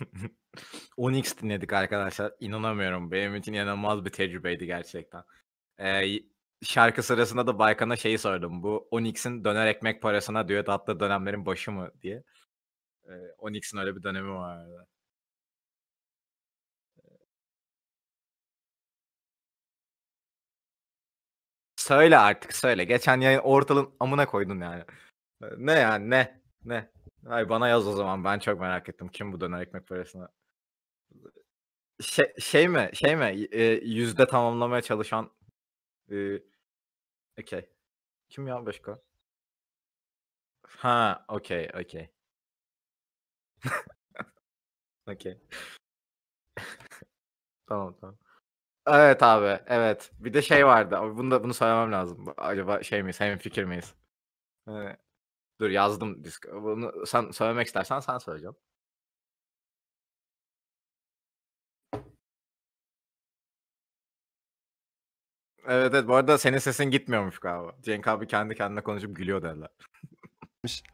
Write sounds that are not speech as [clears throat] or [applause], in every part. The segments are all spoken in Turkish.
[laughs] Onyx dinledik arkadaşlar. İnanamıyorum. Benim için inanılmaz bir tecrübeydi gerçekten. Ee, şarkı sırasında da Baykan'a şeyi sordum. Bu Onyx'in döner ekmek parasına düet attığı dönemlerin başı mı diye. Ee, Onyx'in öyle bir dönemi vardı. Söyle artık söyle. Geçen yayın ortalığın amına koydun yani. Ne yani ne ne. Ay bana yaz o zaman. Ben çok merak ettim. Kim bu döner ekmek parasını? Şey, şey mi? Şey mi? E, yüzde tamamlamaya çalışan e, okey. Kim ya başka? Ha, okey, okey. [laughs] okey. [laughs] tamam, tamam. Evet abi, evet. Bir de şey vardı. Bunu da bunu söylemem lazım. Acaba şey miyiz, hem fikir miyiz? Evet. Hani Dur yazdım disk. Bunu sen söylemek istersen sen söyleyeceğim. Evet evet bu arada senin sesin gitmiyormuş galiba. Cenk abi kendi kendine konuşup gülüyor derler. [laughs]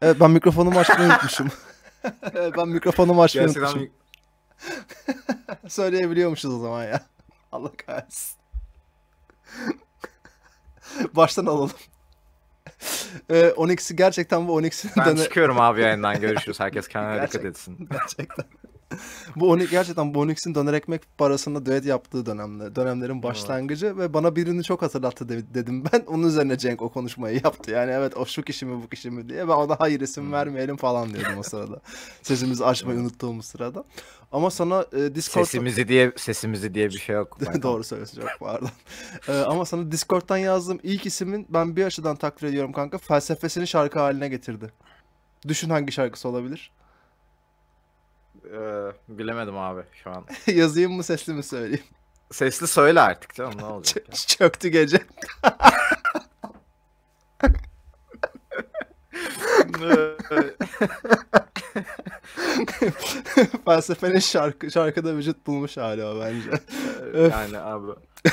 Evet ben mikrofonumu açmayı unutmuşum. [laughs] ben mikrofonumu açmayı Gerçekten unutmuşum. mik- [laughs] Söyleyebiliyormuşuz o zaman ya. Allah kahretsin. Baştan alalım. [laughs] e, ee, Onyx'i gerçekten bu Onyx'i... Ben dene... çıkıyorum abi yayından. [laughs] Görüşürüz. Herkes kendine dikkat etsin. Gerçekten bu 12 gerçekten bu 12'sin döner ekmek parasında düet yaptığı dönemler, dönemlerin başlangıcı evet. ve bana birini çok hatırlattı de, dedim ben. Onun üzerine Cenk o konuşmayı yaptı. Yani evet o şu kişi mi bu kişi mi diye ve ona hayır isim hmm. vermeyelim falan diyordum o sırada. Sesimizi [laughs] açmayı unuttuğumuz sırada. Ama sana e, Discord sesimizi diye sesimizi diye bir şey yok. [laughs] Doğru söylüyorsun çok pardon. e, ama sana Discord'tan yazdığım ilk isimin ben bir açıdan takdir ediyorum kanka. Felsefesini şarkı haline getirdi. Düşün hangi şarkısı olabilir? Ee, bilemedim abi şu an. [laughs] Yazayım mı sesli mi söyleyeyim? Sesli söyle artık canım ne olacak? Ç- [laughs] çöktü gece. [laughs] Felsefenin şarkı, şarkıda vücut bulmuş hali o bence. Ee, yani abi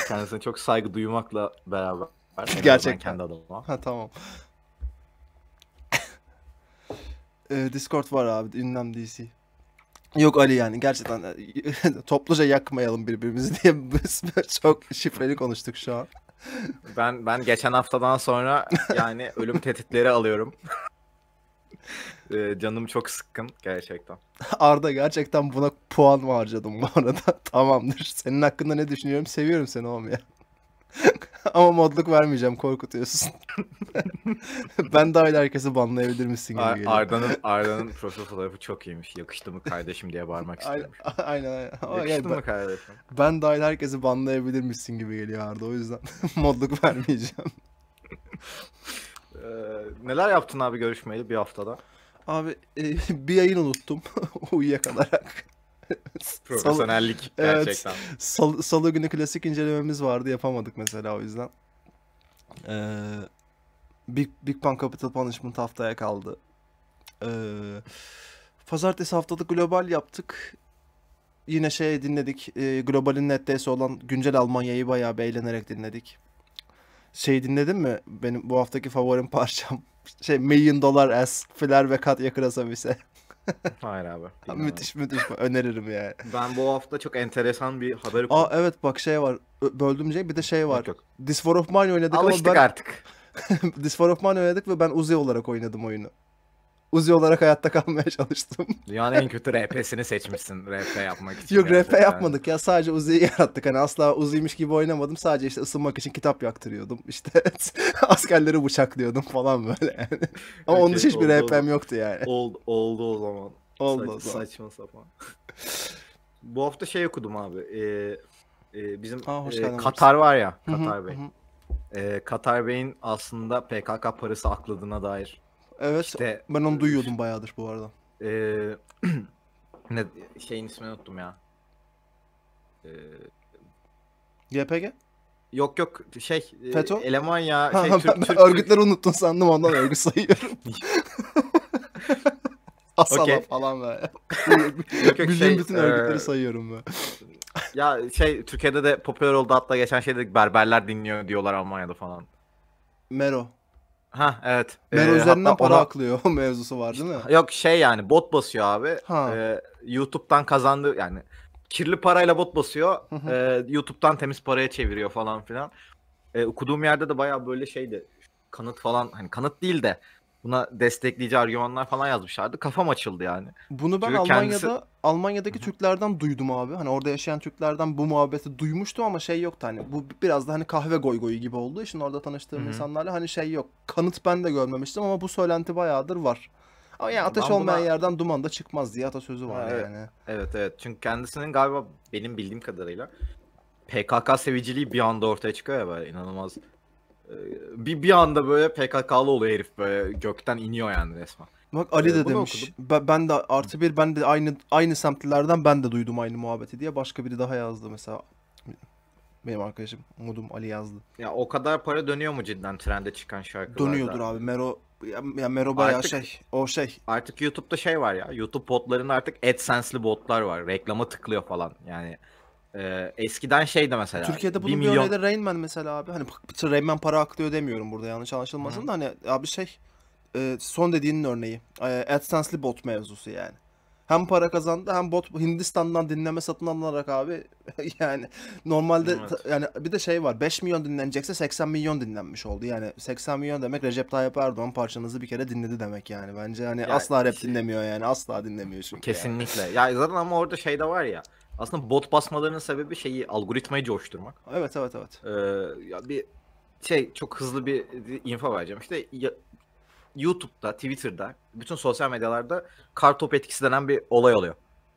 kendisine çok saygı duymakla beraber. Gerçekten. kendi adıma. Ha tamam. Ee, Discord var abi. Ünlem DC. Yok Ali yani gerçekten e, [laughs] topluca yakmayalım birbirimizi diye [laughs] biz çok şifreli konuştuk şu an. Ben ben geçen haftadan sonra yani [laughs] ölüm tehditleri alıyorum. E, canım çok sıkkın gerçekten. Arda gerçekten buna puan mı harcadım bu arada? Tamamdır. Senin hakkında ne düşünüyorum? Seviyorum seni oğlum ya. [laughs] Ama modluk vermeyeceğim korkutuyorsun. [laughs] ben dahil herkesi banlayabilir misin gibi geliyor. Arda'nın Arda'nın profil fotoğrafı çok iyiymiş. Yakıştı mı kardeşim diye bağırmak istiyormuş. [laughs] Aynen aynen. Yakıştı yani mı ben, kardeşim? Ben dahil herkesi banlayabilir misin gibi geliyor Arda. O yüzden modluk vermeyeceğim. ee, neler yaptın abi görüşmeyeli bir haftada? Abi e, bir yayın unuttum uyuyakalarak. [laughs] Profesyonellik gerçekten. Evet, Sal Salı günü klasik incelememiz vardı yapamadık mesela o yüzden. Ee, Big, Big Bang Capital Punishment haftaya kaldı. Ee, pazartesi haftalık global yaptık. Yine şey dinledik. E, globalin nettesi olan güncel Almanya'yı bayağı beğenerek dinledik. Şey dinledin mi? Benim bu haftaki favorim parçam. [laughs] Şey Million Dollar S. Fler ve Katya Krasavise. Hayır abi. [laughs] müthiş müthiş öneririm yani. Ben bu hafta çok enteresan bir haber Aa evet bak şey var. böldümce şey, bir de şey var. Yok, yok. This War of Mine oynadık Alıştık ama ben... Alıştık artık. This War of Mine oynadık ve ben Uzi olarak oynadım oyunu. Uzi olarak hayatta kalmaya çalıştım. [laughs] Dünyanın en kötü RP'sini seçmişsin RP yapmak için. Yok gerçekten. RP yapmadık ya sadece Uzi'yi yarattık. Hani asla Uzi'ymiş gibi oynamadım. Sadece işte ısınmak için kitap yaktırıyordum. İşte [laughs] askerleri bıçaklıyordum falan böyle yani. [laughs] Ama okay, onun dışı hiçbir oldu, RP'm yoktu yani. Oldu, oldu o zaman. Oldu Sa- o zaman. Saçma sapan. Bu hafta şey okudum abi. Ee, e, bizim Aa, hoş e, Katar var ya. Katar Bey. Hı E, Katar Bey'in aslında PKK parası akladığına dair Evet. İşte, ben onu duyuyordum e, bayağıdır bu arada. Ee, [clears throat] ne şeyin ismini unuttum ya. Ee, YPG? Yok yok şey e, FETÖ? eleman ya. Şey, ha, Türk, ben, Türk, örgütleri Türk... unuttun sandım ondan örgüt sayıyorum. [laughs] [laughs] Asala okay. falan be. [laughs] yok, yok, Bildiğim şey, bütün örgütleri e... sayıyorum be. ya şey Türkiye'de de popüler oldu hatta geçen şeyde berberler dinliyor diyorlar Almanya'da falan. Mero. Ha evet. Mero ee, üzerinden para ona... aklıyor mevzusu var değil mi? Yok şey yani bot basıyor abi. Ha. Ee, YouTube'dan kazandı yani kirli parayla bot basıyor. e, YouTube'dan temiz paraya çeviriyor falan filan. E, okuduğum yerde de baya böyle şeydi. Kanıt falan hani kanıt değil de Buna destekleyici argümanlar falan yazmışlardı. Kafam açıldı yani. Bunu ben Çünkü Almanya'da kendisi... Almanya'daki Türklerden duydum abi. Hani orada yaşayan Türklerden bu muhabbeti duymuştum ama şey yoktu hani. Bu biraz da hani kahve goygoyu gibi oldu için orada tanıştığım insanlarla hani şey yok. Kanıt ben de görmemiştim ama bu söylenti bayağıdır var. Ama yani ateş ben olmayan yerden duman da çıkmaz diye atasözü var ha, yani. Evet, evet evet. Çünkü kendisinin galiba benim bildiğim kadarıyla PKK seviciliği bir anda ortaya çıkıyor ya böyle inanılmaz ee, bir bir anda böyle PKK'lı oluyor herif böyle gökten iniyor yani resmen. Bak Ali ee, de demiş. Ben, ben de artı bir ben de aynı aynı semtlerden ben de duydum aynı muhabbeti diye başka biri daha yazdı mesela. Benim arkadaşım Umudum Ali yazdı. Ya o kadar para dönüyor mu cidden trende çıkan şarkılarda? Dönüyordur abi. Mero ya, ya Mero bayağı artık, şey. O şey. Artık YouTube'da şey var ya. YouTube botların artık AdSense'li botlar var. Reklama tıklıyor falan. Yani ee, eskiden şeydi mesela. Türkiye'de bunun bir milyon... örneği de Rain mesela abi. Hani Rain para haklı ödemiyorum burada yanlış anlaşılmasın Hı. da hani abi şey e, son dediğinin örneği. E, AdSense'li bot mevzusu yani. Hem para kazandı hem bot Hindistan'dan dinleme satın alınarak abi [laughs] yani normalde evet. yani bir de şey var 5 milyon dinlenecekse 80 milyon dinlenmiş oldu. Yani 80 milyon demek Recep Tayyip Erdoğan parçanızı bir kere dinledi demek yani. Bence hani ya asla rap şey... dinlemiyor yani asla dinlemiyor çünkü. Kesinlikle. Yani. ya zaten ama orada şey de var ya aslında bot basmalarının sebebi şeyi algoritmayı coşturmak. Evet evet evet. Ee, ya bir şey çok hızlı bir info vereceğim. İşte ya, YouTube'da, Twitter'da, bütün sosyal medyalarda kartop etkisi denen bir olay oluyor.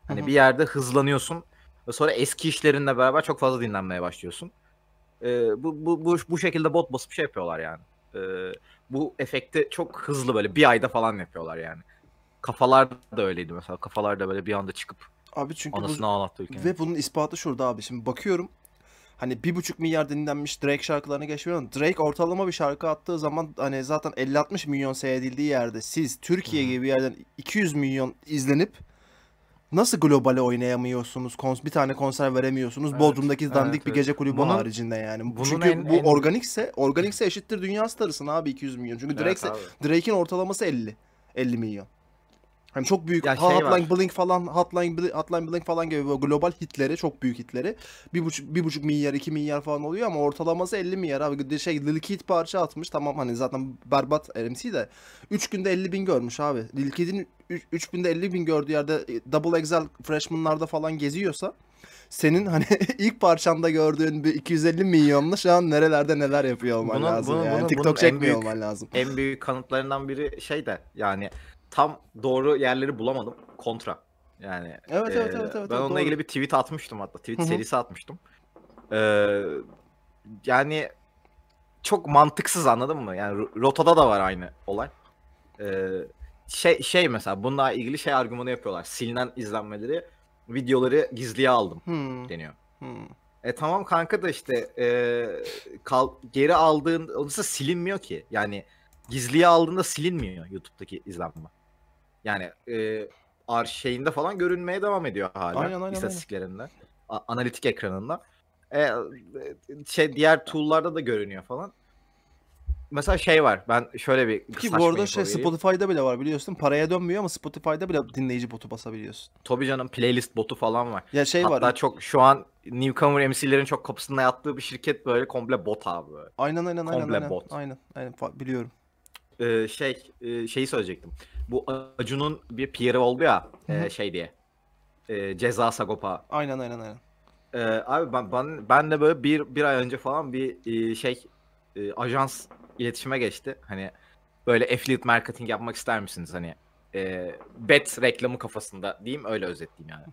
Hani Hı-hı. bir yerde hızlanıyorsun ve sonra eski işlerinle beraber çok fazla dinlenmeye başlıyorsun. Ee, bu, bu, bu, bu şekilde bot basıp şey yapıyorlar yani. Ee, bu efekti çok hızlı böyle bir ayda falan yapıyorlar yani. Kafalar da öyleydi mesela. Kafalar da böyle bir anda çıkıp Abi çünkü Anasını bu... ağlattı ülkenin. Ve bunun ispatı şurada abi. Şimdi bakıyorum hani bir buçuk milyar dinlenmiş Drake şarkılarını geçmiyorum. Drake ortalama bir şarkı attığı zaman hani zaten 50-60 milyon seyredildiği yerde siz Türkiye gibi bir yerden 200 milyon izlenip nasıl globale oynayamıyorsunuz? Kons bir tane konser veremiyorsunuz. Evet, Bodrum'daki dandik evet, bir gece kulübü bunun, haricinde yani. Çünkü en, bu en... organikse, organikse eşittir dünya starısın abi 200 milyon. Çünkü Drake evet, Drake'in ortalaması 50. 50 milyon. Hani çok büyük ya şey Hotline var. Blink falan Hotline Bling Hotline Blink falan gibi global hitleri çok büyük hitleri. Bir buçuk, bir buçuk milyar iki milyar falan oluyor ama ortalaması 50 milyar abi. Şey Lil Kid parça atmış tamam hani zaten berbat RMC de. 3 günde 50 bin görmüş abi. Lil Kid'in 3 günde 50 bin gördüğü yerde e, Double Excel freshmanlarda falan geziyorsa senin hani [laughs] ilk parçanda gördüğün bir 250 milyonlu şu an nerelerde neler yapıyor olman bunun, lazım bunun, yani. Bunun, TikTok bunun çekmiyor büyük, olman lazım. En büyük kanıtlarından biri şey de yani tam doğru yerleri bulamadım. Kontra. Yani evet, e, evet, evet, evet, ben onunla doğru. ilgili bir tweet atmıştım hatta. Tweet Hı-hı. serisi atmıştım. Ee, yani çok mantıksız anladın mı? Yani rotada da var aynı olay. Ee, şey şey mesela bununla ilgili şey argümanı yapıyorlar. Silinen izlenmeleri videoları gizliye aldım hmm. deniyor. Hmm. E tamam kanka da işte e, kal, geri aldığın oysa silinmiyor ki. Yani gizliye aldığında silinmiyor YouTube'daki izlenme. Yani e, ar şeyinde falan görünmeye devam ediyor hala aynen, aynen, istatistiklerinde. Aynen. A- analitik ekranında. E, e şey diğer tool'larda da görünüyor falan. Mesela şey var. Ben şöyle bir Ki bu arada şey vereyim. Spotify'da bile var biliyorsun. Paraya dönmüyor ama Spotify'da bile dinleyici botu basabiliyorsun. Tabii canım playlist botu falan var. Ya şey Hatta var. Hatta çok şu an Newcomer MC'lerin çok kapısında yattığı bir şirket böyle komple bot abi. Böyle. Aynen aynen komple aynen. Komple bot. Aynen aynen biliyorum e, şey e, şeyi söyleyecektim. Bu Acun'un bir PR'ı oldu ya e, şey diye. E, ceza Sagopa. Aynen aynen aynen. E, abi ben, ben ben de böyle bir bir ay önce falan bir e, şey e, ajans iletişime geçti. Hani böyle affiliate marketing yapmak ister misiniz hani e, bet reklamı kafasında diyeyim öyle özetleyeyim yani.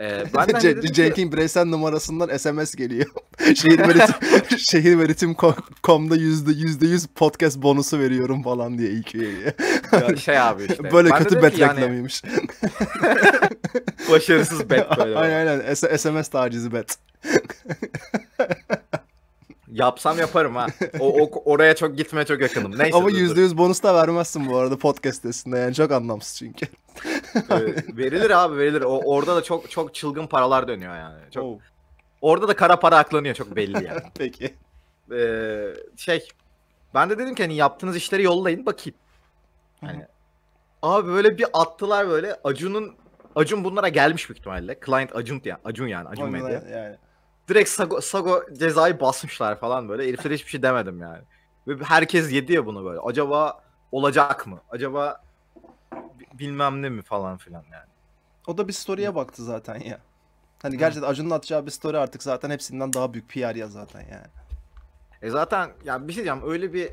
Ee, [laughs] benden hani Cenk'in bireysel numarasından SMS geliyor. [laughs] şehir ve ritim, [laughs] şehir ve ritim.com'da yüzde yüzde yüz podcast bonusu veriyorum falan diye ilk üyeye. şey abi işte. Böyle ben kötü bet yani... Başarısız bet böyle. Aynen aynen. S- SMS tacizi bet. Yapsam yaparım ha. O, o oraya çok gitmeye çok yakınım. Neyse. Ama yüz bonus da vermezsin bu arada podcast sitesinde. Yani çok anlamsız çünkü ee, verilir abi verilir. O, orada da çok çok çılgın paralar dönüyor yani. Çok oh. Orada da kara para aklanıyor çok belli yani. [laughs] Peki. Ee, şey ben de dedim ki hani yaptığınız işleri yollayın bakayım. Hani abi böyle bir attılar böyle Acun'un Acun bunlara gelmiş büyük ihtimalle. Client Acun ya Acun yani Acun Medya. Yani. Direkt Sago, Sago cezayı basmışlar falan böyle. Heriflere hiçbir şey demedim yani. Ve herkes yedi ya bunu böyle. Acaba olacak mı? Acaba bilmem ne mi falan filan yani. O da bir story'e baktı zaten ya. Hani gerçekten Acun'un atacağı bir story artık zaten hepsinden daha büyük PR ya zaten yani. E zaten ya bir şey diyeceğim öyle bir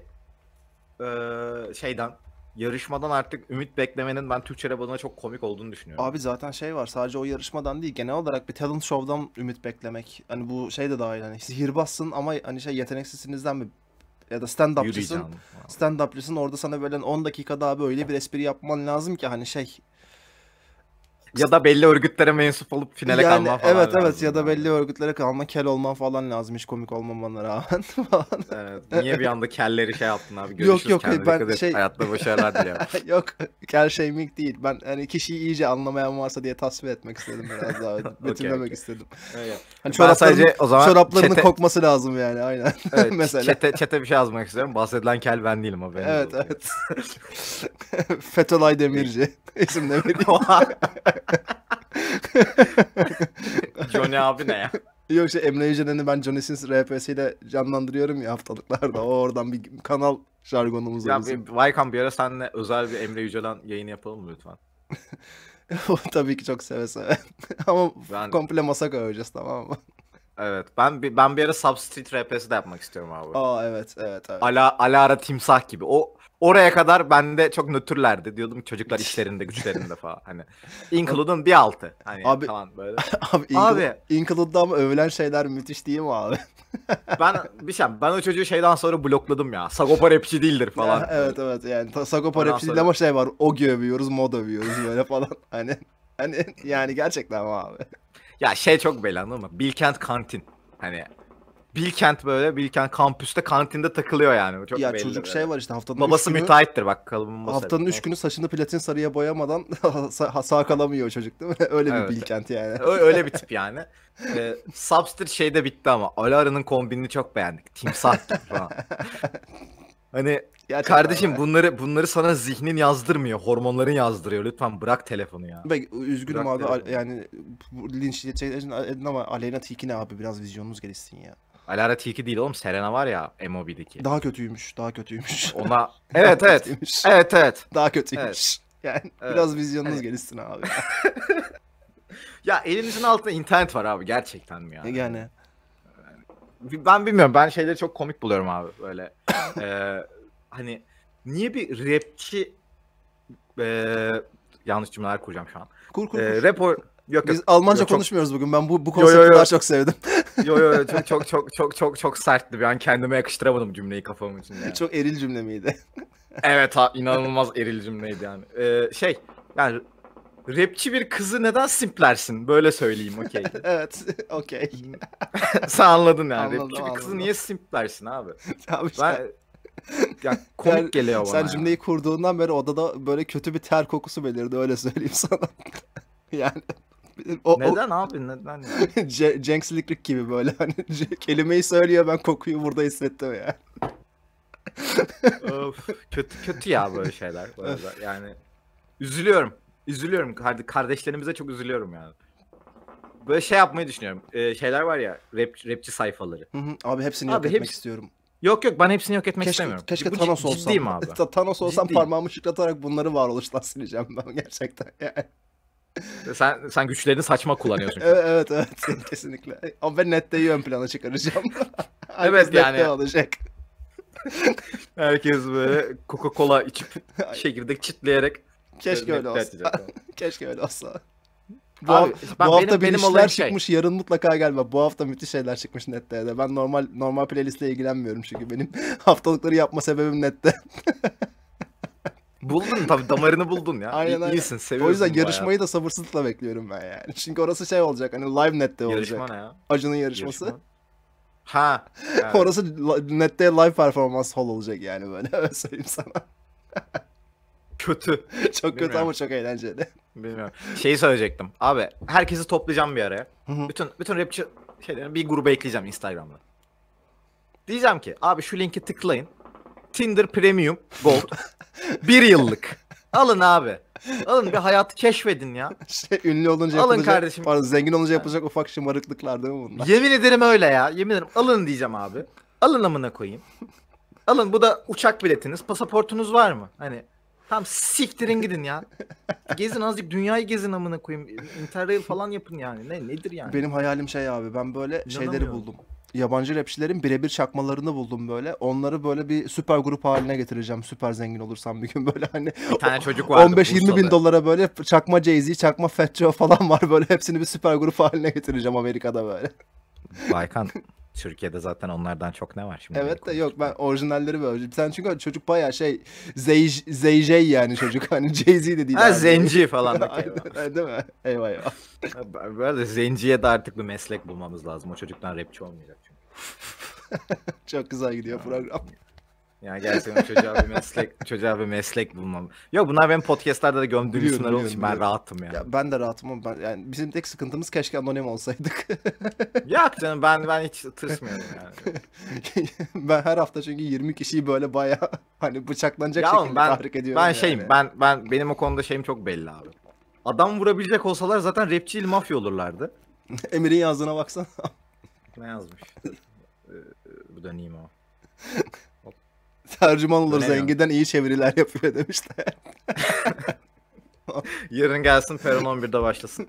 e, şeyden yarışmadan artık ümit beklemenin ben Türkçe rap çok komik olduğunu düşünüyorum. Abi zaten şey var sadece o yarışmadan değil genel olarak bir talent show'dan ümit beklemek. Hani bu şey de dahil hani sihirbazsın ama hani şey yeteneksizsinizden mi ya da stand upçısın. Stand upçısın orada sana böyle 10 dakika daha böyle bir espri yapman lazım ki hani şey ya da belli örgütlere mensup olup finale yani, kalman falan Evet evet ya da belli örgütlere kalma kel olma falan lazım hiç komik olmamana rağmen [laughs] falan. Evet, niye bir anda kelleri şey yaptın abi görüşürüz yok, yok, ben kadar şey... hayatta başarılar diliyorum. [laughs] yok kel shaming değil ben hani kişiyi iyice anlamayan varsa diye tasvir etmek istedim biraz daha [laughs] betimlemek okay, istedim. Öyle. Hani ben sadece o zaman çoraplarının çete... kokması lazım yani aynen. Evet, Mesela. Çete, çete bir şey yazmak istiyorum bahsedilen kel ben değilim haberim. Evet evet. Fetolay Demirci isim Demirci. [laughs] Johnny abi ne ya? Yok işte Emre Yücelen'i ben Johnny Sins RP'siyle canlandırıyorum ya haftalıklarda. O oradan bir kanal jargonumuz ya olsun. Bir, Vaykan bir ara senle özel bir Emre Yücelen yayını yapalım mı lütfen? [laughs] Tabii ki çok seve seve. [laughs] Ama ben... komple masa koyacağız tamam mı? Evet. Ben ben bir ara Substitute RP'si de yapmak istiyorum abi. Aa evet evet. evet. Ala Alara timsah gibi. O Oraya kadar bende çok nötrlerdi. Diyordum çocuklar işlerinde güçlerinde falan. Hani [laughs] Include'un bir altı. Hani abi, falan böyle. [laughs] Abi, Include, abi Include'da ama övülen şeyler müthiş değil mi abi? [laughs] ben bir şey ben o çocuğu şeyden sonra blokladım ya. Sagopa rapçi değildir falan. Ya, evet evet yani Sagopa Ondan rapçi değil ama şey var. O övüyoruz mod övüyoruz böyle falan. Hani, hani yani gerçekten abi. Ya şey çok belli anladın mı? Bilkent kantin. Hani Bilkent böyle Bilkent kampüste kantinde takılıyor yani. Çok ya belli çocuk böyle. şey var işte haftanın Babası günü, müteahhittir bak kalıbımın Haftanın üç günü saçını platin sarıya boyamadan [laughs] sağ kalamıyor çocuk değil mi? [laughs] Öyle evet. bir Bilkent yani. öyle bir [laughs] tip yani. ee, Subster şeyde bitti ama Alara'nın kombinini çok beğendik. Timsah gibi falan. hani Gerçekten kardeşim bunları bunları sana zihnin yazdırmıyor. Hormonların yazdırıyor. Lütfen bırak telefonu ya. Ben üzgünüm bırak abi telefonu. yani linç edin şey, ama Aleyna Tikin abi biraz vizyonunuz gelişsin ya. Alara Tilki değil oğlum Serena var ya Emobi'deki. Daha kötüymüş, daha kötüymüş. Ona [laughs] evet evet. Kötüymüş. Evet evet. Daha kötüymüş. Evet. Yani evet. biraz vizyonunuz evet. Hani- gelişsin abi. [laughs] ya elinizin altında internet var abi gerçekten mi Yani? yani. Ben bilmiyorum. Ben şeyleri çok komik buluyorum abi böyle. ee, hani niye bir rapçi ee, yanlış cümleler kuracağım şu an. Kur kur. kur. Ee, rapor Yok, Biz Almanca yok, konuşmuyoruz çok... bugün. Ben bu bu konsepti daha çok sevdim. yo yo [laughs] çok çok çok çok çok çok sertti. Ben kendime yakıştıramadım cümleyi kafamın içinde. Yani. Çok eril cümle miydi? [laughs] evet ha, inanılmaz eril cümleydi yani. Ee, şey yani rapçi bir kızı neden simplersin? Böyle söyleyeyim okey. [laughs] evet okey. Sen anladın yani. Anladım, rapçi anladım. bir kızı niye simplersin abi? abi ben... Ya komik yani, geliyor bana. Sen cümleyi ya. kurduğundan beri odada böyle kötü bir ter kokusu belirdi öyle söyleyeyim sana. yani o, neden o... abi neden yani? [laughs] C- Jenks gibi böyle hani kelimeyi söylüyor ben kokuyu burada hissettim ya. of, kötü kötü ya böyle şeyler. Bu Yani üzülüyorum. Üzülüyorum. Kardeşlerimize çok üzülüyorum yani böyle şey yapmayı düşünüyorum. Ee, şeyler var ya rap, rapçi sayfaları. Hı hı, abi hepsini abi, yok hepsi... etmek istiyorum. Yok yok ben hepsini yok etmek keşke, istemiyorum. Keşke Bu Thanos olsam. Ciddiyim abi. [laughs] Thanos olsam ciddiyim. parmağımı şıklatarak bunları varoluştan sileceğim ben gerçekten. Yani. [laughs] Sen sen güçlerini saçma kullanıyorsun. evet evet evet [laughs] kesinlikle. Ama ben netteyi ön plana çıkaracağım. [laughs] evet yani. alacak. Herkes böyle Coca-Cola içip çekirdek çitleyerek Keşke öyle olsa. Keşke öyle olsa. Bu, Abi, hafta, ben, bu hafta benim, bir benim işler şey. çıkmış. Şey. Yarın mutlaka gelme. Bu hafta müthiş şeyler çıkmış nette Ben normal normal playlistle ilgilenmiyorum çünkü benim haftalıkları yapma sebebim nette. Buldun tabii damarını buldun ya. [laughs] aynen, aynen. İyisin seviyorsun. O yüzden yarışmayı bayağı. da sabırsızlıkla bekliyorum ben yani. [laughs] Çünkü orası şey olacak hani live nette olacak. Yarışma ne ya? Acun'un yarışması. Yarışma. [laughs] Ha. Yani. orası nette live performans hall olacak yani böyle öyle söyleyeyim sana. kötü. Çok kötü ama çok eğlenceli. Bilmiyorum. Şeyi söyleyecektim. Abi herkesi toplayacağım bir araya. Bütün bütün rapçi şeylerini bir gruba ekleyeceğim Instagram'da. Diyeceğim ki abi şu linki tıklayın. Tinder Premium Gold. [laughs] bir yıllık. Alın abi. Alın bir hayatı keşfedin ya. [laughs] Şey, ünlü olunca alın yapılacak, kardeşim. Pardon, zengin olunca yapılacak ufak şımarıklıklar değil mi bunlar? Yemin ederim öyle ya. Yemin ederim alın diyeceğim abi. Alın amına koyayım. Alın bu da uçak biletiniz. Pasaportunuz var mı? Hani tam siktirin gidin ya. [laughs] Gezin azıcık dünyayı gezin amına koyayım. Interrail falan yapın yani. Ne nedir yani? Benim hayalim şey abi. Ben böyle şeyleri buldum yabancı rapçilerin birebir çakmalarını buldum böyle. Onları böyle bir süper grup haline getireceğim. Süper zengin olursam bir gün böyle hani. Bir tane çocuk vardı 15-20 bin dolara böyle çakma Jay-Z, çakma Fat Joe falan var böyle. Hepsini bir süper grup haline getireceğim Amerika'da böyle. Baykan Türkiye'de zaten onlardan çok ne var şimdi? Evet hani de yok ben orijinalleri böyle. Sen çünkü çocuk baya şey ZJ yani çocuk [laughs] hani Jay-Z de değil. Ha zenci falan. [laughs] da Aynen, değil mi? Eyvah eyvah. Böyle zenciye de artık bir meslek bulmamız lazım. O çocuktan rapçi olmayacak çünkü. [laughs] çok güzel gidiyor program. Yani gerçekten çocuğa bir meslek, [laughs] çocuğa bir meslek bulmam. Yok bunlar benim podcast'lerde de gömdüğüm isimler olduğu için ben rahatım yani. Ya ben de rahatım ama ben, yani bizim tek sıkıntımız keşke anonim olsaydık. [laughs] Yok canım ben ben hiç tırsmıyorum yani. [laughs] ben her hafta çünkü 20 kişiyi böyle baya hani bıçaklanacak ya şekilde ben, tahrik ediyorum. Ben yani. şeyim ben ben benim o konuda şeyim çok belli abi. Adam vurabilecek olsalar zaten rapçi il mafya olurlardı. Emir'in yazdığına baksana. ne yazmış? Ee, bu döneyim ama. [laughs] Tercüman olur Dönemiyor. zengiden iyi çeviriler yapıyor demişler. [laughs] Yarın gelsin Feromon 11'de başlasın.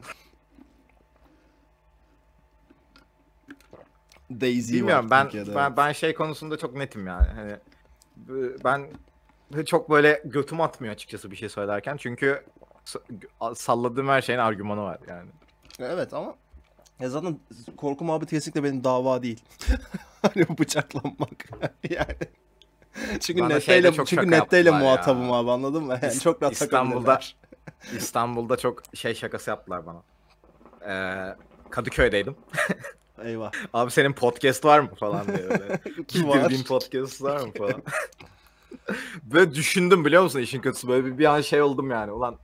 Daisy Bilmiyorum ben, ben, ben şey konusunda çok netim yani. Hani ben çok böyle götüm atmıyor açıkçası bir şey söylerken. Çünkü salladığım her şeyin argümanı var yani. Evet ama ya zaten korku muhabbeti kesinlikle benim dava değil. [laughs] hani bıçaklanmak yani. [laughs] çünkü netteyle çünkü netteyle muhatabım ya. abi anladın mı? Yani [laughs] çok rahat İstanbul'da [laughs] İstanbul'da çok şey şakası yaptılar bana. Ee, Kadıköy'deydim. Eyvah. Abi senin podcast var mı falan diye böyle. Bildiğin podcast var mı falan. böyle düşündüm biliyor musun işin kötüsü böyle bir, bir an şey oldum yani ulan.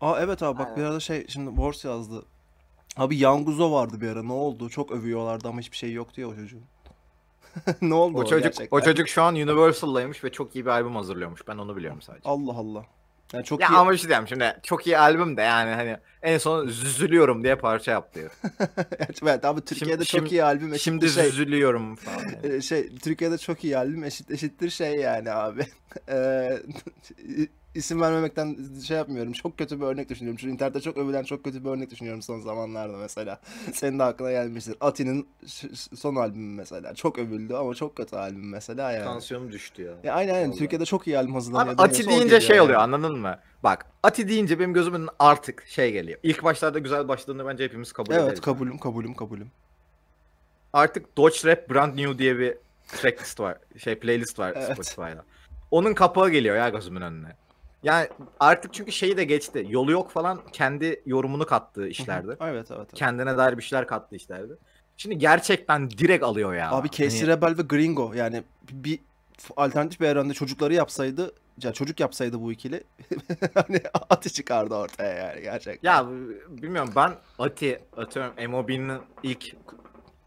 Aa evet abi bak Aynen. bir arada şey şimdi Bors yazdı. Abi Yanguzo vardı bir ara ne oldu? Çok övüyorlardı ama hiçbir şey yok diyor o çocuğun. [laughs] ne oldu o, çocuk gerçekten? o çocuk şu an Universal'daymış ve çok iyi bir albüm hazırlıyormuş. Ben onu biliyorum sadece. Allah Allah. Yani çok ya iyi... ama bir şey diyeyim şimdi çok iyi albüm de yani hani en son züzülüyorum diye parça yaptı. [laughs] evet, abi Türkiye'de şimdi, çok iyi albüm eşittir şimdi şey. züzülüyorum falan. Yani. [laughs] Ee, şey Türkiye'de çok iyi albüm eşit eşittir şey yani abi. Ee, isim vermemekten şey yapmıyorum. Çok kötü bir örnek düşünüyorum. Çünkü internette çok övülen çok kötü bir örnek düşünüyorum son zamanlarda mesela. [laughs] Senin de aklına gelmiştir. Ati'nin son albümü mesela. Çok övüldü ama çok kötü albüm mesela yani. Tansiyonum düştü ya. ya aynen aynen. Türkiye'de çok iyi albüm hazırlanıyor. Abi, Ati deyince şey yani. oluyor anladın mı? Bak Ati deyince benim gözümün artık şey geliyor. İlk başlarda güzel başladığında bence hepimiz kabul evet, ederiz. Evet kabulüm yani. kabulüm kabulüm. Artık Dodge Rap Brand New diye bir tracklist var. Şey playlist var evet. Spotify'da. Onun kapağı geliyor ya gözümün önüne. Yani artık çünkü şeyi de geçti. Yolu yok falan kendi yorumunu kattığı işlerdi. evet, evet evet. Kendine dair bir şeyler kattığı işlerdi. Şimdi gerçekten direkt alıyor ya. Abi Casey hani... Rebel ve Gringo yani bir alternatif bir evrende çocukları yapsaydı ya çocuk yapsaydı bu ikili [laughs] hani Ati çıkardı ortaya yani gerçekten. Ya bilmiyorum ben Ati atıyorum Emobin'in ilk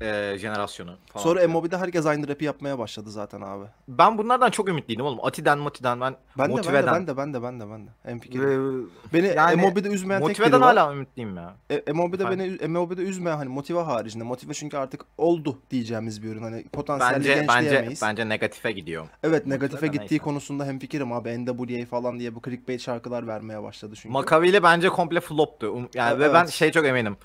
e, jenerasyonu falan. Sonra yani. herkes aynı rap'i yapmaya başladı zaten abi. Ben bunlardan çok ümitliydim oğlum. Ati'den, Mati'den ben, ben Motive'den. De, ben de ben de ben de ben de. En fikir. Ee, beni yani, Mmobi'de üzmeyen tek biri var. hala ümitliyim ya. E, Mmobi'de beni Mmobi'de üzmeyen hani Motive haricinde. Motive çünkü artık oldu diyeceğimiz bir ürün. Hani potansiyelli bence, genç bence, Bence negatife gidiyor. Evet Motive'de negatife gittiği neyse. konusunda hem fikirim abi. NWA falan diye bu clickbait şarkılar vermeye başladı çünkü. Makavili bence komple floptu. Yani evet. ve ben şey çok eminim.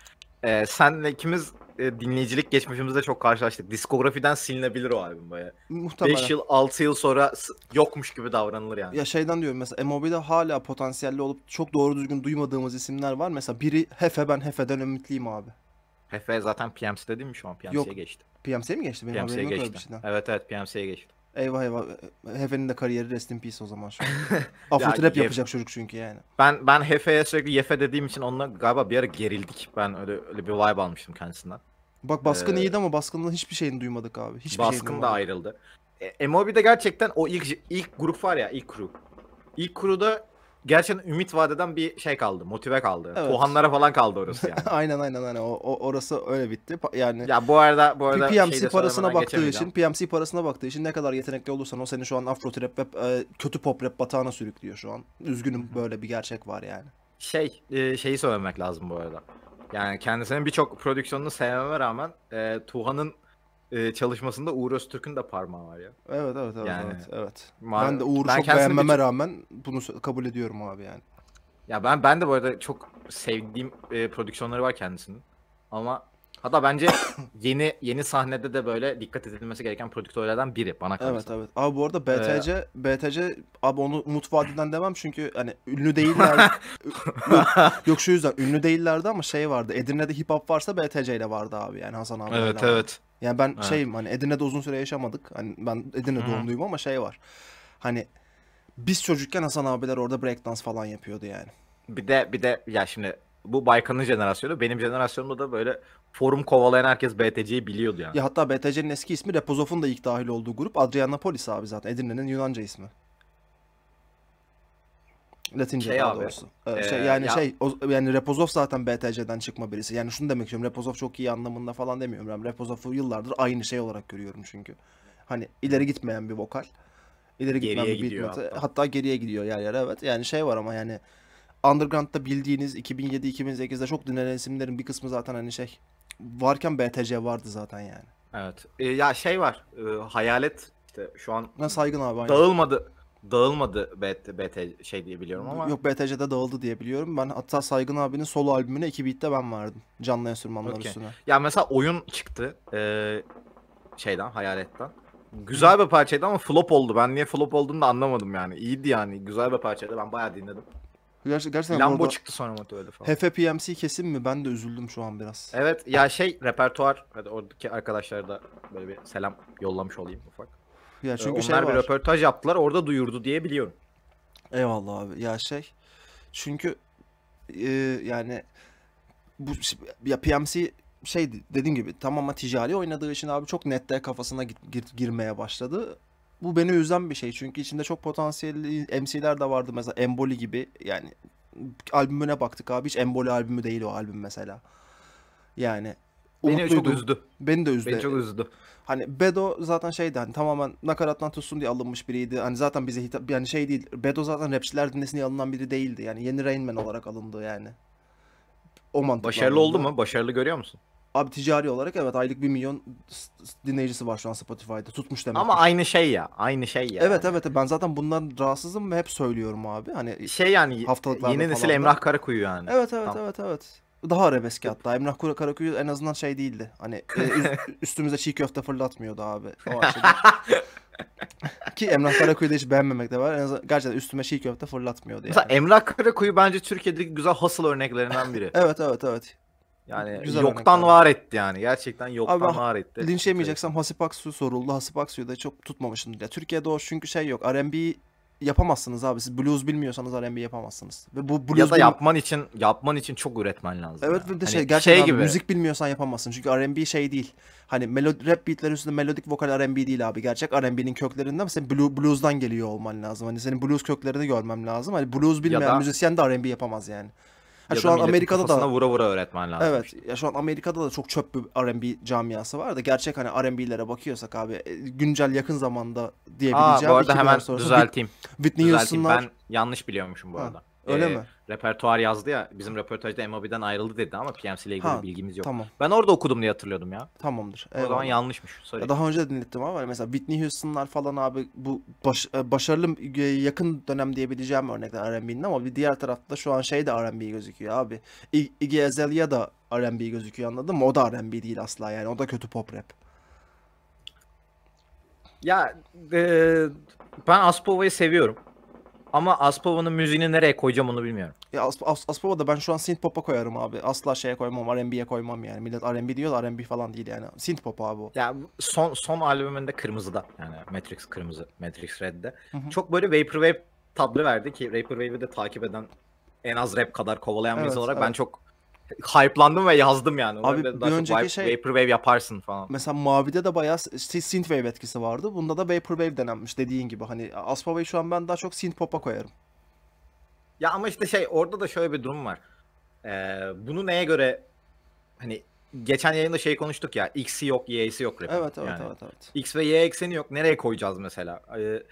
Ee, senle ikimiz e, dinleyicilik geçmişimizde çok karşılaştık. Diskografiden silinebilir o albüm baya. Muhtemelen. 5 yıl 6 yıl sonra yokmuş gibi davranılır yani. Ya şeyden diyorum mesela Emobi'de hala potansiyelli olup çok doğru düzgün duymadığımız isimler var. Mesela biri Hefe ben Hefe'den ümitliyim abi. Hefe zaten PMC'de değil mi şu an? PMC'ye geçti. PMC'ye mi geçti? Benim PMC'ye geçti. Evet evet PMC'ye geçti. Eyvah eyvah. Hefe'nin de kariyeri rest in peace o zaman şu an. Afro [laughs] ya, trap yapacak çocuk çünkü yani. Ben ben Hefe'ye sürekli Yefe dediğim için onunla galiba bir ara gerildik. Ben öyle, öyle bir vibe almıştım kendisinden. Bak baskın ee, iyiydi ama baskından hiçbir şeyini duymadık abi. Hiçbir baskın da ayrıldı. E, de gerçekten o ilk ilk grup var ya ilk crew. İlk crew'da gerçekten ümit vadeden bir şey kaldı. Motive kaldı. Evet. Tuhanlara falan kaldı orası [laughs] yani. aynen aynen aynen. O, o, orası öyle bitti. Yani Ya bu arada bu arada PMC parasına baktığı için, PMC parasına baktığı için ne kadar yetenekli olursan o seni şu an afro trap rap, e, kötü pop rap batağına sürüklüyor şu an. Üzgünüm böyle bir gerçek var yani. Şey, e, şeyi söylemek lazım bu arada. Yani kendisinin birçok prodüksiyonunu sevmeme rağmen e, Tuhan'ın e, çalışmasında Uğur Öztürk'ün de parmağı var ya. Evet evet evet. Yani, evet, evet. Mar- ben de Uğur'u ben çok beğenmeme bir... rağmen bunu kabul ediyorum abi yani. Ya ben ben de bu arada çok sevdiğim e, prodüksiyonları var kendisinin. Ama hatta bence [coughs] yeni yeni sahnede de böyle dikkat edilmesi gereken prodüktörlerden biri bana kalırsa. Evet evet. Abi bu arada BTC ee... BTC abi onu Umut Vadiden demem çünkü hani ünlü [laughs] değiller. yok, [laughs] yok şu yüzden ünlü değillerdi ama şey vardı. Edirne'de hip hop varsa BTC ile vardı abi yani Hasan abi. Evet evet. Vardı. Yani ben evet. şeyim hani Edirne'de uzun süre yaşamadık. Hani ben Edirne doğumluyum ama şey var. Hani biz çocukken Hasan abiler orada breakdance falan yapıyordu yani. Bir de bir de ya şimdi bu Baykan'ın jenerasyonu. Benim jenerasyonumda da böyle forum kovalayan herkes BTC'yi biliyordu yani. Ya hatta BTC'nin eski ismi Repozov'un da ilk dahil olduğu grup Adrianapolis abi zaten. Edirne'nin Yunanca ismi. Latince şey daha doğrusu. Ee, şey, e, yani ya... şey o, yani Reposov zaten BTC'den çıkma birisi. Yani şunu demek istiyorum. Reposov çok iyi anlamında falan demiyorum. Ben Repozov'u yıllardır aynı şey olarak görüyorum çünkü. Hani ileri gitmeyen bir vokal. İleri gitmeyen geriye bir beat hatta. hatta geriye gidiyor yer yer evet. Yani şey var ama yani underground'da bildiğiniz 2007-2008'de çok dinlenen isimlerin bir kısmı zaten hani şey varken BTC vardı zaten yani. Evet. Ee, ya şey var. E, hayalet işte şu an Saygın abi aynen. dağılmadı dağılmadı BT, BT şey diye biliyorum ama. Yok BTC'de dağıldı diye biliyorum. Ben hatta Saygın abinin solo albümüne 2 bitte ben vardım. Canlı enstrümanlar okay. üstüne. Ya mesela oyun çıktı. Ee, şeyden, Hayalet'ten. Güzel bir parçaydı ama flop oldu. Ben niye flop olduğunu da anlamadım yani. İyiydi yani. Güzel bir parçaydı. Ben bayağı dinledim. Gerçekten, gerçekten Lambo çıktı sonra motelde falan. Hefe PMC kesin mi? Ben de üzüldüm şu an biraz. Evet ya şey repertuar. Hadi oradaki arkadaşlara da böyle bir selam yollamış olayım ufak. Ya e, çünkü şey Onlar şey var. bir röportaj yaptılar orada duyurdu diye biliyorum. Eyvallah abi. Ya şey çünkü e, yani bu ya PMC şey dediğim gibi tamamen ticari oynadığı için abi çok nette kafasına gir, gir, girmeye başladı. Bu beni üzen bir şey çünkü içinde çok potansiyelli MC'ler de vardı mesela Emboli gibi yani albümüne baktık abi hiç Emboli albümü değil o albüm mesela. Yani Beni çok üzdü. Beni de üzdü. Beni çok üzdü. Hani Bedo zaten şeydi hani tamamen nakarattan tutsun diye alınmış biriydi. Hani zaten bize hitap yani şey değil. Bedo zaten rapçiler dinlesin diye alınan biri değildi. Yani yeni Rainman olarak alındı yani. O mantıkla Başarılı alındı. oldu mu? Başarılı görüyor musun? Abi ticari olarak evet aylık 1 milyon dinleyicisi var şu an Spotify'da. Tutmuş demek. Ama aynı şey ya. Aynı şey ya. Evet evet ben zaten bundan rahatsızım ve hep söylüyorum abi. Hani şey yani haftalıklarda yeni nesil Emrah Karakuyu yani. Evet evet tamam. evet evet daha arabeski hatta. Emrah Kura en azından şey değildi. Hani e, [laughs] üstümüze çiğ köfte fırlatmıyordu abi. O [laughs] Ki Emrah Karakuyu'da hiç beğenmemek de var. En azından gerçekten üstüme çiğ köfte fırlatmıyordu yani. Emrah Karakuyu bence Türkiye'deki güzel hustle örneklerinden biri. [laughs] evet evet evet. Yani Güzel yoktan örnekler. var etti yani. Gerçekten yoktan Abi, var etti. Linç yemeyeceksem Hasip Aksu soruldu. Hasip Aksu'yu da çok tutmamışım. Ya, Türkiye'de o çünkü şey yok. R&B yapamazsınız abi. Siz blues bilmiyorsanız R&B yapamazsınız. Ve bu blues ya da yapman için yapman için çok üretmen lazım. Evet yani. bir de hani şey hani gerçekten şey gibi. müzik bilmiyorsan yapamazsın. Çünkü R&B şey değil. Hani melod rap beatler üstünde melodik vokal R&B değil abi. Gerçek R&B'nin köklerinden sen blue, blues'dan geliyor olman lazım. Hani senin blues köklerini görmem lazım. Hani blues bilmeyen da, müzisyen de R&B yapamaz yani ya şu an Amerika'da da vura vura öğretmen lazım. Evet. Ya şu an Amerika'da da çok çöp bir R&B camiası var da gerçek hani R&B'lere bakıyorsak abi e, güncel yakın zamanda diyebileceğim. Aa, bu arada hemen sonrası. düzelteyim. Whitney Houston'lar. Ben yanlış biliyormuşum bu ha. arada. Öyle e, mi? Repertuar yazdı ya. Bizim röportajda MOB'den ayrıldı dedi ama PMC ile ilgili ha, bilgimiz yok. Tamam. Ben orada okudum diye hatırlıyordum ya. Tamamdır. O zaman yanlışmış. Sorry. daha önce de dinlettim ama hani mesela Whitney Houston'lar falan abi bu baş, e, başarılı e, yakın dönem diyebileceğim örnekler R&B'nin ama bir diğer tarafta şu an şey de R&B gözüküyor abi. Iggy Azalea da R&B gözüküyor anladın mı? O da R&B değil asla yani. O da kötü pop rap. Ya e, ben Aspova'yı seviyorum. Ama Aspova'nın müziğini nereye koyacağım onu bilmiyorum. Ya As As Aspova'da ben şu an synth pop'a koyarım abi. Asla şeye koymam, R&B'ye koymam yani. Millet R&B diyor da R&B falan değil yani. Synth pop abi o. Ya son son albümünde kırmızıda yani Matrix kırmızı, Matrix Red'de. Hı hı. Çok böyle vaporwave tablo verdi ki Vaporwave'i de takip eden en az rap kadar kovalayan evet, birisi olarak evet. ben çok hype'landım ve yazdım yani. Abi bir önceki wipe, şey Vaporwave yaparsın falan. Mesela Mavi'de de bayağı synthwave etkisi vardı. Bunda da Vaporwave denenmiş dediğin gibi. Hani Aspava'yı şu an ben daha çok synth pop'a koyarım. Ya ama işte şey orada da şöyle bir durum var. Ee, bunu neye göre hani geçen yayında şey konuştuk ya X'i yok Y'si yok rap. Evet evet, yani. evet evet. X ve Y ekseni yok. Nereye koyacağız mesela? Ee,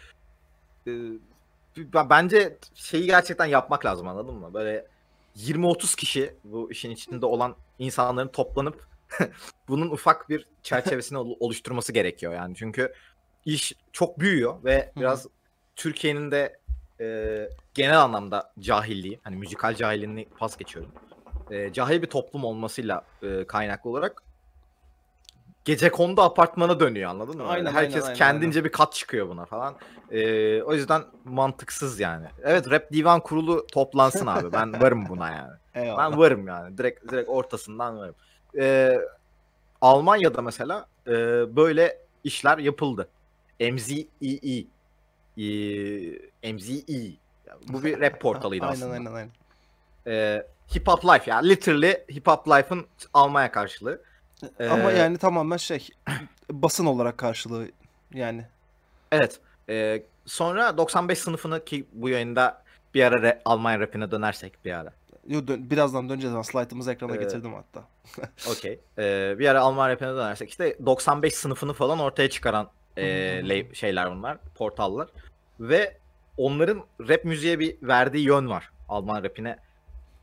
e, bence şeyi gerçekten yapmak lazım anladın mı? Böyle 20-30 kişi bu işin içinde olan insanların toplanıp [laughs] bunun ufak bir çerçevesini oluşturması gerekiyor yani. Çünkü iş çok büyüyor ve biraz Türkiye'nin de e, genel anlamda cahilliği, hani müzikal cahilliğini pas geçiyorum. E, cahil bir toplum olmasıyla e, kaynaklı olarak gece kondu apartmana dönüyor anladın mı? Aynen, Herkes aynen, kendince aynen. bir kat çıkıyor buna falan. Ee, o yüzden mantıksız yani. Evet rap divan kurulu toplansın abi. Ben [laughs] varım buna yani. Eyvallah. Ben varım yani. Direkt direkt ortasından varım. Ee, Almanya'da mesela e, böyle işler yapıldı. MZEE e, MZE e, e e. bu bir rap [laughs] portalıydı aynen, aslında. Aynen aynen aynen. Ee, hip Hop Life yani literally Hip Hop Life'ın Almanya karşılığı ama Ee, yani tamamen şey, basın olarak karşılığı yani. Evet. Ee, sonra 95 sınıfını ki bu yayında bir ara re- Almanya rapine dönersek bir ara. Yo, dön- birazdan döneceğiz. Ben slaytımızı ekrana Ee, getirdim hatta. [laughs] Okey. Ee, bir ara Alman rapine dönersek işte 95 sınıfını falan ortaya çıkaran e, Hmm. şeyler bunlar, portallar ve onların rap müziğe bir verdiği yön var. Alman rapine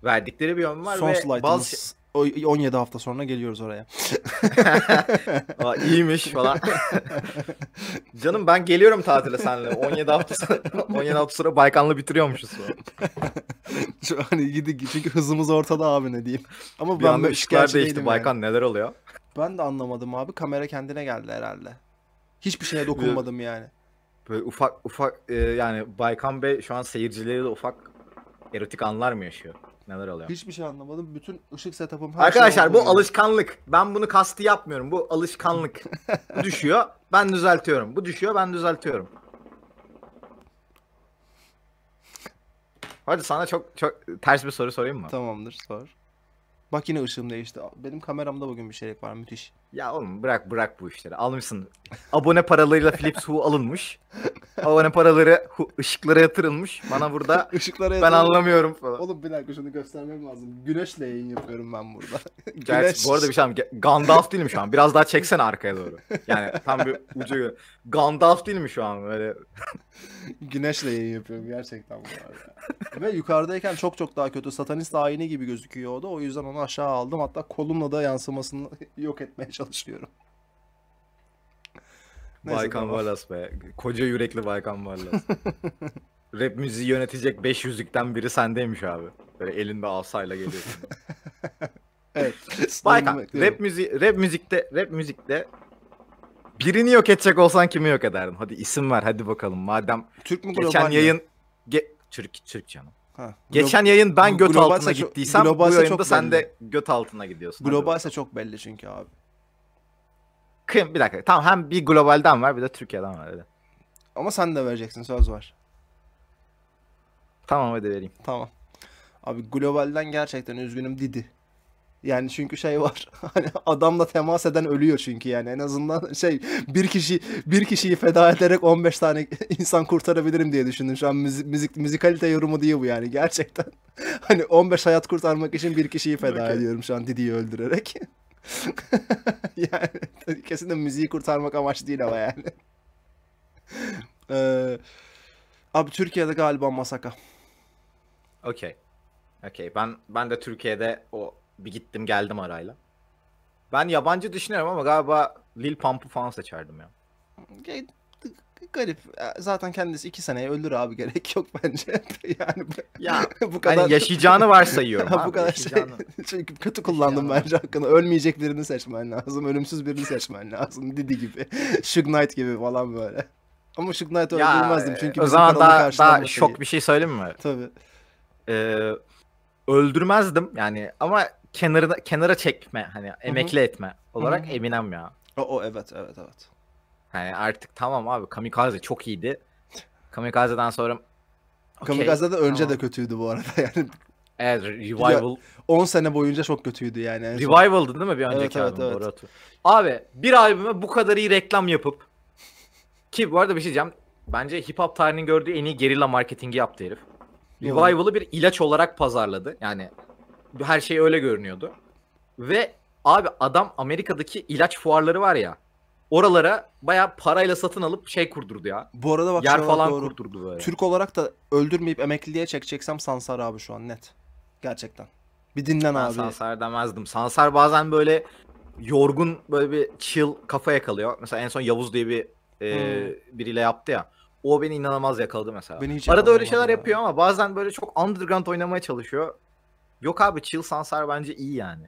verdikleri bir yön var Son ve bazı şey- 17 hafta sonra geliyoruz oraya. [laughs] Aa, iyiymiş falan. [laughs] Canım ben geliyorum tatile senle. 17 hafta sonra, 17 [laughs] hafta sonra Baykan'la bitiriyormuşuz. Şu hani gidi çünkü hızımız ortada abi ne diyeyim. Ama bir ben işler değişti Baykan neler oluyor? Ben de anlamadım abi. Kamera kendine geldi herhalde. Hiçbir şeye dokunmadım yani. Böyle ufak ufak e, yani Baykan Bey şu an seyircileriyle ufak erotik anlar mı yaşıyor? neler oluyor. Hiçbir şey anlamadım. Bütün ışık setup'ım her şey Arkadaşlar şey bu alışkanlık. Ben bunu kastı yapmıyorum. Bu alışkanlık. [laughs] bu düşüyor. Ben düzeltiyorum. Bu düşüyor. Ben düzeltiyorum. Hadi sana çok çok ters bir soru sorayım mı? Tamamdır sor. Bak yine ışığım değişti. Benim kameramda bugün bir şeylik var müthiş. Ya oğlum bırak bırak bu işleri. Almışsın. Abone paralarıyla Philips Hue alınmış. Abone paraları hu, ışıklara yatırılmış. Bana burada ışıklara [laughs] ben anlamıyorum falan. Oğlum bir dakika şunu göstermem lazım. Güneşle yayın yapıyorum ben burada. [laughs] Güneş. Gerçi bu arada bir şey Gandalf değil mi şu an? Biraz daha çeksene arkaya doğru. Yani tam bir ucu. Gandalf değil mi şu an böyle? [laughs] Güneşle yayın yapıyorum gerçekten bu arada. Ve yukarıdayken çok çok daha kötü. Satanist ayini gibi gözüküyor o da. O yüzden onu aşağı aldım. Hatta kolumla da yansımasını yok etmeye çalıştım çalışıyorum. Baykan tamam. be. Koca yürekli Baykan Wallace. [laughs] Rap müziği yönetecek 500'lükten biri sendeymiş abi. Böyle elinde asayla geliyorsun. [laughs] evet. Baykan rap müziği rap müzikte rap müzikte birini yok edecek olsan kimi yok ederdin? Hadi isim ver hadi bakalım. Madem Türk mü geçen yayın ge, Türk Türk canım. Ha, Geçen yayın ben göt altına gittiysem bu yayında sen de göt altına gidiyorsun. Globalse çok belli çünkü abi. Kıyım bir dakika. Tamam hem bir globalden var bir de Türkiye'den var öyle. Ama sen de vereceksin söz var. Tamam hadi vereyim. Tamam. Abi globalden gerçekten üzgünüm Didi. Yani çünkü şey var. [laughs] Hani adamla temas eden ölüyor çünkü yani. En azından şey bir kişi bir kişiyi feda ederek 15 tane [laughs] insan kurtarabilirim diye düşündüm. Şu an müzik, müzik müzikalite yorumu diye bu yani gerçekten. [laughs] Hani 15 hayat kurtarmak için bir kişiyi feda okay. ediyorum şu an Didi'yi öldürerek. [laughs] yani kesin de müziği kurtarmak amaç değil ama yani. [laughs] ee, abi Türkiye'de galiba Masaka. Okey. Okey. Ben ben de Türkiye'de o bir gittim geldim arayla. Ben yabancı düşünüyorum ama galiba Lil Pump'u falan seçerdim ya garip. E, zaten kendisi iki seneye ölür abi [laughs] gerek yok bence. [laughs] yani ya, [laughs] bu hani kadar hani yaşayacağını varsayıyorum. abi, bu kadar şey. Çünkü şey, kötü kullandım bence hakkını. Ölmeyecek birini seçmen lazım. Ölümsüz birini seçmen lazım. Didi gibi. Shug Knight gibi falan böyle. Ama Shug Knight öldürmezdim e, çünkü. O zaman daha, daha şok bir şey söyleyeyim mi? Tabii. Ee, öldürmezdim yani ama kenara kenara çekme hani emekli Hı-hı. etme olarak Hı-hı. Eminem ya. O, o evet evet evet. Yani artık tamam abi Kamikaze çok iyiydi. Kamikaze'den sonra okay, Kamikaze'den önce tamam. de kötüydü bu arada [laughs] yani. Evet Revival. 10 sene boyunca çok kötüydü yani. Revival'dı değil mi bir önceki evet, albüm? Evet, evet. Abi bir albüme bu kadar iyi reklam yapıp ki bu arada bir şey diyeceğim. Bence hip hop tarihinin gördüğü en iyi gerilla marketingi yaptı herif. Revival'ı bir ilaç olarak pazarladı. Yani her şey öyle görünüyordu. Ve abi adam Amerika'daki ilaç fuarları var ya oralara bayağı parayla satın alıp şey kurdurdu ya. Bu arada bak yer falan doğru. kurdurdu böyle. Türk olarak da öldürmeyip emekliliğe çekeceksem Sansar abi şu an net. Gerçekten. Bir dinlen ben abi. Sansar demezdim. Sansar bazen böyle yorgun böyle bir chill kafa yakalıyor. Mesela en son Yavuz diye bir e, hmm. biriyle yaptı ya. O beni inanamaz yakaladı mesela. Beni hiç Arada öyle şeyler ya. yapıyor ama bazen böyle çok underground oynamaya çalışıyor. Yok abi Chill Sansar bence iyi yani.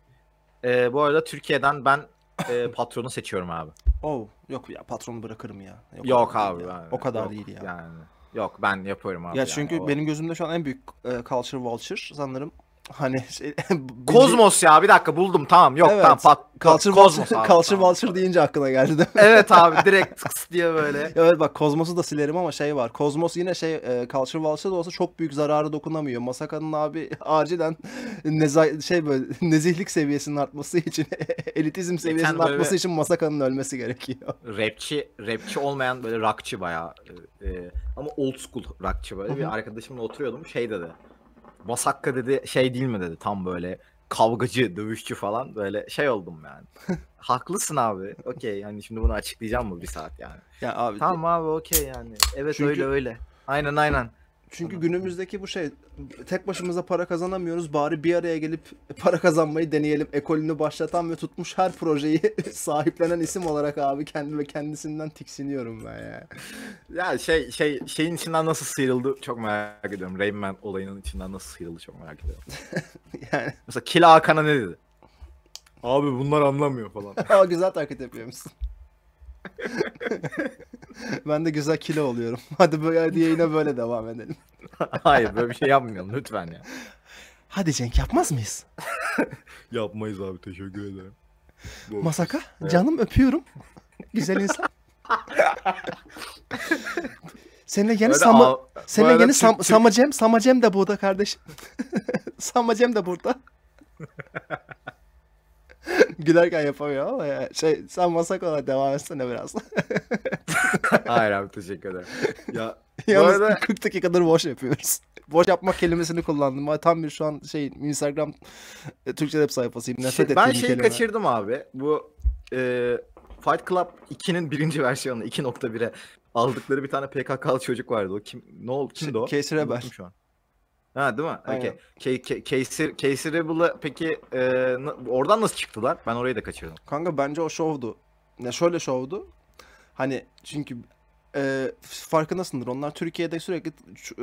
Ee, bu arada Türkiye'den ben e, patronu seçiyorum abi. Oh yok ya patronu bırakırım ya. Yok, yok abi. Ya. abi o kadar yok, değil ya. Yani. Yok ben yapıyorum abi. Ya çünkü yani, o... benim gözümde şu an en büyük e, culture vulture sanırım hani şey, [laughs] Kozmos ya bir dakika buldum tamam yok evet. tamam pat, kalçır Kozmos abi, kalçır tamam. balçır deyince aklına geldi değil mi? Evet [laughs] abi direkt kıs diye böyle. evet bak Kozmos'u da silerim ama şey var. Kozmos yine şey e, kalçır balçır da olsa çok büyük zararı dokunamıyor. Masaka'nın abi [laughs] acilen neza şey böyle nezihlik seviyesinin artması için elitizm seviyesinin Geçen artması için Masaka'nın ölmesi gerekiyor. Rapçi rapçi olmayan böyle rockçı bayağı e, e ama old school rockçı böyle Hı-hı. bir arkadaşımla oturuyordum şey dedi. Masakka dedi şey değil mi dedi tam böyle kavgacı, dövüşçü falan böyle şey oldum yani. [laughs] Haklısın abi. Okey yani şimdi bunu açıklayacağım mı bir saat yani. Ya abi. Tamam abi okey yani. Evet Çünkü... öyle öyle. Aynen aynen. Çünkü günümüzdeki bu şey tek başımıza para kazanamıyoruz. Bari bir araya gelip para kazanmayı deneyelim. Ekolünü başlatan ve tutmuş her projeyi [laughs] sahiplenen isim olarak abi kendime kendisinden tiksiniyorum ben ya. Ya şey şey şeyin içinden nasıl sıyrıldı çok merak ediyorum. Rain Man olayının içinden nasıl sıyrıldı çok merak ediyorum. [laughs] yani mesela Kila Hakan'a ne dedi? Abi bunlar anlamıyor falan. [laughs] Ama güzel taklit musun? [laughs] ben de güzel kilo oluyorum. [laughs] Hadi böyle hadi yayına böyle devam edelim. [laughs] Hayır böyle bir şey yapmayalım lütfen ya. Hadi Cenk yapmaz mıyız? Yapmayız abi teşekkür ederim. Masaka evet. canım öpüyorum. Güzel insan. Seninle yeni Öyle Sama seninle yeni Sam, Samacem Samacem de burada kardeşim. Samacem de burada. [laughs] Gülerken yapamıyor ama ya. Şey sen masak olarak devam etsene biraz. [laughs] Hayır abi teşekkür ederim. Ya Yalnız arada... 40 dakikadır boş yapıyoruz. [laughs] Boş yapmak kelimesini kullandım. Tam bir şu an şey Instagram e, Türkçe rap sayfasıyım. Nefret şey, ben şeyi kelime. kaçırdım abi. Bu e, Fight Club 2'nin birinci versiyonu 2.1'e aldıkları bir tane PKK'lı çocuk vardı. O kim ne oldu? Kimdi o? Şey, Casey Rebel. Şu an. Ha değil mi? Okey. Ke- ke- peki e, oradan nasıl çıktılar? Ben orayı da kaçırdım. Kanka bence o şovdu. Ne şöyle şovdu. Hani çünkü e, farkındasındır. Onlar Türkiye'de sürekli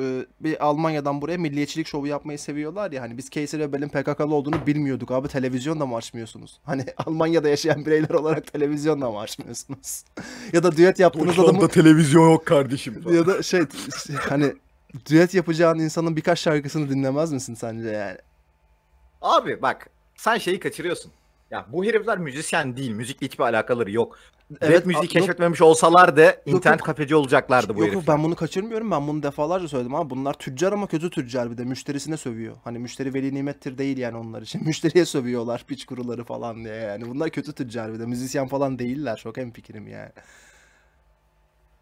e, bir Almanya'dan buraya milliyetçilik şovu yapmayı seviyorlar ya. Hani biz Kayser Rebel'in PKK'lı olduğunu bilmiyorduk abi. Televizyon da mı açmıyorsunuz? [laughs] Hani Almanya'da yaşayan bireyler olarak televizyon da mı açmıyorsunuz? [laughs] ya da düet yaptığınız adamı... televizyon yok kardeşim. ya da şey [laughs] hani düet yapacağın insanın birkaç şarkısını dinlemez misin sence yani? Abi bak sen şeyi kaçırıyorsun. Ya bu herifler müzisyen değil. Müzikle hiçbir alakaları yok. Evet, evet müziği keşfetmemiş olsalardı internet kafeci olacaklardı bu yok, herifler. Yok ben bunu kaçırmıyorum. Ben bunu defalarca söyledim ama bunlar tüccar ama kötü tüccar bir de müşterisine sövüyor. Hani müşteri veli nimettir değil yani onlar için. [laughs] Müşteriye sövüyorlar piç kuruları falan diye yani. Bunlar kötü tüccar bir de müzisyen falan değiller. Çok en fikrim yani.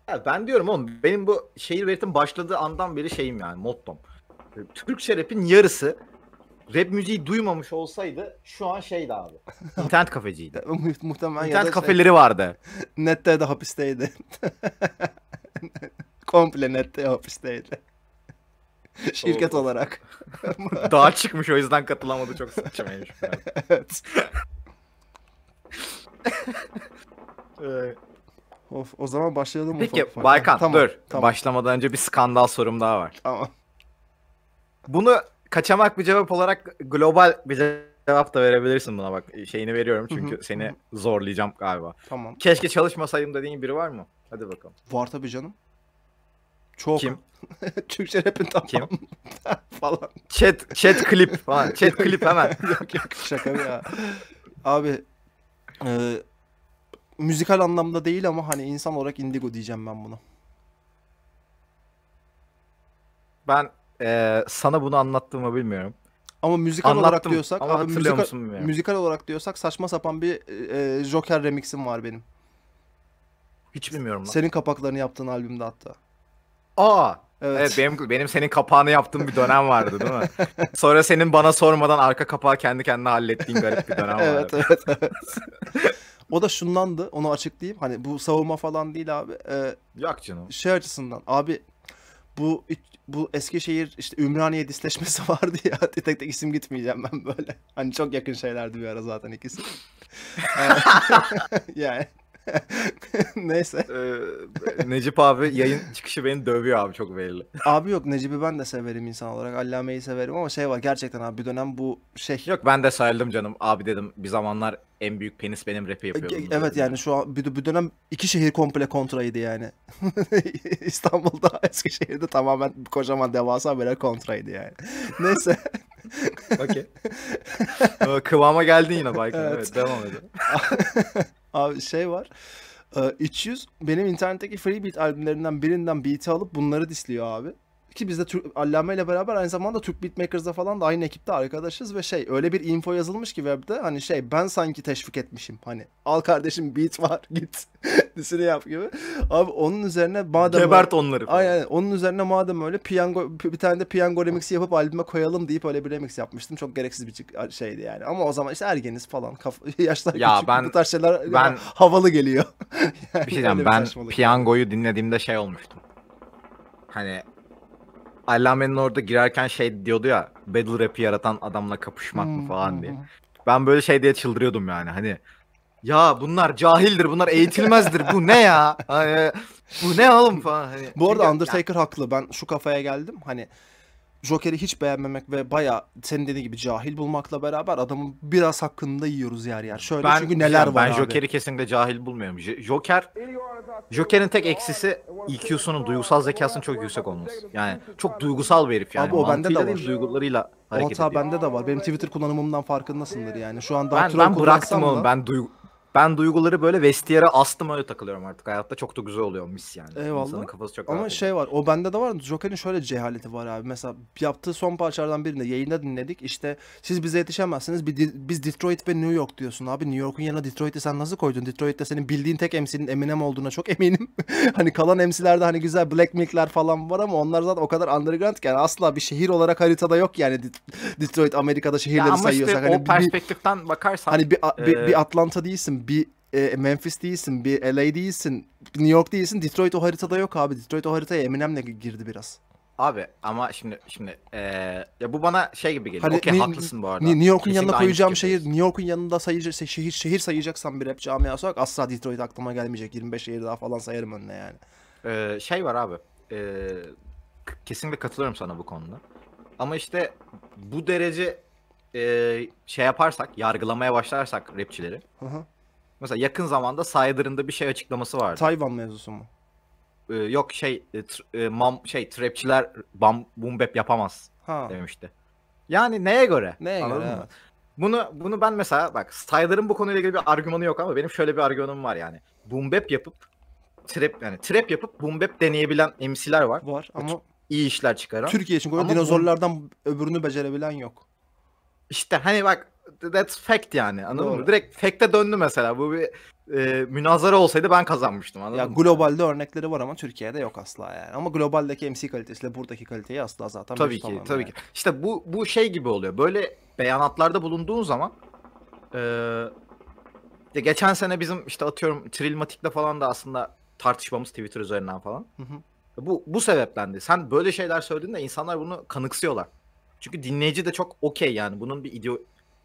Ya ben diyorum oğlum benim bu şehir veritim başladığı andan beri şeyim yani mottom. E, Türk rap'in yarısı rap müziği duymamış olsaydı şu an şeydi abi. [laughs] İnternet kafeciydi. Muhtemelen İnternet şey- kafeleri şey, vardı. [laughs] Nette de hapisteydi. [laughs] Komple nette hapisteydi. Şirket Doğru. olarak. Daha çıkmış o yüzden katılamadı çok saçmaymış. evet. Ee, Of o zaman başlayalım mı? Peki ufak Baykan tamam, dur. Tamam. Başlamadan önce bir skandal sorum daha var. Tamam. Bunu kaçamak bir cevap olarak global bir cevap da verebilirsin buna bak. Şeyini veriyorum çünkü seni zorlayacağım galiba. Tamam. Keşke çalışmasaydım dediğin biri var mı? Hadi bakalım. Var tabii canım. Çok. Kim? [laughs] Türkçe rapin tamam. Kim? [laughs] falan. Chat, chat klip falan. Chat klip hemen. [laughs] yok yok şaka ya. Abi e, müzikal anlamda değil ama hani insan olarak indigo diyeceğim ben buna. Ben e, sana bunu anlattığımı bilmiyorum. Ama müzikal Anlattım, olarak diyorsak, ama abi, müzikal, musun müzikal olarak diyorsak saçma sapan bir e, e, Joker remix'im var benim. Hiç bilmiyorum lan. Senin kapaklarını yaptığın albümde hatta. Aa. Evet. evet benim benim senin kapağını yaptığım bir dönem vardı değil mi? [laughs] Sonra senin bana sormadan arka kapağı kendi kendine hallettiğin garip bir dönem vardı. evet evet. [laughs] O da şundandı onu açıklayayım. Hani bu savunma falan değil abi. Ee, Yak canım. Şey açısından abi bu bu Eskişehir işte Ümraniye disleşmesi [laughs] vardı ya. Tek tek isim gitmeyeceğim ben böyle. Hani çok yakın şeylerdi bir ara zaten ikisi. [laughs] Ee, [laughs] yani [laughs] Neyse. Ee, Necip abi yayın çıkışı beni dövüyor abi çok belli. Abi yok Necip'i ben de severim insan olarak. Allame'yi severim ama şey var gerçekten abi bir dönem bu şey. Yok ben de sayıldım canım. Abi dedim bir zamanlar en büyük penis benim rapi e, yapıyordum. Evet yani şu an bir, bir dönem iki şehir komple kontraydı yani. [laughs] İstanbul'da [laughs] Eskişehir'de tamamen kocaman devasa böyle kontraydı yani. Neyse. Okey. Ee, kıvama geldin yine Baykan. Evet. evet devam edelim. Abi şey var. 300 e, benim internetteki Freebit albümlerinden birinden beat'i alıp bunları disliyor abi. Ki biz de Türk, Allame ile beraber aynı zamanda Türk Beatmakers'da falan da aynı ekipte arkadaşız ve şey öyle bir info yazılmış ki webde hani şey ben sanki teşvik etmişim hani al kardeşim beat var [laughs] git [laughs] disini yap gibi. Abi onun üzerine madem Gebert öyle, onları. Falan. Aynen onun üzerine madem öyle piyango bir tane de piyango remixi yapıp albüme koyalım deyip öyle bir remix yapmıştım. Çok gereksiz bir şeydi yani. Ama o zaman işte ergeniz falan kafa, [laughs] yaşlar ya küçük ben, bu tarz şeyler ben, havalı geliyor. yani bir şey diyeceğim ben piyangoyu dinlediğimde şey olmuştum. Hani Allame'nin orada girerken şey diyordu ya battle rap'i yaratan adamla kapışmak hmm, mı falan hmm. diye. Ben böyle şey diye çıldırıyordum yani hani ya bunlar cahildir bunlar eğitilmezdir bu ne ya hani, bu ne oğlum falan. Hani, bu arada Undertaker ya. haklı ben şu kafaya geldim hani Joker'i hiç beğenmemek ve baya senin dediğin gibi cahil bulmakla beraber adamın biraz hakkında yiyoruz yer yer. Şöyle ben, çünkü neler var Ben Joker'i kesinlikle cahil bulmuyorum. Joker Joker'in tek eksisi EQ'sunun duygusal zekasının çok yüksek olması. Yani çok duygusal bir herif yani. Abi o bende de var. duygularıyla hareket o hata ediyor. bende de var. Benim Twitter kullanımımdan farkındasındır yani. Şu anda ben, ben bıraktım onu. Da... Ben duygu ben duyguları böyle vestiyere astım öyle takılıyorum artık. Hayatta çok da güzel oluyor mis yani. Eyvallah. İnsanın kafası çok Ama şey var o bende de var. Joker'in şöyle cehaleti var abi. Mesela yaptığı son parçalardan birinde yayında dinledik. İşte siz bize yetişemezsiniz. Biz Detroit ve New York diyorsun abi. New York'un yanına Detroit'i sen nasıl koydun? Detroit'te senin bildiğin tek MC'nin Eminem olduğuna çok eminim. [laughs] hani kalan MC'lerde hani güzel Black Milk'ler falan var ama onlar zaten o kadar underground ki yani asla bir şehir olarak haritada yok yani Detroit Amerika'da şehirleri ya ama sayıyorsak. Işte hani o bir, perspektiften bakarsan. Hani bir, bir, e... bir Atlanta değilsin bir e, Memphis değilsin, bir LA değilsin, New York değilsin. Detroit o haritada yok abi. Detroit o haritaya Eminem'le girdi biraz. Abi ama şimdi şimdi ee, ya bu bana şey gibi geliyor. Hani, Okey haklısın bu arada. New York'un Kesinlikle yanına koyacağım şehir, New York'un yanında sayıcı şey, şehir şehir sayacaksan bir rap camiası olarak asla Detroit aklıma gelmeyecek. 25 şehir daha falan sayarım önüne yani. Ee, şey var abi. E, kesinlikle katılıyorum sana bu konuda. Ama işte bu derece e, şey yaparsak, yargılamaya başlarsak rapçileri. Hı hı Mesela yakın zamanda Sider'ın bir şey açıklaması vardı. Tayvan mevzusu mu? Ee, yok şey e, e, mam, şey trapçiler bam, boom bap yapamaz ha. demişti. Yani neye göre? Neye göre? Mı? Bunu bunu ben mesela bak Sider'ın bu konuyla ilgili bir argümanı yok ama benim şöyle bir argümanım var yani. Boom bap yapıp trap yani trap yapıp boom bap deneyebilen MC'ler var. Var ama iyi işler çıkaran. Türkiye için koyuyor dinozorlardan bu... öbürünü becerebilen yok. İşte hani bak that's fact yani anladın Doğru. mı? Direkt fact'e döndü mesela. Bu bir e, münazara olsaydı ben kazanmıştım anladın ya, mı? Globalde örnekleri var ama Türkiye'de yok asla yani. Ama globaldeki MC kalitesiyle buradaki kaliteyi asla zaten Tabii ki tabii yani. ki. İşte bu bu şey gibi oluyor. Böyle beyanatlarda bulunduğun zaman e, işte geçen sene bizim işte atıyorum Trilmatik'le falan da aslında tartışmamız Twitter üzerinden falan. Hı hı. Bu bu sebeplendi. Sen böyle şeyler söylediğinde insanlar bunu kanıksıyorlar. Çünkü dinleyici de çok okey yani bunun bir ide-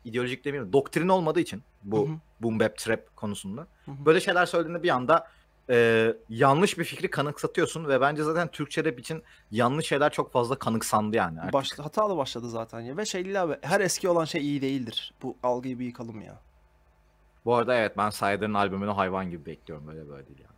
ideolojik demiyorum. Doktrin olmadığı için bu Hı-hı. boom bap trap konusunda. Hı-hı. Böyle şeyler söylediğinde bir anda e, yanlış bir fikri kanıksatıyorsun ve bence zaten Türkçe rap için yanlış şeyler çok fazla kanıksandı yani. Artık. Baş, hatalı başladı zaten ya. Ve şey abi her eski olan şey iyi değildir. Bu algıyı bir yıkalım ya. Bu arada evet ben Sayder'ın albümünü hayvan gibi bekliyorum böyle böyle değil yani.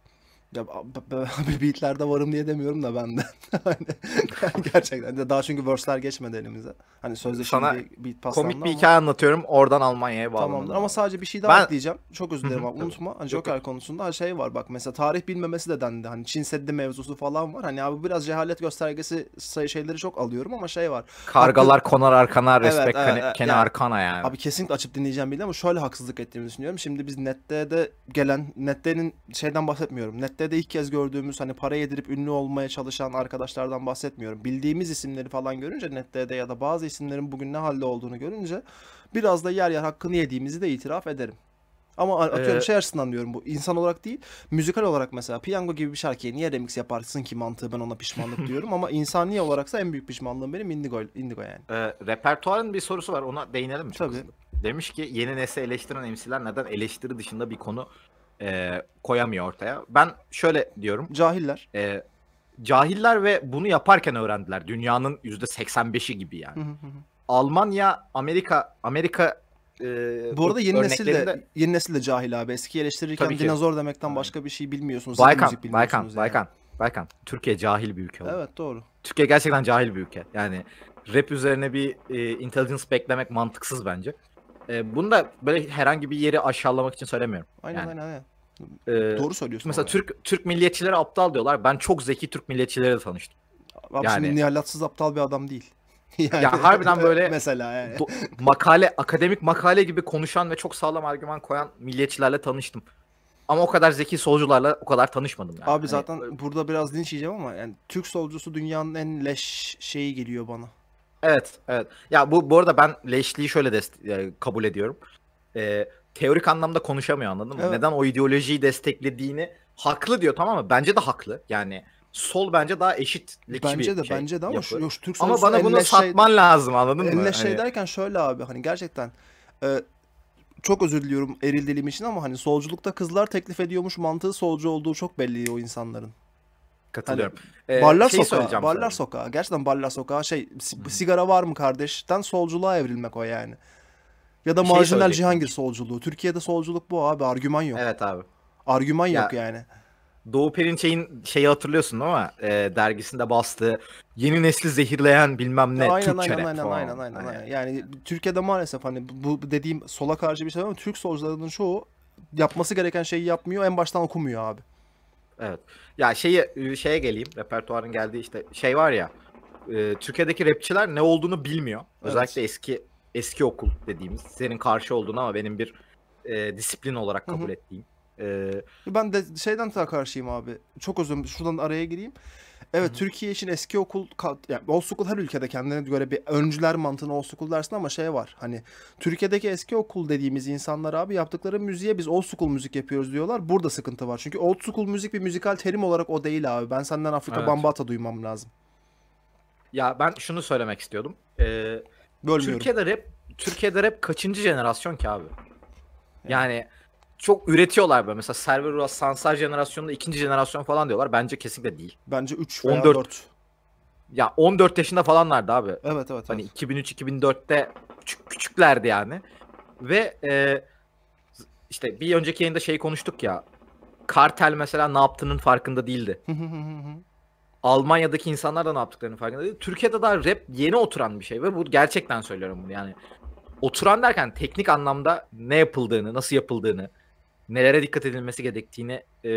Ya, [laughs] beatlerde varım diye demiyorum da benden. [laughs] Hani, gerçekten. Daha çünkü verse'ler geçmedi elimize. Hani sözde Sana şimdi beat paslandı komik bir ama... hikaye anlatıyorum. Oradan Almanya'ya bağlandı. Tamamdır ama sadece bir şey daha ben... ekleyeceğim. Çok özür dilerim abi. Unutma. Hani Joker konusunda şey var bak mesela tarih bilmemesi de dendi. Hani Çin Seddi mevzusu falan var. Hani abi biraz cehalet göstergesi şeyleri çok alıyorum ama şey var. Kargalar Hakkı... konar arkana, respect evet, evet, evet, kene yani, arkana yani. Abi kesinlikle açıp dinleyeceğim bile ama şöyle haksızlık ettiğimi düşünüyorum. Şimdi biz nette de gelen nette'nin şeyden bahsetmiyorum. Nette mesleğe ilk kez gördüğümüz hani para yedirip ünlü olmaya çalışan arkadaşlardan bahsetmiyorum. Bildiğimiz isimleri falan görünce NetD'de ya da bazı isimlerin bugün ne halde olduğunu görünce biraz da yer yer hakkını yediğimizi de itiraf ederim. Ama atıyorum ee, şey açısından diyorum bu insan olarak değil müzikal olarak mesela piyango gibi bir şarkıyı niye remix yaparsın ki mantığı ben ona pişmanlık [laughs] diyorum ama insani olaraksa en büyük pişmanlığım benim Indigo, Indigo yani. E, repertuarın bir sorusu var ona değinelim mi? Çok Tabii. Demiş ki yeni nesli eleştiren MC'ler neden eleştiri dışında bir konu e, koyamıyor ortaya. Ben şöyle diyorum. Cahiller. E, cahiller ve bunu yaparken öğrendiler. Dünyanın yüzde %85'i gibi yani. Almanya, Amerika, Amerika e, Bu arada yeni nesil de yeni nesil de cahil abi. Eski eleştirirken Tabii ki. dinozor demekten Aynen. başka bir şey bilmiyorsunuz. Baykan, müzik bilmiyorsunuz Baykan, yani. Baykan, Baykan. Türkiye cahil bir ülke. Oldu. Evet doğru. Türkiye gerçekten cahil bir ülke. Yani rap üzerine bir e, intelligence beklemek mantıksız bence. E, bunu da böyle herhangi bir yeri aşağılamak için söylemiyorum. Aynen yani. aynen aynen. Ee, Doğru söylüyorsun. Mesela Türk Türk milliyetçileri aptal diyorlar. Ben çok zeki Türk milliyetçileriyle tanıştım. Abi yani, şimdi Nihallatsız aptal bir adam değil. [laughs] yani, ya harbiden böyle [laughs] mesela yani. do, makale akademik makale gibi konuşan ve çok sağlam argüman koyan milliyetçilerle tanıştım. Ama o kadar zeki solcularla o kadar tanışmadım yani. Abi hani zaten hani, burada biraz linç ama yani Türk solcusu dünyanın en leş şeyi geliyor bana. Evet, evet. Ya bu bu arada ben leşliği şöyle dest- e, kabul ediyorum. Ee, teorik anlamda konuşamıyor anladın mı? Evet. Neden o ideolojiyi desteklediğini haklı diyor tamam mı? Bence de haklı. Yani sol bence daha eşit. bence de, şey. Bence de ama şu, yok, Türk Ama bana bunu şey satman şey, lazım anladın eline mı? şey hani... derken şöyle abi hani gerçekten e, çok özür diliyorum eril dilim için ama hani solculukta kızlar teklif ediyormuş mantığı solcu olduğu çok belli o insanların. Katılıyorum. Hani, ee, şey sokağı, barlar sana. sokağı. Gerçekten barlar sokağı şey hmm. sigara var mı kardeşten solculuğa evrilmek o yani. Ya da şey marjinal Cihangir solculuğu. Türkiye'de solculuk bu abi argüman yok. Evet abi. Argüman ya, yok yani. Doğu Perinçek'in şeyi hatırlıyorsun ama e, dergisinde bastığı yeni nesli zehirleyen bilmem ne ya aynen, Türkçe aynen, rap aynen, falan. Aynen aynen aynen. Yani. yani Türkiye'de maalesef hani bu dediğim sola karşı bir şey ama Türk solcularının çoğu yapması gereken şeyi yapmıyor en baştan okumuyor abi. Evet. Ya şeyi ıı, şeye geleyim. Repertuarın geldiği işte şey var ya. E, Türkiye'deki rapçiler ne olduğunu bilmiyor. Evet. Özellikle eski eski okul dediğimiz. Senin karşı olduğunu ama benim bir e, disiplin olarak kabul Hı-hı. ettiğim. E, ben de şeyden daha karşıyım abi. Çok özür dilerim. Şuradan araya gireyim. Evet hı Türkiye için eski okul yani old school her ülkede kendine göre bir öncüler mantığına old school dersin ama şey var. Hani Türkiye'deki eski okul dediğimiz insanlar abi yaptıkları müziğe biz old school müzik yapıyoruz diyorlar. Burada sıkıntı var. Çünkü old school müzik bir müzikal terim olarak o değil abi. Ben senden Afrika evet. Bambata duymam lazım. Ya ben şunu söylemek istiyordum. Ee, Türkiye'de rap Türkiye'de rap kaçıncı jenerasyon ki abi? Yani evet çok üretiyorlar böyle. Mesela Server Sansar jenerasyonunda ikinci jenerasyon falan diyorlar. Bence kesinlikle değil. Bence 3 veya 14. 4. Ya 14 yaşında falanlardı abi. Evet evet. hani evet. Hani 2003-2004'te küçük, küçüklerdi yani. Ve e, işte bir önceki yayında şey konuştuk ya. Kartel mesela ne yaptığının farkında değildi. Almanya'daki insanlar da ne yaptıklarının farkında değildi Türkiye'de daha rap yeni oturan bir şey ve bu gerçekten söylüyorum bunu yani. Oturan derken teknik anlamda ne yapıldığını, nasıl yapıldığını, nelere dikkat edilmesi gerektiğini e,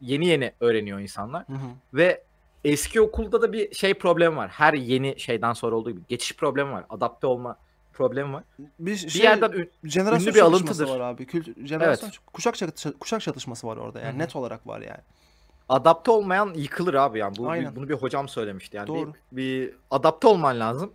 yeni yeni öğreniyor insanlar. Hı hı. Ve eski okulda da bir şey problemi var. Her yeni şeyden sonra olduğu gibi geçiş problemi var. Adapte olma problemi var. Bir, şey, bir yerden ün, jenerasyon ünlü bir alıntıdır. var abi. Kült, jenerasyon evet. kuşak kuşak çatışması var orada yani Hı-hı. net olarak var yani. Adapte olmayan yıkılır abi yani. Bu, Aynen. bunu bir hocam söylemişti yani. Doğru. Bir, bir adapte olman lazım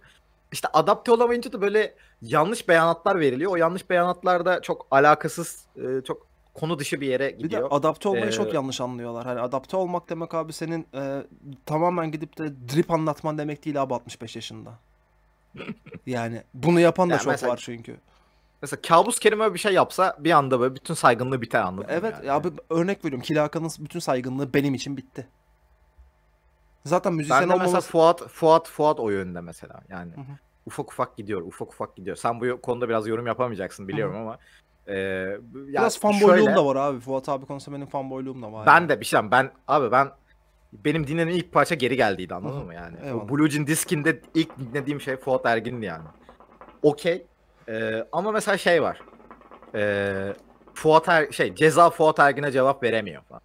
işte adapte olamayınca da böyle yanlış beyanatlar veriliyor. O yanlış beyanatlarda çok alakasız, e, çok konu dışı bir yere gidiyor. Bir de adapte olmayı ee, çok yanlış anlıyorlar. Hani adapte olmak demek abi senin e, tamamen gidip de drip anlatman demek değil abi 65 yaşında. [laughs] yani bunu yapan da yani çok mesela, var çünkü. Mesela kabus kelime bir şey yapsa bir anda böyle bütün saygınlığı biter anladın Evet yani. abi örnek veriyorum. Kilakanın bütün saygınlığı benim için bitti. Zaten müzisyen ben de olmaması... mesela Fuat Fuat Fuat o yönde mesela. Yani Hı-hı. ufak ufak gidiyor, ufak ufak gidiyor. Sen bu konuda biraz yorum yapamayacaksın biliyorum Hı-hı. ama ee, yani biraz fanboyluğum şöyle, da var abi. Fuat abi konusunda benim fanboyluğum da var. Ben yani. de bir şey ben abi ben benim dinlediğim ilk parça geri geldiydi anladın Hı-hı. mı yani? Eyvallah. Blue Jean Diskin'de ilk dinlediğim şey Fuat Ergin'di yani. Okey. Ee, ama mesela şey var. Ee, Fuat er, şey ceza Fuat Ergin'e cevap veremiyor falan.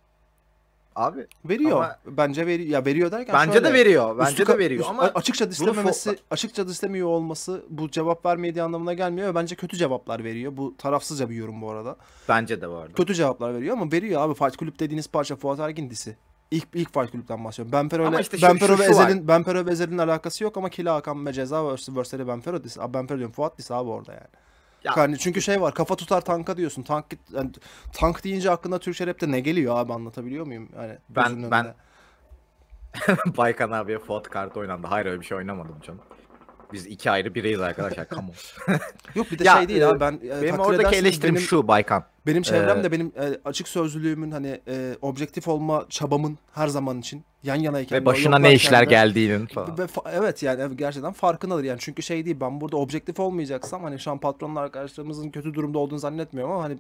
Abi veriyor. Ama... Bence veriyor. Ya veriyor derken Bence şöyle, de veriyor. Bence üstü, de veriyor üstü, ama açıkça dislememesi, açıkça dislemiyor olması bu cevap vermediği anlamına gelmiyor bence kötü cevaplar veriyor. Bu tarafsızca bir yorum bu arada. Bence de vardı. Kötü cevaplar veriyor ama veriyor abi Fight Club dediğiniz parça Fuat Ergin disi. İlk ilk Fight Club'dan bahsediyorum. Benfero ile işte şu, Benfero ve Ezel'in Benfero ve Ezel'in alakası yok ama Kila Hakan ve Ceza vs. Versel'e Benfero disi. Abi Benfero diyorum Fuat disi abi orada yani. Ya. Yani çünkü şey var kafa tutar tanka diyorsun. Tank yani, tank deyince aklına Türkçe rapte ne geliyor abi anlatabiliyor muyum? Yani ben ben [laughs] Baykan abiye fot kart oynandı. Hayır öyle bir şey oynamadım canım. Biz iki ayrı bireyiz arkadaşlar. Come on. [laughs] Yok bir de ya, şey değil abi ben e, benim oradaki eleştirim benim, şu Baykan. Benim çevrem de ee, benim e, açık sözlülüğümün hani e, objektif olma çabamın her zaman için yan yana yanayken ve başına ne işler de, geldiğinin falan. ve, evet yani e, gerçekten farkındadır yani çünkü şey değil ben burada objektif olmayacaksam hani şu an patronla arkadaşlarımızın kötü durumda olduğunu zannetmiyorum ama hani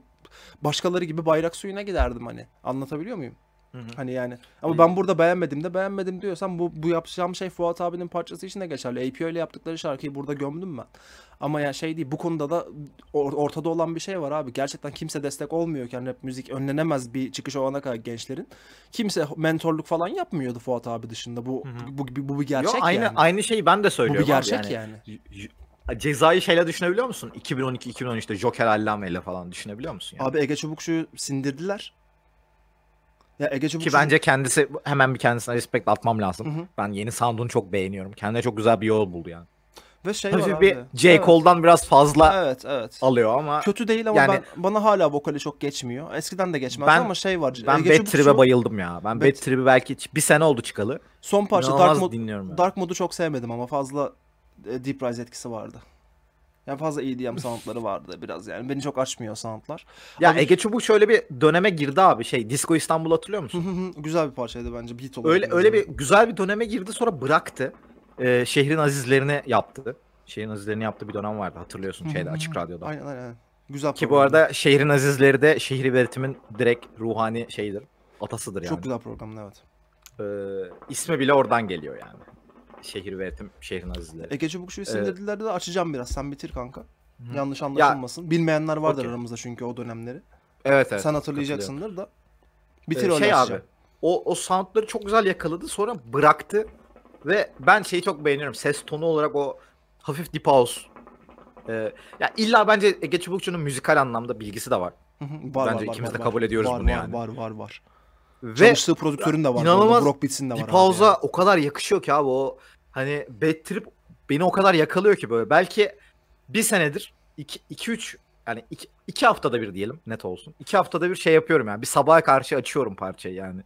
başkaları gibi bayrak suyuna giderdim hani anlatabiliyor muyum? Hı hı. Hani yani ama hani ben burada beğenmedim de beğenmedim diyorsan bu bu yapacağım şey Fuat abinin parçası için de geçerli. APO ile yaptıkları şarkıyı burada gömdüm ben. Ama ya şey değil bu konuda da or- ortada olan bir şey var abi. Gerçekten kimse destek olmuyorken rap müzik önlenemez bir çıkış olana kadar gençlerin. Kimse mentorluk falan yapmıyordu Fuat abi dışında. Bu bu, bu, bu bir gerçek Yo, aynı, yani. Aynı şeyi ben de söylüyorum. Bu bir gerçek yani. yani. Cezayı şeyle düşünebiliyor musun? 2012-2013'te Joker Allame ile falan düşünebiliyor musun? Yani? Abi Ege Çubukçu'yu sindirdiler. Ya Ege Ki bence kendisi hemen bir kendisine respect atmam lazım. Hı hı. Ben yeni sound'unu çok beğeniyorum. Kendine çok güzel bir yol buldu yani. Ve şey Tabii var bir abi. J. Evet. Cole'dan biraz fazla evet, evet. alıyor ama. Kötü değil ama yani, ben, bana hala vokali çok geçmiyor. Eskiden de geçmez ben, ama şey var. Ben Ege Bad Çubukçu... Trip'e bayıldım ya. Ben Bad, Bad Trip'i belki bir sene oldu çıkalı. Son parça Dark, Mod, Dark Mode'u çok sevmedim ama fazla e, Deep Rise etkisi vardı ya fazla EDM sanatları vardı biraz yani. Beni çok açmıyor sanatlar Ya abi, Ege Çubuk şöyle bir döneme girdi abi. Şey Disco İstanbul hatırlıyor musun? güzel bir parçaydı bence. Beat olarak. Öyle, öyle bir güzel bir döneme girdi sonra bıraktı. Ee, şehrin azizlerini yaptı. Şehrin azizlerini yaptığı bir dönem vardı hatırlıyorsun şeyde açık radyoda. Aynen aynen. Güzel Ki bu arada şehrin azizleri de şehri vertimin direkt ruhani şeyidir. Atasıdır yani. Çok güzel programdı evet. Ee, ismi bile oradan geliyor yani şehir ve tüm şehrin azizleri. Ege Çubukçu'yu sindirdiler ee, de açacağım biraz. Sen bitir kanka. Hı. Yanlış anlaşılmasın. Ya, Bilmeyenler vardır okay. aramızda çünkü o dönemleri. Evet evet. Sen hatırlayacaksındır da. Bitir ee, şey abi. O, o soundları çok güzel yakaladı. Sonra bıraktı. Ve ben şeyi çok beğeniyorum. Ses tonu olarak o hafif deep house. Ee, ya illa bence Ege Çubukçu'nun müzikal anlamda bilgisi de var. var bence var, ikimiz var, de kabul var, ediyoruz var, bunu var, yani. Var var var. Ve Çalıştığı prodüktörün de var. İnanılmaz Brock de var. Deep House'a yani. o kadar yakışıyor ki abi o Hani bad trip beni o kadar yakalıyor ki böyle. Belki bir senedir 2-3 yani iki, iki haftada bir diyelim net olsun. İki haftada bir şey yapıyorum yani. Bir sabaha karşı açıyorum parçayı yani.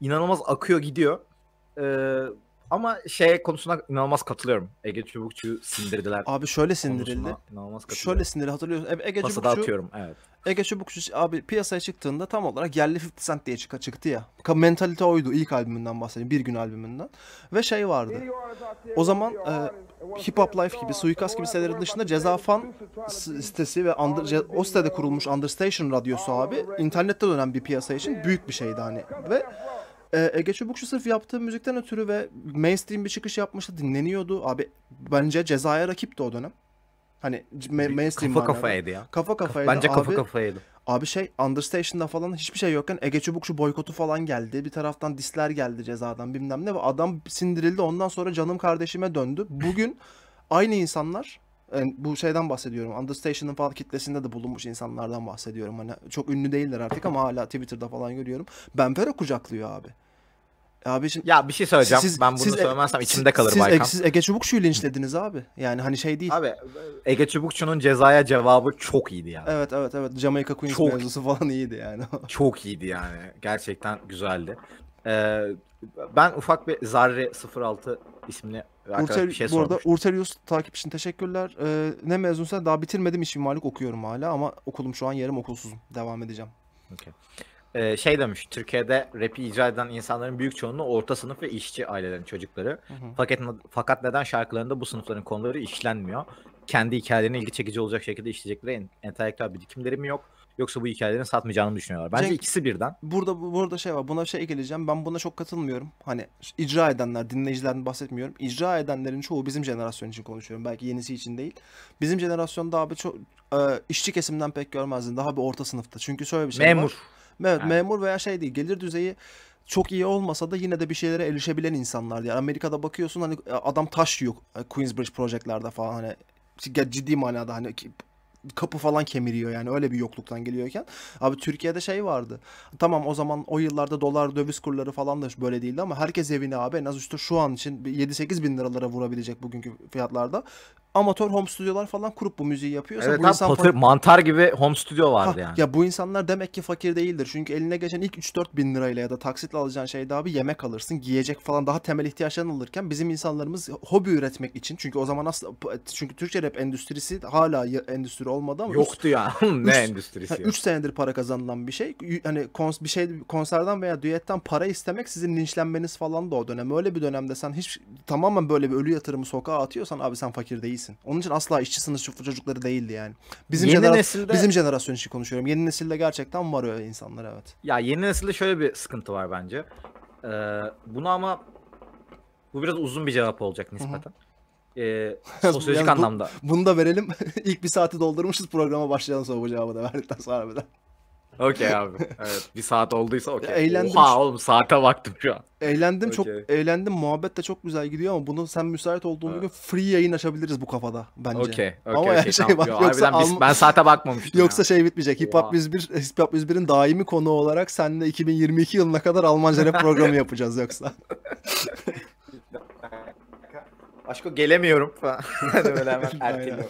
İnanılmaz akıyor gidiyor. Ee, ama şey konusuna inanılmaz katılıyorum. Ege Çubukçu sindirdiler. Abi şöyle sindirildi. Şöyle sindirildi hatırlıyorsun. E, Ege Pası Çubukçu atıyorum evet. Ege Çubukçu abi piyasaya çıktığında tam olarak yerli 50 Cent diye çık çıktı ya. Mentalite oydu ilk albümünden bahsedeyim. Bir gün albümünden. Ve şey vardı. O zaman e, Hip Hop Life gibi, Suikast gibi sitelerin dışında Ceza Fan sitesi ve under, o sitede kurulmuş Understation radyosu abi internette dönen bir piyasa için büyük bir şeydi hani. Ve e, Ege Çubukçu sırf yaptığı müzikten ötürü ve mainstream bir çıkış yapmıştı dinleniyordu. Abi bence cezaya rakipti o dönem. Hani ma- mainstream kafa kafaydı ya. Kafa kafaydı. Bence kafa abi, kafaydı. Abi şey Understation'da falan hiçbir şey yokken Ege Çubuk şu boykotu falan geldi. Bir taraftan disler geldi cezadan bilmem ne. Adam sindirildi ondan sonra canım kardeşime döndü. Bugün [laughs] aynı insanlar yani e, bu şeyden bahsediyorum. Understation'ın falan kitlesinde de bulunmuş insanlardan bahsediyorum. Hani çok ünlü değiller artık ama hala Twitter'da falan görüyorum. Benfero kucaklıyor abi. E, abicim, ya bir şey söyleyeceğim. Siz, ben bunu siz, söylemezsem siz, içimde kalır siz, Baykan. Siz Ege Çubukçu'yu linçlediniz abi. Yani hani şey değil. Abi Ege Çubukçu'nun cezaya cevabı çok iyiydi yani. Evet evet evet. Jamaica Queens çok, mevzusu falan iyiydi yani. [laughs] çok iyiydi yani. Gerçekten güzeldi. Ee, ben ufak bir Zarre 06 isimli Urter, bir şey Bu arada Urterius takip için teşekkürler. Ee, ne mezunsa daha bitirmedim işim malik okuyorum hala ama okulum şu an yarım okulsuzum. Devam edeceğim. Okay. Ee, şey demiş Türkiye'de rapi icra eden insanların büyük çoğunluğu orta sınıf ve işçi ailelerin çocukları. Fakat fakat neden şarkılarında bu sınıfların konuları işlenmiyor? Kendi hikayelerine ilgi çekici olacak şekilde işleyecekleri en, entelektüel birikimleri mi yok? Yoksa bu hikayelerin satmayacağını düşünüyorlar. Bence Cenk, ikisi birden. Burada burada şey var. Buna şey ekleyeceğim. Ben buna çok katılmıyorum. Hani icra edenler, dinleyicilerden bahsetmiyorum. İcra edenlerin çoğu bizim jenerasyon için konuşuyorum. Belki yenisi için değil. Bizim daha bir çok e, işçi kesimden pek görmezdin. Daha bir orta sınıfta. Çünkü şöyle bir şey Memur. var. Evet yani. memur veya şey değil gelir düzeyi çok iyi olmasa da yine de bir şeylere erişebilen insanlar diye. Yani Amerika'da bakıyorsun hani e, adam taş yok e, Queensbridge projelerde falan hani ciddi manada hani kapı falan kemiriyor yani öyle bir yokluktan geliyorken. Abi Türkiye'de şey vardı. Tamam o zaman o yıllarda dolar döviz kurları falan da böyle değildi ama herkes evini abi en az işte şu an için 7-8 bin liralara vurabilecek bugünkü fiyatlarda amatör home stüdyolar falan kurup bu müziği yapıyorsa evet, bu insan patır, fakir... mantar gibi home stüdyo vardı ha, yani. Ya bu insanlar demek ki fakir değildir. Çünkü eline geçen ilk 3-4 bin lirayla ya da taksitle alacağın şeyde abi yemek alırsın, giyecek falan daha temel ihtiyaçların alırken bizim insanlarımız hobi üretmek için çünkü o zaman aslında çünkü Türkçe rap endüstrisi hala endüstri olmadı ama yoktu üst, ya. [laughs] ne üst, endüstrisi? 3 senedir para kazanılan bir şey. Hani kons, bir şey konserden veya düetten para istemek sizin linçlenmeniz falan da o dönem. Öyle bir dönemde sen hiç tamamen böyle bir ölü yatırımı sokağa atıyorsan abi sen fakir değilsin değilsin. Onun için asla işçi sınıfı çocukları değildi yani. Bizim yeni jenera- nesilde... bizim jenerasyon için konuşuyorum. Yeni nesilde gerçekten var öyle insanlar evet. Ya yeni nesilde şöyle bir sıkıntı var bence. Ee, bunu ama bu biraz uzun bir cevap olacak nispeten. [laughs] Ee, sosyolojik yani bu, anlamda. Bunu da verelim. [laughs] İlk bir saati doldurmuşuz programa başlayalım sonra bu cevabı da verdikten sonra. bir daha. Okey [laughs] abi. Evet. Bir saat olduysa okey. Eğlendim. Oha oğlum saate baktım şu an. Eğlendim okay. çok eğlendim. Muhabbet de çok güzel gidiyor ama bunu sen müsait olduğun evet. gün free yayın açabiliriz bu kafada bence. Okey. Okay, ama okay, yani şey tamam. bak Yo, yoksa biz, ben saate bakmamıştım. Yoksa ya. şey bitmeyecek. Hip Hop 101 Hip Hop 101'in daimi konu olarak seninle 2022 yılına kadar Almanca [laughs] rap programı yapacağız yoksa. [laughs] Aşko gelemiyorum falan. Böyle hemen erteliyorum.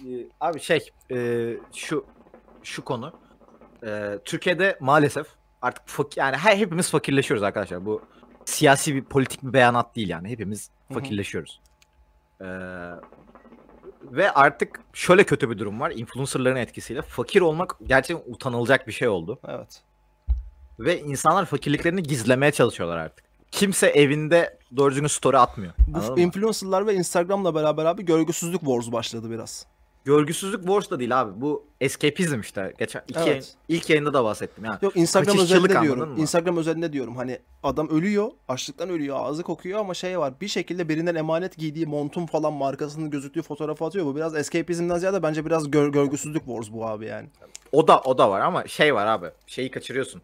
Ee, abi şey e, şu şu konu e, Türkiye'de maalesef artık fakir yani her hepimiz fakirleşiyoruz arkadaşlar. Bu siyasi bir politik bir beyanat değil yani. Hepimiz fakirleşiyoruz. Ee, ve artık şöyle kötü bir durum var. Influencerların etkisiyle fakir olmak gerçekten utanılacak bir şey oldu. Evet. Ve insanlar fakirliklerini gizlemeye çalışıyorlar artık. Kimse evinde doğru düzgün story atmıyor. Bu influencerlar ve Instagram'la beraber abi görgüsüzlük wars başladı biraz. Görgüsüzlük borç da değil abi. Bu escapizm işte. Geçen iki evet. yayın, ilk yayında da bahsettim ya. Yok Instagram özelinde diyorum. Instagram özelinde diyorum. Hani adam ölüyor, açlıktan ölüyor, ağzı kokuyor ama şey var. Bir şekilde birinden emanet giydiği montum falan markasının gözüktüğü fotoğrafı atıyor. Bu biraz escapizmden ziyade bence biraz gör, görgüsüzlük borç bu abi yani. O da o da var ama şey var abi. Şeyi kaçırıyorsun.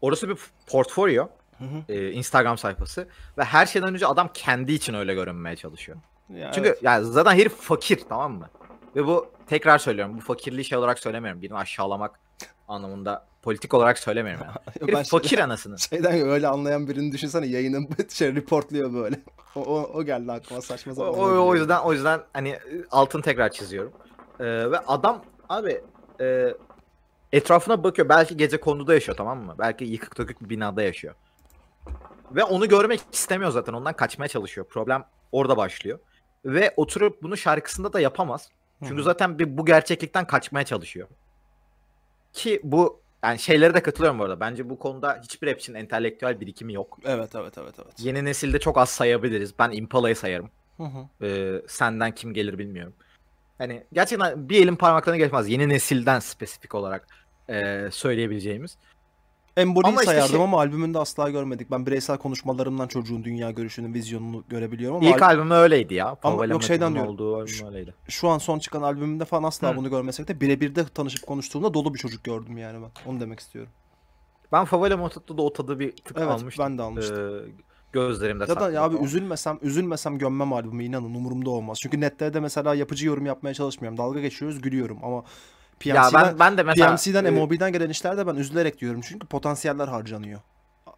Orası bir portfolyo. Hı hı. E, Instagram sayfası ve her şeyden önce adam kendi için öyle görünmeye çalışıyor. Ya Çünkü evet. yani zaten herif fakir tamam mı? Ve bu tekrar söylüyorum. Bu fakirliği şey olarak söylemiyorum. Birini aşağılamak anlamında politik olarak söylemiyorum. Yani. [laughs] ben şey- fakir şeyden, anasını. Şeyden öyle anlayan birini düşünsene yayının [laughs] şey reportluyor böyle. O, o, o geldi aklıma saçma sapan. O, o, o yüzden o yüzden hani ıı, altın tekrar çiziyorum. Ee, ve adam abi e, etrafına bakıyor. Belki gece konuda yaşıyor tamam mı? Belki yıkık dökük bir binada yaşıyor. Ve onu görmek istemiyor zaten. Ondan kaçmaya çalışıyor. Problem orada başlıyor. Ve oturup bunu şarkısında da yapamaz. Çünkü Hı. zaten bir, bu gerçeklikten kaçmaya çalışıyor. Ki bu yani şeylere de katılıyorum bu arada. Bence bu konuda hiçbir rapçinin entelektüel birikimi yok. Evet evet evet evet. Yeni nesilde çok az sayabiliriz. Ben Impala'yı sayarım. Hı hı. Ee, senden kim gelir bilmiyorum. Hani gerçekten bir elin parmaklarına geçmez. Yeni nesilden spesifik olarak e, söyleyebileceğimiz. Emboli'yi ama işte şey... ama albümünde asla görmedik. Ben bireysel konuşmalarımdan çocuğun dünya görüşünün vizyonunu görebiliyorum ama İlk al... albümü öyleydi ya. Favela ama yok şeyden diyorum. Olduğu şu, öyleydi. şu an son çıkan albümümde falan asla Hı. bunu görmesek de birebir de tanışıp konuştuğumda dolu bir çocuk gördüm yani ben. Onu demek istiyorum. Ben Favela Motet'te da o tadı bir tık evet, almıştım. ben de almıştım. Ee, gözlerimde Ya da ya abi üzülmesem üzülmesem gömmem albümü inanın umurumda olmaz. Çünkü nette de mesela yapıcı yorum yapmaya çalışmıyorum. Dalga geçiyoruz gülüyorum ama PMC'den, ya ben, ben de mesela, PMC'den, e, ee, MOB'den gelen işlerde ben üzülerek diyorum. Çünkü potansiyeller harcanıyor.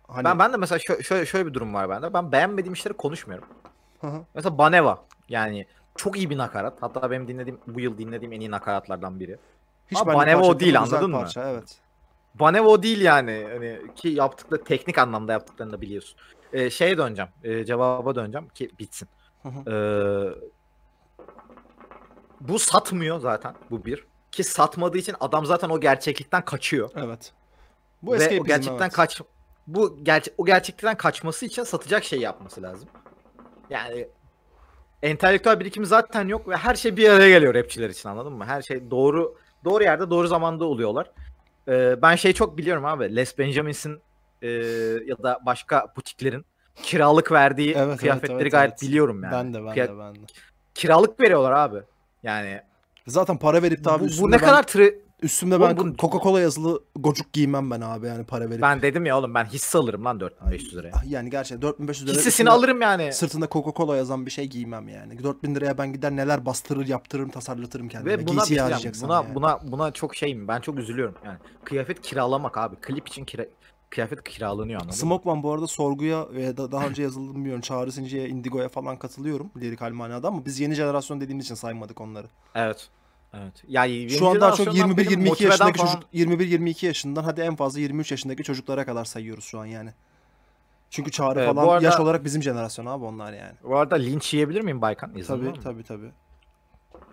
Hani... Ben, ben de mesela şö- şöyle, şöyle bir durum var bende. Ben beğenmediğim işleri konuşmuyorum. Hı-hı. Mesela Baneva. Yani çok iyi bir nakarat. Hatta benim dinlediğim, bu yıl dinlediğim en iyi nakaratlardan biri. Hiç Ama Baneva o değil anladın parça, mı? Evet. Baneva o değil yani. Hani ki yaptıkları teknik anlamda yaptıklarını da biliyorsun. Ee, şeye döneceğim. E, cevaba döneceğim ki bitsin. Ee, bu satmıyor zaten bu bir ki satmadığı için adam zaten o gerçeklikten kaçıyor. Evet. Bu Ve o gerçekten evet. kaç bu gerçek o gerçeklikten kaçması için satacak şey yapması lazım. Yani entelektüel birikim zaten yok ve her şey bir araya geliyor rapçiler için anladın mı? Her şey doğru doğru yerde doğru zamanda oluyorlar. Ee, ben şey çok biliyorum abi. Les Benjamins'in e, ya da başka butiklerin kiralık verdiği evet, kıyafetleri evet, evet, gayet evet. biliyorum yani. Ben de ben de ben de. Kiralık veriyorlar abi. Yani Zaten para verip de bu, bu ne ben, kadar tre... üstümde ben oğlum, bu... Coca-Cola yazılı gocuk giymem ben abi yani para verip. Ben dedim ya oğlum ben hisse alırım lan 4500 liraya. Yani gerçekten 4500 liraya. Hissesini alırım yani. Sırtında Coca-Cola yazan bir şey giymem yani. 4000 liraya ben gider neler bastırır yaptırırım tasarlatırım kendime. Ve buna, Giysiyi buna, yani. buna, buna çok şeyim ben çok üzülüyorum yani. Kıyafet kiralamak abi klip için kira, kıyafet kiralanıyor anladın Smoke Man bu arada sorguya ve daha önce yazıldı bilmiyorum. Çağrı Sinci'ye, Indigo'ya falan katılıyorum lirik hal manada ama biz yeni jenerasyon dediğimiz için saymadık onları. Evet. Evet. Yani Şu an daha çok 21-22 yaşındaki falan... çocuk 21-22 yaşından hadi en fazla 23 yaşındaki çocuklara kadar sayıyoruz şu an yani. Çünkü Çağrı ee, falan arada, yaş olarak bizim jenerasyon abi onlar yani. Bu arada linç yiyebilir miyim Baykan? İzin tabii, tabii tabii tabii.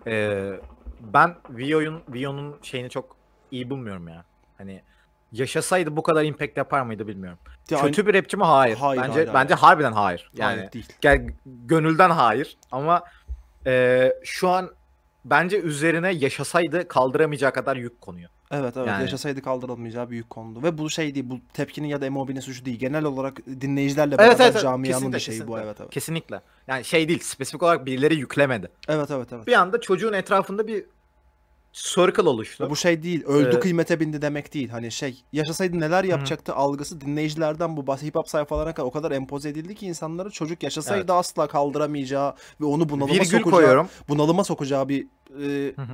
Ee, ben Vio'nun Vio'nun şeyini çok iyi bulmuyorum ya. Hani yaşasaydı bu kadar impact yapar mıydı bilmiyorum. Ya Kötü aynı... bir rapçi mi? Hayır. hayır bence hayır, bence hayır. harbiden hayır. Yani hayır değil. gönülden hayır ama e, şu an bence üzerine yaşasaydı kaldıramayacağı kadar yük konuyor. Evet evet yani. yaşasaydı kaldırılmayacağı büyük kondu. Ve bu şey değil bu tepkinin ya da Emobi'nin suçu değil. Genel olarak dinleyicilerle beraber evet, evet, camianın kesinlikle, bir şeyi bu evet evet. Kesinlikle. Yani şey değil spesifik olarak birileri yüklemedi. Evet evet evet. Bir anda çocuğun etrafında bir circle oluştu. Bu şey değil. Öldü ee, kıymete bindi demek değil. Hani şey yaşasaydı neler yapacaktı hı. algısı dinleyicilerden bu hip hop sayfalarına kadar o kadar empoze edildi ki insanlara çocuk yaşasaydı evet. asla kaldıramayacağı ve onu bunalıma Virgül sokacağı, koyuyorum. bunalıma sokacağı bir e, hı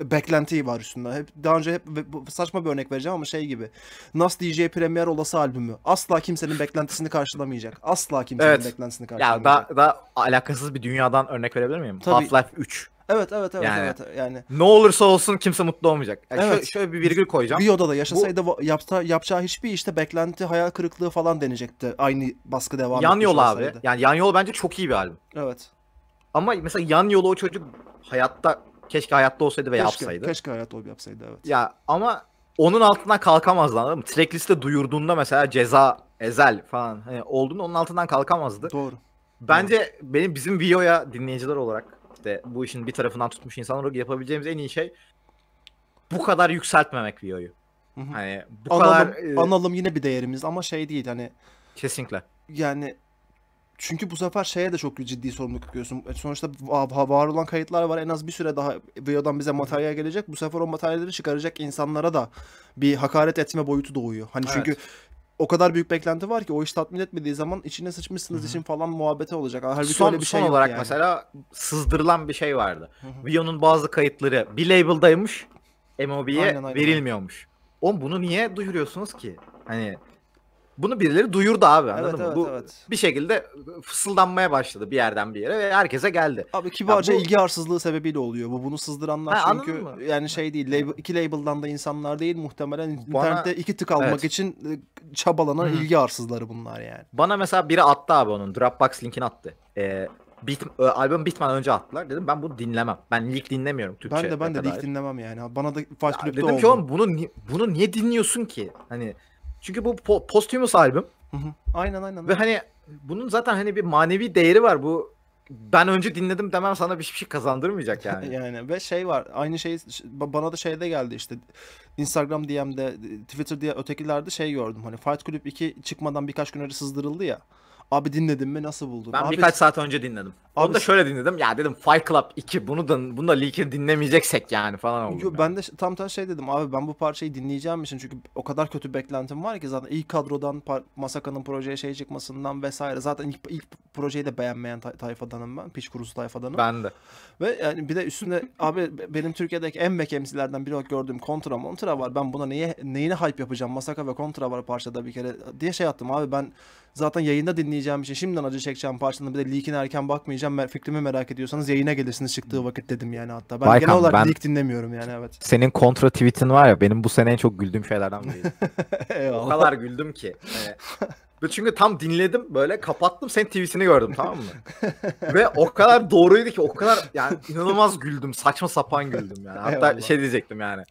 beklenti var üstünde. Hep daha önce hep saçma bir örnek vereceğim ama şey gibi. Nas DJ Premier olası albümü. Asla kimsenin beklentisini karşılamayacak. Asla kimsenin evet. beklentisini karşılamayacak. Ya daha, daha alakasız bir dünyadan örnek verebilir miyim? Half-Life 3. Evet evet evet yani, evet yani. Ne olursa olsun kimse mutlu olmayacak. Yani evet. şöyle, şöyle bir virgül koyacağım. Rio'da yaşasaydı Bu... yapsa yapacağı hiçbir işte beklenti, hayal kırıklığı falan denecekti. Aynı baskı devam Yan yol olsaydı. abi. Yani yan yol bence çok iyi bir albüm. Evet. Ama mesela yan yolu o çocuk hayatta keşke hayatta olsaydı ve keşke, yapsaydı. Keşke hayatta olup yapsaydı evet. Ya ama onun altından kalkamazdı anladın mı? Tracklist'te duyurduğunda mesela ceza, ezel falan hani olduğunu onun altından kalkamazdı. Doğru. Bence Doğru. benim bizim Vio'ya dinleyiciler olarak işte bu işin bir tarafından tutmuş insan olarak yapabileceğimiz en iyi şey bu kadar yükseltmemek Vio'yu. Hani bu analım, kadar e... analım yine bir değerimiz ama şey değil hani kesinlikle. Yani çünkü bu sefer şeye de çok ciddi sorumluluk yüklüyorsun. E, sonuçta var olan kayıtlar var. En az bir süre daha Vio'dan bize materyal gelecek. Bu sefer o materyalleri çıkaracak insanlara da bir hakaret etme boyutu doğuyor. Hani çünkü o kadar büyük beklenti var ki o iş tatmin etmediği zaman içine sıçmışsınız Hı-hı. için falan muhabbete olacak. Halbuki son, öyle bir şey son olarak yani. mesela sızdırılan bir şey vardı. Vio'nun bazı kayıtları bir label'daymış. MOB'ye verilmiyormuş. Aynen. Oğlum bunu niye duyuruyorsunuz ki? Hani bunu birileri duyurdu abi anladın evet, mı? Evet, Bu evet. bir şekilde fısıldanmaya başladı bir yerden bir yere ve herkese geldi. Abi kibarca bu... ilgi arsızlığı sebebiyle oluyor. Bu bunu sızdıranlar ha, çünkü mı? yani şey değil label, iki label'dan da insanlar değil muhtemelen Bana... internette iki tık almak evet. için ıı, çabalanan Hı. ilgi arsızları bunlar yani. Bana mesela biri attı abi onun Dropbox linkini attı. Ee, bit, e, albüm bitmeden önce attılar. Dedim ben bunu dinlemem. Ben leak dinlemiyorum Türkçe. Ben de ben de leak dinlemem yani. Bana da Fight Club'da Dedim oldu. ki oğlum bunu, bunu niye dinliyorsun ki? Hani çünkü bu po- posthumous albüm. Aynen aynen. Ve hani bunun zaten hani bir manevi değeri var. Bu ben önce dinledim demem sana bir şey kazandırmayacak [laughs] yani. yani ve şey var aynı şey bana da şeyde geldi işte Instagram DM'de Twitter diye ötekilerde şey gördüm hani Fight Club 2 çıkmadan birkaç gün önce sızdırıldı ya. Abi dinledin mi? Nasıl buldun? Ben abi, birkaç saat önce dinledim. Abi, Onu da şöyle dinledim. Ya dedim Fight Club 2 bunu da bunu da Leak'i dinlemeyeceksek yani falan oldu. Yani. Ben de tam tam şey dedim. Abi ben bu parçayı dinleyeceğim için çünkü o kadar kötü beklentim var ki zaten ilk kadrodan Masaka'nın projeye şey çıkmasından vesaire. Zaten ilk, ilk projeyi de beğenmeyen tay- tayfadanım ben. Piç kurusu tayfadanım. Ben de. Ve yani bir de üstünde abi benim Türkiye'deki en bekemsilerden biri olarak gördüğüm Kontra Montra var. Ben buna neye neyine hype yapacağım? Masaka ve Kontra var parçada bir kere diye şey attım abi ben Zaten yayında dinleyeceğim için şey. şimdiden acı çekeceğim parçanın bir de leak'ine erken bakmayacağım. Fikrimi merak ediyorsanız yayına gelirsiniz çıktığı hmm. vakit dedim yani hatta. Ben Baykan, genel olarak ben... leak dinlemiyorum yani evet. Senin kontra tweetin var ya benim bu sene en çok güldüğüm şeylerden biri. [laughs] o kadar güldüm ki. Ee, çünkü tam dinledim böyle kapattım senin tweetini gördüm tamam mı? Ve o kadar doğruydu ki o kadar yani inanılmaz güldüm. Saçma sapan güldüm yani. Hatta Eyvallah. şey diyecektim yani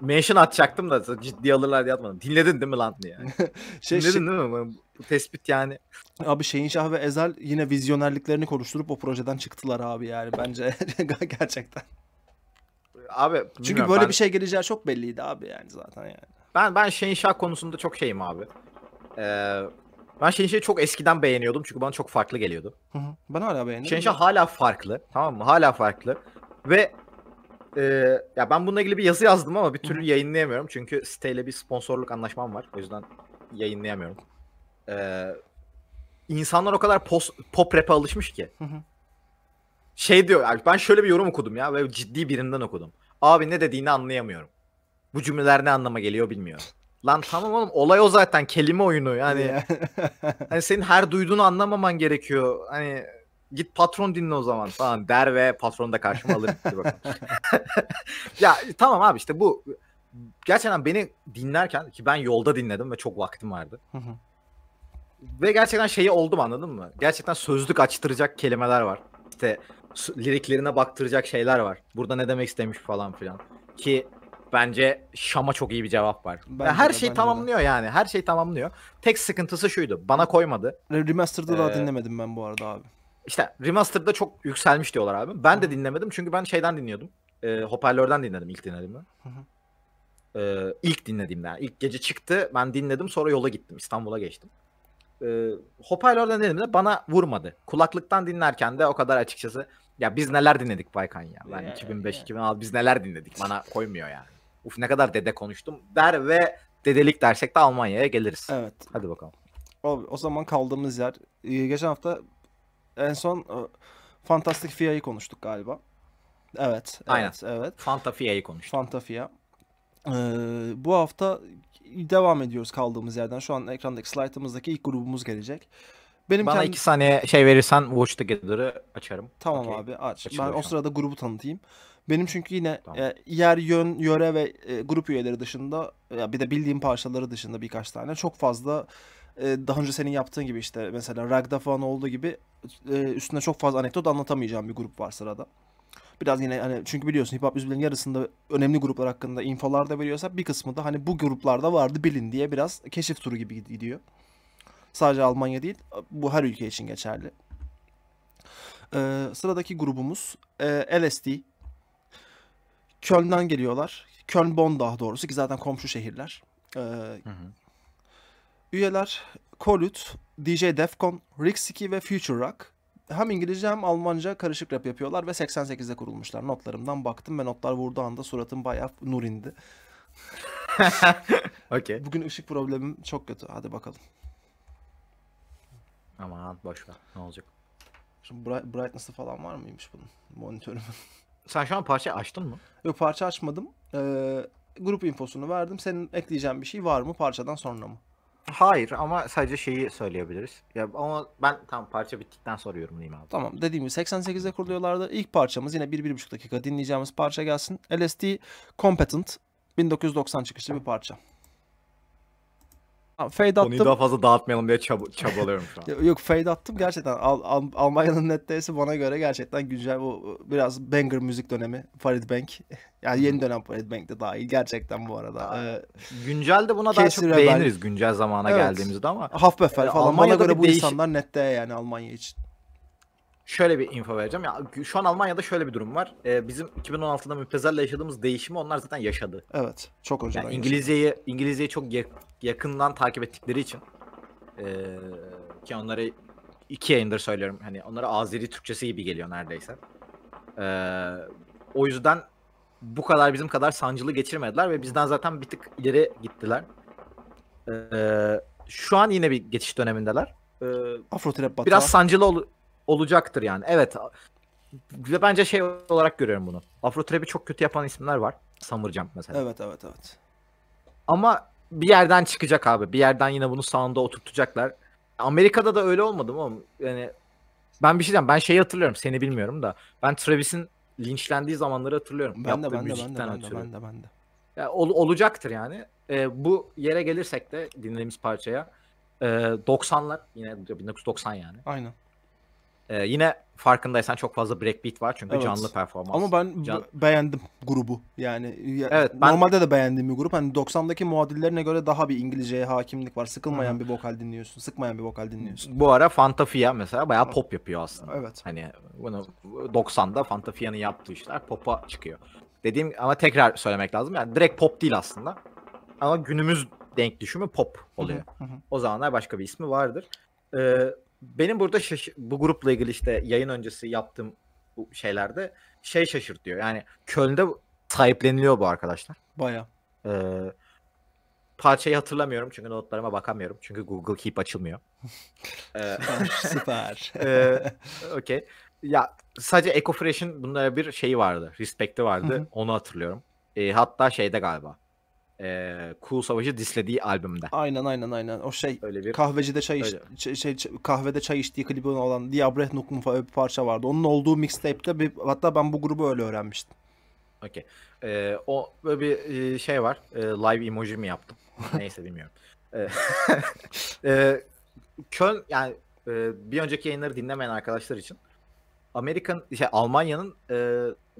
mention atacaktım da ciddi alırlar diye atmadım. Dinledin değil mi lan diye. Yani. [laughs] şey, Dinledin şey... değil mi? Bu tespit yani. Abi Şehinşah ve Ezel yine vizyonerliklerini konuşturup o projeden çıktılar abi yani bence [laughs] gerçekten. Abi çünkü böyle ben... bir şey geleceği çok belliydi abi yani zaten yani. Ben ben Şehinşah konusunda çok şeyim abi. Ee, ben Şehinşah'ı çok eskiden beğeniyordum çünkü bana çok farklı geliyordu. Hı hı. Ben hala beğendim. Şehinşah hala farklı tamam mı? Hala farklı. Ve e, ya ben bununla ilgili bir yazı yazdım ama bir türlü yayınlayamıyorum. Çünkü siteyle bir sponsorluk anlaşmam var. O yüzden yayınlayamıyorum. E, insanlar o kadar post, pop rap'e alışmış ki. Şey diyor yani ben şöyle bir yorum okudum ya ve ciddi birinden okudum. Abi ne dediğini anlayamıyorum. Bu cümleler ne anlama geliyor bilmiyorum. Lan tamam oğlum olay o zaten kelime oyunu yani. hani senin her duyduğunu anlamaman gerekiyor. Hani git patron dinle o zaman falan der ve patron da karşıma alır. [laughs] [laughs] ya e, tamam abi işte bu gerçekten beni dinlerken ki ben yolda dinledim ve çok vaktim vardı. Ve gerçekten şeyi oldum anladın mı? Gerçekten sözlük açtıracak kelimeler var. İşte liriklerine baktıracak şeyler var. Burada ne demek istemiş falan filan. Ki bence Şam'a çok iyi bir cevap var. Bence yani her de, şey tamamlıyor de. yani. Her şey tamamlıyor. Tek sıkıntısı şuydu. Bana koymadı. Remastered'ı ee, daha dinlemedim ben bu arada abi işte Remaster'da çok yükselmiş diyorlar abi. Ben de dinlemedim çünkü ben şeyden dinliyordum. E, hoparlörden dinledim ilk dinlediğimde. Hı hı. E, ilk dinlediğimde yani. ilk gece çıktı ben dinledim sonra yola gittim İstanbul'a geçtim. E, hoparlörden de bana vurmadı. Kulaklıktan dinlerken de o kadar açıkçası ya biz neler dinledik Baykan ya. Ben yani, 2005-2006 biz neler dinledik bana koymuyor yani. Uf ne kadar dede konuştum der ve dedelik dersek de Almanya'ya geliriz. Evet. Hadi bakalım. Abi, o zaman kaldığımız yer. Geçen hafta en son e, Fantastic Fia'yı konuştuk galiba. Evet. Aynen. Evet, evet. Fantafia'yı konuştuk. Fantafia. Ee, bu hafta devam ediyoruz kaldığımız yerden. Şu an ekrandaki slaytımızdaki ilk grubumuz gelecek. Benim Bana kendi... iki saniye şey verirsen Watch Together'ı açarım. Tamam okay. abi aç. Açılıyor ben o sırada grubu tanıtayım. Benim çünkü yine tamam. e, yer, yön, yöre ve e, grup üyeleri dışında ya e, bir de bildiğim parçaları dışında birkaç tane çok fazla e, daha önce senin yaptığın gibi işte mesela Rag'da falan olduğu gibi e, üstünde çok fazla anekdot anlatamayacağım bir grup var sırada. Biraz yine hani çünkü biliyorsun hip hop müziklerin yarısında önemli gruplar hakkında infolar da veriyorsa bir kısmı da hani bu gruplarda vardı bilin diye biraz keşif turu gibi gidiyor. Sadece Almanya değil bu her ülke için geçerli. Ee, sıradaki grubumuz e, LSD. Köln'den geliyorlar. Köln Bonn daha doğrusu ki zaten komşu şehirler. Ee, hı hı. Üyeler Kolut, DJ Defcon, Rixiki ve Future Rock hem İngilizce hem Almanca karışık rap yapıyorlar ve 88'de kurulmuşlar. Notlarımdan baktım ve notlar vurduğu anda suratım bayağı nur indi. [laughs] okay. Bugün ışık problemim çok kötü. Hadi bakalım. Aman boş Ne olacak? Şimdi bright, brightness'ı falan var mıymış bunun? Monitörümün. [laughs] Sen şu an parça açtın mı? Yok parça açmadım. Ee, grup infosunu verdim. Senin ekleyeceğin bir şey var mı parçadan sonra mı? Hayır ama sadece şeyi söyleyebiliriz. Ya ama ben tam parça bittikten sonra yorumlayayım abi. Tamam dediğim gibi 88'de kuruluyorlardı. İlk parçamız yine 1-1,5 dakika dinleyeceğimiz parça gelsin. LSD Competent 1990 çıkışlı bir parça. Fade attım. Konuyu daha fazla dağıtmayalım diye çab çabalıyorum şu an. Yok fade attım gerçekten. Al Al Almanya'nın nettesi bana göre gerçekten güncel bu biraz banger müzik dönemi Farid Bank. [laughs] Yani yeni dönem Farid Bank de dahil gerçekten bu arada. Ee, güncel de buna daha çok Rebel. beğeniriz güncel zamana evet. geldiğimizde ama. Hafbefel yani falan Almanya'da bana göre bu değiş... insanlar nette yani Almanya için şöyle bir info vereceğim. Ya şu an Almanya'da şöyle bir durum var. Ee, bizim 2016'da Müptezel'le yaşadığımız değişimi onlar zaten yaşadı. Evet. Çok önceden. Yani İngilizceyi İngilizceyi çok yakından takip ettikleri için ee, ki onları iki yayındır söylüyorum. Hani onlara Azeri Türkçesi gibi geliyor neredeyse. Ee, o yüzden bu kadar bizim kadar sancılı geçirmediler ve bizden zaten bir tık ileri gittiler. Ee, şu an yine bir geçiş dönemindeler. Ee, Afro trap batağı. Biraz sancılı ol olacaktır yani. Evet. bence şey olarak görüyorum bunu. Afro Trap'i çok kötü yapan isimler var. Summer Jump mesela. Evet evet evet. Ama bir yerden çıkacak abi. Bir yerden yine bunu sound'a oturtacaklar. Amerika'da da öyle olmadı mı? Yani ben bir şey diyeceğim. Ben şeyi hatırlıyorum. Seni bilmiyorum da. Ben Travis'in linçlendiği zamanları hatırlıyorum. Ben de ben de ben de, ben de ben de ben de. Yani ol, olacaktır yani. E, bu yere gelirsek de dinlediğimiz parçaya e, ee, 90'lar yine 1990 yani. Aynen. Ee, yine farkındaysan çok fazla breakbeat var çünkü evet. canlı performans. Ama ben Can... beğendim grubu. Yani ya, evet, ben... normalde de beğendiğim bir grup. Hani 90'daki muadillerine göre daha bir İngilizceye hakimlik var. Sıkılmayan hmm. bir vokal dinliyorsun. Sıkmayan bir vokal dinliyorsun. Bu ara Fantafia mesela bayağı pop yapıyor aslında. Evet. Hani bunu 90'da Fantafia'nın yaptığı işler pop'a çıkıyor. Dediğim ama tekrar söylemek lazım. Yani direkt pop değil aslında. Ama günümüz denk düşümü pop oluyor. Hı hı hı. O zamanlar başka bir ismi vardır. Ee, benim burada şaş- bu grupla ilgili işte yayın öncesi yaptığım bu şeylerde şey şaşırtıyor. Yani Köln'de sahipleniliyor bu arkadaşlar. Baya. Ee, parçayı hatırlamıyorum çünkü notlarıma bakamıyorum. Çünkü Google Keep açılmıyor. [laughs] ee, süper. ee, [laughs] Okey. Ya sadece EcoFresh'in bunlara bir şeyi vardı. Respect'i vardı. Hı-hı. Onu hatırlıyorum. Ee, hatta şeyde galiba e, Cool Savaş'ı dislediği albümde. Aynen aynen aynen. O şey öyle bir, kahvecide çay iç, şey, şey, kahvede çay içtiği klibi olan Diabreh Nukum falan bir parça vardı. Onun olduğu mixtape'de bir hatta ben bu grubu öyle öğrenmiştim. Okey. Ee, o böyle bir şey var. E, live emoji mi yaptım? [laughs] Neyse bilmiyorum. e, [laughs] Köln yani e, bir önceki yayınları dinlemeyen arkadaşlar için Amerikan şey Almanya'nın e,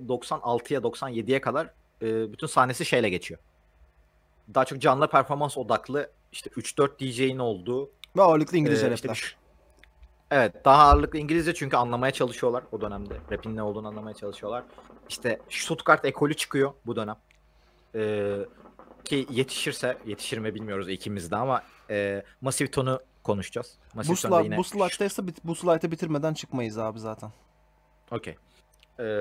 96'ya 97'ye kadar e, bütün sahnesi şeyle geçiyor daha çok canlı performans odaklı işte 3-4 DJ'in olduğu ve ağırlıklı İngilizce e, işte, rapler. Evet daha ağırlıklı İngilizce çünkü anlamaya çalışıyorlar o dönemde. Rap'in ne olduğunu anlamaya çalışıyorlar. İşte Stuttgart ekolü çıkıyor bu dönem. Ee, ki yetişirse yetişir mi bilmiyoruz ikimiz de ama e, Massive Tone'u konuşacağız. Massive bu, sla- bu slide'da bu bitirmeden çıkmayız abi zaten. Okey. Ee,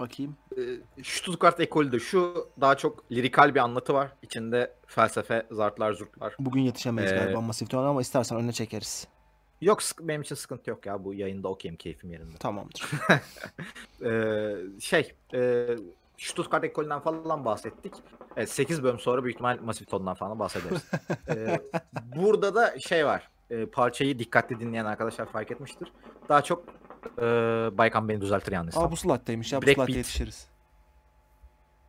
Bakayım. E, Stuttgart ekolü şu daha çok lirikal bir anlatı var. İçinde felsefe, zartlar, zurtlar. Bugün yetişemeyiz ee, galiba masif tonu ama istersen önüne çekeriz. Yok benim için sıkıntı yok ya bu yayında okeyim keyfim yerinde. Tamamdır. [laughs] ee, şey e, Stuttgart ekolünden falan bahsettik. Evet, 8 bölüm sonra büyük ihtimal masif tondan falan bahsederiz. [laughs] ee, burada da şey var. E, parçayı dikkatli dinleyen arkadaşlar fark etmiştir. Daha çok ee, Baykan beni düzeltir yalnız. Aa bu slat'taymış ya bu slat'ta yetişiriz.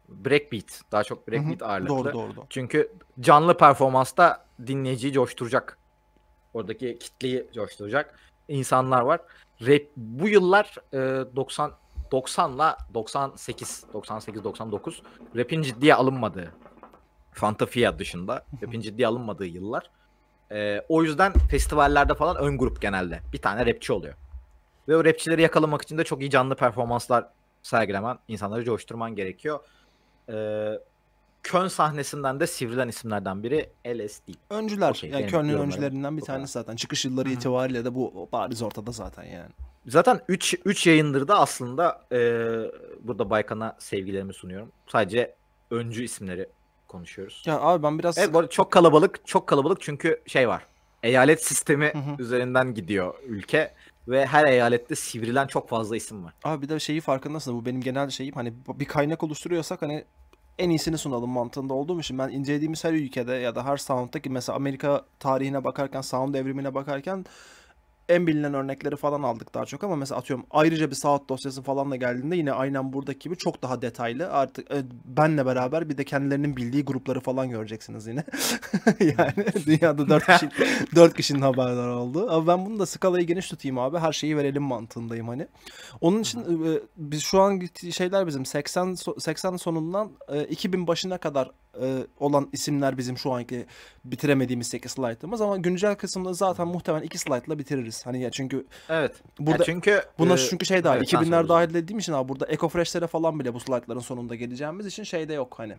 Breakbeat. Daha çok breakbeat ağırlıklı. Doğru, doğru doğru. Çünkü canlı performansta dinleyiciyi coşturacak. Oradaki kitleyi coşturacak insanlar var. Rap bu yıllar e, 90 90'la 98 98 99 rap'in ciddiye alınmadığı Fantafia dışında rap'in ciddiye alınmadığı yıllar. E, o yüzden festivallerde falan ön grup genelde bir tane rapçi oluyor. Ve o rapçileri yakalamak için de çok iyi canlı performanslar sergilemen, insanları coşturman gerekiyor. Ee, Köln sahnesinden de sivrilen isimlerden biri LSD. Öncüler. Şey, yani Köln'ün öncülerinden bir tanesi zaten. Çıkış yılları Hı-hı. itibariyle de bu bariz ortada zaten yani. Zaten 3 3 yayındır da aslında e, burada Baykan'a sevgilerimi sunuyorum. Sadece öncü isimleri konuşuyoruz. Ya abi ben biraz Evet, çok kalabalık, çok kalabalık çünkü şey var. Eyalet sistemi Hı-hı. üzerinden gidiyor ülke ve her eyalette sivrilen çok fazla isim var. Abi bir de şeyi farkındasın bu benim genel şeyim hani bir kaynak oluşturuyorsak hani en iyisini sunalım mantığında olduğum için ben incelediğimiz her ülkede ya da her sound'daki mesela Amerika tarihine bakarken sound evrimine bakarken en bilinen örnekleri falan aldık daha çok ama mesela atıyorum ayrıca bir saat dosyası falan da geldiğinde yine aynen buradaki gibi çok daha detaylı artık e, benle beraber bir de kendilerinin bildiği grupları falan göreceksiniz yine. [laughs] yani hmm. dünyada dört kişi, [laughs] dört kişinin haberdar oldu. Ama ben bunu da skalayı geniş tutayım abi. Her şeyi verelim mantığındayım hani. Onun için e, biz şu an şeyler bizim 80 80 sonundan e, 2000 başına kadar e, olan isimler bizim şu anki bitiremediğimiz 8 slaytımız ama güncel kısmını zaten muhtemelen 2 slaytla bitiririz. Hani ya çünkü Evet. Burada ya çünkü buna e, çünkü şey dahil evet, 2000'ler dahil dediğim için abi burada Ecofresh'lere falan bile bu slaytların sonunda geleceğimiz için şeyde yok hani.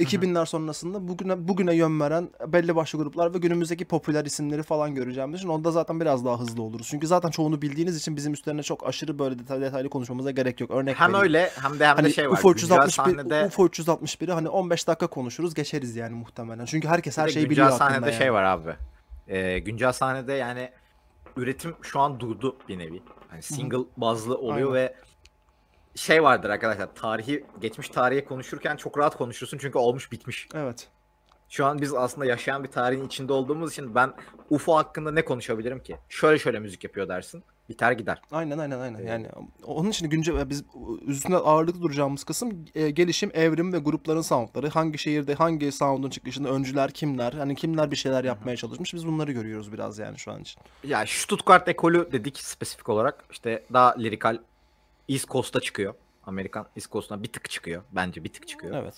2000'ler sonrasında bugüne bugüne yön veren belli başlı gruplar ve günümüzdeki popüler isimleri falan göreceğimiz için onda zaten biraz daha hızlı oluruz. Çünkü zaten çoğunu bildiğiniz için bizim üstlerine çok aşırı böyle detaylı, detaylı konuşmamıza gerek yok. Örnek Hem vereyim. öyle hem de hem hani de şey var. UFO 361 UFO 361'i hani 15 dakika konuşuruz geçeriz yani muhtemelen. Çünkü herkes her şeyi biliyor hakkında. Güncel sahnede şey yani. şey var abi. Ee, güncel sahnede yani üretim şu an durdu bir nevi. Hani single bazlı oluyor Aynen. ve şey vardır arkadaşlar. Tarihi, geçmiş tarihe konuşurken çok rahat konuşursun çünkü olmuş bitmiş. Evet. Şu an biz aslında yaşayan bir tarihin içinde olduğumuz için ben UFO hakkında ne konuşabilirim ki? Şöyle şöyle müzik yapıyor dersin. Biter gider. Aynen aynen aynen. Evet. Yani onun için güncel biz üstünde ağırlıklı duracağımız kısım e, gelişim, evrim ve grupların soundları. Hangi şehirde hangi sound'un çıkışında öncüler kimler? Hani kimler bir şeyler yapmaya çalışmış? Biz bunları görüyoruz biraz yani şu an için. Ya şu Stuttgart ekolü dedik spesifik olarak. işte daha lirikal East Coast'a çıkıyor. Amerikan East Coast'una bir tık çıkıyor. Bence bir tık çıkıyor. Evet.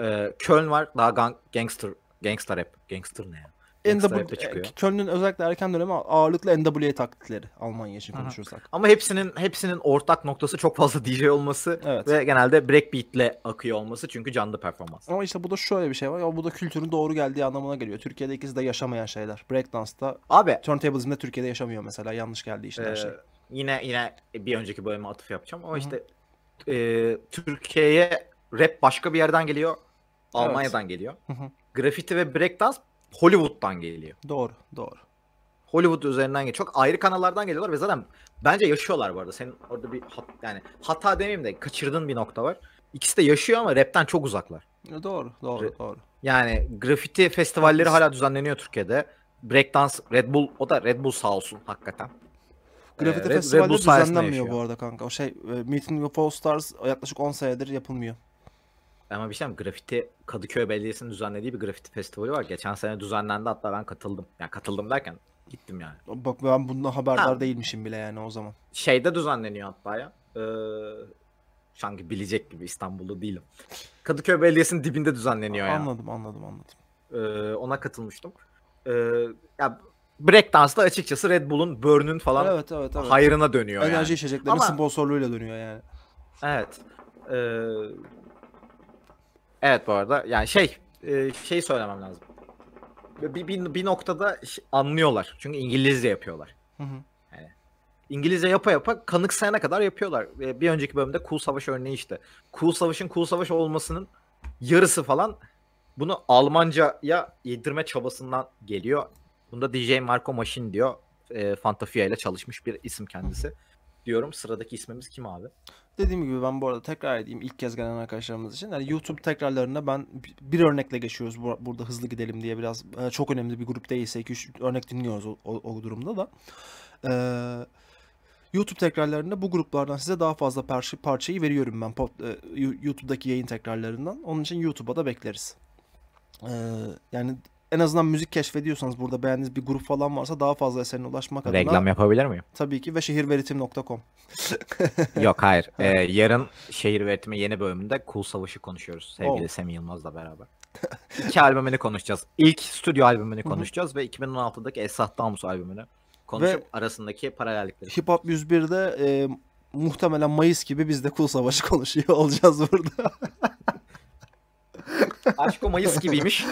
Ee, Köln var. Daha gang, gangster gangster rap. Gangster ne ya? NW, çıkıyor. E, Köln'ün özellikle erken dönemi ağırlıklı NWA taklitleri Almanya için konuşursak. Ama hepsinin hepsinin ortak noktası çok fazla [laughs] DJ olması evet. ve genelde breakbeat'le akıyor olması çünkü canlı performans. Ama işte bu da şöyle bir şey var. Ya bu da kültürün doğru geldiği anlamına geliyor. Türkiye'de ikisi de yaşamayan şeyler. Breakdance'da Abi turntablism'de Türkiye'de yaşamıyor mesela yanlış geldiği işte ee, şey yine yine bir önceki bölüme atıf yapacağım ama işte e, Türkiye'ye rap başka bir yerden geliyor. Almanya'dan evet. geliyor. Hı-hı. Graffiti ve breakdance Hollywood'dan geliyor. Doğru, doğru. Hollywood üzerinden geliyor. Çok ayrı kanallardan geliyorlar ve zaten bence yaşıyorlar bu arada. Senin orada bir hat, yani hata demeyeyim de kaçırdığın bir nokta var. İkisi de yaşıyor ama rapten çok uzaklar. E, doğru, doğru, Re- doğru. Yani grafiti festivalleri hala düzenleniyor Türkiye'de. Breakdance, Red Bull, o da Red Bull sağ olsun hakikaten. Grafiti ee, Festival'de düzenlenmiyor bu arada kanka. O şey e, Meeting of All Stars yaklaşık 10 senedir yapılmıyor. Ama bir şey grafiti Kadıköy Belediyesi'nin düzenlediği bir grafiti festivali var. Geçen sene düzenlendi hatta ben katıldım. Yani katıldım derken gittim yani. Bak ben bundan haberdar ha. değilmişim bile yani o zaman. Şeyde düzenleniyor hatta ya. Ee, sanki bilecek gibi İstanbul'da değilim. Kadıköy Belediyesi'nin dibinde düzenleniyor ya. Anladım anladım anladım. Ee, ona katılmıştım. Ee, ya breakdance da açıkçası Red Bull'un burn'ün falan evet, evet, evet. hayrına dönüyor Enerji yani. içeceklerinin Ama... sponsorluğuyla dönüyor yani. Evet. Ee... Evet bu arada yani şey e, şey söylemem lazım. Bir, bir, bir noktada anlıyorlar. Çünkü İngilizce yapıyorlar. Hı hı. Yani İngilizce yapa yapa kanıksayana kadar yapıyorlar. Bir önceki bölümde Cool Savaş örneği işte. Cool Savaş'ın Cool Savaş olmasının yarısı falan bunu Almanca'ya yedirme çabasından geliyor. Bunda DJ Marco Machine diyor. E, Fantafia ile çalışmış bir isim kendisi. Diyorum sıradaki ismimiz kim abi? Dediğim gibi ben bu arada tekrar edeyim ilk kez gelen arkadaşlarımız için. Yani YouTube tekrarlarında ben bir örnekle geçiyoruz bu, burada hızlı gidelim diye biraz e, çok önemli bir grup değilse 2 örnek dinliyoruz o, o, o durumda da. Eee YouTube tekrarlarında bu gruplardan size daha fazla parça, parçayı veriyorum ben pot, e, YouTube'daki yayın tekrarlarından. Onun için YouTube'a da bekleriz. Ee, yani en azından müzik keşfediyorsanız burada beğendiğiniz bir grup falan varsa daha fazla eserine ulaşmak Reklam adına. Reklam yapabilir miyim? Tabii ki ve şehirveritim.com. [laughs] Yok hayır. Ee, yarın şehir veritimi yeni bölümünde Cool Savaş'ı konuşuyoruz sevgili oh. Semih Yılmaz'la beraber. [laughs] İki albümünü konuşacağız. İlk stüdyo albümünü konuşacağız ve 2016'daki Esat Damus albümünü konuşup ve arasındaki paralellikleri. Hip Hop 101'de e, muhtemelen Mayıs gibi biz de Cool Savaş'ı [laughs] konuşuyor olacağız burada. Aşk o Mayıs gibiymiş.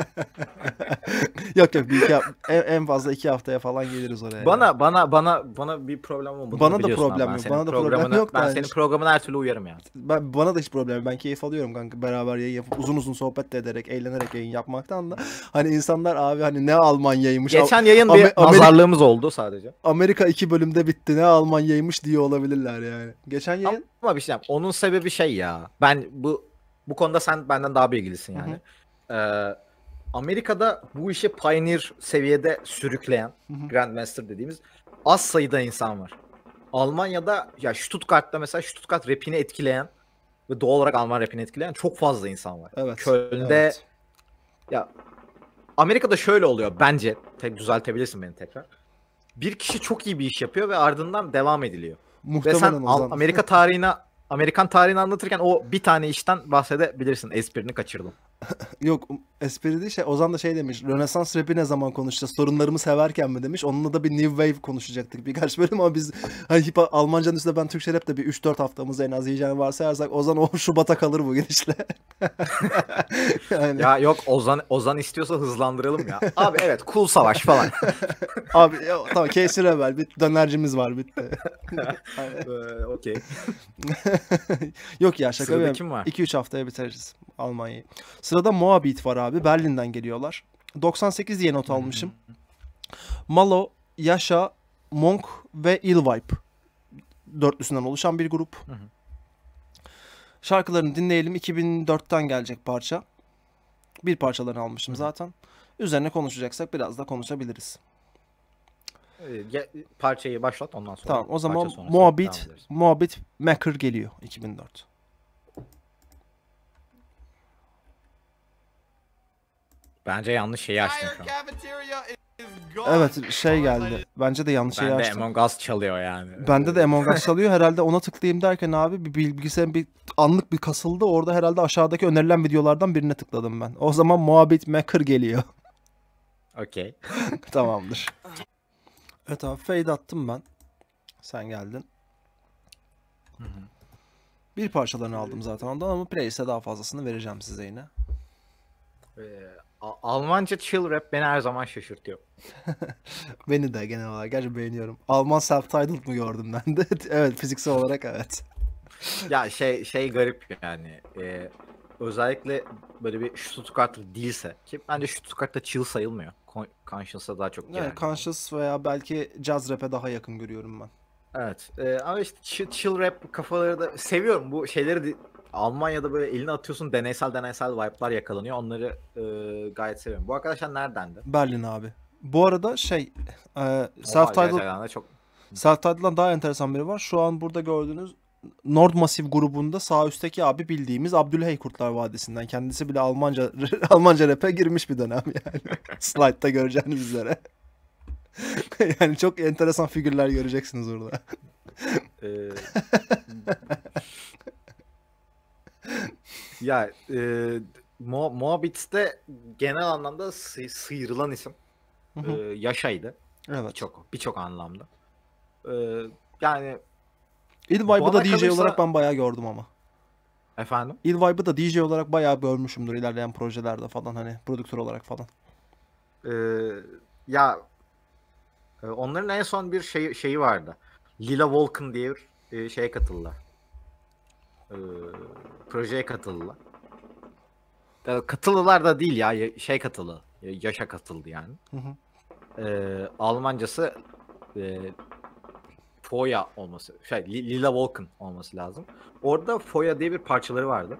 [laughs] yok yok bir iki, en, en fazla iki haftaya falan geliriz oraya. Bana yani. bana bana bana bir problem olmadı. Bana da problem yok. Bana da problem yok. Ben senin hiç. programına her türlü uyarım ya. Ben bana da hiç problem yok. Ben keyif alıyorum kanka beraber yayın yapıp uzun uzun sohbet ederek, eğlenerek yayın yapmaktan da hani insanlar abi hani ne Almanya'ymış. Geçen yayın Amer- bir nazarlığımız oldu sadece. Amerika iki bölümde bitti. Ne Almanya'ymış diye olabilirler yani. Geçen yayın ama bir şey yap. Onun sebebi şey ya. Ben bu bu konuda sen benden daha bilgilisin yani. Ee, Amerika'da bu işi pioneer seviyede sürükleyen hı hı. Grandmaster dediğimiz az sayıda insan var. Almanya'da ya Stuttgart'ta mesela Stuttgart rapini etkileyen ve doğal olarak Alman rapini etkileyen çok fazla insan var. Evet. Köln'de evet. ya Amerika'da şöyle oluyor bence. Tek düzeltebilirsin beni tekrar. Bir kişi çok iyi bir iş yapıyor ve ardından devam ediliyor. Muhtemelen ve sen Amerika tarihine Amerikan tarihini anlatırken o bir tane işten bahsedebilirsin. Esprini kaçırdım. [laughs] Yok esprili şey Ozan da şey demiş. Rönesans rap'i ne zaman konuştu? Sorunlarımı severken mi demiş. Onunla da bir New Wave konuşacaktık birkaç bölüm ama biz hani hip Almanca'nın üstüne ben Türkçe rap de bir 3-4 haftamız en az yiyeceğini varsayarsak Ozan o [laughs] Şubat'a kalır bu gidişle. [laughs] yani. Ya yok Ozan Ozan istiyorsa hızlandıralım ya. Abi evet cool savaş falan. [laughs] Abi ya, tamam kesin Rebel bir dönercimiz var bitti. Ee, okey. yok ya şaka Sırada kim 2-3 haftaya biteriz Almanya'yı. Sırada Moabit var abi abi. Berlin'den geliyorlar. 98 diye not almışım. Malo, Yaşa, Monk ve Ilvipe dörtlüsünden oluşan bir grup. Şarkılarını dinleyelim. 2004'ten gelecek parça. Bir parçalarını almışım zaten. Üzerine konuşacaksak biraz da konuşabiliriz. Ee, parçayı başlat ondan sonra. Tamam o zaman Muhabbet, Muhabbet Maker geliyor 2004. Bence yanlış şeyi açtın şu an. Evet şey geldi. Bence de yanlış şeyi Bende açtım. Among Us çalıyor yani. Bende de Among Us çalıyor. Herhalde ona tıklayayım derken abi bir bilgisayarın bir anlık bir kasıldı. Orada herhalde aşağıdaki önerilen videolardan birine tıkladım ben. O zaman Muhabbet Maker geliyor. [laughs] Okey. [laughs] Tamamdır. Evet abi fade attım ben. Sen geldin. Bir parçalarını aldım zaten ondan ama playlist'e daha fazlasını vereceğim size yine. Yeah. Ee, Almanca chill rap beni her zaman şaşırtıyor. [laughs] beni de genel olarak gerçi beğeniyorum. Alman self titled mı gördüm ben de? [laughs] evet fiziksel olarak evet. [laughs] ya şey şey garip yani. Ee, özellikle böyle bir şu Stuttgart'lı değilse ki bence şu Stuttgart'ta chill sayılmıyor. Conscious'a daha çok gelen. conscious veya belki jazz rap'e daha yakın görüyorum ben. Evet. E, ama işte chill, chill rap kafaları da seviyorum. Bu şeyleri Almanya'da böyle elini atıyorsun deneysel deneysel vibe'lar yakalanıyor. Onları e, gayet seviyorum. Bu arkadaşlar neredendi? Berlin abi. Bu arada şey e, self titled çok... self titled'dan daha enteresan biri var. Şu an burada gördüğünüz Nord Masif grubunda sağ üstteki abi bildiğimiz Abdülhey Kurtlar Vadisi'nden. Kendisi bile Almanca [laughs] Almanca rap'e girmiş bir dönem yani. [laughs] Slide'da göreceğiniz üzere. [laughs] yani çok enteresan figürler göreceksiniz orada. ee, ya e, Mo Moabit'te genel anlamda sı sıyrılan isim e, Yaşa'ydı. Evet. Birçok birçok anlamda. E, yani Il Vibe'ı da DJ olarak ben bayağı gördüm ama. Efendim? Il da DJ olarak bayağı görmüşümdür ilerleyen projelerde falan hani prodüktör olarak falan. E, ya onların en son bir şey, şeyi vardı. Lila Volkan diye bir şeye katıldılar e, projeye katıldılar. katılılar da değil ya şey katılı. Yaşa katıldı yani. Hı hı. E, Almancası e, Foya olması, şey Lila Volkan olması lazım. Orada Foya diye bir parçaları vardı.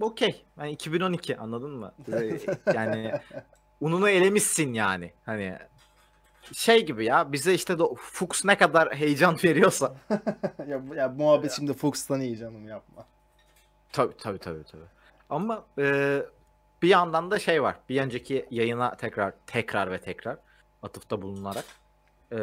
Okey. Yani 2012 anladın mı? Ee, yani [laughs] ununu elemişsin yani. Hani şey gibi ya bize işte de Fuchs ne kadar heyecan [laughs] veriyorsa. ya, ya muhabbet şimdi Fuchs'tan iyi canım yapma. Tabi tabi tabi tabi. Ama e, bir yandan da şey var. Bir önceki yayına tekrar tekrar ve tekrar atıfta bulunarak e,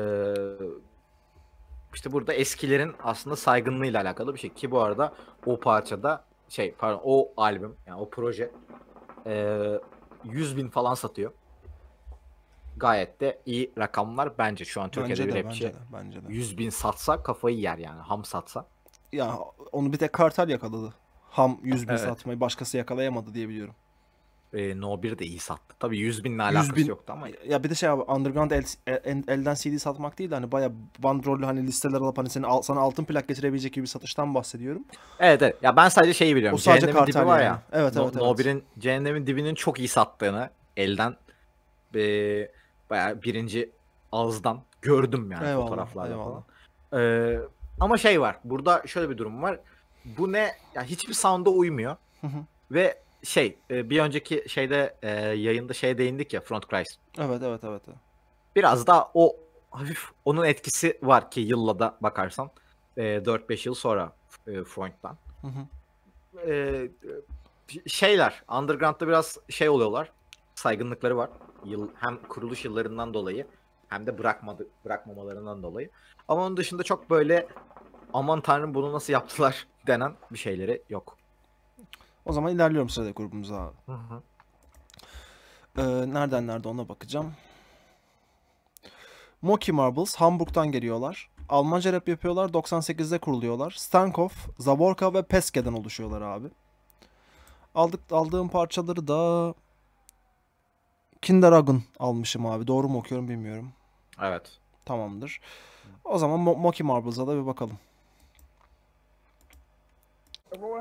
işte burada eskilerin aslında saygınlığıyla alakalı bir şey ki bu arada o parçada şey pardon o albüm yani o proje e, 100 bin falan satıyor gayet de iyi rakamlar bence şu an Türkiye'de bence de, bir Bence de, bence de. 100 bin satsa kafayı yer yani. Ham satsa. Ya onu bir tek Kartal yakaladı. Ham 100 bin evet. satmayı başkası yakalayamadı diye biliyorum. E, ee, no 1 de iyi sattı. Tabii 100 binle alakası 100 bin, yoktu ama. Ya bir de şey abi underground el, el, elden CD satmak değil de hani baya bandrollü hani listeler alıp hani senin, sana altın plak getirebilecek gibi bir satıştan bahsediyorum. Evet evet. Ya ben sadece şeyi biliyorum. O sadece Cehennemin dibi yani. var ya. Evet evet. No, evet. No 1'in Cehennemin dibinin çok iyi sattığını elden e, Baya birinci ağızdan gördüm yani eyvallah, fotoğraflarda falan. Ee, ama şey var. Burada şöyle bir durum var. Bu ne? Yani hiçbir sound'a uymuyor. Ve şey e, bir önceki şeyde e, yayında şey değindik ya Front Christ. Evet evet evet. Biraz da o hafif onun etkisi var ki yılla da bakarsan 4-5 e, yıl sonra Front'tan. Hı hı. Şeyler Underground'da biraz şey oluyorlar saygınlıkları var. Yıl, hem kuruluş yıllarından dolayı hem de bırakmadı, bırakmamalarından dolayı. Ama onun dışında çok böyle aman tanrım bunu nasıl yaptılar [laughs] denen bir şeyleri yok. O zaman ilerliyorum sırada grubumuza Hı hı. Ee, nereden nerede ona bakacağım. Moki Marbles Hamburg'dan geliyorlar. Almanca rap yapıyorlar. 98'de kuruluyorlar. Stankoff, Zaborka ve Peske'den oluşuyorlar abi. Aldık, aldığım parçaları da Kinderhagen almışım abi. Doğru mu okuyorum bilmiyorum. Evet. Tamamdır. O zaman Mo Moki Marbles'a da bir bakalım.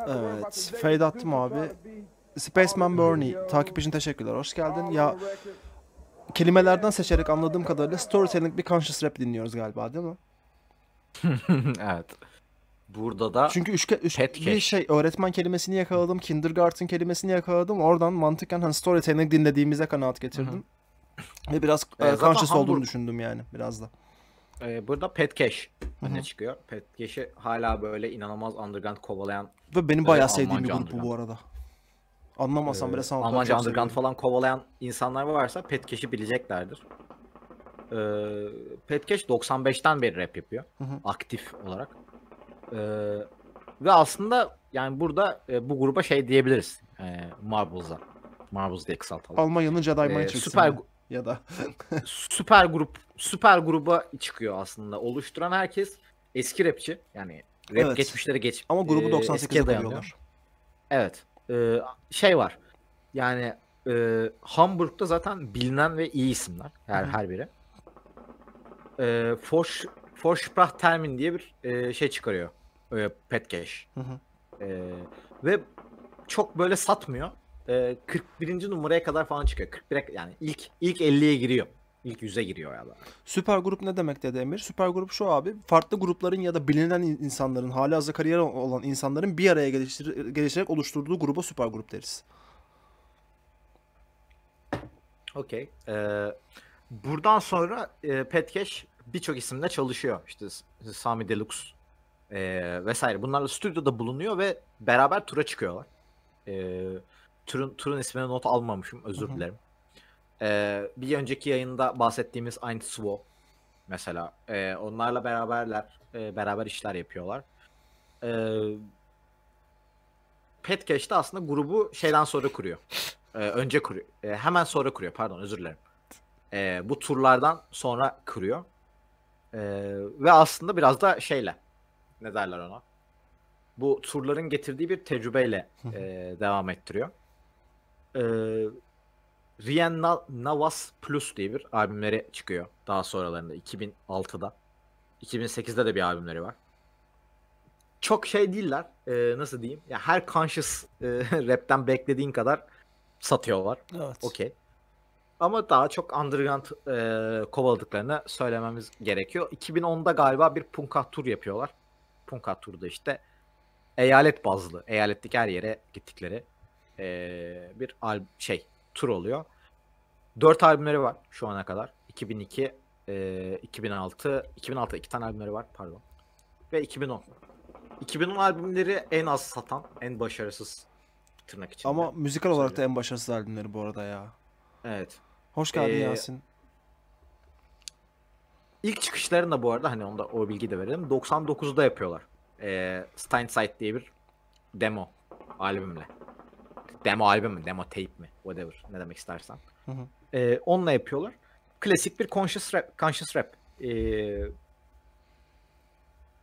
Evet. Fade attım abi. Spaceman Bernie. Takip için teşekkürler. Hoş geldin. Ya kelimelerden seçerek anladığım kadarıyla storytelling bir conscious rap dinliyoruz galiba değil mi? [laughs] evet. Burada da Çünkü üçge, üç, bir şey öğretmen kelimesini yakaladım, kindergarten kelimesini yakaladım. Oradan mantıken hani storytelling dinlediğimize kanaat getirdim. Hı-hı. Ve biraz ee, e, conscious Hamburg... olduğunu düşündüm yani biraz da. E, burada pet cash öne çıkıyor. Pet cash'i hala böyle inanılmaz underground kovalayan. Ve benim bayağı e, sevdiğim bir grup bu, bu arada. Anlamasam ee, bile sana Almanca underground seviyorum. falan kovalayan insanlar varsa pet cash'i bileceklerdir. Ee, Petkeş 95'ten beri rap yapıyor. Hı hı. Aktif olarak. Ee, ve aslında yani burada e, bu gruba şey diyebiliriz. E, Marbles'a. Marbles diye kısaltalım. Almanya'nın Jedi Mind ee, Süper ya da [laughs] süper grup süper gruba çıkıyor aslında. Oluşturan herkes eski rapçi. Yani rap evet. geçmişlere geç. Ama grubu 98'e dayanıyor. Evet. Ee, şey var. Yani e, Hamburg'da zaten bilinen ve iyi isimler her her biri. E, Forsch Forschsprach Termin diye bir e, şey çıkarıyor e, Petcash. Hı hı. E, ve çok böyle satmıyor. E, 41. numaraya kadar falan çıkıyor. 41 yani ilk ilk 50'ye giriyor. İlk yüze giriyor ya da. Süper grup ne demek dedi Emir? Süper grup şu abi. Farklı grupların ya da bilinen insanların, hali hazırda kariyer olan insanların bir araya geliştir gelişerek oluşturduğu gruba süper grup deriz. Okey. Ee, buradan sonra e, Petkeş birçok isimle çalışıyor. İşte Sami Deluxe ee, vesaire. Bunlarla stüdyoda bulunuyor ve beraber tura çıkıyorlar. Ee, turun, turun ismine not almamışım. Özür Hı-hı. dilerim. Ee, bir önceki yayında bahsettiğimiz Ain't Swo mesela. Ee, onlarla beraberler. E, beraber işler yapıyorlar. Ee, Petcash de aslında grubu şeyden sonra kuruyor. Ee, önce kuruyor. Ee, hemen sonra kuruyor. Pardon özür dilerim. Ee, bu turlardan sonra kuruyor. Ee, ve aslında biraz da şeyle ne derler ona? Bu turların getirdiği bir tecrübeyle e, devam ettiriyor. E, Rien Navas Plus diye bir albümleri çıkıyor daha sonralarında 2006'da. 2008'de de bir albümleri var. Çok şey değiller. E, nasıl diyeyim? Ya her conscious e, [laughs] rap'ten beklediğin kadar satıyorlar. Evet. Okey. Ama daha çok underground e, kovaladıklarını söylememiz gerekiyor. 2010'da galiba bir punkah tur yapıyorlar. Tonka turda işte eyalet bazlı, eyaletlik her yere gittikleri ee, bir al şey tur oluyor. Dört albümleri var şu ana kadar. 2002, e, 2006, 2006 iki tane albümleri var pardon. Ve 2010. 2010 albümleri en az satan, en başarısız tırnak içinde. Ama müzikal olarak da en başarısız albümleri bu arada ya. Evet. Hoş geldin ee, Yasin. İlk çıkışlarında bu arada hani onda o bilgi de verelim. 99'da yapıyorlar. Ee, Steinside diye bir demo albümle. Demo albüm mü? Demo tape mi? Whatever. Ne demek istersen. Hı hı. Ee, onunla yapıyorlar. Klasik bir conscious rap. Conscious rap. Ee,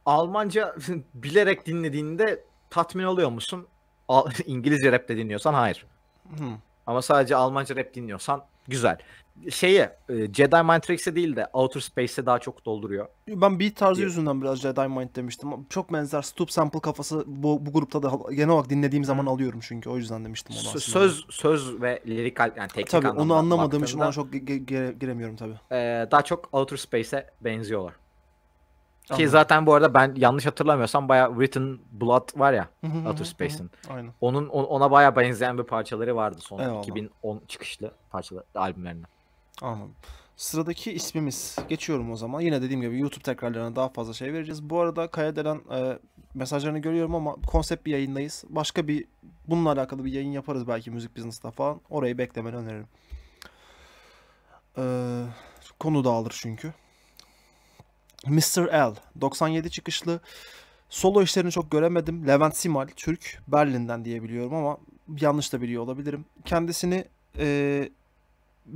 Almanca [laughs] bilerek dinlediğinde tatmin oluyor musun? Al [laughs] İngilizce rap de dinliyorsan hayır. Hı. Ama sadece Almanca rap dinliyorsan güzel şeyi e, Jedi Mind Tricks'e değil de Outer Space'e daha çok dolduruyor. Ben beat tarzı diye. yüzünden biraz Jedi Mind demiştim. Çok benzer Stoop Sample kafası bu, bu grupta da genel olarak dinlediğim zaman hmm. alıyorum çünkü o yüzden demiştim onu aslında. Söz söz ve lirikal yani teknik tabii, onu anlamadığım için ona çok giremiyorum tabii. E, daha çok Outer Space'e benziyorlar. Ki Anladım. zaten bu arada ben yanlış hatırlamıyorsam baya Written Blood var ya Outer Space'in. Onun ona baya benzeyen bir parçaları vardı son Eyvallah. 2010 çıkışlı parçaları albümlerinde. Anladım. Sıradaki ismimiz. Geçiyorum o zaman. Yine dediğim gibi YouTube tekrarlarına daha fazla şey vereceğiz. Bu arada Kaya Delen e, mesajlarını görüyorum ama konsept bir yayındayız. Başka bir bununla alakalı bir yayın yaparız belki müzik business'ta falan. Orayı beklemeni öneririm. E, konu dağılır çünkü. Mr. L. 97 çıkışlı. Solo işlerini çok göremedim. Levent Simal, Türk, Berlin'den diye biliyorum ama yanlış da biliyor olabilirim. Kendisini e,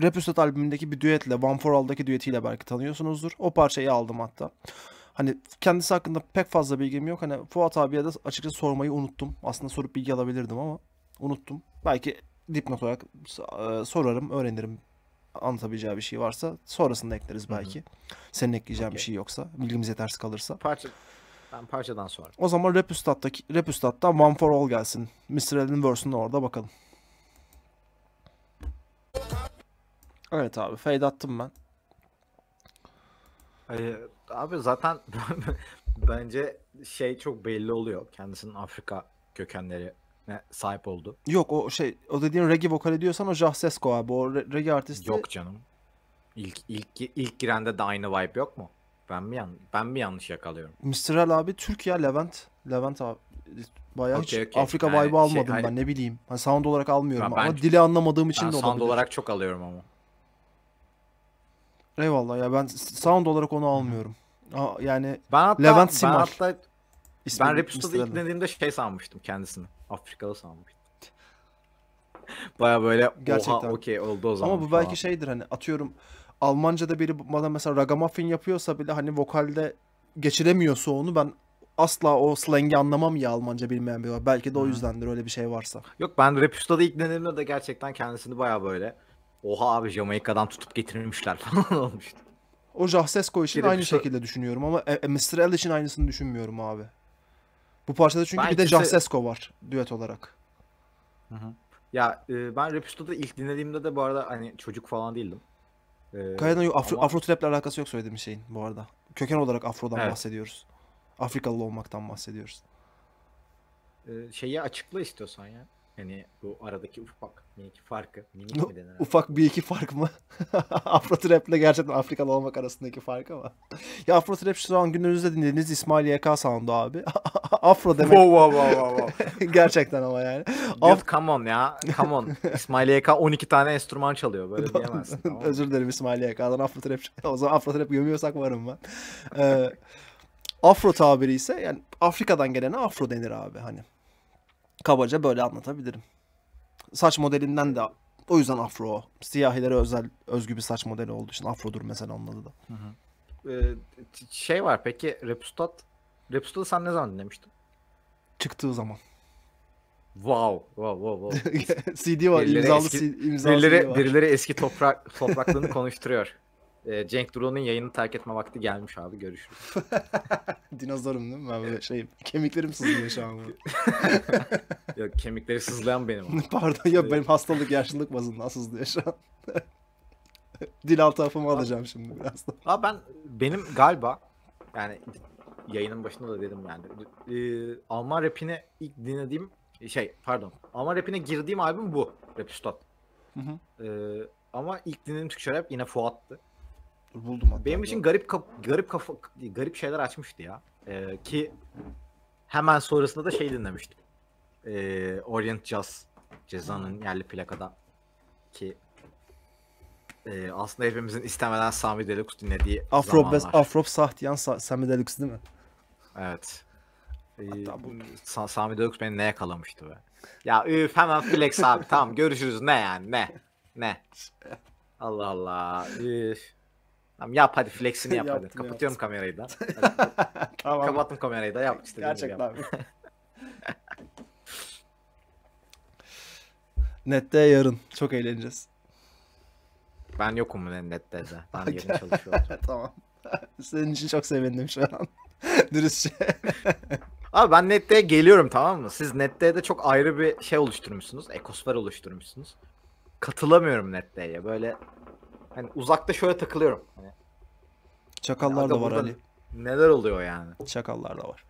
Repustat albümündeki bir düetle, One For All'daki düetiyle belki tanıyorsunuzdur. O parçayı aldım hatta. Hani kendisi hakkında pek fazla bilgim yok. Hani Fuat abiye de açıkçası sormayı unuttum. Aslında sorup bilgi alabilirdim ama unuttum. Belki dipnot olarak e, sorarım, öğrenirim. Anlatabileceği bir şey varsa sonrasında ekleriz belki. Hı-hı. Senin ekleyeceğin okay. bir şey yoksa, bilgimiz yetersiz kalırsa. Parça ben parçadan sonra. O zaman Repustat'taki Repustat'ta One for All gelsin. Mr. Allen Verse'nin orada bakalım. Evet abi fade attım ben. Ee, abi zaten [laughs] bence şey çok belli oluyor. Kendisinin Afrika kökenleri sahip oldu. Yok o şey o dediğin reggae vokal ediyorsan o Jahsesko abi. O re- reggae artisti. Yok canım. İlk ilk ilk girende de aynı vibe yok mu? Ben mi yan ben mi yanlış yakalıyorum? Mr. Mistral abi Türk ya Levent. Levent abi bayağı okay, okay. Afrika yani vibe şey, almadım şey, ben hayır. ne bileyim. Hani sound olarak almıyorum ben, ama ben, dili anlamadığım için de olabilir. sound olarak çok alıyorum ama. Eyvallah ya ben sound olarak onu almıyorum. Aa, yani ben hatta, Levent Simar. Ben hatta İsmi ben Rapista'da ilk dinlediğimde şey sanmıştım kendisini. Afrikalı sanmıştım. [laughs] Baya böyle Gerçekten. oha okey oldu o zaman. Ama bu belki şeydir hani atıyorum Almanca'da biri bana mesela ragamuffin yapıyorsa bile hani vokalde geçiremiyorsa onu ben asla o slengi anlamam ya Almanca bilmeyen biri var. Belki de o yüzdendir öyle bir şey varsa. Yok ben Rapista'da ilk dinlediğimde de gerçekten kendisini baya böyle Oha abi Jamaika'dan tutup getirmişler falan [laughs] olmuştu. O Jahsesko için Girip aynı şu... Şey- şekilde düşünüyorum ama e, e Mr. L için aynısını düşünmüyorum abi. Bu parçada çünkü ben bir de kimse... Jahsesko var düet olarak. Hı hı. Ya e, ben Repusto'da ilk dinlediğimde de bu arada hani çocuk falan değildim. Ee, Kaya'dan yok, Afro, ama... Afro Trap'le alakası yok söylediğim şeyin bu arada. Köken olarak Afro'dan evet. bahsediyoruz. Afrikalı olmaktan bahsediyoruz. Ee, şeyi açıkla istiyorsan ya. Hani bu aradaki ufak bir iki farkı. Minik mi denir? Ufak bir iki fark mı? [laughs] Afro trap ile gerçekten Afrikalı olmak arasındaki fark ama. [laughs] ya Afro trap şu an günümüzde dinlediğiniz İsmail YK sound'u abi. [laughs] Afro demek. Wow, wow, wow, wow. gerçekten ama yani. Dude, come on ya. Come on. İsmail YK 12 tane enstrüman çalıyor. Böyle diyemezsin. Tamam. Özür dilerim İsmail YK'dan trap. O zaman Afro trap gömüyorsak varım ben. Ee, Afro tabiri ise yani Afrika'dan gelene Afro denir abi hani. Kabaca böyle anlatabilirim. Saç modelinden de o yüzden afro o. Siyahilere özel özgü bir saç modeli olduğu için afrodur mesela onun adı da. Hı hı. Ee, şey var peki Repstat Repstat'ı sen ne zaman dinlemiştin? Çıktığı zaman. Wow, wow, wow, wow. [laughs] CD var, birileri imzalı, eski, imzalı birileri, CD var. Birileri eski toprak topraklığını konuşturuyor. E, Cenk Duro'nun yayını terk etme vakti gelmiş abi. Görüşürüz. [laughs] Dinozorum değil mi? Ben böyle şey kemiklerim sızlıyor şu an. [laughs] Yok kemikleri sızlayan benim. Abi. [laughs] Pardon ya benim hastalık yaşlılık bazında sızlıyor şu an. Dil altı hafımı alacağım şimdi birazdan. Abi ben benim galiba yani yayının başında da dedim yani. E, Alman rapini ilk dinlediğim şey pardon. Alman rapine girdiğim albüm bu. Rapistat. Hı hı. E, ama ilk dinlediğim Türkçe rap yine Fuat'tı. Dur buldum hatta. Benim için garip garip kafa garip şeyler açmıştı ya. Ee, ki hemen sonrasında da şey dinlemiştim. Ee, Orient Jazz Ceza'nın yerli plakada ki e, aslında hepimizin istemeden Sami Deluxe dinlediği Afro best, Afro Sahtiyan Sa Sami Deluxe değil mi? Evet. Ee, bu... Sa Sami Deluxe beni ne yakalamıştı be? Ya üf hemen flex abi tamam görüşürüz ne yani ne ne [laughs] Allah Allah üf. Tamam yap hadi flexini yap [laughs] hadi. Kapatıyorum yaptım. kamerayı da. [laughs] tamam. Kapattım kamerayı da yap işte. Gerçekten. [laughs] Nette yarın. Çok eğleneceğiz. Ben yokum Nette de. Ben yarın çalışıyorum. tamam. Senin için çok sevindim şu an. Dürüstçe. Abi ben Nette'ye geliyorum tamam mı? Siz Nette'ye de çok ayrı bir şey oluşturmuşsunuz. Ekosfer oluşturmuşsunuz. Katılamıyorum Nette'ye. Böyle Hani uzakta şöyle takılıyorum. Hani, Çakallar yani da var Ali. Neler oluyor yani? Çakallar da var.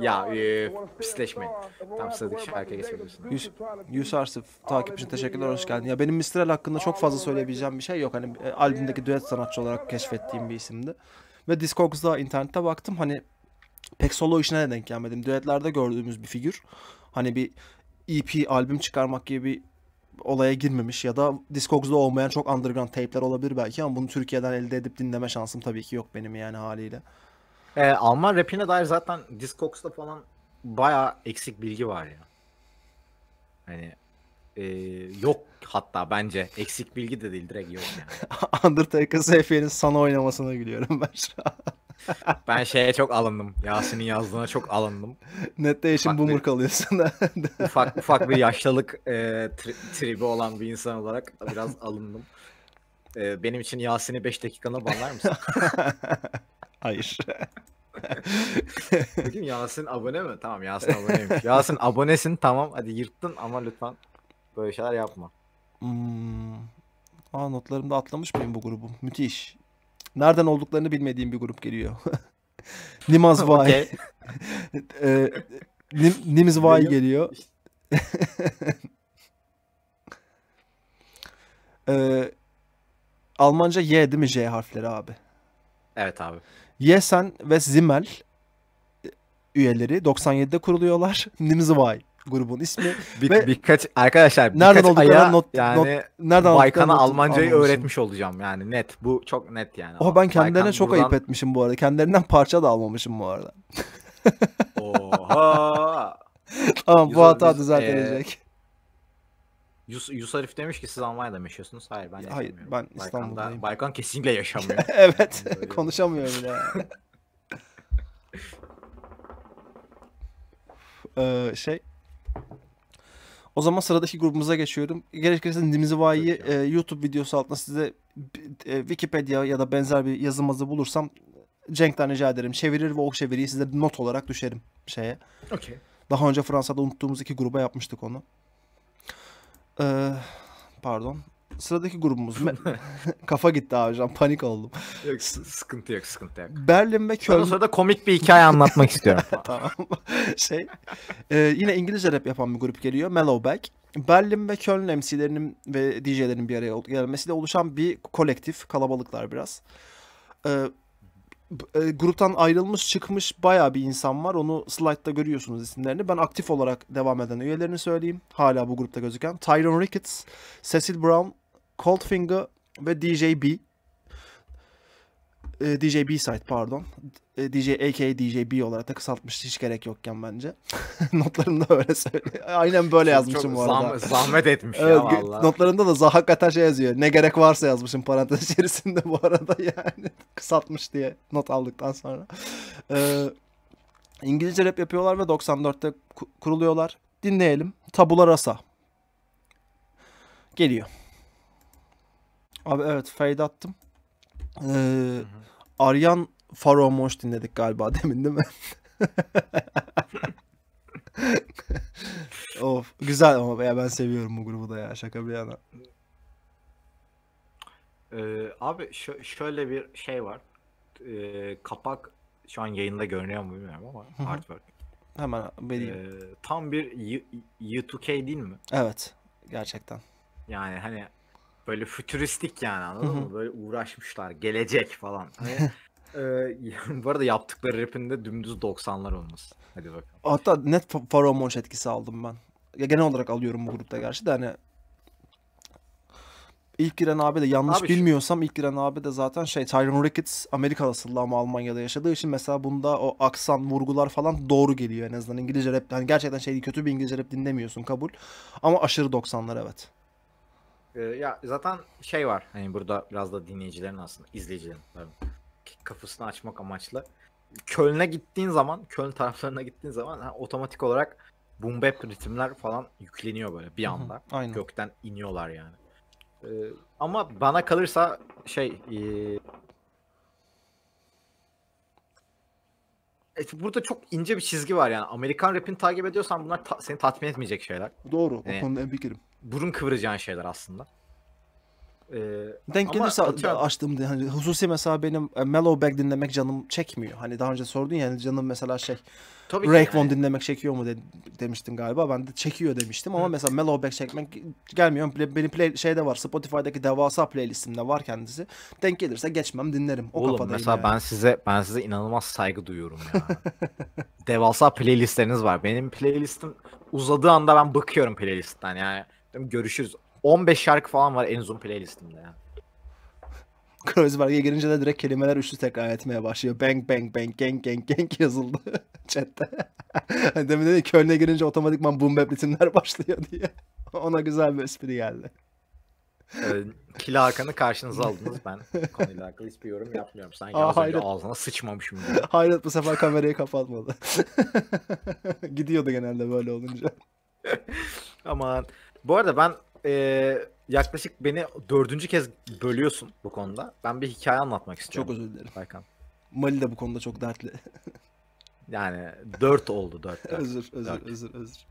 ya e, pisleşmeyin. Tam sıradaki şarkıya geçebilirsin. Yus, Yusarsif için teşekkürler hoş geldin. Ya benim Mistral hakkında çok fazla söyleyebileceğim bir şey yok. Hani e, albümdeki düet sanatçı olarak keşfettiğim bir isimdi. Ve Discogs'da internette baktım hani pek solo işine de denk gelmedim. Düetlerde gördüğümüz bir figür hani bir EP albüm çıkarmak gibi bir olaya girmemiş ya da Discogs'da olmayan çok underground tape'ler olabilir belki ama bunu Türkiye'den elde edip dinleme şansım tabii ki yok benim yani haliyle. E, Alman rapine dair zaten Discogs'da falan baya eksik bilgi var ya. Hani e, yok hatta bence eksik bilgi de değil direkt yok yani. [laughs] Undertaker Seyfiye'nin sana oynamasına gülüyorum ben şu an ben şeye çok alındım. Yasin'in yazdığına çok alındım. Nette işin bumur bir, kalıyorsun. [laughs] ufak ufak bir yaşlılık e, tri, tribi olan bir insan olarak biraz alındım. E, benim için Yasin'i 5 dakikana banlar mısın? [laughs] Hayır. Bakayım [laughs] Yasin abone mi? Tamam Yasin aboneyim. Yasin abonesin tamam hadi yırttın ama lütfen böyle şeyler yapma. Hmm. Aa notlarımda atlamış mıyım bu grubu? Müthiş. Nereden olduklarını bilmediğim bir grup geliyor. [laughs] Nimaz Vay. e, Vay geliyor. e, [laughs] Almanca Y değil mi J harfleri abi? Evet abi. Yesen ve Zimmel e, üyeleri 97'de kuruluyorlar. [laughs] Nimz Vay grubun ismi. [laughs] Bir, Ve birkaç arkadaşlar birkaç nereden aya not, yani not, nereden Baykan'a Almancayı anlamışım. öğretmiş olacağım yani net. Bu çok net yani. Oh ben kendilerine Baykan çok buradan... ayıp etmişim bu arada. Kendilerinden parça da almamışım bu arada. Oha. [laughs] tamam Yusuf, bu hata düzeltilecek. E, Yus, Yusarif demiş ki siz Almanya'da mı yaşıyorsunuz? Hayır ben ya, Hayır ben İstanbul'dayım. Baykan kesinlikle yaşamıyor. [laughs] evet yani konuşamıyor bile. ee, şey o zaman sıradaki grubumuza geçiyorum. Gerekirse Nimzivayi'yi e, YouTube videosu altında size e, Wikipedia ya da benzer bir yazımızı bulursam Cenk'ten rica ederim. Çevirir ve o çeviriyi size not olarak düşerim şeye. Okay. Daha önce Fransa'da unuttuğumuz iki gruba yapmıştık onu. Ee, pardon sıradaki grubumuz. [laughs] [laughs] Kafa gitti abi can panik oldum. Yok sıkıntı yok sıkıntı yok. Berlin ve Köln. Sonra da komik bir hikaye anlatmak [laughs] istiyorum. tamam. Şey e, yine İngilizce rap yapan bir grup geliyor. Mellowback. Berlin ve Köln MC'lerinin ve DJ'lerin bir araya gelmesiyle oluşan bir kolektif. Kalabalıklar biraz. E, e, gruptan ayrılmış çıkmış baya bir insan var. Onu slide'da görüyorsunuz isimlerini. Ben aktif olarak devam eden üyelerini söyleyeyim. Hala bu grupta gözüken. Tyron Ricketts, Cecil Brown, Coldfinger ve DJ B. E, ee, DJ B-side pardon. Ee, DJ AK DJ B olarak da kısaltmış hiç gerek yokken bence. [laughs] Notlarında öyle söylüyor. Aynen böyle yazmışım Çok bu arada. Zahmet, zahmet etmiş evet, ya valla. Notlarımda da hakikaten şey yazıyor. Ne gerek varsa yazmışım parantez içerisinde bu arada yani. [laughs] Kısaltmış diye not aldıktan sonra. Ee, İngilizce rap yapıyorlar ve 94'te kuruluyorlar. Dinleyelim. Tabula Rasa. Geliyor. Abi evet fade attım. Ee, Aryan Faro Moş dinledik galiba [laughs] demin değil mi? [laughs] of güzel ama ya ben seviyorum bu grubu da ya şaka bir yana. Ee, abi şöyle bir şey var. Ee, kapak şu an yayında görünüyor mu bilmiyorum ama hı artwork. Hemen vereyim. Ee, tam bir y- Y2K değil mi? Evet. Gerçekten. Yani hani Böyle fütüristik yani anladın mı? Böyle uğraşmışlar. Gelecek falan. Hani, [laughs] e, bu arada yaptıkları rapinde dümdüz 90'lar olması. Hadi bakalım. Hatta net Faro etkisi aldım ben. Ya genel olarak alıyorum bu grupta gerçi de hani İlk giren abi de yanlış abi bilmiyorsam şu... ilk giren abi de zaten şey Tyron Ricketts Amerika asıllı ama Almanya'da yaşadığı için mesela bunda o aksan vurgular falan doğru geliyor en azından İngilizce rap. Hani gerçekten şey kötü bir İngilizce rap dinlemiyorsun kabul. Ama aşırı 90'lar evet. Ee, ya zaten şey var hani burada biraz da dinleyicilerin aslında izleyicilerin kafasını açmak amaçlı. Köln'e gittiğin zaman, Köln taraflarına gittiğin zaman ha, otomatik olarak boom bap ritimler falan yükleniyor böyle bir anda. Hı hı, aynen. Gökten iniyorlar yani. Ee, ama bana kalırsa şey e, E, burada çok ince bir çizgi var yani. Amerikan rapini takip ediyorsan bunlar ta- seni tatmin etmeyecek şeyler. Doğru. O hani konuda en fikirim. Burun kıvıracağın şeyler aslında. Ee, Denk gelirse atıyorum, açtığım hani hususi mesela benim e, Mellow Bag dinlemek canım çekmiyor. Hani daha önce sordun ya hani canım mesela şey Tabii Rake yani. dinlemek çekiyor mu de, demiştin galiba. Ben de çekiyor demiştim ama Hı. mesela Mellow Bag çekmek gelmiyor. benim play, şeyde var Spotify'daki devasa playlistimde var kendisi. Denk gelirse geçmem dinlerim. O Oğlum mesela yani. ben size ben size inanılmaz saygı duyuyorum ya. [laughs] devasa playlistleriniz var. Benim playlistim uzadığı anda ben bakıyorum playlistten yani. Görüşürüz. 15 şarkı falan var en uzun playlistimde ya. Kreuzberg'e [laughs] girince de direkt kelimeler üçlü tekrar etmeye başlıyor. Bang bang bang gang gang gang [laughs] yazıldı [laughs] chatte. Hani demin dedi Köln'e girince otomatikman boom bap ritimler başlıyor diye. Ona güzel bir espri geldi. Evet, Kila Hakan'ı karşınıza aldınız. Ben konuyla alakalı hiçbir yorum yapmıyorum. Sanki Aa, az hayret. önce ağzına sıçmamışım. Gibi. Hayret bu sefer kamerayı kapatmadı. Gidiyordu genelde böyle olunca. Aman. Bu arada ben e, yaklaşık beni dördüncü kez bölüyorsun bu konuda. Ben bir hikaye anlatmak istiyorum. Çok özür dilerim. Baykan. Mali de bu konuda çok dertli. [laughs] yani dört oldu dört. dört. özür, özür, dört. özür, özür.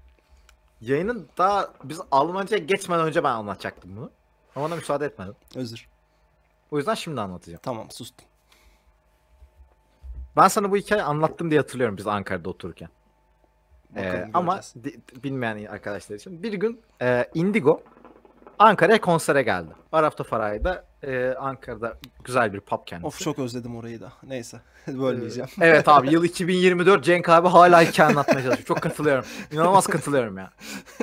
Yayının daha biz Almanca geçmeden önce ben anlatacaktım bunu. Ama ona müsaade etmedim. Özür. O yüzden şimdi anlatacağım. Tamam sustum. Ben sana bu hikayeyi anlattım diye hatırlıyorum biz Ankara'da otururken. Bakalım, ee, ama di, bilmeyen arkadaşlar için bir gün e, Indigo Ankara'ya konsere geldi. Arafta Faray'da e, Ankara'da güzel bir pub kendisi. Of çok özledim orayı da. Neyse [laughs] bölmeyeceğim. Ee, evet abi yıl 2024 [laughs] Cenk abi hala hikaye anlatmaya çalışıyor. Çok katılıyorum. İnanılmaz katılıyorum ya. [laughs]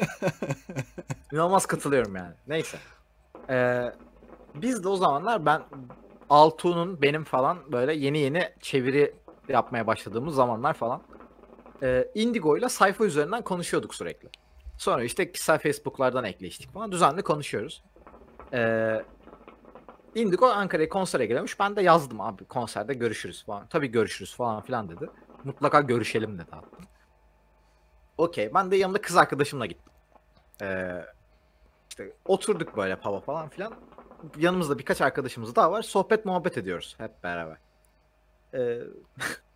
İnanılmaz katılıyorum yani. Neyse. Ee, biz de o zamanlar ben Altuğ'un benim falan böyle yeni yeni çeviri yapmaya başladığımız zamanlar falan e, Indigo ile sayfa üzerinden konuşuyorduk sürekli. Sonra işte kişisel Facebook'lardan ekleştik falan. Düzenli konuşuyoruz. Ee, indik o Ankara'ya konsere geliyormuş. Ben de yazdım abi konserde görüşürüz falan. Tabii görüşürüz falan filan dedi. Mutlaka görüşelim dedi hatta. Okey. Ben de yanımda kız arkadaşımla gittim. Ee, işte oturduk böyle pava falan filan. Yanımızda birkaç arkadaşımız daha var. Sohbet muhabbet ediyoruz hep beraber. Ee, [laughs]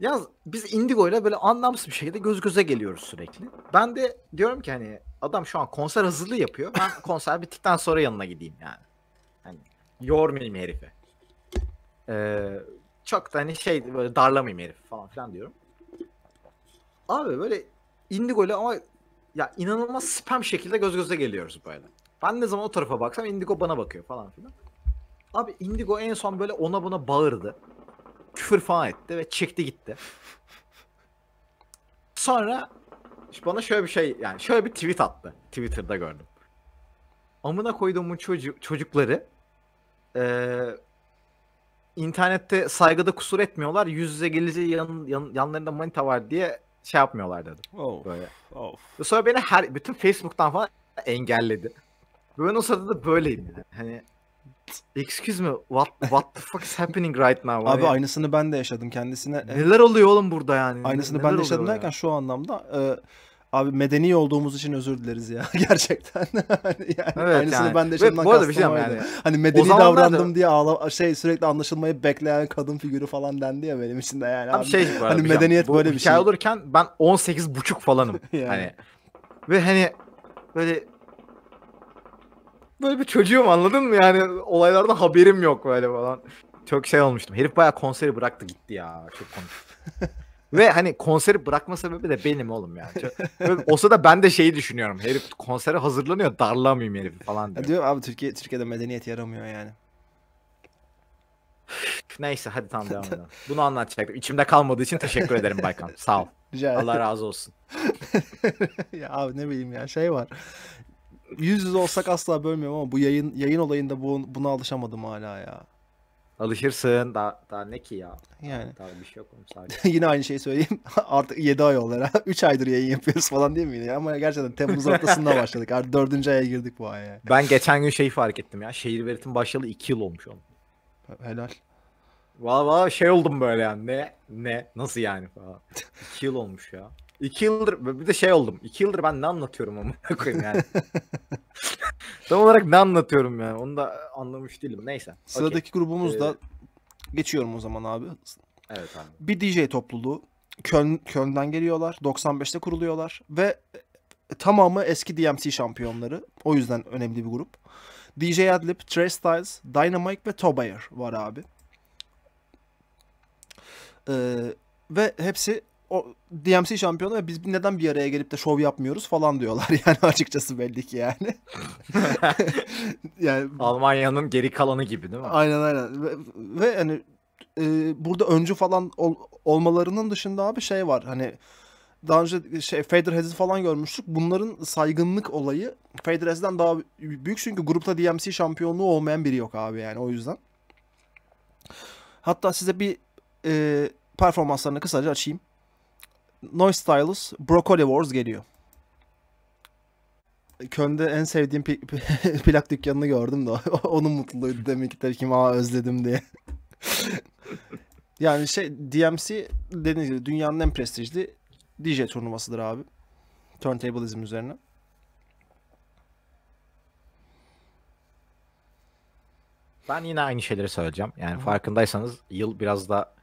Yaz biz Indigo ile böyle anlamsız bir şekilde göz göze geliyoruz sürekli. Ben de diyorum ki hani adam şu an konser hazırlığı yapıyor. Ben [laughs] konser bittikten sonra yanına gideyim yani. Hani yormayayım herife. Ee, çok da hani şey böyle darlamayayım herifi falan filan diyorum. Abi böyle Indigo ile ama ya inanılmaz spam şekilde göz göze geliyoruz böyle. Ben ne zaman o tarafa baksam Indigo bana bakıyor falan filan. Abi Indigo en son böyle ona buna bağırdı küfür falan etti ve çekti gitti. Sonra bana şöyle bir şey yani şöyle bir tweet attı. Twitter'da gördüm. Amına koyduğumun çocuğu, çocukları e, internette saygıda kusur etmiyorlar. Yüz yüze geleceği yan, yan, yanlarında manita var diye şey yapmıyorlar dedi. Oh, böyle. Oh. Sonra beni her bütün Facebook'tan falan engelledi. Böyle o sırada da böyleyim Hani Excuse me, what, what the fuck is happening right now? Abi ya? Hani aynısını ben de yaşadım kendisine. Neler oluyor oğlum burada yani? Aynısını Neler ben de yaşadım derken ya? şu anlamda e, abi medeni olduğumuz için özür dileriz ya [laughs] gerçekten. Hani yani evet, aynısını yani. ben de yaşadım. Bu arada bir şey yani. Hani medeni davrandım diye ağla şey sürekli anlaşılmayı bekleyen kadın figürü falan dendi ya benim için de yani. Abi, abi şey bu hani şey medeniyet bu böyle bir şey. olurken ben 18 buçuk falanım. [laughs] yani. Hani ve hani böyle böyle bir çocuğum anladın mı? Yani olaylardan haberim yok böyle falan. Çok şey olmuştum. Herif bayağı konseri bıraktı gitti ya. Çok komik. [laughs] Ve hani konseri bırakma sebebi de benim oğlum yani. Çok, olsa da ben de şeyi düşünüyorum. Herif konsere hazırlanıyor darlamayayım herifi falan diyor. Diyorum abi Türkiye, Türkiye'de medeniyet yaramıyor yani. Neyse hadi tamam devam [laughs] edelim. Bunu anlatacaktım. İçimde kalmadığı için teşekkür ederim Baykan. Sağ ol. Rica Allah razı olsun. [laughs] ya abi ne bileyim ya şey var yüz yüze olsak asla bölmüyorum ama bu yayın yayın olayında bu, buna alışamadım hala ya. Alışırsın. Daha, daha ne ki ya? Yani. Daha bir şey yok sadece. [laughs] Yine aynı şeyi söyleyeyim. [laughs] Artık 7 ay oldu herhalde. 3 aydır yayın yapıyoruz falan değil miydi? Ama gerçekten Temmuz ortasında [laughs] başladık. Artık 4. aya girdik bu aya. Ben geçen gün şeyi fark ettim ya. Şehir veritim başlayalı 2 yıl olmuş oğlum. Helal. Valla valla şey oldum böyle yani. Ne? Ne? Nasıl yani falan. 2 yıl olmuş ya. İki yıldır bir de şey oldum. İki yıldır ben ne anlatıyorum ama koyayım yani. [laughs] Tam olarak ne anlatıyorum yani onu da e, anlamış değilim. Neyse. Sıradaki okay. grubumuz da ee... geçiyorum o zaman abi. Evet abi. Bir DJ topluluğu. Köln, Köln'den geliyorlar. 95'te kuruluyorlar ve e, tamamı eski DMC şampiyonları. O yüzden önemli bir grup. DJ Adlib, Trey Styles, Dynamite ve Tobayer var abi. Ee, ve hepsi o DMC şampiyonu ve biz neden bir araya gelip de şov yapmıyoruz falan diyorlar [laughs] yani açıkçası belli ki yani. [laughs] yani Almanya'nın geri kalanı gibi değil mi? Aynen aynen ve, ve hani e, burada öncü falan ol, olmalarının dışında abi şey var hani daha önce şey Federhead'i falan görmüştük. Bunların saygınlık olayı Federhead'den daha büyük çünkü grupta DMC şampiyonluğu olmayan biri yok abi yani o yüzden. Hatta size bir e, performanslarını kısaca açayım. Noise Stylus Broccoli Wars geliyor. Köln'de en sevdiğim pi [laughs] plak dükkanını gördüm de [laughs] onun mutluluğuydu demek ki kim aa özledim diye. yani şey DMC dediğiniz gibi dünyanın en prestijli DJ turnuvasıdır abi. Turntableizm üzerine. Ben yine aynı şeyleri söyleyeceğim. Yani farkındaysanız yıl biraz da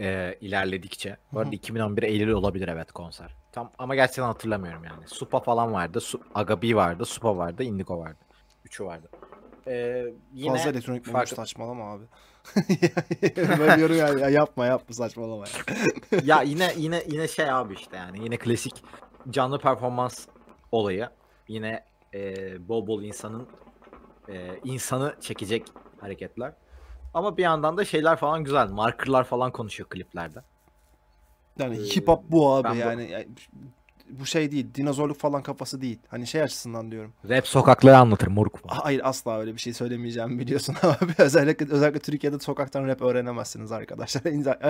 e, ilerledikçe. Bu arada 2011 Eylül olabilir evet konser. Tam ama gerçekten hatırlamıyorum yani. Supa falan vardı. Su, Agabi vardı. Supa vardı. Indigo vardı. Üçü vardı. Ee, yine Fazla elektronik farklı... memuş saçmalama abi. [laughs] Böyle yani. ya, yapma yapma saçmalama ya. [laughs] ya yine yine yine şey abi işte yani yine klasik canlı performans olayı. Yine e, bol bol insanın e, insanı çekecek hareketler. Ama bir yandan da şeyler falan güzel. Markerlar falan konuşuyor kliplerde. Yani ee, hip hop bu abi yani. Bu bu şey değil. Dinozorluk falan kafası değil. Hani şey açısından diyorum. Rap sokakları anlatır moruk. Hayır asla öyle bir şey söylemeyeceğim biliyorsun ama [laughs] özellikle özellikle Türkiye'de sokaktan rap öğrenemezsiniz arkadaşlar.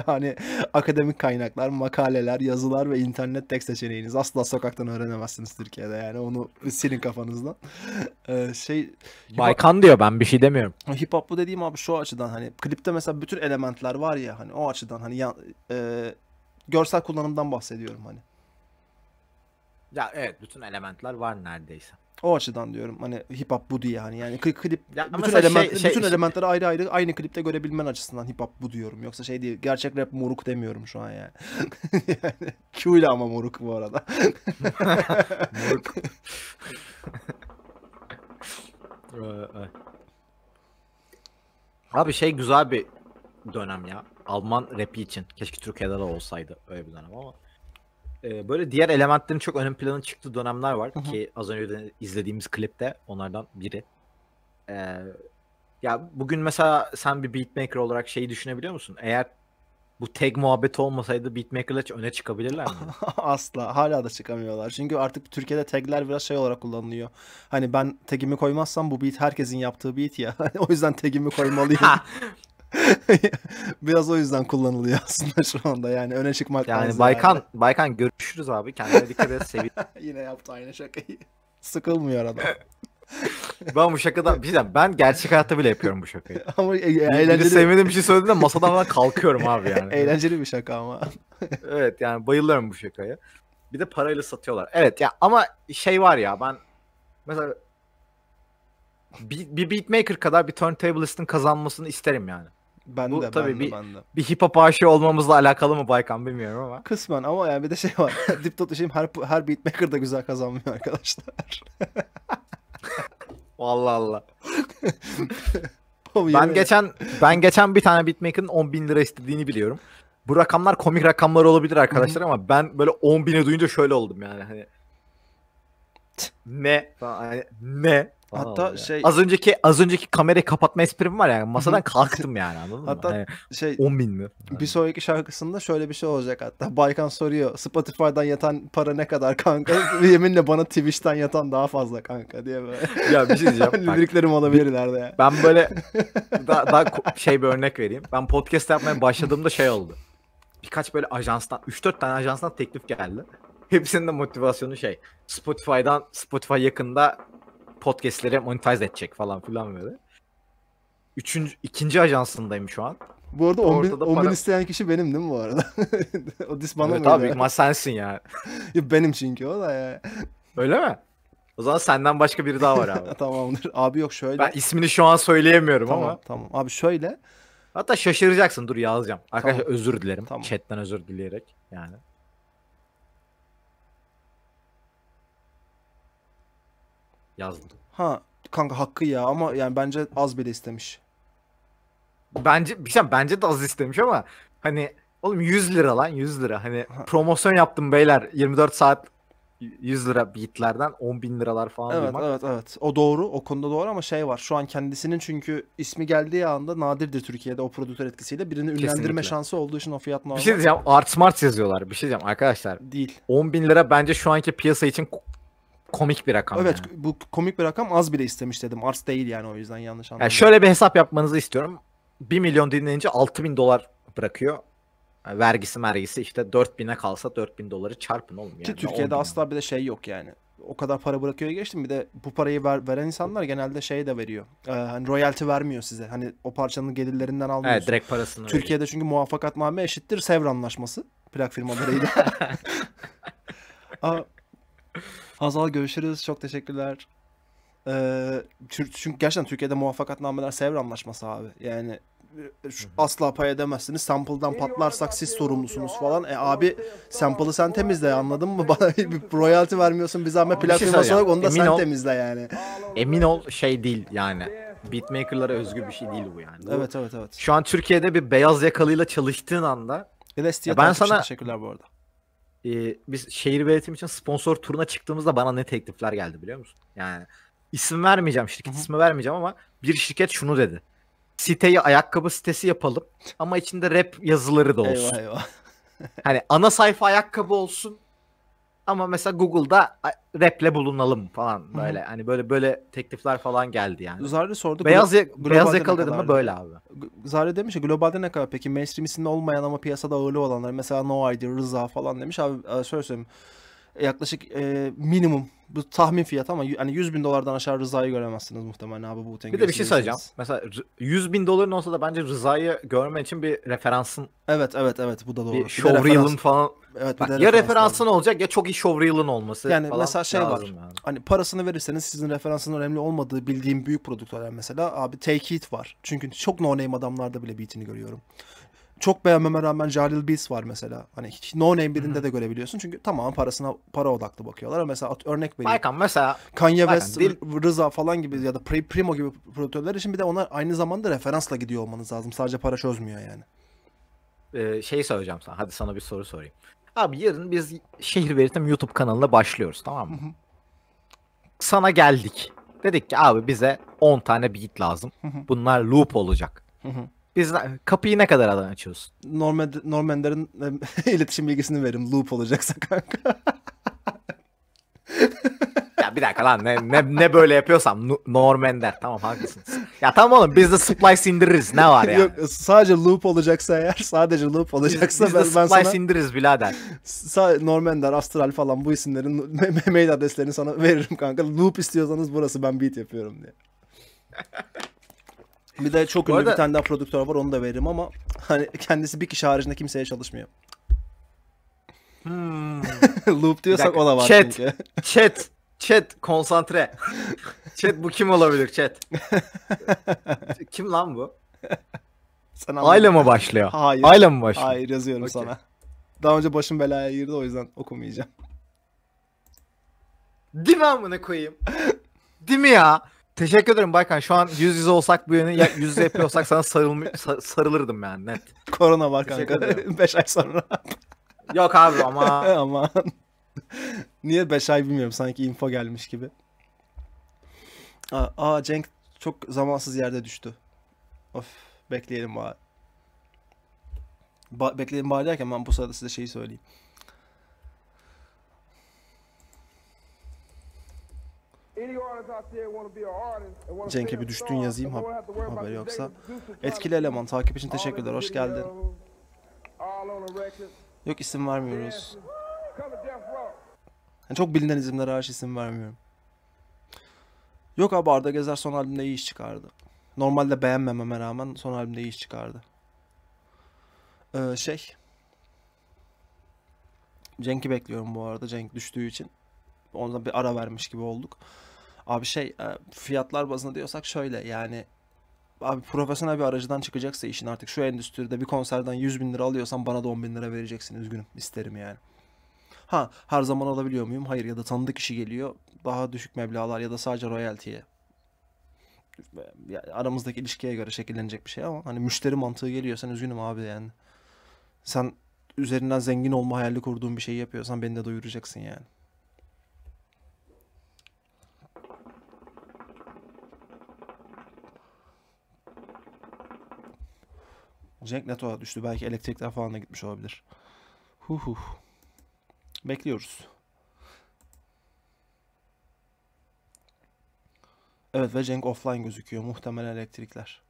[laughs] hani akademik kaynaklar, makaleler, yazılar ve internet tek seçeneğiniz. Asla sokaktan öğrenemezsiniz Türkiye'de yani onu silin kafanızdan. [laughs] Ee, şey Baykan diyor ben bir şey demiyorum. Hip hop bu dediğim abi şu açıdan hani klipte mesela bütün elementler var ya hani o açıdan hani ya, e, görsel kullanımdan bahsediyorum hani. Ya evet bütün elementler var neredeyse. O açıdan diyorum hani hip hop bu diye hani yani klip ya bütün element şey, şey, bütün şey, elementleri ayrı ayrı aynı klipte görebilmen açısından hip hop bu diyorum. Yoksa şey değil gerçek rap moruk demiyorum şu an yani. [laughs] yani Q ile ama moruk bu arada. [laughs] moruk. [laughs] Abi şey güzel bir dönem ya. Alman rapi için. Keşke Türkiye'de de olsaydı öyle bir dönem ama e, böyle diğer elementlerin çok ön plana çıktığı dönemler var ki az önce de izlediğimiz klipte onlardan biri. E, ya bugün mesela sen bir beatmaker olarak şeyi düşünebiliyor musun? Eğer bu tag muhabbeti olmasaydı hiç öne çıkabilirler mi? [laughs] Asla. Hala da çıkamıyorlar. Çünkü artık Türkiye'de tagler biraz şey olarak kullanılıyor. Hani ben tagimi koymazsam bu beat herkesin yaptığı beat ya. [laughs] o yüzden tagimi koymalıyım. [laughs] [laughs] Biraz o yüzden kullanılıyor aslında şu anda yani öne çıkmak Yani Baykan herhalde. Baykan görüşürüz abi kendine dikkat et sevin. [laughs] Yine yaptı aynı şakayı. Sıkılmıyor adam. [laughs] ben bu şakadan bir şey ben gerçek hayatta bile yapıyorum bu şakayı. ama e, e eğlenceli. Biri sevmediğim bir şey söylediğinde masadan falan kalkıyorum abi yani. eğlenceli bir şaka ama. evet yani bayılıyorum bu şakayı Bir de parayla satıyorlar. Evet ya ama şey var ya ben mesela bir, bir beatmaker kadar bir turntableist'in kazanmasını isterim yani. Ben Bu de, tabii ben bir, de, ben de. bir hip hop aşığı olmamızla alakalı mı Baykan bilmiyorum ama. Kısmen ama yani bir de şey var. [laughs] Dipnot işim her, her beatmaker da güzel kazanmıyor arkadaşlar. Vallahi [laughs] Allah. ben geçen ben geçen bir tane beatmaker'ın 10 bin lira istediğini biliyorum. Bu rakamlar komik rakamlar olabilir arkadaşlar ama ben böyle 10 bini duyunca şöyle oldum yani hani ne yani, ne Hatta ya. şey az önceki az önceki kamerayı kapatma esprim var ya yani. masadan kalktım yani anladın hatta mı? Hatta hani şey 10 bin mi? Bir sonraki şarkısında şöyle bir şey olacak hatta. Baykan soruyor Spotify'dan yatan para ne kadar kanka? [laughs] Yeminle bana Twitch'ten yatan daha fazla kanka diye böyle. Ya bir şey diyeceğim. [laughs] Liriklerim olabilir ileride yani. Ben böyle [laughs] daha, daha şey bir örnek vereyim. Ben podcast yapmaya başladığımda şey oldu. Birkaç böyle ajanstan 3-4 tane ajanstan teklif geldi. Hepsinin de motivasyonu şey. Spotify'dan Spotify yakında podcastleri monetize edecek falan filan böyle. Üçüncü, ikinci ajansındayım şu an. Bu arada 10 bin, para... bin isteyen kişi benim değil mi bu arada? [laughs] o dis bana evet, mıydı? Tabii ama sensin ya. [laughs] ya. benim çünkü o da ya. Öyle mi? O zaman senden başka biri daha var abi. [laughs] Tamamdır. Abi yok şöyle. Ben ismini şu an söyleyemiyorum tamam, ama. Tamam Abi şöyle. Hatta şaşıracaksın dur yazacağım. Arkadaşlar tamam. özür dilerim. Tamam. Chatten özür dileyerek yani. yazdım. Ha kanka hakkı ya ama yani bence az bile istemiş. Bence bir şey bence de az istemiş ama hani oğlum 100 lira lan 100 lira hani ha. promosyon yaptım beyler 24 saat 100 lira bitlerden 10 bin liralar falan evet, duymak. Evet evet o doğru o konuda doğru ama şey var şu an kendisinin çünkü ismi geldiği anda nadirdir Türkiye'de o prodüktör etkisiyle birini ünlendirme şansı olduğu için o fiyat normal. Bir şey diyeceğim art smart yazıyorlar bir şey diyeceğim arkadaşlar. Değil. 10 bin lira bence şu anki piyasa için komik bir rakam. Evet yani. bu komik bir rakam az bile istemiş dedim. Arz değil yani o yüzden yanlış anladım. Yani şöyle bir hesap yapmanızı istiyorum. 1 milyon dinleyince 6 bin dolar bırakıyor. Yani vergisi mergisi işte bin'e kalsa bin doları çarpın oğlum. Yani. Ki Türkiye'de asla bir de şey yok yani. O kadar para bırakıyor geçtim bir de bu parayı ver, veren insanlar genelde şey de veriyor. Ee, hani royalty vermiyor size. Hani o parçanın gelirlerinden almıyorsun. Evet direkt parasını Türkiye'de veriyor. çünkü muvaffakat mame eşittir Sevr anlaşması plak firmalarıyla. [laughs] [laughs] Hazal görüşürüz. Çok teşekkürler. Ee, çünkü gerçekten Türkiye'de muvaffakatnameler Sevr Anlaşması abi. Yani e, şu, asla pay edemezsiniz. Sample'dan patlarsak siz sorumlusunuz falan. E abi sample'ı sen temizle anladın mı? [laughs] Bana bir royalty vermiyorsun bir zahmet platin şey olarak onu da sen ol, temizle yani. Emin ol şey değil yani. Beatmaker'lara özgü bir şey değil bu yani. Bu, evet evet evet. Şu an Türkiye'de bir beyaz yakalıyla çalıştığın anda. Ya ben sana teşekkürler bu arada e, biz şehir belirtim için sponsor turuna çıktığımızda bana ne teklifler geldi biliyor musun? Yani isim vermeyeceğim, şirket ismi vermeyeceğim ama bir şirket şunu dedi. Siteyi ayakkabı sitesi yapalım ama içinde rap yazıları da olsun. Eyvah eyvah. hani ana sayfa ayakkabı olsun ama mesela Google'da rap'le bulunalım falan böyle. hı Hani böyle böyle teklifler falan geldi yani. Zare sordu. Beyaz, beyaz yakalı dedim mi böyle abi. Zare demiş ki globalde ne kadar peki mainstream isimli olmayan ama piyasada ağırlı olanlar mesela No Idea, Rıza falan demiş. Abi e, şöyle söyleyeyim yaklaşık e, minimum bu tahmin fiyat ama hani 100 bin dolardan aşağı Rıza'yı göremezsiniz muhtemelen abi bu Tengi. Bir de bir şey söyleyeceğim. Mesela 100 bin doların olsa da bence Rıza'yı görme için bir referansın. Evet evet evet bu da doğru. Bir showreel'ın falan. Evet, Bak, ya referansın lazım. olacak ya çok iyi showreel'ın olması yani falan. mesela şey var. Yani. Hani parasını verirseniz sizin referansının önemli olmadığı bildiğim büyük prodüktörler mesela abi Take It var. Çünkü çok no name adamlarda bile beatini görüyorum çok beğenmeme rağmen Jalil Beats var mesela. Hani hiç no name birinde Hı-hı. de görebiliyorsun. Çünkü tamamen parasına para odaklı bakıyorlar. Ama mesela at, örnek vereyim. Baykan mesela Kanye Baykan, West, değil. Rıza falan gibi ya da Pre, Primo gibi prodüktörler için bir de onlar aynı zamanda referansla gidiyor olmanız lazım. Sadece para çözmüyor yani. Ee, şey soracağım sana. Hadi sana bir soru sorayım. Abi yarın biz şehir veritim YouTube kanalına başlıyoruz tamam mı? Hı-hı. Sana geldik. Dedik ki abi bize 10 tane beat lazım. Hı-hı. Bunlar loop olacak. Hı hı. Biz kapıyı ne kadar adam açıyoruz? Norman, Normanların e, [laughs] iletişim bilgisini veririm. Loop olacaksa kanka. ya bir dakika lan ne, ne, ne böyle yapıyorsam Normander tamam haklısınız. Ya tamam oğlum biz de supply indiririz ne var yani. Yok sadece loop olacaksa eğer sadece loop olacaksa biz, biz ben, de ben sana. indiririz birader. Normander, Astral falan bu isimlerin mail adreslerini sana [laughs] veririm kanka. Loop istiyorsanız burası ben beat yapıyorum diye. Bir de çok ünlü arada... bir tane daha prodüktör var onu da veririm ama hani kendisi bir kişi haricinde kimseye çalışmıyor. Hmm. [laughs] Loop diyorsak o da var chat, çünkü. Chat, chat konsantre. chat bu kim olabilir chat? [laughs] kim lan bu? Sen Aile mi başlıyor? Hayır. Aile mi başlıyor? Hayır yazıyorum okay. sana. Daha önce başım belaya girdi o yüzden okumayacağım. Değil mi amına koyayım? Değil mi ya? Teşekkür ederim Baykan. Şu an yüz yüze olsak bu yönü yüz yüze yapıyorsak sana sarılmış, sarılırdım yani net. Korona var kanka. 5 [laughs] ay sonra. [laughs] Yok abi ama. [laughs] Aman. Niye beş ay bilmiyorum. Sanki info gelmiş gibi. Aa, aa Cenk çok zamansız yerde düştü. Of bekleyelim bari. Ba- bekleyelim bari derken ben bu sırada size şeyi söyleyeyim. Cenk'e bir düştüğün yazayım ha haber yoksa. Etkili eleman takip için teşekkürler. Hoş geldin. Yok isim vermiyoruz. Yani çok bilinen isimlere her isim vermiyorum. Yok abi Arda Gezer son albümde iyi iş çıkardı. Normalde beğenmememe rağmen son albümde iyi iş çıkardı. Ee, şey. Cenk'i bekliyorum bu arada. Cenk düştüğü için. Ondan bir ara vermiş gibi olduk. Abi şey e, fiyatlar bazında diyorsak şöyle yani abi profesyonel bir aracıdan çıkacaksa işin artık şu endüstride bir konserden 100 bin lira alıyorsan bana da 10 bin lira vereceksin üzgünüm isterim yani. Ha her zaman alabiliyor muyum? Hayır ya da tanıdık kişi geliyor daha düşük meblalar ya da sadece royalty'ye aramızdaki ilişkiye göre şekillenecek bir şey ama hani müşteri mantığı geliyor sen üzgünüm abi yani. Sen üzerinden zengin olma hayali kurduğun bir şey yapıyorsan beni de doyuracaksın yani. Cenk Neto'ya düştü. Belki elektrikler falan da gitmiş olabilir. Hu Bekliyoruz. Evet ve Cenk offline gözüküyor. Muhtemelen elektrikler.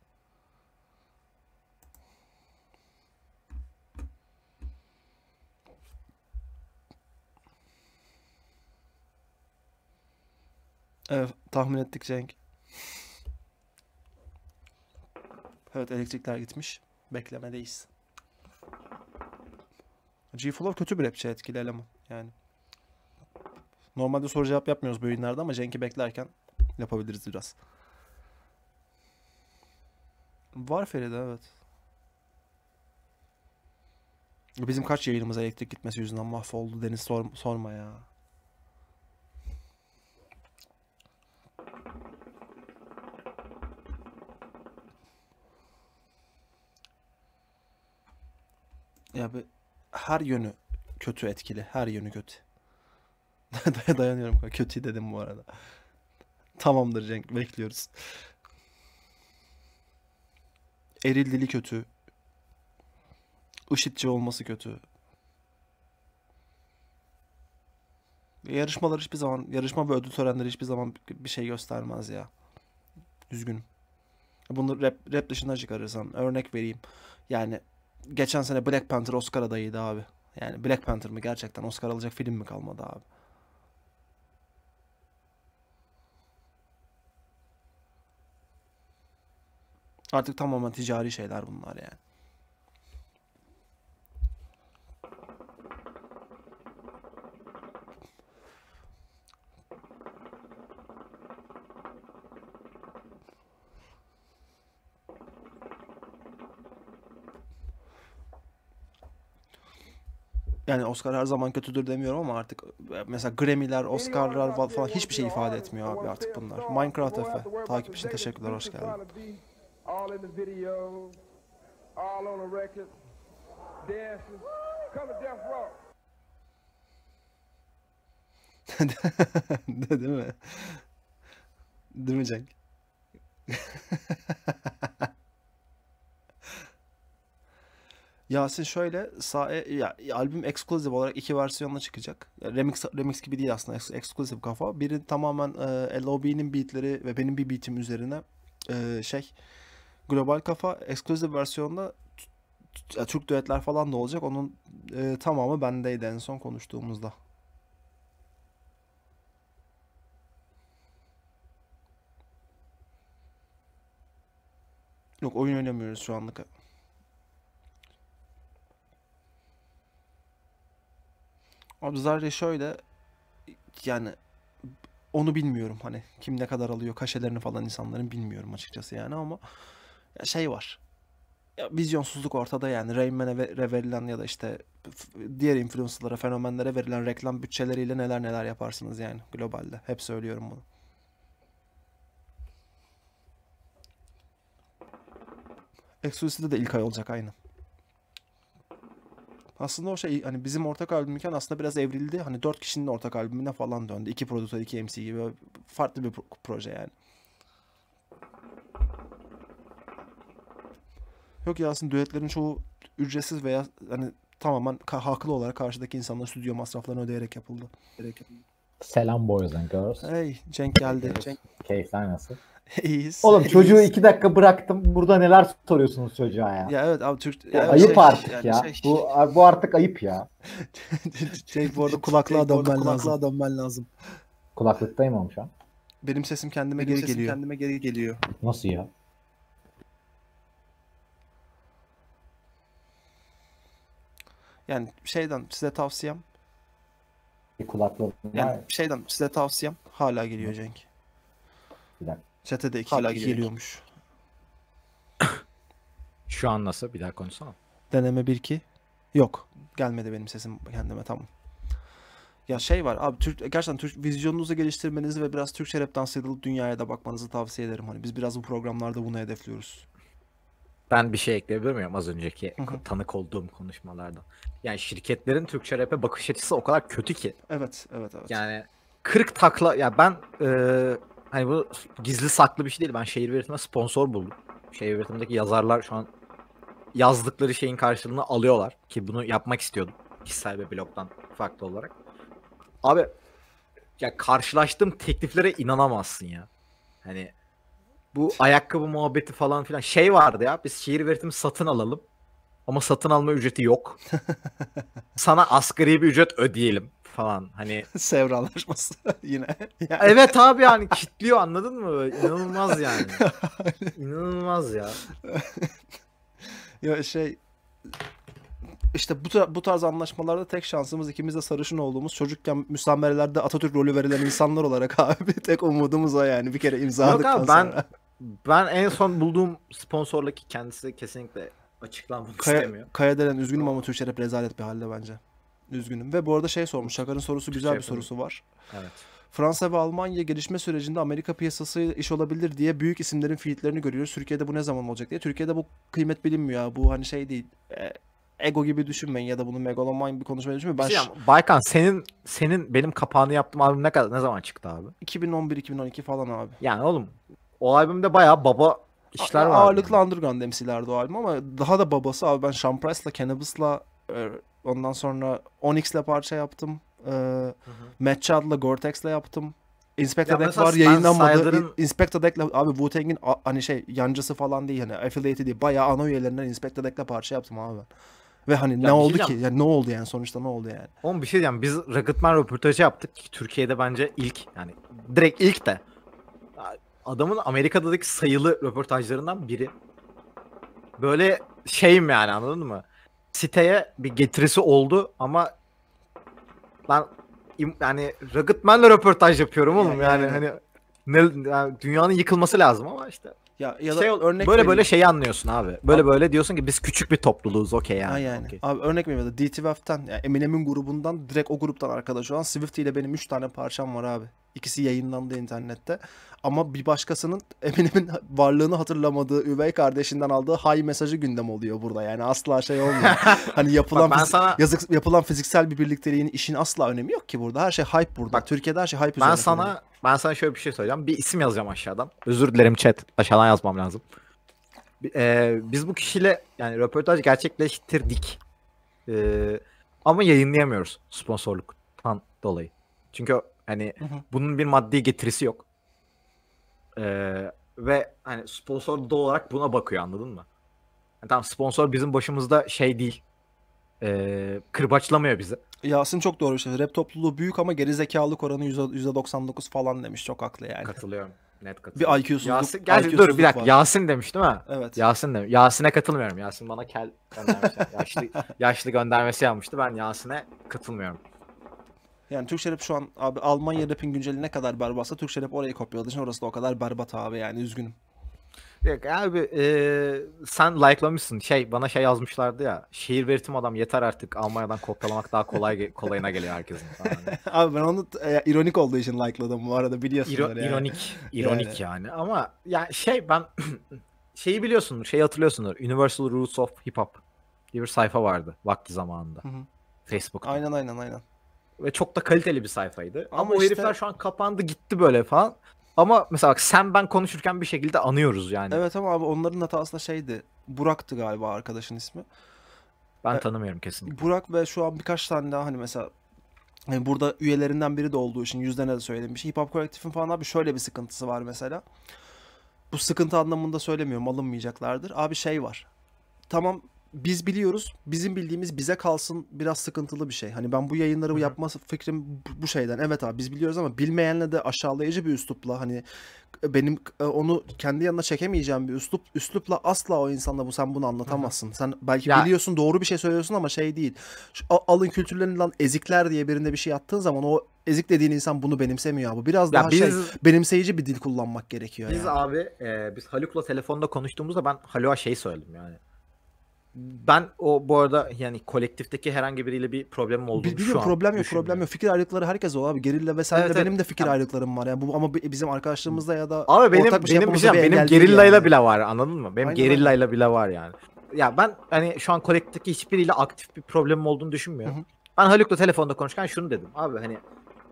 Evet tahmin ettik Cenk. Evet elektrikler gitmiş beklemedeyiz. G-Flow kötü bir rapçi etkili eleman yani. Normalde soru cevap yapmıyoruz bu oyunlarda ama Cenk'i beklerken yapabiliriz biraz. Var Feride evet. Bizim kaç yayınımız elektrik gitmesi yüzünden mahvoldu Deniz sor, sorma ya. Ya bir, her yönü kötü etkili. Her yönü kötü. [laughs] Dayanıyorum. Kötü dedim bu arada. Tamamdır Cenk. Bekliyoruz. Eril dili kötü. IŞİD'ci olması kötü. Yarışmalar hiçbir zaman, yarışma ve ödül törenleri hiçbir zaman bir şey göstermez ya. Düzgün. Bunu rap, rap dışına çıkarırsam örnek vereyim. Yani geçen sene Black Panther Oscar adayıydı abi. Yani Black Panther mı gerçekten Oscar alacak film mi kalmadı abi? Artık tamamen ticari şeyler bunlar yani. yani Oscar her zaman kötüdür demiyorum ama artık mesela Grammy'ler, Oscar'lar falan hiçbir şey ifade etmiyor abi artık bunlar. Minecraft Efe, takip için teşekkürler, hoş geldin. Değil mi? Değil mi Cenk? Yasin şöyle sağ, e, ya, albüm eksklusif olarak iki versiyonla çıkacak. Ya, remix remix gibi değil aslında eksklusif kafa. Biri tamamen e, LOB'nin beatleri ve benim bir beatim üzerine e, şey global kafa eksklusif versiyonda Türk düetler falan da olacak. Onun e, tamamı bendeydi en son konuştuğumuzda. Yok oyun oynamıyoruz şu anlık. Abi şöyle yani onu bilmiyorum hani kim ne kadar alıyor kaşelerini falan insanların bilmiyorum açıkçası yani ama ya şey var. Ya vizyonsuzluk ortada yani Rayman'e ve verilen ya da işte diğer influencerlara, fenomenlere verilen reklam bütçeleriyle neler neler yaparsınız yani globalde. Hep söylüyorum bunu. Exclusive'de de ilk ay olacak aynı aslında o şey hani bizim ortak albümken aslında biraz evrildi. Hani dört kişinin ortak albümüne falan döndü. İki prodüktör, iki MC gibi farklı bir proje yani. Yok ya aslında düetlerin çoğu ücretsiz veya hani tamamen haklı olarak karşıdaki insanlara stüdyo masraflarını ödeyerek yapıldı. Selam boys and girls. Hey Cenk geldi. Cenk. Keyifler nasıl? [laughs] İyiyiz. Oğlum çocuğu iki dakika bıraktım. Burada neler soruyorsunuz çocuğa ya? Ya evet abi Türk... Ya, ayıp şey, artık yani ya. Şey... Bu, bu artık ayıp ya. [laughs] şey bu arada kulaklığa şey, dönmen lazım. Kulaklığa dönmen lazım. Kulaklıktayım oğlum şu an. Benim sesim kendime Benim geri sesim geliyor. kendime geri geliyor. Nasıl ya? Yani şeyden size tavsiyem. Bir kulaklığım. Yani şeyden size tavsiyem hala geliyor Cenk. Bir dakika. Çete de iki Tabii lag geliyormuş. [coughs] Şu an nasıl? Bir daha konuşsana. Deneme 1-2. Yok. Gelmedi benim sesim kendime tamam. Ya şey var abi Türk gerçekten Türk vizyonunuzu geliştirmenizi ve biraz Türkçe dansı sıyrılıp dünyaya da bakmanızı tavsiye ederim. Hani biz biraz bu programlarda bunu hedefliyoruz. Ben bir şey ekleyebilir miyim az önceki tanık olduğum konuşmalardan? Yani şirketlerin Türkçe rap'e bakış açısı o kadar kötü ki. Evet, evet, evet. Yani 40 takla ya ben e, hani bu gizli saklı bir şey değil. Ben şehir üretime sponsor buldum. Şehir üretimdeki yazarlar şu an yazdıkları şeyin karşılığını alıyorlar. Ki bunu yapmak istiyordum. Kişisel bir bloktan farklı olarak. Abi ya karşılaştığım tekliflere inanamazsın ya. Hani bu ayakkabı muhabbeti falan filan şey vardı ya. Biz şehir üretimi satın alalım. Ama satın alma ücreti yok. [laughs] Sana asgari bir ücret ödeyelim falan hani. [laughs] Sevr [laughs] yine. Yani. Evet abi yani [laughs] kitliyor anladın mı? İnanılmaz yani. İnanılmaz ya. ya şey işte bu, tar- bu tarz anlaşmalarda tek şansımız ikimiz de sarışın olduğumuz çocukken müsamerelerde Atatürk rolü verilen insanlar olarak abi tek umudumuz o yani bir kere imzaladık. Yok abi, ben, Ben en son bulduğum sponsorluk kendisi kesinlikle açıklanmak Kaya, istemiyor. Kayadelen üzgünüm ama Türkçe rap rezalet bir halde bence. Üzgünüm. Ve bu arada şey sormuş. Şakar'ın sorusu güzel şey bir sorusu var. Evet. Fransa ve Almanya gelişme sürecinde Amerika piyasası iş olabilir diye büyük isimlerin fiilitlerini görüyoruz. Türkiye'de bu ne zaman olacak diye. Türkiye'de bu kıymet bilinmiyor. Ya. Bu hani şey değil. E, ego gibi düşünmeyin ya da bunu megaloman bir konuşmaya düşünmeyin. Ben şey, Baykan senin senin benim kapağını yaptım albüm ne kadar ne zaman çıktı abi? 2011 2012 falan abi. Yani oğlum o albümde bayağı baba işler var. Ağırlıklı yani. underground MC'lerdi o albüm ama daha da babası abi ben Sean Price'la Cannabis'la e, Ondan sonra Onyx'le parça yaptım. E, hı hı. Gore-Tex'le yaptım. Inspector ya Deck var yayınlanmadı. Saydırın... Inspector Deck'le abi Wu-Tang'in hani şey yancısı falan değil hani affiliated değil. Bayağı ana üyelerinden Inspector Deck'le parça yaptım abi Ve hani ya ne şey oldu ki? Yani ne oldu yani sonuçta ne oldu yani? Oğlum bir şey diyeceğim. Biz Rocketman röportajı yaptık ki Türkiye'de bence ilk yani direkt ilk de adamın Amerika'daki sayılı röportajlarından biri. Böyle şeyim yani anladın mı? siteye bir getirisi oldu ama ben yani Ruggedman'la röportaj yapıyorum oğlum yani, yani, hani ne, yani dünyanın yıkılması lazım ama işte ya, ya da şey, örnek böyle böyle şeyi anlıyorsun abi. Böyle abi, böyle diyorsun ki biz küçük bir topluluğuz okey yani. Ha yani. Okay. Abi örnek vereyim ya da DTF'den yani Eminem'in grubundan direkt o gruptan arkadaş olan Swift ile benim 3 tane parçam var abi. İkisi yayınlandı internette. Ama bir başkasının [laughs] Eminem'in varlığını hatırlamadığı üvey kardeşinden aldığı high mesajı gündem oluyor burada. Yani asla şey olmuyor. [laughs] hani yapılan Bak, sana... yazık yapılan fiziksel bir birlikteliğin işin asla önemi yok ki burada. Her şey hype burada. Bak, Türkiye'de her şey hype ben üzerine. Ben sana kalıyor. ben sana şöyle bir şey söyleyeceğim. Bir isim yazacağım aşağıdan. Özür dilerim chat. Aşağıdan yazmam lazım. Ee, biz bu kişiyle yani röportaj gerçekleştirdik. Ee, ama yayınlayamıyoruz sponsorluktan dolayı. Çünkü Hani hı hı. bunun bir maddi getirisi yok. Ee, ve hani sponsor da olarak buna bakıyor anladın mı? Yani tamam sponsor bizim başımızda şey değil. Ee, kırbaçlamıyor bizi. Yasin çok doğru bir şey. Rap topluluğu büyük ama geri zekalık oranı %99 falan demiş. Çok haklı yani. Katılıyorum. Net katılıyorum. Bir IQ'suzluk. Yasin, gel, IQ'suzluk dur bir dakika. Var. Yasin demiş değil mi? Evet. Yasin demiş. Yasin'e katılmıyorum. Yasin bana kel göndermesi, [laughs] yaşlı, yaşlı göndermesi yapmıştı. Ben Yasin'e katılmıyorum. Yani Türkçe rap şu an abi Almanya rap'in günceli ne kadar berbatsa Türkçe rap orayı kopyaladığı için orası da o kadar berbat abi yani üzgünüm. Yok abi e, sen like'lamışsın. Şey bana şey yazmışlardı ya. Şehir veritim adam yeter artık Almanya'dan kopyalamak daha kolay kolayına geliyor herkesin. [laughs] abi ben onu e, ironik olduğu için like'ladım bu arada biliyorsunuz İro, yani. İronik, ironik yani. yani. Ama yani şey ben [clears throat] şeyi biliyorsundur, şey hatırlıyorsundur. Universal Roots of Hip Hop diye bir sayfa vardı vakti zamanında. Facebook. Aynen aynen aynen ve çok da kaliteli bir sayfaydı. Ama, Ama o işte... herifler şu an kapandı gitti böyle falan. Ama mesela bak sen ben konuşurken bir şekilde anıyoruz yani. Evet ama abi onların hatası da şeydi. Burak'tı galiba arkadaşın ismi. Ben e, tanımıyorum kesinlikle. Burak ve şu an birkaç tane daha hani mesela yani burada üyelerinden biri de olduğu için yüzlerine de söylemiş. Şey. Hip Hop Kolektif'in falan abi şöyle bir sıkıntısı var mesela. Bu sıkıntı anlamında söylemiyorum alınmayacaklardır. Abi şey var. Tamam biz biliyoruz. Bizim bildiğimiz bize kalsın biraz sıkıntılı bir şey. Hani ben bu yayınları Hı-hı. yapma fikrim bu şeyden. Evet abi biz biliyoruz ama bilmeyenle de aşağılayıcı bir üslupla hani benim e, onu kendi yanına çekemeyeceğim bir üslup üslupla asla o insanla bu sen bunu anlatamazsın. Hı-hı. Sen belki ya. biliyorsun doğru bir şey söylüyorsun ama şey değil. Şu, alın kültürlerinden ezikler diye birinde bir şey attığın zaman o ezik dediğin insan bunu benimsemiyor abi. Biraz ya daha şey, biz, şey benimseyici bir dil kullanmak gerekiyor. Biz yani. abi e, biz Haluk'la telefonda konuştuğumuzda ben Haluk'a şey söyledim yani ben o bu arada yani kolektifteki herhangi biriyle bir problemim olduğunu Bilmiyorum, şu an problem yok problem yok. Fikir ayrılıkları herkes o abi. Gerilla vesaire evet, evet. benim de fikir yani. ayrılıklarım var. Yani bu ama bizim arkadaşlığımızda ya da Abi benim ortak bir şey benim bir şey, bir benim gerillayla yani. bile var. Anladın mı? Benim gerillayla bile var yani. Ya ben hani şu an kolektifteki hiçbiriyle aktif bir problemim olduğunu düşünmüyorum. Hı-hı. Ben Haluk'la telefonda konuşurken şunu dedim. Abi hani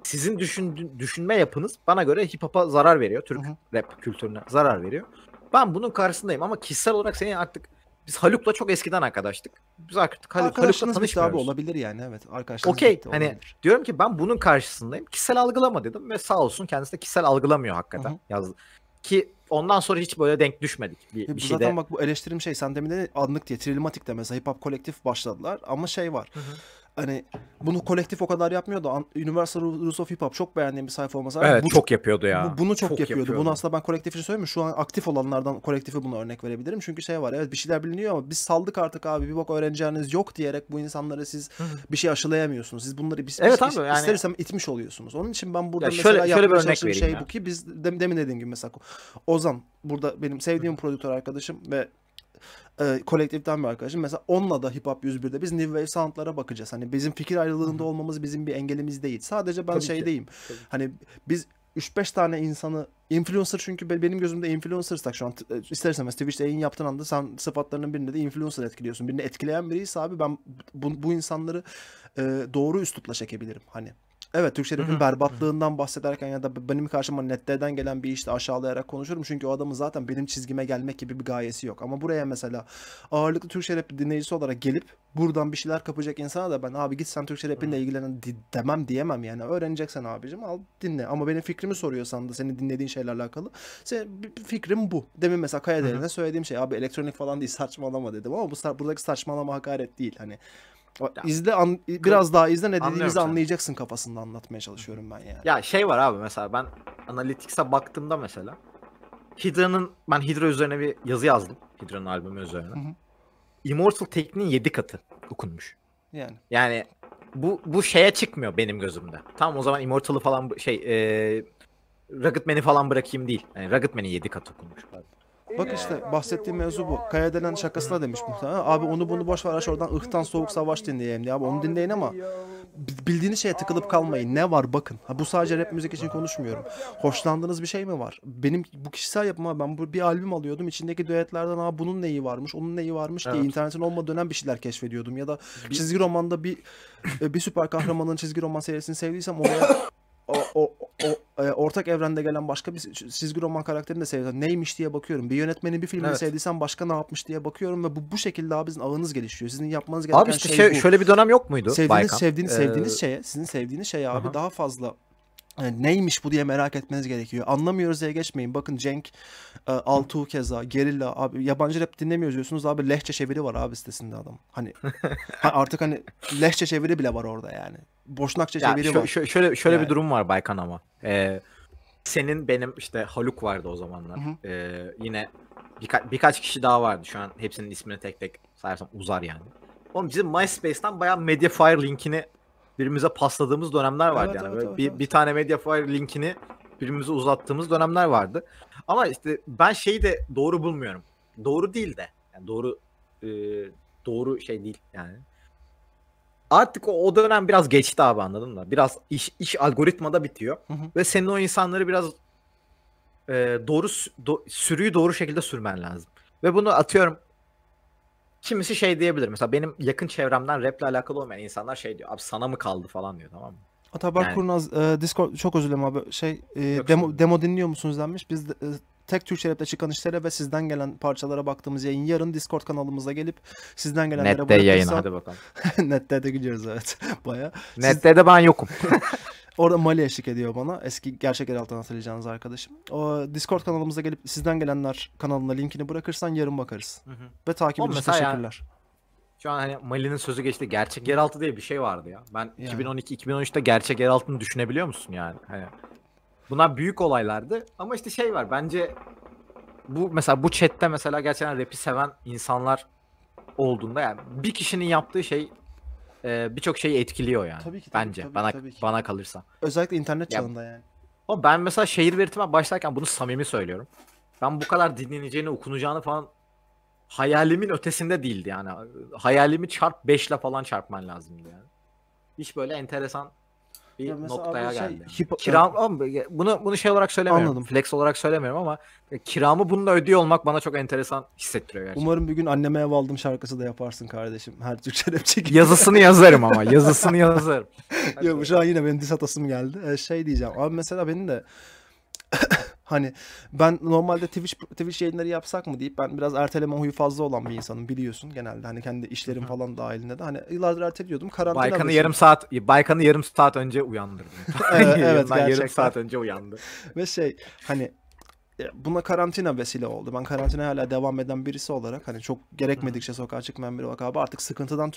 sizin düşün, düşünme yapınız bana göre hip hop'a zarar veriyor. Türk Hı-hı. rap kültürüne zarar veriyor. Ben bunun karşısındayım ama kişisel olarak senin artık biz Haluk'la çok eskiden arkadaştık. Biz artık Haluk, Haluk'la tanışmıyoruz. abi olabilir yani evet. Arkadaşlarınız Okey hani diyorum ki ben bunun karşısındayım. Kişisel algılama dedim ve sağ olsun kendisi de kişisel algılamıyor hakikaten. Hı-hı. Yazdı. Ki ondan sonra hiç böyle denk düşmedik bir, bir şeyde. Zaten bak bu eleştirim şey sen demin de anlık diye Trilmatik de mesela hip hop kolektif başladılar ama şey var. Hı hı hani bunu kolektif o kadar yapmıyor da Universal Rules of Hip Hop çok beğendiğim bir sayfa olması. Evet bu, çok yapıyordu ya. Bu, bunu çok, çok yapıyordu. yapıyordu. Bunu aslında ben kolektif için söylemiyorum. Şu an aktif olanlardan kolektifi buna örnek verebilirim. Çünkü şey var evet bir şeyler biliniyor ama biz saldık artık abi bir bak öğreneceğiniz yok diyerek bu insanlara siz bir şey aşılayamıyorsunuz. Siz bunları biz evet, ister yani... ister itmiş oluyorsunuz. Onun için ben burada ya mesela şöyle, şöyle yapmaya çalıştığım şey ya. bu ki biz demin dediğim gibi mesela Ozan burada benim sevdiğim prodüktör arkadaşım ve e, kolektiften bir arkadaşım. Mesela onunla da Hip Hop 101'de biz New Wave soundlara bakacağız. Hani bizim fikir ayrılığında Hı-hı. olmamız bizim bir engelimiz değil. Sadece ben Tabii şeydeyim. Tabii. Hani biz 3-5 tane insanı influencer çünkü benim gözümde influencersak şu an e, istersen mesela Twitch'te yayın yaptığın anda sen sıfatlarının birinde de influencer etkiliyorsun. Birini etkileyen biriyse abi ben bu, bu insanları e, doğru üslupla çekebilirim hani. Evet Türkçe rapin berbatlığından bahsederken ya da benim karşıma netlerden gelen bir işte aşağılayarak konuşurum. Çünkü o adamın zaten benim çizgime gelmek gibi bir gayesi yok. Ama buraya mesela ağırlıklı Türkçe rap dinleyicisi olarak gelip buradan bir şeyler kapacak insana da ben abi git sen Türkçe rapinle ilgilenen demem diyemem yani. Öğreneceksen abicim al dinle. Ama benim fikrimi soruyorsan da seni dinlediğin şeylerle alakalı. Senin fikrim bu. Demin mesela Kaya söylediğim şey abi elektronik falan değil saçmalama dedim ama bu buradaki saçmalama hakaret değil. Hani İzle an, biraz daha izle ne dediğimizi Anlıyorum anlayacaksın sen. kafasında anlatmaya çalışıyorum ben yani. Ya şey var abi mesela ben analitikse baktığımda mesela Hydra'nın ben Hydra üzerine bir yazı yazdım. Hydra'nın albümü üzerine. Hı hı. Immortal tekniğin 7 katı okunmuş. Yani. Yani bu bu şeye çıkmıyor benim gözümde. Tam o zaman Immortal'ı falan şey e, Rugged Man'i falan bırakayım değil. Yani Rugged Man'in 7 katı okunmuş. Pardon. Bak işte bahsettiğim mevzu bu. Kaya denen şakasına demiş muhtemelen. Abi onu bunu boş ver aç oradan ıhtan soğuk savaş dinleyelim diye. Abi onu dinleyin ama bildiğiniz şeye tıkılıp kalmayın. Ne var bakın. Ha, bu sadece rap müzik için konuşmuyorum. Hoşlandığınız bir şey mi var? Benim bu kişisel yapıma ben bir albüm alıyordum. İçindeki düetlerden aa bunun neyi varmış, onun neyi varmış diye evet. internetin olmadığı dönem bir şeyler keşfediyordum. Ya da çizgi romanda bir e, bir süper kahramanın çizgi roman serisini sevdiysem oraya [coughs] o, o, o, e, ortak evrende gelen başka bir çizgi roman karakterini de seviyorum. Neymiş diye bakıyorum. Bir yönetmenin bir filmini evet. sevdiysen başka ne yapmış diye bakıyorum ve bu bu şekilde abi sizin ağınız gelişiyor. Sizin yapmanız gereken abi işte şey, şey bu. şöyle bir dönem yok muydu? Sevdiğiniz Baykan? sevdiğiniz ee... şeye, sizin sevdiğiniz şeye abi Aha. daha fazla e, neymiş bu diye merak etmeniz gerekiyor. Anlamıyoruz diye geçmeyin. Bakın Cenk, e, Altuğ keza, Gerilla abi yabancı rap dinlemiyoruz diyorsunuz abi lehçe çeviri var abi sitesinde adam. Hani [laughs] artık hani lehçe çeviri bile var orada yani boşnakça çeviri var. Şö- şöyle şöyle yani. bir durum var Baykan ama. Ee, senin benim işte Haluk vardı o zamanlar. Ee, yine birka- birkaç kişi daha vardı. Şu an hepsinin ismini tek tek sayarsam uzar yani. Oğlum bizim MySpace'ten bayağı Mediafire linkini birbirimize pasladığımız dönemler vardı evet, yani. Evet, evet, bir, evet. bir tane Mediafire linkini birbirimize uzattığımız dönemler vardı. Ama işte ben şeyi de doğru bulmuyorum. Doğru değil de. Yani doğru e, doğru şey değil yani artık o, o dönem biraz geçti abi anladın mı? Biraz iş, iş algoritmada bitiyor. Hı hı. Ve senin o insanları biraz e, doğru do, sürüyü doğru şekilde sürmen lazım. Ve bunu atıyorum kimisi şey diyebilir. Mesela benim yakın çevremden raple alakalı olmayan insanlar şey diyor. Abi sana mı kaldı falan diyor tamam mı? Atabar yani... Kurnaz e, Discord çok özür dilerim abi. Şey e, demo, demo dinliyor musunuz denmiş. Biz de, e, tek Türkçe rapte çıkan işlere ve sizden gelen parçalara baktığımız yayın yarın Discord kanalımıza gelip sizden gelenlere Nette yayın hadi bakalım. [laughs] Nette de gülüyoruz evet [laughs] baya. Nette de ben yokum. [laughs] Orada Mali eşlik ediyor bana. Eski gerçek alttan hatırlayacağınız arkadaşım. O Discord kanalımıza gelip sizden gelenler kanalına linkini bırakırsan yarın bakarız. Hı hı. Ve takip için teşekkürler. Yani... Şu an hani Mali'nin sözü geçti. Gerçek yeraltı diye bir şey vardı ya. Ben yani. 2012-2013'te gerçek yeraltını düşünebiliyor musun yani? Hani Bunlar büyük olaylardı ama işte şey var bence bu mesela bu chatte mesela gerçekten rap'i seven insanlar olduğunda yani bir kişinin yaptığı şey e, birçok şeyi etkiliyor yani. Tabii ki. Tabii, bence tabii, bana tabii ki. bana kalırsa. Özellikle internet ya, yani. Ama ben mesela şehir veritime başlarken bunu samimi söylüyorum. Ben bu kadar dinleneceğini, okunacağını falan hayalimin ötesinde değildi yani. Hayalimi çarp 5'le falan çarpman lazımdı yani. Hiç böyle enteresan bir ya noktaya şey, geldi. Hip- Kiram ama bunu bunu şey olarak söylemiyorum. Anladım. Flex olarak söylemiyorum ama kiramı bununla ödüyor olmak bana çok enteresan hissettiriyor gerçekten. Umarım bir gün anneme ev aldım şarkısı da yaparsın kardeşim. Her Türkçe rapçi gibi. Yazısını yazarım ama. Yazısını yazarım. [laughs] Yok şu an yine benim disatasım geldi. Ee, şey diyeceğim. Abi mesela benim de Hani ben normalde Twitch Twitch yayınları yapsak mı deyip ben biraz erteleme huyu fazla olan bir insanım biliyorsun genelde. Hani kendi işlerim falan dahilinde de hani yıllardır erteliyordum. Karantina Baykan'ı başında... yarım saat Baykan'ı yarım saat önce uyandırdım. [laughs] evet, [laughs] evet gerçekten. yarım saat önce uyandı. Ve şey hani e, buna karantina vesile oldu. Ben karantina hala devam eden birisi olarak hani çok gerekmedikçe sokağa çıkmayan biri bak abi artık sıkıntıdan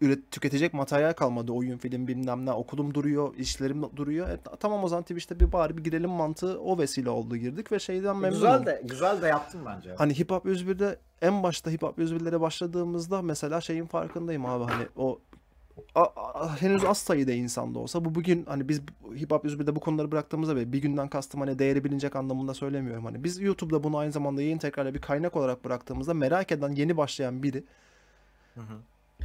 üret tüketecek materyal kalmadı. Oyun, film bilmem ne okulum duruyor, işlerim duruyor. E, tamam o zaman Twitch'te bir bari bir girelim mantığı o vesile oldu girdik ve şeyden e, memnunum. Güzel de güzel de yaptın bence. Hani Hip Hop 101'de en başta Hip Hop 101'lere başladığımızda mesela şeyin farkındayım abi hani o henüz az sayıda insanda olsa bu bugün hani biz Hip Hop 101'de bu konuları bıraktığımızda bir günden kastım hani değeri bilinecek anlamında söylemiyorum. Hani biz YouTube'da bunu aynı zamanda yayın tekrarla bir kaynak olarak bıraktığımızda merak eden yeni başlayan biri hı hı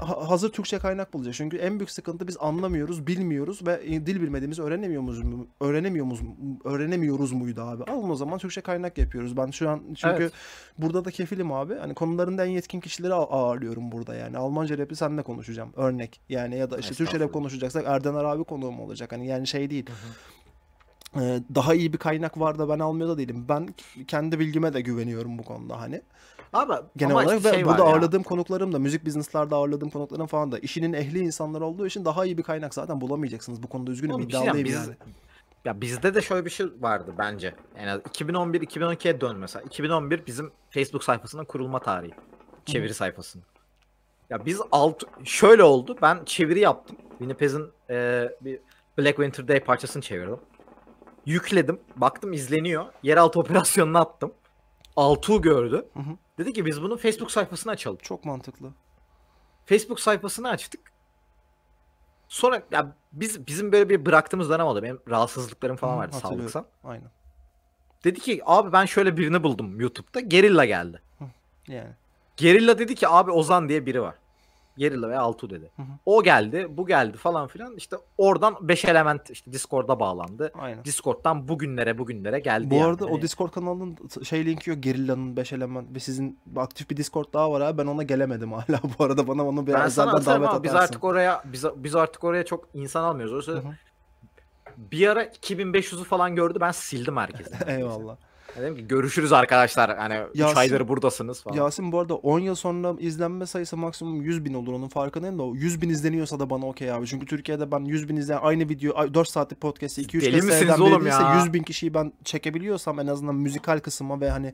hazır Türkçe kaynak bulacağız Çünkü en büyük sıkıntı biz anlamıyoruz, bilmiyoruz ve e, dil bilmediğimiz öğrenemiyoruz mu? Öğrenemiyoruz, öğrenemiyoruz muydu abi? Alın o zaman Türkçe kaynak yapıyoruz. Ben şu an çünkü evet. burada da kefilim abi. Hani konularında en yetkin kişileri ağırlıyorum burada yani. Almanca rapi seninle konuşacağım örnek. Yani ya da işte Türkçe rap konuşacaksak Erden abi konuğum olacak. Hani yani şey değil. Hı hı ee, daha iyi bir kaynak var da ben almıyor da değilim. Ben kendi bilgime de güveniyorum bu konuda hani. Ama genel ama olarak işte şey burada ağırladığım konuklarım da müzik bizneslarda ağırladığım konuklarım falan da işinin ehli insanlar olduğu için daha iyi bir kaynak zaten bulamayacaksınız. Bu konuda üzgünüm Oğlum, iddialıyım şey biz, yani. Ya bizde de şöyle bir şey vardı bence. en az 2011-2012'ye dön mesela. 2011 bizim Facebook sayfasının kurulma tarihi. Çeviri Hı. sayfasının. Ya biz alt şöyle oldu. Ben çeviri yaptım. Winnipeg'in e, bir Black Winter Day parçasını çevirdim. Yükledim. Baktım izleniyor. Yeraltı operasyonunu attım. Altuğ gördü. Hı hı. Dedi ki biz bunun Facebook sayfasını açalım. Çok mantıklı. Facebook sayfasını açtık. Sonra ya biz bizim böyle bir bıraktığımız dönem oldu. Benim rahatsızlıklarım falan vardı Hı, sağlıksam. Aynen. Dedi ki abi ben şöyle birini buldum YouTube'da. Gerilla geldi. Hı, yani. Gerilla dedi ki abi Ozan diye biri var. Yerila ve Altu dedi. Hı hı. O geldi, bu geldi falan filan. İşte oradan 5 element işte Discord'a bağlandı. Aynen. Discord'dan bugünlere bugünlere geldi. Bu arada yani. o hani Discord kanalının şey linki yok. Gerilla'nın 5 element ve sizin aktif bir Discord daha var abi. Ben ona gelemedim hala [laughs] bu arada. Bana onu bir azardan davet ama atarsın. Biz artık oraya biz, biz artık oraya çok insan almıyoruz. O Oysa bir ara 2500'ü falan gördü. Ben sildim herkesi. [laughs] Eyvallah. Dedim ki görüşürüz arkadaşlar. Hani 3 aydır buradasınız falan. Yasin bu arada 10 yıl sonra izlenme sayısı maksimum 100 bin olur onun farkındayım da o 100 bin izleniyorsa da bana okey abi. Çünkü Türkiye'de ben 100 bin izleyen aynı video ay- 4 saatlik podcast'i 2-3 kez misiniz seyreden biri oğlum 100 bin kişiyi ben çekebiliyorsam en azından müzikal kısmı ve hani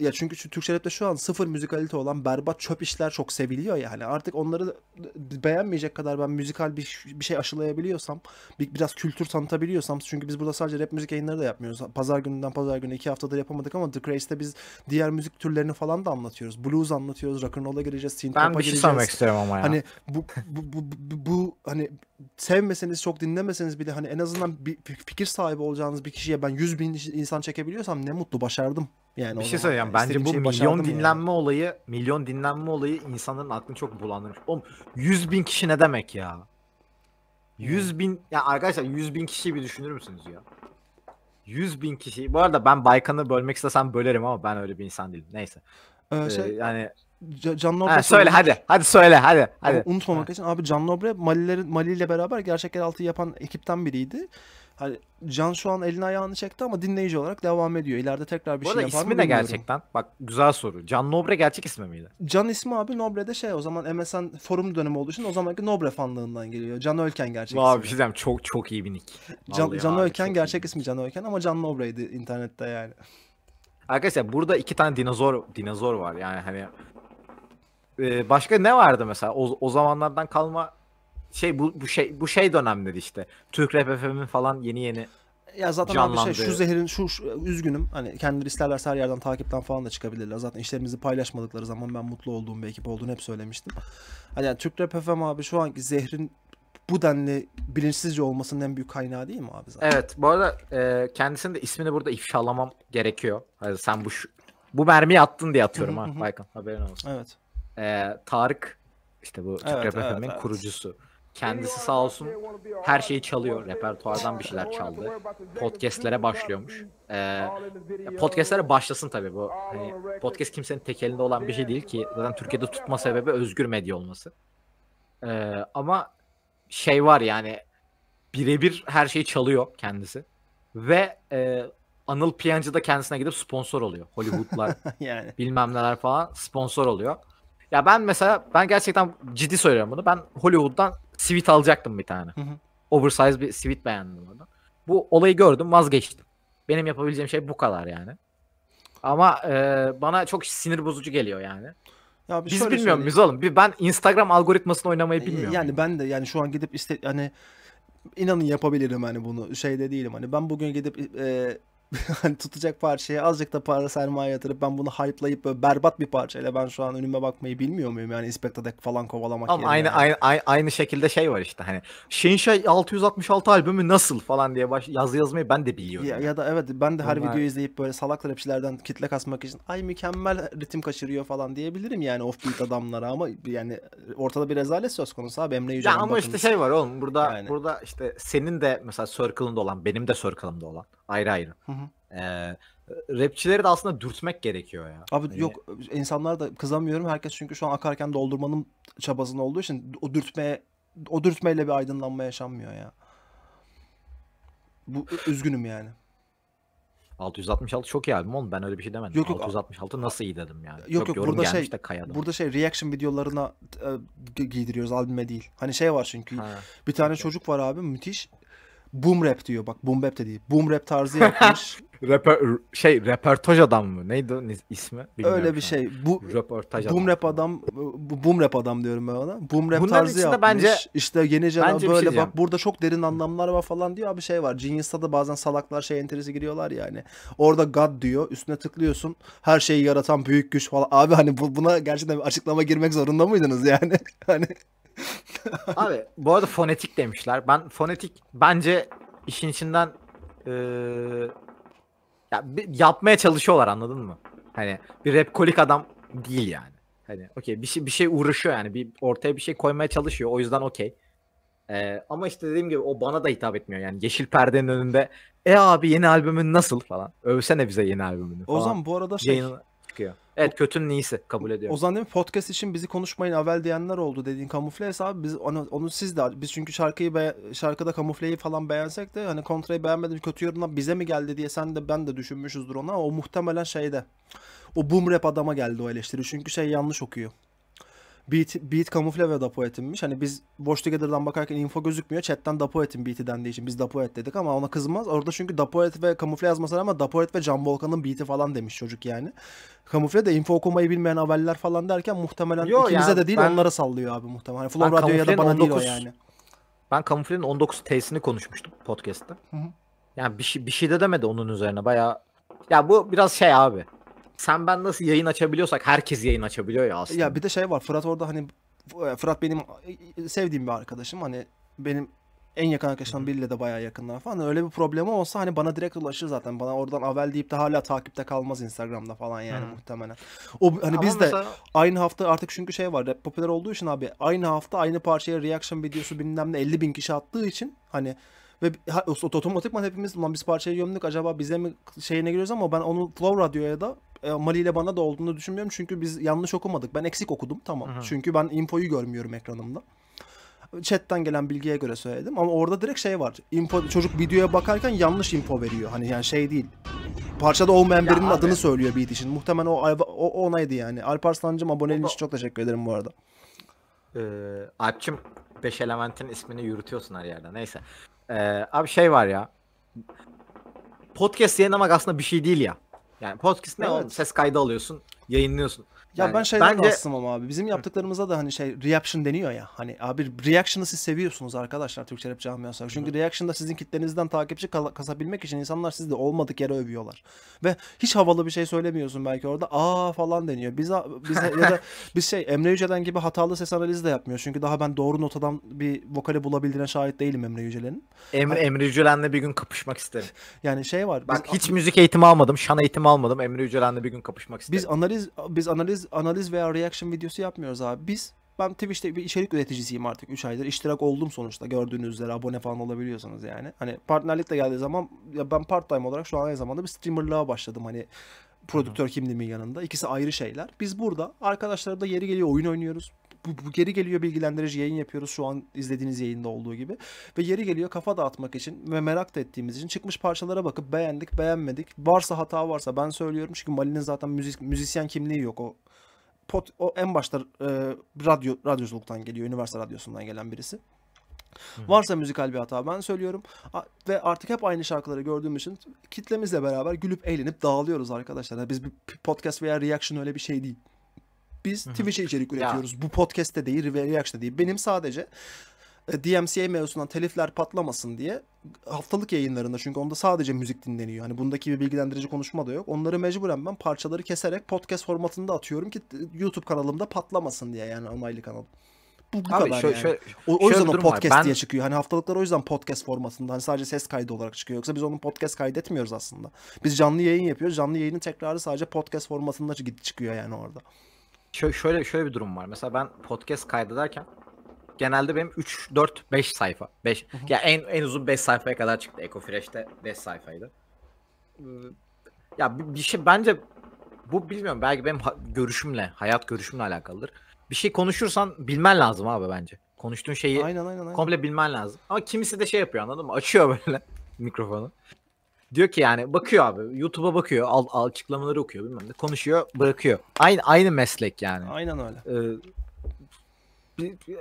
ya çünkü şu Türkçe rapte şu an sıfır müzikalite olan berbat çöp işler çok seviliyor yani. Artık onları beğenmeyecek kadar ben müzikal bir, bir şey aşılayabiliyorsam, bir, biraz kültür tanıtabiliyorsam çünkü biz burada sadece rap müzik yayınları da yapmıyoruz. Pazar gününden pazar günü iki haftadır yapamadık ama The Craze'de biz diğer müzik türlerini falan da anlatıyoruz. Blues anlatıyoruz, rock'n'roll'a gireceğiz, synth pop'a gireceğiz. Ben bir şey sormak istiyorum ama ya. Hani bu bu, bu, bu, bu hani sevmeseniz çok dinlemeseniz bile hani en azından bir fikir sahibi olacağınız bir kişiye ben 100 bin insan çekebiliyorsam ne mutlu başardım yani bir şey söyleyeyim Bence bu milyon dinlenme yani. olayı, milyon dinlenme olayı insanların aklını çok bulandırmış. Oğlum 100 bin kişi ne demek ya? 100 hmm. bin, ya arkadaşlar 100 bin kişiyi bir düşünür müsünüz ya? 100 bin kişi. Bu arada ben Baykan'ı bölmek istesem bölerim ama ben öyle bir insan değilim. Neyse. Ee, ee şey, ee, yani Canlı ha, söyle hadi. Hadi söyle hadi. hadi. Unutmamak ha. için abi Canlı Obre Malilerin Mali ile beraber gerçek yeraltı yapan ekipten biriydi. Hani Can şu an elini ayağını çekti ama dinleyici olarak devam ediyor. İleride tekrar bir Bu şey yapar mı ismi ne gerçekten? Bak güzel soru. Can Nobre gerçek ismi miydi? Can ismi abi Nobre'de şey o zaman MSN forum dönemi olduğu için o zamanki Nobre fanlığından geliyor. Can Ölken gerçek Vay, ismi. bir şey çok çok iyi bir nick. Can, Can abi, Ölken gerçek ismi Can Ölken ama Can Nobre'ydi internette yani. Arkadaşlar burada iki tane dinozor dinozor var yani hani e, başka ne vardı mesela o, o zamanlardan kalma şey bu, bu şey bu şey dönemleri işte. Türk Rap FM'in falan yeni yeni ya zaten canlandı. abi şey şu zehrin şu, şu üzgünüm. Hani kendileri isterlerse her yerden takipten falan da çıkabilirler. Zaten işlerimizi paylaşmadıkları zaman ben mutlu olduğum bir ekip olduğunu hep söylemiştim. Hani yani Türk Rap FM abi şu anki zehrin bu denli bilinçsizce olmasının en büyük kaynağı değil mi abi zaten? Evet bu arada e, kendisinin de ismini burada ifşalamam gerekiyor. Hani sen bu şu, bu mermiyi attın diye atıyorum ha Baykan haberin olsun. Evet. E, Tarık işte bu Türk evet, Rap evet, FM'in evet. kurucusu. Kendisi sağ olsun her şeyi çalıyor. Repertuardan bir şeyler çaldı. Podcast'lere başlıyormuş. Ee, podcast'lere başlasın tabii bu. Hani podcast kimsenin tek elinde olan bir şey değil ki. Zaten Türkiye'de tutma sebebi özgür medya olması. Ee, ama şey var yani birebir her şeyi çalıyor kendisi. Ve e, Anıl Piyancı da kendisine gidip sponsor oluyor. Hollywood'lar [laughs] yani. bilmem neler falan sponsor oluyor. Ya ben mesela ben gerçekten ciddi söylüyorum bunu. Ben Hollywood'dan sivit alacaktım bir tane. Hı Oversize bir sivit beğendim onu. Bu olayı gördüm vazgeçtim. Benim yapabileceğim şey bu kadar yani. Ama e, bana çok sinir bozucu geliyor yani. Ya bir Biz bilmiyor muyuz oğlum? ben Instagram algoritmasını oynamayı e, bilmiyorum. Yani ben de yani şu an gidip iste hani inanın yapabilirim hani bunu şeyde değilim hani ben bugün gidip e, [laughs] hani tutacak parçaya azıcık da para sermaye yatırıp ben bunu hype'layıp böyle berbat bir parçayla ben şu an önüme bakmayı bilmiyor muyum? Yani Inspectadek falan kovalamak Ama aynı, yani. aynı, aynı, şekilde şey var işte hani Shinsha 666 albümü nasıl falan diye baş, yazı yazmayı ben de biliyorum. Ya, ya da evet ben de her Bunlar... videoyu izleyip böyle salak rapçilerden kitle kasmak için ay mükemmel ritim kaçırıyor falan diyebilirim yani offbeat adamlara ama yani ortada bir rezalet söz konusu abi Emre Yücel'in. Ya ama bakınız. işte şey var oğlum burada yani. burada işte senin de mesela circle'ında olan benim de circle'ımda olan Ayrı ayrı. Hı hı. Ee, rapçileri de aslında dürtmek gerekiyor ya. Abi hani... yok insanlar da kızamıyorum. Herkes çünkü şu an akarken doldurmanın çabasında olduğu için o dürtmeye o dürtmeyle bir aydınlanma yaşanmıyor ya. Bu üzgünüm yani. 666 çok iyi albüm oğlum ben öyle bir şey demedim. Yok, yok, 666 nasıl iyi dedim yani. Yok çok yok burada şey de kayadım. burada şey reaction videolarına e, giydiriyoruz albüme değil. Hani şey var çünkü ha, bir tane evet. çocuk var abi müthiş. Boom rap diyor bak boom rap de değil. Boom rap tarzı yapmış. [laughs] Reper, şey repertoj adam mı? Neydi ismi? Bilmiyorum Öyle bir şey. Bu röportaj boom rap adam boom rap adam diyorum ben ona. Boom rap Bunların tarzı yapmış. Bence, İşte yeni cana şey böyle şey bak burada çok derin anlamlar var falan diyor abi şey var. Genius'ta da bazen salaklar şey enterisi giriyorlar yani. Orada God diyor. Üstüne tıklıyorsun. Her şeyi yaratan büyük güç falan. Abi hani bu, buna gerçekten bir açıklama girmek zorunda mıydınız yani? [laughs] hani Abi bu arada fonetik demişler. Ben fonetik bence işin içinden ee, ya, yapmaya çalışıyorlar anladın mı? Hani bir rap kolik adam değil yani. Hani okey bir şey bir şey uğraşıyor yani bir ortaya bir şey koymaya çalışıyor. O yüzden okey. Ee, ama işte dediğim gibi o bana da hitap etmiyor yani yeşil perdenin önünde e abi yeni albümün nasıl falan övsene bize yeni albümünü falan. Ozan bu arada şey Yayın çıkıyor. Evet kötünün iyisi kabul ediyorum. Ozan değil mi? Podcast için bizi konuşmayın Avel diyenler oldu dediğin kamufle hesabı. Biz onu, onu siz de biz çünkü şarkıyı be, şarkıda kamufleyi falan beğensek de hani kontrayı beğenmedim kötü yorumlar bize mi geldi diye sen de ben de düşünmüşüzdür ona. O muhtemelen şeyde o boom rap adama geldi o eleştiri. Çünkü şey yanlış okuyor beat, beat kamufle ve dapo etinmiş. Hani biz boş together'dan bakarken info gözükmüyor. Chat'ten dapo etin beat'i dendiği için biz dapo et dedik ama ona kızmaz. Orada çünkü dapo et ve kamufle yazmasalar ama dapo et ve Can Volkan'ın beat'i falan demiş çocuk yani. Kamufle de info okumayı bilmeyen aveller falan derken muhtemelen Yo, ikimize yani, de değil ben, onlara sallıyor abi muhtemelen. Hani Flow Radyo da bana 19, değil o yani. Ben kamuflenin 19 T'sini konuşmuştum podcast'te. Hı hı. Yani bir, şey, bir şey de demedi onun üzerine. Baya ya bu biraz şey abi sen ben nasıl yayın açabiliyorsak herkes yayın açabiliyor ya aslında. Ya bir de şey var Fırat orada hani Fırat benim e, sevdiğim bir arkadaşım hani benim en yakın arkadaşlarım biriyle de bayağı yakınlar falan. Hani öyle bir problemi olsa hani bana direkt ulaşır zaten. Bana oradan avel deyip de hala takipte kalmaz Instagram'da falan yani hmm. muhtemelen. O hani Ama biz mesela... de aynı hafta artık çünkü şey var rap popüler olduğu için abi aynı hafta aynı parçaya reaction videosu bilmem ne 50 bin kişi attığı için hani ve otomatikman hepimiz lan biz parçayı gömdük acaba bize mi şeyine giriyoruz ama ben onu Flow Radyo'ya da e, Mali ile bana da olduğunu düşünmüyorum. Çünkü biz yanlış okumadık. Ben eksik okudum tamam. Hı-hı. Çünkü ben infoyu görmüyorum ekranımda. Chat'ten gelen bilgiye göre söyledim ama orada direkt şey var. Info, çocuk videoya bakarken yanlış info veriyor. Hani yani şey değil. Parçada olmayan ya birinin abi. adını söylüyor bir için. Muhtemelen o, o onaydı yani. Alparslancım aboneliğin için çok teşekkür ederim bu arada. Ee, Alpçim 5 elementin ismini yürütüyorsun her yerde. Neyse. Ee, abi şey var ya. Podcast yayınlamak aslında bir şey değil ya. Yani podcast ne evet. oldu? Ses kaydı alıyorsun, yayınlıyorsun. Ya yani ben şeyden bence... rahatsızım ama abi. Bizim yaptıklarımıza da hani şey reaction deniyor ya. Hani abi reaction'ı siz seviyorsunuz arkadaşlar Türkçe rap camiası. Çünkü reaction'da sizin kitlenizden takipçi kasabilmek için insanlar sizi de olmadık yere övüyorlar. Ve hiç havalı bir şey söylemiyorsun belki orada. Aa falan deniyor. Biz, biz ya da [laughs] biz şey Emre Yücelen gibi hatalı ses analizi de yapmıyor Çünkü daha ben doğru notadan bir vokali bulabildiğine şahit değilim Emre Yücelen'in. Emre, yani, Emre Yücelen'le bir gün kapışmak isterim. [laughs] Yani şey var. Bak biz, hiç müzik eğitimi almadım. Şan eğitimi almadım. Emre Yücelen'le bir gün kapışmak isterim. Biz analiz biz analiz analiz veya reaction videosu yapmıyoruz abi. Biz ben Twitch'te bir içerik üreticisiyim artık 3 aydır. İştirak oldum sonuçta gördüğünüz üzere abone falan olabiliyorsunuz yani. Hani partnerlik de geldiği zaman ya ben part time olarak şu an aynı zamanda bir streamerlığa başladım hani prodüktör kimliğimin yanında. İkisi ayrı şeyler. Biz burada arkadaşlar da yeri geliyor oyun oynuyoruz. Bu, bu geri geliyor bilgilendirici yayın yapıyoruz şu an izlediğiniz yayında olduğu gibi. Ve yeri geliyor kafa dağıtmak için ve merak da ettiğimiz için çıkmış parçalara bakıp beğendik beğenmedik. Varsa hata varsa ben söylüyorum çünkü Mali'nin zaten müzik, müzisyen kimliği yok o pot, o en başta e, radyo radyoculuktan geliyor. Üniversite radyosundan gelen birisi. Hı. Varsa müzikal bir hata ben söylüyorum. Ve artık hep aynı şarkıları gördüğüm için kitlemizle beraber gülüp eğlenip dağılıyoruz arkadaşlar. Yani biz bir podcast veya reaction öyle bir şey değil. Biz Twitch'e içerik üretiyoruz. Ya. Bu podcast'te değil ve reaction'da değil. Benim sadece e, DMCA mevzusundan telifler patlamasın diye haftalık yayınlarında çünkü onda sadece müzik dinleniyor. Hani bundaki bir bilgilendirici konuşma da yok. Onları mecburen ben parçaları keserek podcast formatında atıyorum ki YouTube kanalımda patlamasın diye yani onaylı kanalım. Bu, bu Abi, kadar şöyle, yani. Şöyle, o, o yüzden o podcast ben... diye çıkıyor. Hani haftalıklar o yüzden podcast formatında. Hani sadece ses kaydı olarak çıkıyor. Yoksa biz onun podcast kaydetmiyoruz aslında. Biz canlı yayın yapıyoruz. Canlı yayının tekrarı sadece podcast formatında çıkıyor yani orada. Şöyle şöyle bir durum var. Mesela ben podcast kaydederken genelde benim 3 4 5 sayfa. 5 ya yani en en uzun 5 sayfaya kadar çıktı. Ecofresh'te 5 sayfaydı. Ee, ya bir şey bence bu bilmiyorum belki benim görüşümle, hayat görüşümle alakalıdır. Bir şey konuşursan bilmen lazım abi bence. Konuştuğun şeyi aynen, aynen, aynen. komple bilmen lazım. Ama kimisi de şey yapıyor anladın mı? Açıyor böyle [laughs] mikrofonu. Diyor ki yani bakıyor abi YouTube'a bakıyor al, açıklamaları okuyor bilmem ne konuşuyor bırakıyor. Aynı aynı meslek yani. Aynen öyle. Ee,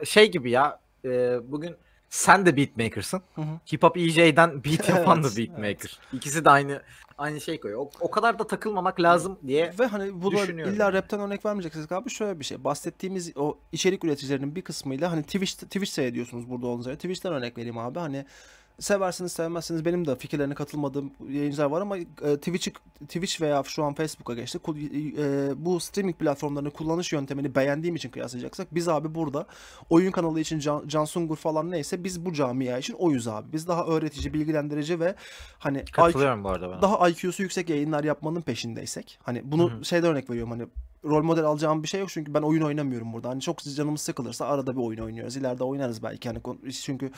şey gibi ya e, bugün sen de beatmaker'sın. Hip Hop EJ'den [laughs] beat yapan evet, da beatmaker. Evet. İkisi de aynı aynı şey koyuyor. O, o kadar da takılmamak lazım diye Ve hani bu da illa rapten örnek vermeyeceksiniz abi şöyle bir şey. Bahsettiğimiz o içerik üreticilerinin bir kısmıyla hani Twitch Twitch seyrediyorsunuz burada olduğunuz üzere. Twitch'ten örnek vereyim abi. Hani Seversiniz sevmezsiniz benim de fikirlerine katılmadığım yayıncılar var ama e, Twitch, Twitch veya şu an Facebook'a geçti. E, e, bu streaming platformlarını kullanış yöntemini beğendiğim için kıyaslayacaksak biz abi burada oyun kanalı için Can, Can Sungur falan neyse biz bu camia için oyuz abi. Biz daha öğretici, bilgilendirici ve hani Katılıyorum IQ, bu arada ben. daha IQ'su yüksek yayınlar yapmanın peşindeysek. Hani bunu Hı-hı. şeyde örnek veriyorum hani rol model alacağım bir şey yok çünkü ben oyun oynamıyorum burada. Hani çok canımız sıkılırsa arada bir oyun oynuyoruz. İleride oynarız belki hani çünkü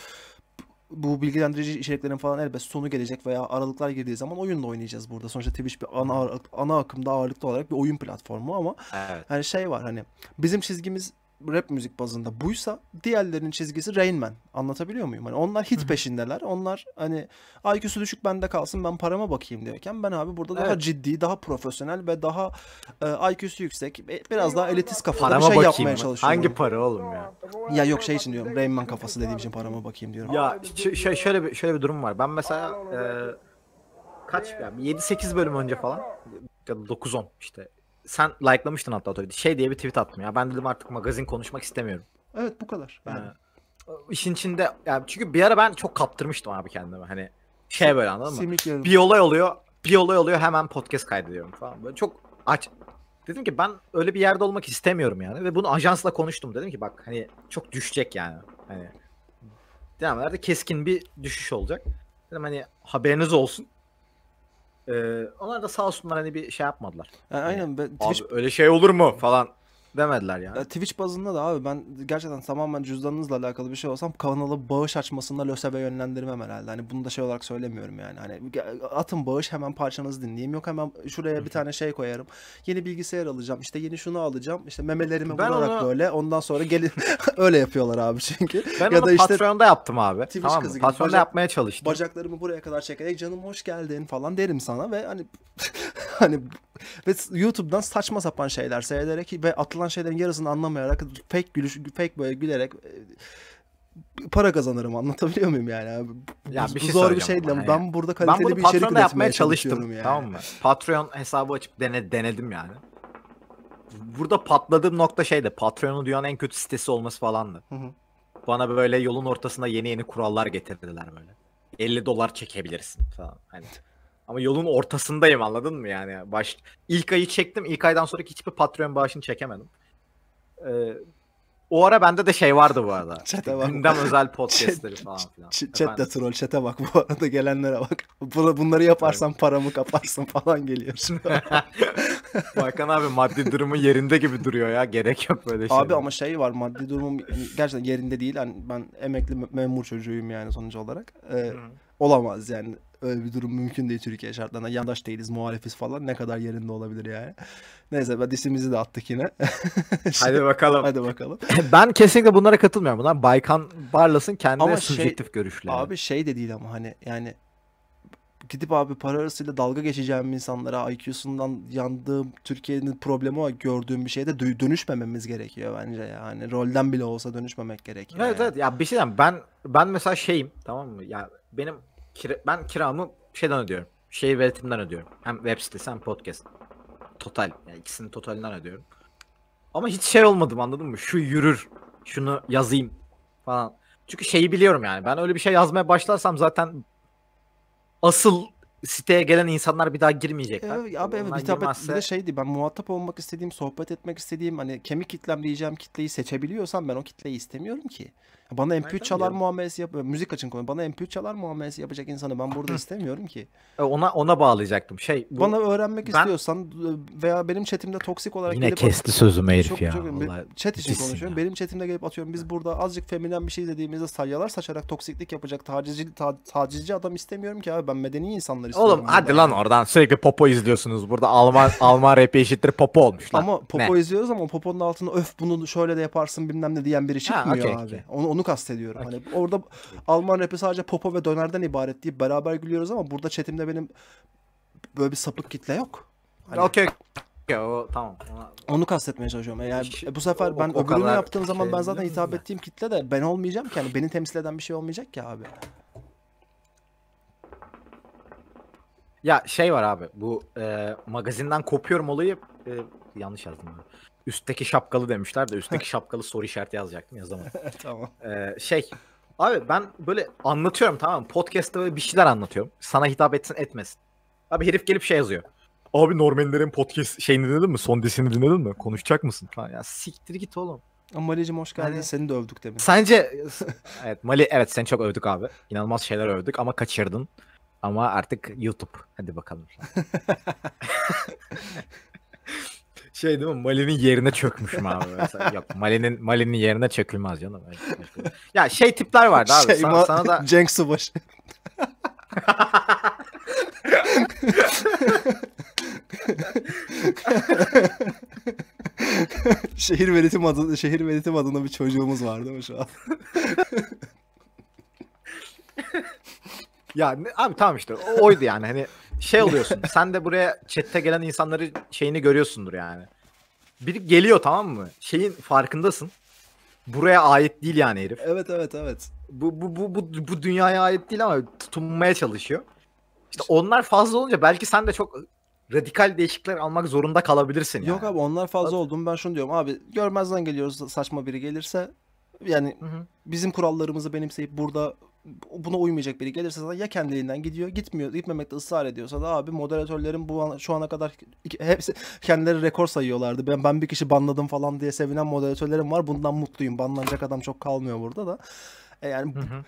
bu bilgilendirici içeriklerin falan elbet sonu gelecek veya aralıklar girdiği zaman oyunla oynayacağız burada. Sonuçta Twitch bir ana, ana akımda ağırlıklı olarak bir oyun platformu ama evet. yani şey var hani bizim çizgimiz rap müzik bazında buysa diğerlerinin çizgisi Rain Man. Anlatabiliyor muyum? Hani onlar hit Hı-hı. peşindeler. Onlar hani IQ'su düşük bende kalsın ben parama bakayım diyorken ben abi burada evet. daha ciddi, daha profesyonel ve daha e, IQ'su yüksek, e, biraz daha elitist kafada parama bir şey yapmaya mı? çalışıyorum. Hangi para oğlum ya? Ya yok şey için diyorum. Rain Man kafası dediğim için parama bakayım diyorum. Ya ş- şöyle bir şöyle bir durum var. Ben mesela e, kaç yani 7-8 bölüm önce falan ya da 9-10 işte sen like'lamıştın hatta Toy'da. Şey diye bir tweet atmıyor. ya. Ben dedim artık magazin konuşmak istemiyorum. Evet bu kadar. Ee, yani. Ee, işin içinde yani çünkü bir ara ben çok kaptırmıştım abi kendimi. Hani şey böyle anladın mı? Bir olay oluyor. Bir olay oluyor hemen podcast kaydediyorum falan. Böyle çok aç dedim ki ben öyle bir yerde olmak istemiyorum yani ve bunu ajansla konuştum dedim ki bak hani çok düşecek yani. Hani devam keskin bir düşüş olacak. Dedim hani haberiniz olsun. Ee, onlar da sağ olsunlar hani bir şey yapmadılar. Ha, aynen. Hani ben, Twitch... öyle şey olur mu falan demediler yani. Ya Twitch bazında da abi ben gerçekten tamamen cüzdanınızla alakalı bir şey olsam kanalı bağış açmasında LÖSEV'e yönlendirmem herhalde. Hani bunu da şey olarak söylemiyorum yani. Hani atın bağış hemen parçanızı dinleyeyim. Yok hemen şuraya bir tane şey koyarım. Yeni bilgisayar alacağım. İşte yeni şunu alacağım. İşte memelerimi ben vurarak ona... böyle. Ondan sonra gelin [laughs] öyle yapıyorlar abi çünkü. Ben ya onu da işte Patreon'da yaptım abi. Twitch tamam kızı gibi. bacak... yapmaya çalıştım. Bacaklarımı buraya kadar çekerek canım hoş geldin falan derim sana ve hani [laughs] hani ve YouTube'dan saçma sapan şeyler seyrederek ve atılan anlatılan şeylerin yarısını anlamayarak fake gülüş fake böyle gülerek e, para kazanırım anlatabiliyor muyum yani? Bu, ya bir şey zor bir şey değil. Yani. Ben burada kaliteli ben bir içerik üretmeye yapmaya çalıştım yani. Tamam mı? Patreon hesabı açıp dene, denedim yani. Burada patladığım nokta şeydi. Patreon'u dünyanın en kötü sitesi olması falandı. Hı hı. Bana böyle yolun ortasında yeni yeni kurallar getirdiler böyle. 50 dolar çekebilirsin falan. Hani ama yolun ortasındayım anladın mı yani? Baş ilk ayı çektim. ilk aydan sonraki hiçbir patron bağışını çekemedim. Ee, o ara bende de şey vardı bu arada. [laughs] Çete bak. Gündem özel [laughs] podcastleri falan filan. Chat'te troll chat'e bak bu arada gelenlere bak. Bunları yaparsan paramı kaparsın falan geliyor. Bakan [laughs] abi maddi durumu yerinde gibi duruyor ya. Gerek yok böyle şey. Abi ama şey var maddi durumum gerçekten yerinde değil. Yani ben emekli memur çocuğuyum yani sonuç olarak. Ee, olamaz yani. Öyle bir durum mümkün değil Türkiye şartlarında. Yandaş değiliz, muhalefiz falan. Ne kadar yerinde olabilir yani. Neyse ben disimizi de attık yine. [laughs] hadi bakalım. Hadi bakalım. [laughs] ben kesinlikle bunlara katılmıyorum. Bunlar Baykan Barlas'ın kendine ama şey, subjektif şey, görüşleri. Abi şey de değil ama hani yani gidip abi para arasıyla dalga geçeceğim insanlara IQ'sundan yandığım Türkiye'nin problemi o gördüğüm bir şeyde dönüşmememiz gerekiyor bence yani. Rolden bile olsa dönüşmemek gerekiyor. Evet yani. evet ya bir şeyden ben ben mesela şeyim tamam mı? Ya benim Kira, ben kiramı şeyden ödüyorum. Şey veritimden ödüyorum. Hem web sitesi hem podcast. Total. Yani ikisinin totalinden ödüyorum. Ama hiç şey olmadım anladın mı? Şu yürür. Şunu yazayım falan. Çünkü şeyi biliyorum yani. Ben öyle bir şey yazmaya başlarsam zaten asıl siteye gelen insanlar bir daha girmeyecekler. Evet, abi evet hitap girmezse... bir de şeydi ben muhatap olmak istediğim, sohbet etmek istediğim hani kemik kitlem diyeceğim kitleyi seçebiliyorsam ben o kitleyi istemiyorum ki. Bana MP3 Nereden çalar muamelesi yap, Müzik açın konu. Bana MP3 çalar muamelesi yapacak insanı ben burada [laughs] istemiyorum ki. E, ona ona bağlayacaktım. Şey bu... bana öğrenmek ben... istiyorsan veya benim chatimde toksik olarak Yine gelip kesti sözümü herif çok, ya. Çok, Vallahi chat için konuşuyorum. Ya. Benim chatimde gelip atıyorum biz burada azıcık feminen bir şey dediğimizde salyalar saçarak toksiklik yapacak tacizci ta, tacizci adam istemiyorum ki abi. Ben medeni insanlar istiyorum. Oğlum hadi lan oradan sürekli popo izliyorsunuz. Burada Alman [laughs] Alman rap eşittir popo olmuş lan. Ama popo ne? izliyoruz ama poponun altına öf bunu şöyle de yaparsın bilmem ne diyen biri çıkmıyor ha, okay, abi. Okay. Onu, onu bunu kastediyorum. Hani orada Alman rapi sadece popo ve dönerden ibaret diye beraber gülüyoruz ama burada chatimde benim böyle bir sapık kitle yok. Hani... Okey. tamam. Onu kastetmeye çalışıyorum. Yani bu sefer ben o, o öbürünü yaptığım zaman ben zaten şey hitap ettiğim kitle de ben olmayacağım ki. Yani beni temsil eden bir şey olmayacak ki abi. Ya şey var abi bu e, magazinden kopuyorum olayı e, yanlış yazdım. Abi. Üstteki şapkalı demişler de üstteki [laughs] şapkalı soru işareti yazacaktım yazamadım. [laughs] tamam. Ee, şey abi ben böyle anlatıyorum tamam mı? Podcast'ta böyle bir şeyler anlatıyorum. Sana hitap etsin etmesin. Abi herif gelip şey yazıyor. Abi Normanlerin podcast şeyini dinledin mi? Son dizisini dinledin mi? Konuşacak mısın? Falan. Ya siktir git oğlum. Ama Mali'cim hoş geldin. Yani, seni de övdük demin. Sence [laughs] evet Mali evet seni çok övdük abi. İnanılmaz şeyler övdük ama kaçırdın. Ama artık YouTube. Hadi bakalım şey değil mi? Mali'nin yerine çökmüş çökmüşüm abi. Mesela, yok Mali'nin Mali'nin yerine çökülmez canım. Şey. ya şey tipler vardı abi. Şey, sana, sana da [laughs] Cenk Subaşı. [laughs] şehir veritim adında şehir veritim adında bir çocuğumuz var değil mi şu an? [laughs] ya abi tamam işte oydu yani hani şey [laughs] oluyorsun. sen de buraya chatte gelen insanları şeyini görüyorsundur yani. Biri geliyor tamam mı? Şeyin farkındasın. Buraya ait değil yani herif. Evet evet evet. Bu, bu, bu, bu, bu dünyaya ait değil ama tutunmaya çalışıyor. İşte onlar fazla olunca belki sen de çok radikal değişiklikler almak zorunda kalabilirsin yani. Yok abi onlar fazla oldum ben şunu diyorum abi görmezden geliyoruz saçma biri gelirse yani hı hı. bizim kurallarımızı benimseyip burada buna uymayacak biri gelirse zaten ya kendiliğinden gidiyor gitmiyor gitmemekte ısrar ediyorsa da abi moderatörlerin bu an, şu ana kadar hepsi kendileri rekor sayıyorlardı. Ben ben bir kişi banladım falan diye sevinen moderatörlerim var. Bundan mutluyum. Banlanacak adam çok kalmıyor burada da. E yani hı hı.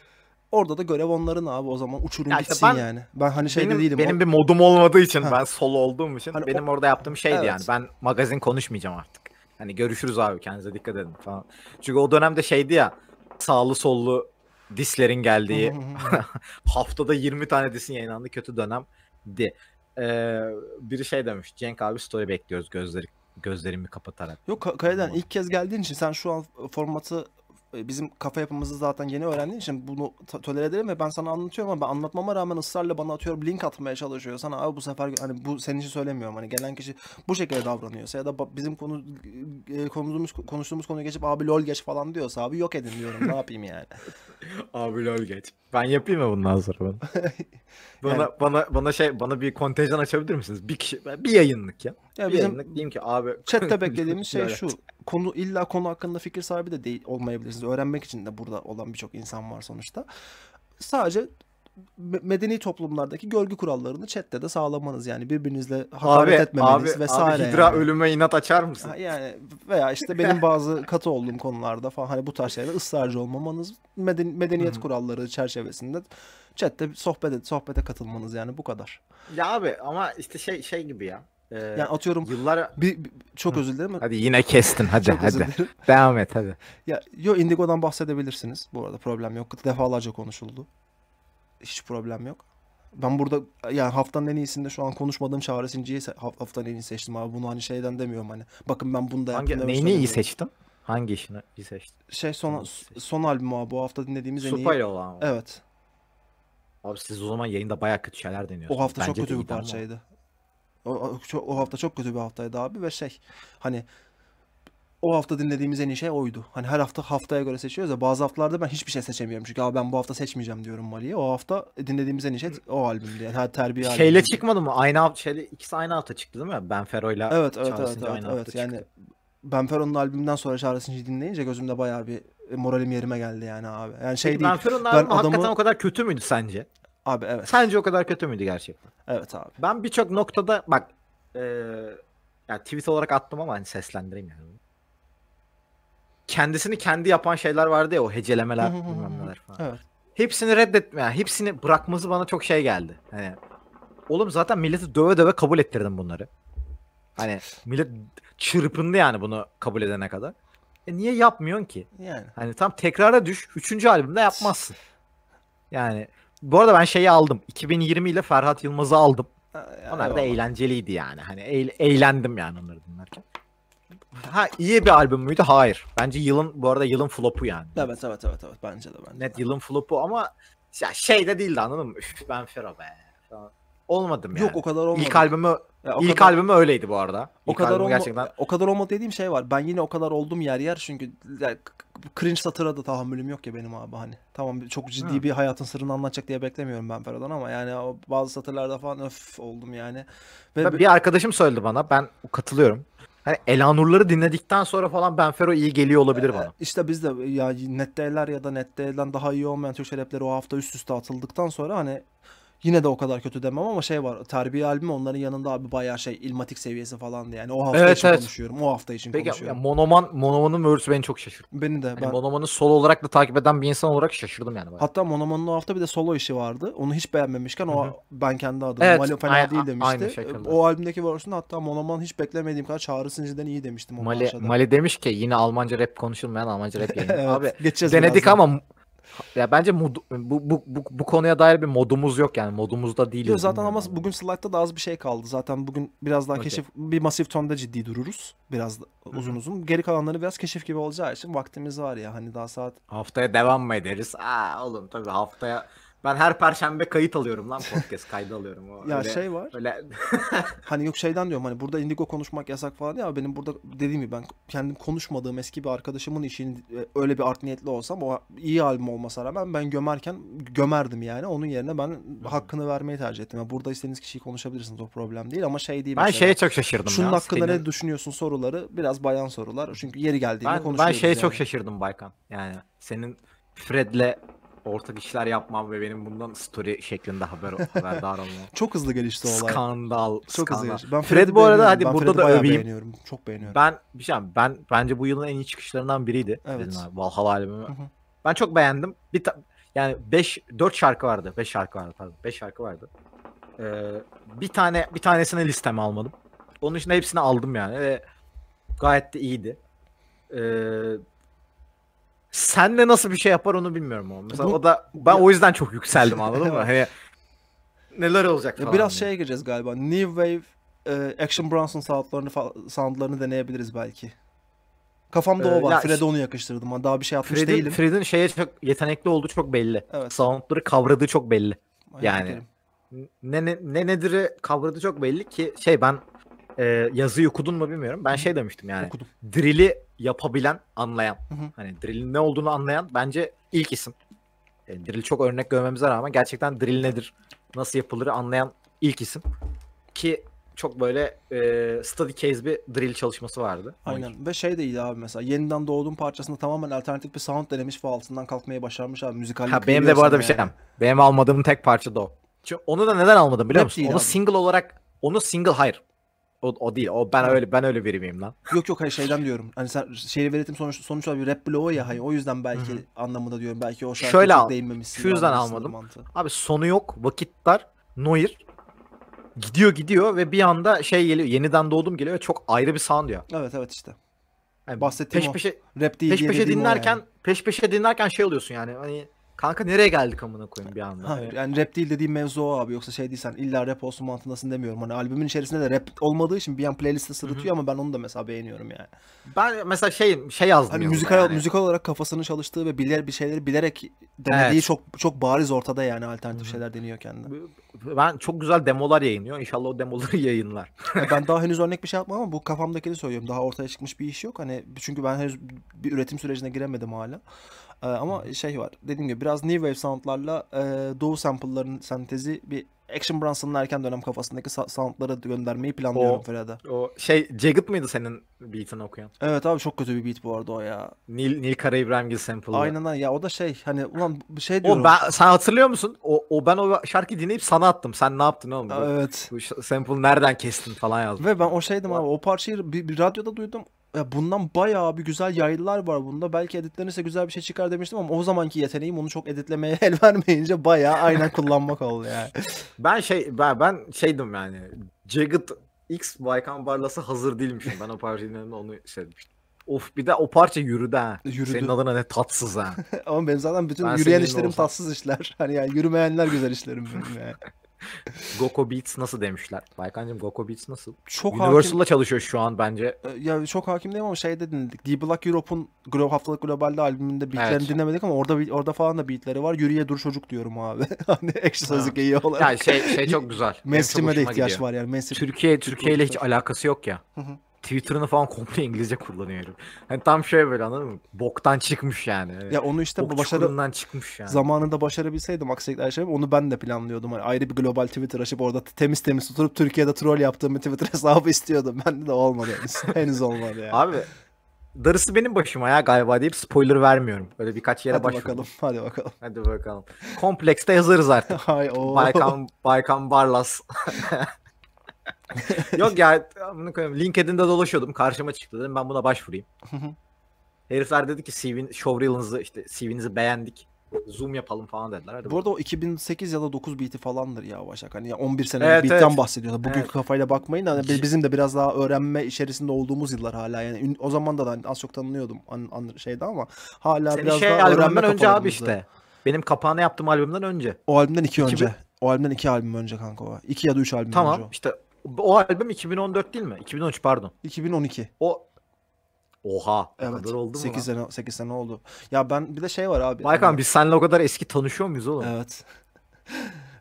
Orada da görev onların abi o zaman uçurum ya gitsin ben, yani. Ben hani şey benim, değilim. Benim o... bir modum olmadığı için ben solo olduğum için hani benim o... orada yaptığım şeydi evet. yani. Ben magazin konuşmayacağım artık. Hani görüşürüz abi kendinize dikkat edin falan. Çünkü o dönemde şeydi ya sağlı sollu dislerin geldiği [laughs] haftada 20 tane disin yayınlandı kötü dönemdi. Ee, biri şey demiş Cenk abi story bekliyoruz gözleri gözlerimi kapatarak. Yok Kaya'dan ilk kez geldiğin için sen şu an formatı e, bizim kafa yapımızı zaten yeni öğrendiğin için bunu tolere ederim ve ben sana anlatıyorum ama ben anlatmama rağmen ısrarla bana atıyorum link atmaya çalışıyor. Sana abi bu sefer hani bu senin için söylemiyorum hani gelen kişi bu şekilde davranıyorsa ya da bizim konu e, konuştuğumuz konuştuğumuz konuyu geçip abi lol geç falan diyorsa abi yok edin diyorum ne yapayım yani. [laughs] abi lol geç. Ben yapayım mı bundan sonra ben? [laughs] bana yani... bana bana şey bana bir kontenjan açabilir misiniz? Bir kişi bir yayınlık ya. Ya bir bizim diyeyim ki abi [laughs] chatte beklediğimiz şey şu. Konu illa konu hakkında fikir sahibi de değil olmayabilirsiniz. Öğrenmek için de burada olan birçok insan var sonuçta. Sadece medeni toplumlardaki görgü kurallarını chatte de sağlamanız yani birbirinizle hakaret etmemeniz abi, vesaire. Abi Hidra yani. ölüme inat açar mısın? Yani veya işte benim bazı [laughs] katı olduğum konularda falan hani bu tarz şeyler ısrarcı olmamanız meden, medeniyet kuralları çerçevesinde chatte sohbet sohbete katılmanız yani bu kadar. Ya abi ama işte şey şey gibi ya. Ee, yani atıyorum yıllar bir, bir çok Hı. özür dilerim. Hadi yine kestin hadi çok hadi. [laughs] Devam et hadi. Ya yo Indigo'dan bahsedebilirsiniz. Bu arada problem yok. Defalarca konuşuldu. Hiç problem yok. Ben burada yani haftanın en iyisinde şu an konuşmadığım Çağrı haftanın en iyi seçtim abi. Bunu hani şeyden demiyorum hani. Bakın ben bunu da yaptım. Hangi, neyini iyi seçtin? Hangi işini iyi seçtin? Şey son, son albüm abi. Bu hafta dinlediğimiz Super en iyi. Super olan Evet. Abi siz o zaman yayında baya kötü şeyler deniyorsunuz. O hafta Bence çok kötü bir parçaydı. Ama. O, o hafta çok kötü bir haftaydı abi ve şey hani o hafta dinlediğimiz en iyi şey oydu. Hani her hafta haftaya göre seçiyoruz ya bazı haftalarda ben hiçbir şey seçemiyorum. Çünkü abi ben bu hafta seçmeyeceğim diyorum Mali'ye. O hafta dinlediğimiz en iyi şey o albümdü. Yani her terbiye Şeyle çıkmadı mı? Aynı hafta şeyle ikisi aynı hafta çıktı değil mi? Ben Fero'yla Evet evet evet, evet, evet. yani Ben Fero'nun albümünden sonra Çaresinci dinleyince gözümde bayağı bir moralim yerime geldi yani abi. Yani şey Peki, değil. Ben Fero'nun albümü adamı... hakikaten o kadar kötü müydü sence? Abi evet. Sence o kadar kötü müydü gerçekten? Evet abi. Ben birçok noktada bak ee, yani tweet olarak attım ama hani seslendireyim yani. Kendisini kendi yapan şeyler vardı ya o hecelemeler [laughs] bilmem neler falan. Evet. Hepsini reddetme yani hepsini bırakması bana çok şey geldi. Hani, oğlum zaten milleti döve döve kabul ettirdim bunları. Hani millet çırpındı yani bunu kabul edene kadar. E niye yapmıyorsun ki? Yani. Hani tam tekrara düş. Üçüncü albümde yapmazsın. [laughs] Yani bu arada ben şeyi aldım. 2020 ile Ferhat Yılmaz'ı aldım. Yani onlar da oldu. eğlenceliydi yani. Hani eğl- eğlendim yani onları dinlerken. Ha iyi bir albüm müydü? Hayır. Bence yılın bu arada yılın flopu yani. Evet evet evet evet bence de bence. Net yılın flopu ama ya şey de değildi anladın mı? Üf ben Fero be. Olmadım yani. Yok o kadar olmadı. İlk albümü ya, e, İlk kadar... albümü öyleydi bu arada. O kadar gerçekten. O kadar olma dediğim şey var. Ben yine o kadar oldum yer yer çünkü yani, cringe satıra da tahammülüm yok ya benim abi hani. Tamam çok ciddi ha. bir hayatın sırrını anlatacak diye beklemiyorum ben Ferhat'tan ama yani bazı satırlarda falan öf oldum yani. Ve... Tabii bir arkadaşım söyledi bana. Ben katılıyorum. Hani Elanurları dinledikten sonra falan Benfero iyi geliyor olabilir e, e, bana. İşte biz de ya Netteler ya da Netteler'den daha iyi olmayan Türkçe rapleri o hafta üst üste atıldıktan sonra hani Yine de o kadar kötü demem ama şey var. Terbiye albümü onların yanında abi bayağı şey ilmatik seviyesi falan falandı yani. O hafta evet, için evet. konuşuyorum. O hafta için Peki, konuşuyorum. Ya, Monoman Monoman'ın verse'ü beni çok şaşırttı. Beni de. Yani ben... Monoman'ı solo olarak da takip eden bir insan olarak şaşırdım yani. Bayağı. Hatta Monoman'ın o hafta bir de solo işi vardı. Onu hiç beğenmemişken Hı-hı. o ben kendi adım. Evet, Mali fena değil demişti. Aynı şekilde. O albümdeki versiyonu hatta Monoman hiç beklemediğim kadar Çağrı Sinci'den iyi demiştim. O Mali, Mali demiş ki yine Almanca rap konuşulmayan Almanca rap yayını. [laughs] evet, abi, denedik ama ya bence mod, bu, bu, bu, bu konuya dair bir modumuz yok yani. Modumuzda değiliz. Yok zaten ama yani. bugün slide'da da az bir şey kaldı. Zaten bugün biraz daha okay. keşif bir masif tonda ciddi dururuz. Biraz da, uzun uzun. Geri kalanları biraz keşif gibi olacağı için vaktimiz var ya. Hani daha saat. Haftaya devam mı ederiz? Aa oğlum tabii haftaya ben her perşembe kayıt alıyorum lan podcast kaydı alıyorum. O [laughs] ya öyle, şey var. Öyle... [laughs] hani yok şeyden diyorum hani burada indigo konuşmak yasak falan ya benim burada dediğim gibi ben kendim konuşmadığım eski bir arkadaşımın işini e, öyle bir art niyetli olsam o iyi albüm olmasa rağmen ben gömerken gömerdim yani. Onun yerine ben hakkını vermeyi tercih ettim. Yani burada istediğiniz kişiyi konuşabilirsiniz o problem değil ama şey değil. Ben mesela, şeye çok şaşırdım Şunun ya, hakkında senin... ne düşünüyorsun soruları biraz bayan sorular. Çünkü yeri geldiğinde ben, konuşuyoruz. Ben şeye yani. çok şaşırdım Baykan. Yani senin Fred'le ortak işler yapmam ve benim bundan story şeklinde haber haberdar olmam. çok hızlı gelişti olay. Skandal. Çok skandal. hızlı Ben Fred, Fred bu arada hadi ben burada Fred'i da öveyim. Beğeniyorum. Çok beğeniyorum. Ben bir şey ben bence bu yılın en iyi çıkışlarından biriydi. Evet. Valhalla albümü. Ben çok beğendim. Bir ta- yani 5 4 şarkı vardı. 5 şarkı vardı pardon. 5 şarkı vardı. Ee, bir tane bir tanesine listeme almadım. Onun için hepsini aldım yani ve gayet de iyiydi. Ee, senle nasıl bir şey yapar onu bilmiyorum ama. Mesela Bu, o da ben o yüzden çok yükseldim anladın mı? [laughs] Hani neler olacak falan. Biraz şeye gireceğiz galiba. New Wave e, Action Bronson soundlarını soundlarını deneyebiliriz belki. Kafamda ee, o var. Fred'e onu yakıştırdım. Ben daha bir şey yapmış Fred değilim. Fred'in şeye çok yetenekli olduğu çok belli. Evet. Soundları kavradığı çok belli. Aynen yani. Derim. Ne, ne, ne nedir'i kavradığı çok belli ki şey ben e, yazıyı okudun mu bilmiyorum. Ben şey demiştim yani. Okudum. Drill'i yapabilen, anlayan. Hı hı. Hani drill'in ne olduğunu anlayan bence ilk isim. E, drill çok örnek görmemize rağmen gerçekten drill nedir, nasıl yapılır anlayan ilk isim. Ki çok böyle e, study case bir drill çalışması vardı. Aynen ve şey de iyiydi abi mesela yeniden doğduğum parçasında tamamen alternatif bir sound denemiş ve altından kalkmayı başarmış abi müzikal. Ha, benim de bu arada yani. bir şeyim. Benim almadığım tek parça da o. Çünkü onu da neden almadım biliyor Rap musun? Onu abi. single olarak onu single hayır. O, o değil. O ben öyle ben öyle biri miyim lan? Yok yok hayır şeyden diyorum. Hani sen şeyi veretim sonuç sonuç olarak bir rap bloğu ya hani o yüzden belki Hı-hı. anlamında diyorum. Belki o şarkı Şöyle al, değinmemişsin. Şu yüzden almadım. Abi sonu yok. Vakit dar. Noir gidiyor gidiyor ve bir anda şey geliyor. Yeniden doğdum geliyor ve çok ayrı bir sound ya. Evet evet işte. Yani Bahsettiğim peş peşe, o. Rap değil peş peşe dinlerken yani. peş peşe dinlerken şey oluyorsun yani. Hani Kanka nereye geldik amına koyayım bir anda? Hayır yani rap değil dediğim mevzu o abi yoksa şey değilsen illa rap olsun mantığındasın demiyorum. Hani albümün içerisinde de rap olmadığı için bir an playlist'e sırıtıyor Hı-hı. ama ben onu da mesela beğeniyorum yani. Ben mesela şey şey yazdım. Hani müzikal yani. müzikal olarak kafasının çalıştığı ve bilir bir şeyleri bilerek denediği evet. çok çok bariz ortada yani alternatif Hı-hı. şeyler deniyor kendine. Ben çok güzel demolar yayınlıyor. İnşallah o demoları [laughs] yayınlar. ben daha henüz örnek bir şey yapmam ama bu kafamdakini söylüyorum. Daha ortaya çıkmış bir iş yok. Hani çünkü ben henüz bir üretim sürecine giremedim hala. Ee, ama şey var dediğim gibi biraz new wave soundlarla e, doğu sample'ların sentezi bir Action Bronson'ın erken dönem kafasındaki soundlara göndermeyi planlıyorum o, Ferada. O şey Jagged mıydı senin beatini okuyan? Evet abi çok kötü bir beat bu arada o ya. Nil, Nil Kara İbrahimgil sample'ı. Aynen ya o da şey hani ulan şey diyorum. O ben, sen hatırlıyor musun? O, o ben o şarkıyı dinleyip sana attım. Sen ne yaptın oğlum? Evet. Bu sample nereden kestin falan yazdım. Ve ben o şeydim abi o parçayı bir, bir radyoda duydum ya bundan bayağı bir güzel yaylılar var bunda. Belki editlenirse güzel bir şey çıkar demiştim ama o zamanki yeteneğim onu çok editlemeye [laughs] el vermeyince bayağı aynen kullanmak oldu yani. ben şey ben, ben şeydim yani Jagged X Baykan Barlas'a hazır değilmişim. Ben o parçayı onu şey Of bir de o parça yürüdü ha. Yürüdü. Senin adına ne tatsız ha. [laughs] Ama ben zaten bütün ben yürüyen işlerim olsam. tatsız işler. [laughs] Hani yani yürümeyenler güzel işlerim benim yani. [laughs] Goku Beats nasıl demişler? Baykancığım Goku Beats nasıl? Çok Universal'la hakim... çalışıyor şu an bence. E, ya çok hakim değilim ama şey dedin. D-Block Europe'un Glo haftalık globalde albümünde beatlerini evet. dinlemedik ama orada orada falan da beatleri var. Yürüye dur çocuk diyorum abi. [laughs] hani egzersiz iyi olarak. Yani şey, şey çok güzel. Mainstream'e de ihtiyaç gidiyor. var yani. Mainstream... Türkiye Türkiye ile hiç alakası yok ya. Hı hı. Twitter'ını falan komple İngilizce kullanıyorum. Hani tam şey böyle anladın mı? Boktan çıkmış yani. Ya onu işte Bok bu başarı çıkmış yani. Zamanında başarabilseydim aksilikler şey onu ben de planlıyordum. Hani ayrı bir global Twitter açıp orada temiz temiz oturup Türkiye'de troll yaptığım bir Twitter [laughs] hesabı istiyordum. Ben de olmadı henüz. [laughs] henüz olmadı yani. Abi Darısı benim başıma ya galiba deyip spoiler vermiyorum. Öyle birkaç yere hadi başvurdum. bakalım, hadi bakalım. Hadi bakalım. Komplekste yazarız artık. Hay [laughs] o. Baykan, Baykan Barlas. [laughs] Yok ya LinkedIn'de dolaşıyordum. Karşıma çıktı dedim ben buna başvurayım. Herifler dedi ki CV, showreel'ınızı işte CV'nizi beğendik. Zoom yapalım falan dediler. Hadi Bu arada o 2008 ya da 9 biti falandır ya Başak. Hani 11 sene evet, beatten evet. bahsediyorlar. Bugün evet. kafayla bakmayın. Hani bizim de biraz daha öğrenme içerisinde olduğumuz yıllar hala. Yani o zaman da hani az çok tanınıyordum an, an, şeyde ama hala Senin biraz şey, daha öğrenme önce abi işte. Benim kapağını yaptığım albümden önce. O albümden iki önce. O albümden iki albüm önce kanka o. İki ya da üç albüm tamam, önce Tamam işte o albüm 2014 değil mi? 2013 pardon. 2012. O Oha. Evet. Kadar oldu 8 mu? sene 8 sene oldu. Ya ben bir de şey var abi. Baykan hani... biz seninle o kadar eski tanışıyor muyuz oğlum? Evet. [laughs]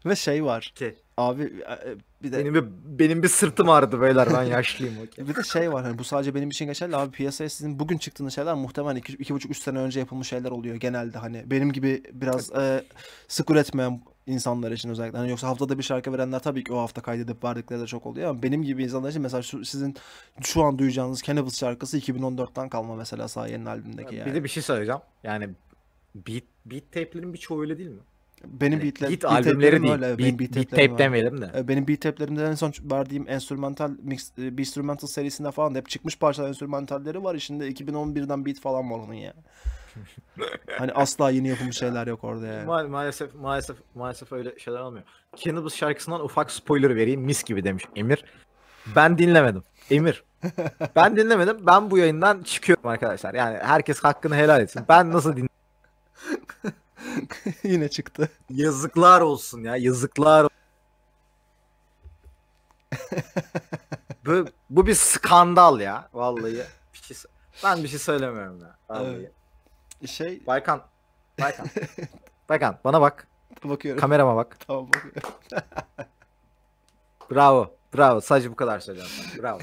Ve şey var. Ki. Abi e, e, bir de benim bir, benim bir sırtım ağrıdı beyler ben yaşlıyım okey. bir de şey var hani bu sadece benim için geçerli abi piyasaya sizin bugün çıktığınız şeyler muhtemelen 2 iki, 2,5 3 sene önce yapılmış şeyler oluyor genelde hani benim gibi biraz e, sık üretmeyen insanlar için özellikle. Hani yoksa haftada bir şarkı verenler tabii ki o hafta kaydedip verdikleri de çok oluyor ama benim gibi insanlar için mesela şu, sizin şu an duyacağınız Cannibals şarkısı 2014'ten kalma mesela sayenin albümdeki yani. Bir de bir şey söyleyeceğim. Yani beat, beat tape'lerin birçoğu öyle değil mi? Benim yani beatler, beat albümleri değil. Öyle. Beat, beat, beat tape var. demeyelim de. Ee, benim beat tape'lerimde en son verdiğim instrumental mix, e, bir instrumental serisinde falan da hep çıkmış parçalar instrumentalleri var. İçinde 2011'den beat falan var onun ya. [laughs] hani asla yeni yapılmış şeyler yok orada yani. Ma- maalesef maalesef maalesef öyle şeyler olmuyor. Cannibals şarkısından ufak spoiler vereyim. Mis gibi demiş Emir. Ben dinlemedim. Emir. ben dinlemedim. Ben bu yayından çıkıyorum arkadaşlar. Yani herkes hakkını helal etsin. Ben nasıl dinledim? [laughs] [laughs] Yine çıktı. Yazıklar olsun ya yazıklar. [laughs] bu, bu bir skandal ya vallahi. Bir şey, ben bir şey söylemiyorum ya. Vallahi. Evet. Şey... Baykan. Baykan. [laughs] Baykan bana bak. Bakıyorum. Kamerama bak. Tamam bakıyorum. bravo. Bravo. Sadece bu kadar söyleyeceğim. Bravo.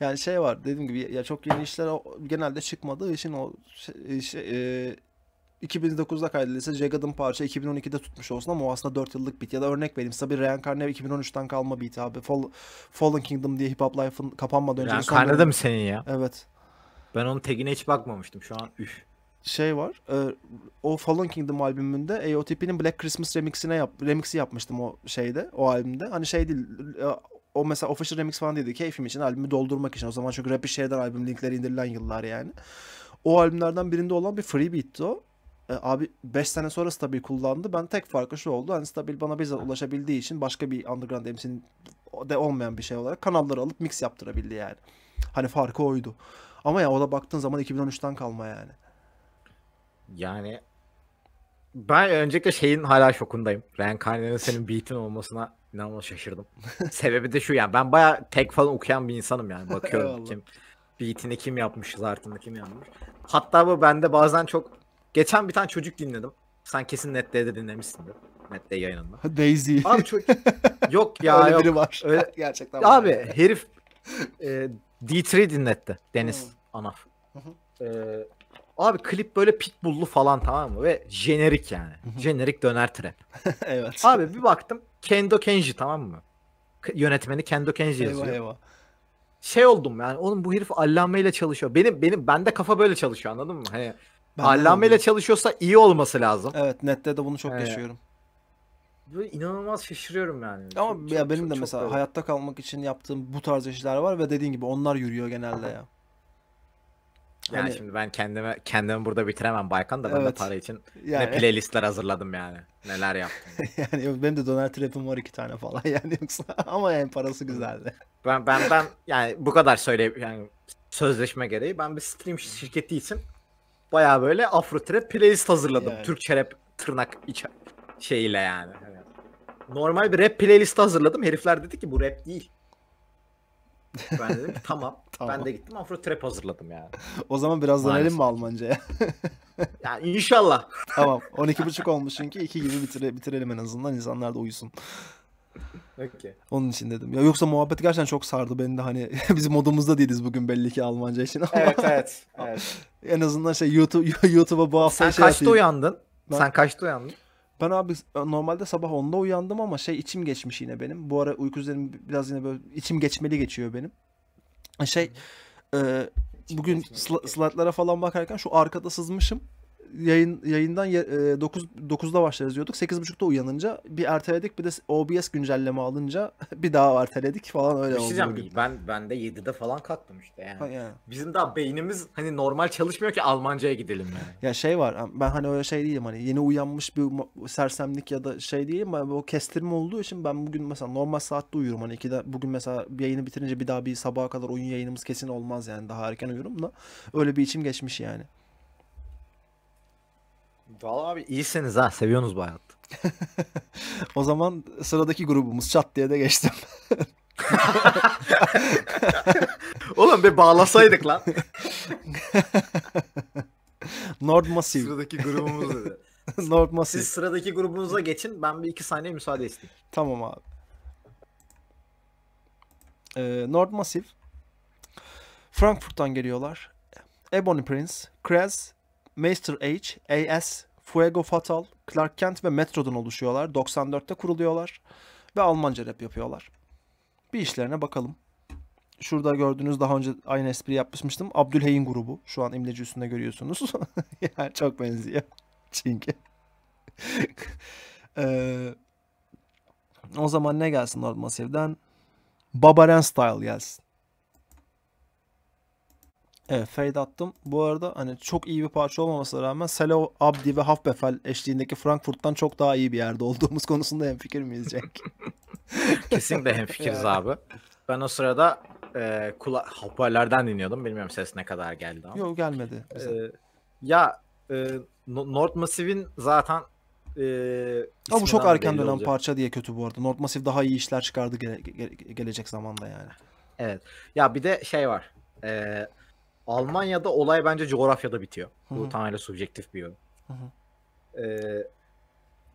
Yani şey var dediğim gibi ya çok yeni işler genelde çıkmadığı için o şey, e, şey e, 2009'da kaydedilse Jagged'ın parça 2012'de tutmuş olsun ama o aslında 4 yıllık bit. Ya da örnek vereyim size bir Reincarnate 2013'ten kalma bit abi. Fall, Fallen Kingdom diye Hip Hop Life'ın kapanmadan önce. Reincarnate'da mı senin ya? Evet. Ben onun tagine hiç bakmamıştım şu an. Üf. Şey var. E, o Fallen Kingdom albümünde AOTP'nin Black Christmas remixine yap, remixi yapmıştım o şeyde. O albümde. Hani şey değil. E, o mesela Official Remix falan değildi. Keyfim için albümü doldurmak için. O zaman çünkü rap Share'den albüm linkleri indirilen yıllar yani. O albümlerden birinde olan bir free beat'ti o. E, abi 5 sene sonra Stabil kullandı. Ben tek farkı şu oldu. Hani Stabil bana bizzat ulaşabildiği için başka bir underground MC'nin de olmayan bir şey olarak kanalları alıp mix yaptırabildi yani. Hani farkı oydu. Ama ya o da baktığın zaman 2013'ten kalma yani. Yani ben öncelikle şeyin hala şokundayım. Renkarne'nin senin beat'in olmasına inanılmaz şaşırdım. Sebebi de şu yani ben baya tek falan okuyan bir insanım yani bakıyorum kim beatini kim yapmış, zartını kim yapmış. Hatta bu bende bazen çok geçen bir tane çocuk dinledim. Sen kesin Net'te de dinlemişsindir. Net'te yayınında. [laughs] Daisy. Abi çocuk yok [laughs] ya öyle yok. biri var. Öyle... [laughs] Gerçekten var. Abi var. herif e, D3 dinletti Deniz hmm. Anaf. e, abi klip böyle pitbullu falan tamam mı? Ve jenerik yani. jenerik döner trap. evet. Abi bir baktım Kendo Kenji tamam mı? yönetmeni Kendo Kenji eyvah, yazıyor. Eyvah. Şey oldum yani oğlum bu herif Allame ile çalışıyor. Benim benim bende kafa böyle çalışıyor anladın mı? Hani Allame ile çalışıyorsa iyi olması lazım. Evet nette de bunu çok He. yaşıyorum. Böyle inanılmaz şaşırıyorum yani. Ama çok, ya benim çok, de çok mesela böyle. hayatta kalmak için yaptığım bu tarz işler var ve dediğin gibi onlar yürüyor genelde ya. Yani, yani şimdi ben kendime kendimi burada bitiremem Baykan da ben evet. de para için yani, ne playlistler hazırladım yani. Neler yaptım. [laughs] yani yok benim de Donald Tramp'im var iki tane falan [laughs] yani yoksa ama yani parası güzeldi. Ben ben ben yani bu kadar söyle yani sözleşme gereği ben bir stream şirketi için baya böyle Afro Trap playlist hazırladım. Yani. Türkçe rap tırnak iç şeyiyle yani. yani. Normal bir rap playlist hazırladım. Herifler dedi ki bu rap değil. Ben dedim ki tamam. [laughs] tamam. Ben de gittim Afro Trap hazırladım yani. [laughs] o zaman biraz dönelim mi Almanca'ya? [laughs] yani inşallah. tamam. 12.30 olmuş çünkü 2 gibi bitire, bitirelim en azından. insanlar da uyusun. Okay. Onun için dedim. Ya yoksa muhabbet gerçekten çok sardı beni de hani biz modumuzda değiliz bugün belli ki Almanca için ama. Evet evet. evet. en azından şey YouTube YouTube'a bu hafta Sen şey kaçta atayım. uyandın? Ben... Sen kaçta uyandın? Ben abi e, normalde sabah 10'da uyandım ama şey içim geçmiş yine benim. Bu ara uyku üzerim biraz yine böyle içim geçmeli geçiyor benim. E, şey e, bugün sl- slaytlara falan bakarken şu arkada sızmışım yayın yayından e, 9 9'da başlarız diyorduk. 8.30'da uyanınca bir erteledik. Bir de OBS güncelleme alınca [laughs] bir daha erteledik falan öyle bir şey oldu. Diyeceğim, ben ben de 7'de falan kalktım işte yani. Ha, yani. Bizim daha beynimiz hani normal çalışmıyor ki Almanca'ya gidelim yani. Ya şey var. Ben hani öyle şey değilim hani yeni uyanmış bir sersemlik ya da şey değilim. Ben o kestirme olduğu için ben bugün mesela normal saatte uyuyorum. Hani 2'de bugün mesela bir yayını bitirince bir daha bir sabaha kadar oyun yayınımız kesin olmaz yani. Daha erken uyurum da öyle bir içim geçmiş yani. Valla abi iyisiniz ha. Seviyorsunuz bu hayatı. [laughs] o zaman sıradaki grubumuz çat diye de geçtim. [laughs] Oğlum bir bağlasaydık lan. [laughs] Nord Massive. Sıradaki grubumuz dedi. Nord Massive. Siz sıradaki grubunuza geçin. Ben bir iki saniye müsaade isteyeyim. Tamam abi. Ee, Nord Massive. Frankfurt'tan geliyorlar. Ebony Prince, Krez, Master H, AS, Fuego Fatal, Clark Kent ve Metro'dan oluşuyorlar. 94'te kuruluyorlar ve Almanca rap yapıyorlar. Bir işlerine bakalım. Şurada gördüğünüz daha önce aynı espri yapmışmıştım. Abdülhey'in grubu. Şu an imleci üstünde görüyorsunuz. [laughs] yani çok benziyor. Çünkü. [laughs] ee, o zaman ne gelsin Lord Massive'den? Babaren Style gelsin. Evet fade attım. Bu arada hani çok iyi bir parça olmamasına rağmen Selo Abdi ve Hafbefel eşliğindeki Frankfurt'tan çok daha iyi bir yerde olduğumuz [laughs] konusunda hemfikir miyiz Cenk? [laughs] Kesinlikle hemfikiriz yani. abi. Ben o sırada e, kula hoparlörden dinliyordum. Bilmiyorum ses ne kadar geldi ama. Yok gelmedi. Bize. E, ya e, North Massive'in zaten e, Ama bu çok erken dönem olacak. parça diye kötü bu arada. North Massive daha iyi işler çıkardı gele, gele, gelecek zamanda yani. Evet. Ya bir de şey var. E, Almanya'da olay bence coğrafyada bitiyor. Hı-hı. Bu tamamen subjektif bir yorum. Ee,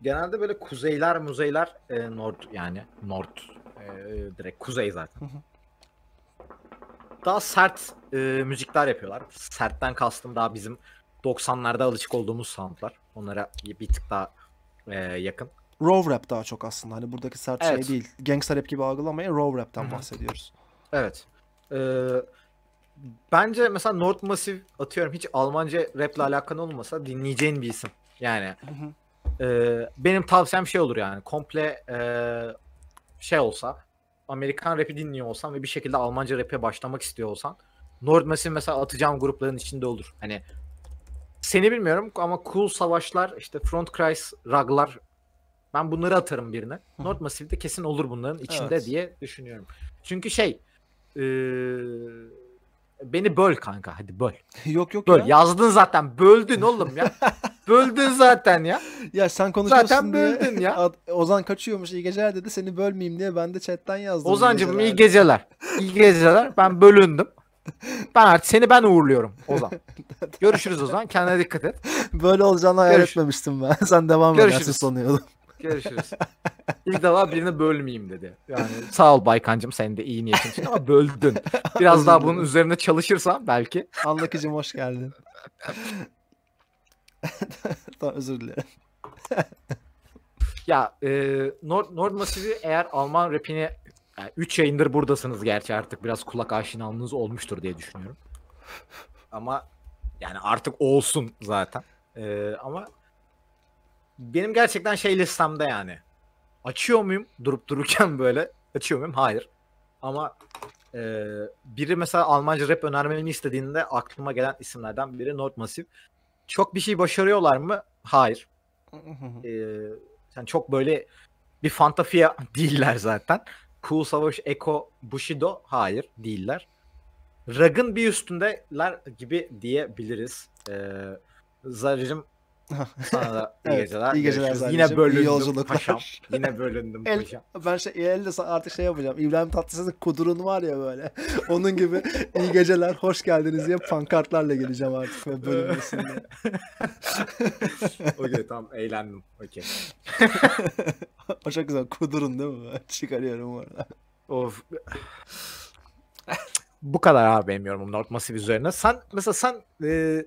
genelde böyle kuzeyler, muzeyler e, nord yani nord e, direkt kuzey zaten. Hı-hı. Daha sert e, müzikler yapıyorlar. Sertten kastım daha bizim 90'larda alışık olduğumuz soundlar. Onlara bir tık daha e, yakın. Raw rap daha çok aslında. Hani buradaki sert şey evet. şey değil. Gangster rap gibi algılamayın. Raw rap'ten Hı-hı. bahsediyoruz. Evet. Eee bence mesela North Massive atıyorum hiç Almanca raple alakan olmasa dinleyeceğin bir isim. Yani e, benim tavsiyem şey olur yani komple e, şey olsa Amerikan rapi dinliyor olsan ve bir şekilde Almanca rap'e başlamak istiyor olsan North Massive mesela atacağım grupların içinde olur. Hani seni bilmiyorum ama Cool Savaşlar, işte Front Cries, Raglar ben bunları atarım birine. North Massive'de kesin olur bunların içinde evet. diye düşünüyorum. Çünkü şey ee, Beni böl kanka hadi böl. [laughs] yok yok böl. ya. Yazdın zaten böldün oğlum ya. [laughs] böldün zaten ya. Ya sen konuşuyorsun zaten diye. böldün ya. [laughs] Ozan kaçıyormuş iyi geceler dedi seni bölmeyeyim diye ben de chatten yazdım. Ozancım iyi geceler. İyi geceler ben bölündüm. Ben artık seni ben uğurluyorum Ozan. Görüşürüz Ozan kendine dikkat et. Böyle olacağını hayal etmemiştim ben. Sen devam Görüşürüz. edersin sanıyordum. Görüşürüz. [laughs] İlk defa birini bölmeyeyim dedi. Yani sağ ol Baykancım sen de iyi niyetin için ama böldün. Biraz daha bunun üzerine çalışırsam belki. Anlakıcım hoş geldin. [laughs] tamam özür dilerim. ya e, Nord, Nord Masivi eğer Alman rapini 3 yani yayındır buradasınız gerçi artık biraz kulak aşinalığınız olmuştur diye düşünüyorum. Ama yani artık olsun zaten. E, ama benim gerçekten şey listemde yani. Açıyor muyum durup dururken [laughs] böyle? Açıyor muyum? Hayır. Ama e, biri mesela Almanca rap önermemi istediğinde aklıma gelen isimlerden biri Massive. Çok bir şey başarıyorlar mı? Hayır. e, yani çok böyle bir fantafiya [laughs] değiller zaten. Cool Savaş, Eko, Bushido hayır değiller. Rag'ın bir üstündeler gibi diyebiliriz. Ee, Zaricim İyi [laughs] da iyi geceler. İyi Yine bölündüm yolculuklar. paşam. [laughs] Yine bölündüm El, paşam. Ben şey, elde artık şey yapacağım. İbrahim Tatlıses'in kudurun var ya böyle. [laughs] Onun gibi iyi geceler, hoş geldiniz diye pankartlarla geleceğim artık ve bölünmesinde. Okey tamam eğlendim. Okey. o çok güzel. Kudurun değil mi? Ben çıkarıyorum orada. Of. Bu kadar abi benim yorumum North Massive üzerine. Sen mesela sen e,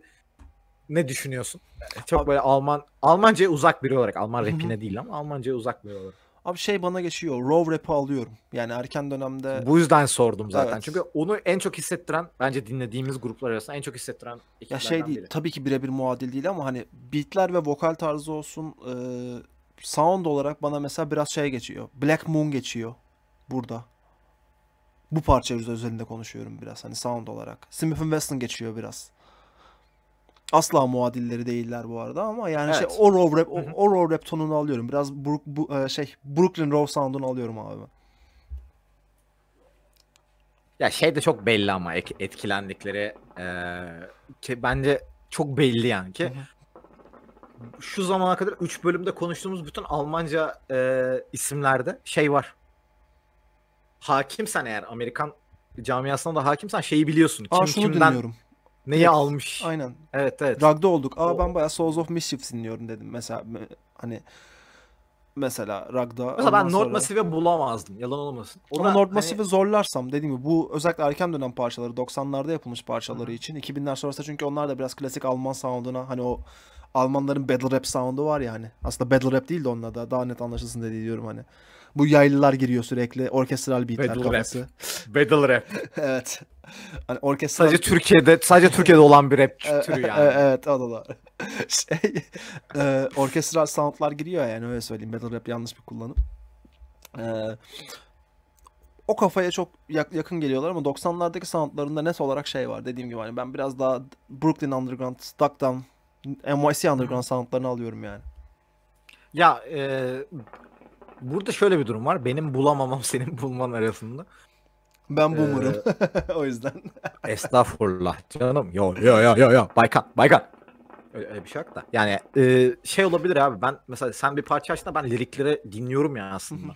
ne düşünüyorsun? Çok Abi, böyle Alman Almanca'ya uzak biri olarak Alman rapine değil ama Almanca'ya uzak biri olarak. Abi şey bana geçiyor. Raw rap'i alıyorum. Yani erken dönemde. Bu yüzden sordum zaten. Evet. Çünkü onu en çok hissettiren bence dinlediğimiz gruplar arasında en çok hissettiren Ya şey değil. Biri. Tabii ki birebir muadil değil ama hani beatler ve vokal tarzı olsun e, sound olarak bana mesela biraz şey geçiyor. Black Moon geçiyor burada. Bu parça üzerinde konuşuyorum biraz hani sound olarak. Smith Wesson geçiyor biraz asla muadilleri değiller bu arada ama yani şey, evet. şey o raw rap o, o raw rap tonunu alıyorum. Biraz Brook, bu, e, şey Brooklyn raw sound'unu alıyorum abi. Ya şey de çok belli ama etkilendikleri e, ki bence çok belli yani ki şu zamana kadar 3 bölümde konuştuğumuz bütün Almanca e, isimlerde şey var. Hakimsen eğer Amerikan camiasına da hakimsen şeyi biliyorsun. Aa, şunu kimden dinliyorum. Neyi direkt, almış? Aynen. Evet evet. Rag'da olduk. Aa ben bayağı Souls of Mischief dinliyorum dedim mesela. Hani mesela Rag'da. Mesela ben Nord sonra... Massive'i bulamazdım. Yalan olmasın. O Ama da, hani... zorlarsam dediğim gibi bu özellikle erken dönem parçaları 90'larda yapılmış parçaları Hı. için 2000'ler sonrası çünkü onlar da biraz klasik Alman sound'una hani o Almanların battle rap sound'u var ya hani. Aslında battle rap değil de onunla da daha net anlaşılsın diye diyorum hani. Bu yaylılar giriyor sürekli. Orkestral beatler Battle kafası. Rap. Battle rap. [laughs] evet. Hani orkestral... Sadece Türkiye'de sadece Türkiye'de olan bir rap [laughs] türü yani. evet, o [laughs] Şey, e, orkestral soundlar giriyor yani öyle söyleyeyim. Battle rap yanlış bir kullanım. Eee o kafaya çok yakın geliyorlar ama 90'lardaki soundlarında net olarak şey var dediğim gibi hani ben biraz daha Brooklyn Underground, Stockton, NYC Underground soundlarını alıyorum yani. Ya e, burada şöyle bir durum var. Benim bulamamam [laughs] senin bulman arasında. Ben ee, boomer'ım. Ee, [laughs] o yüzden. [laughs] estağfurullah canım. Yo yo yo yo yo. Baykan baykan. Öyle, öyle bir şey yok da. Yani e, şey olabilir abi ben mesela sen bir parça açtığında ben lirikleri dinliyorum ya aslında.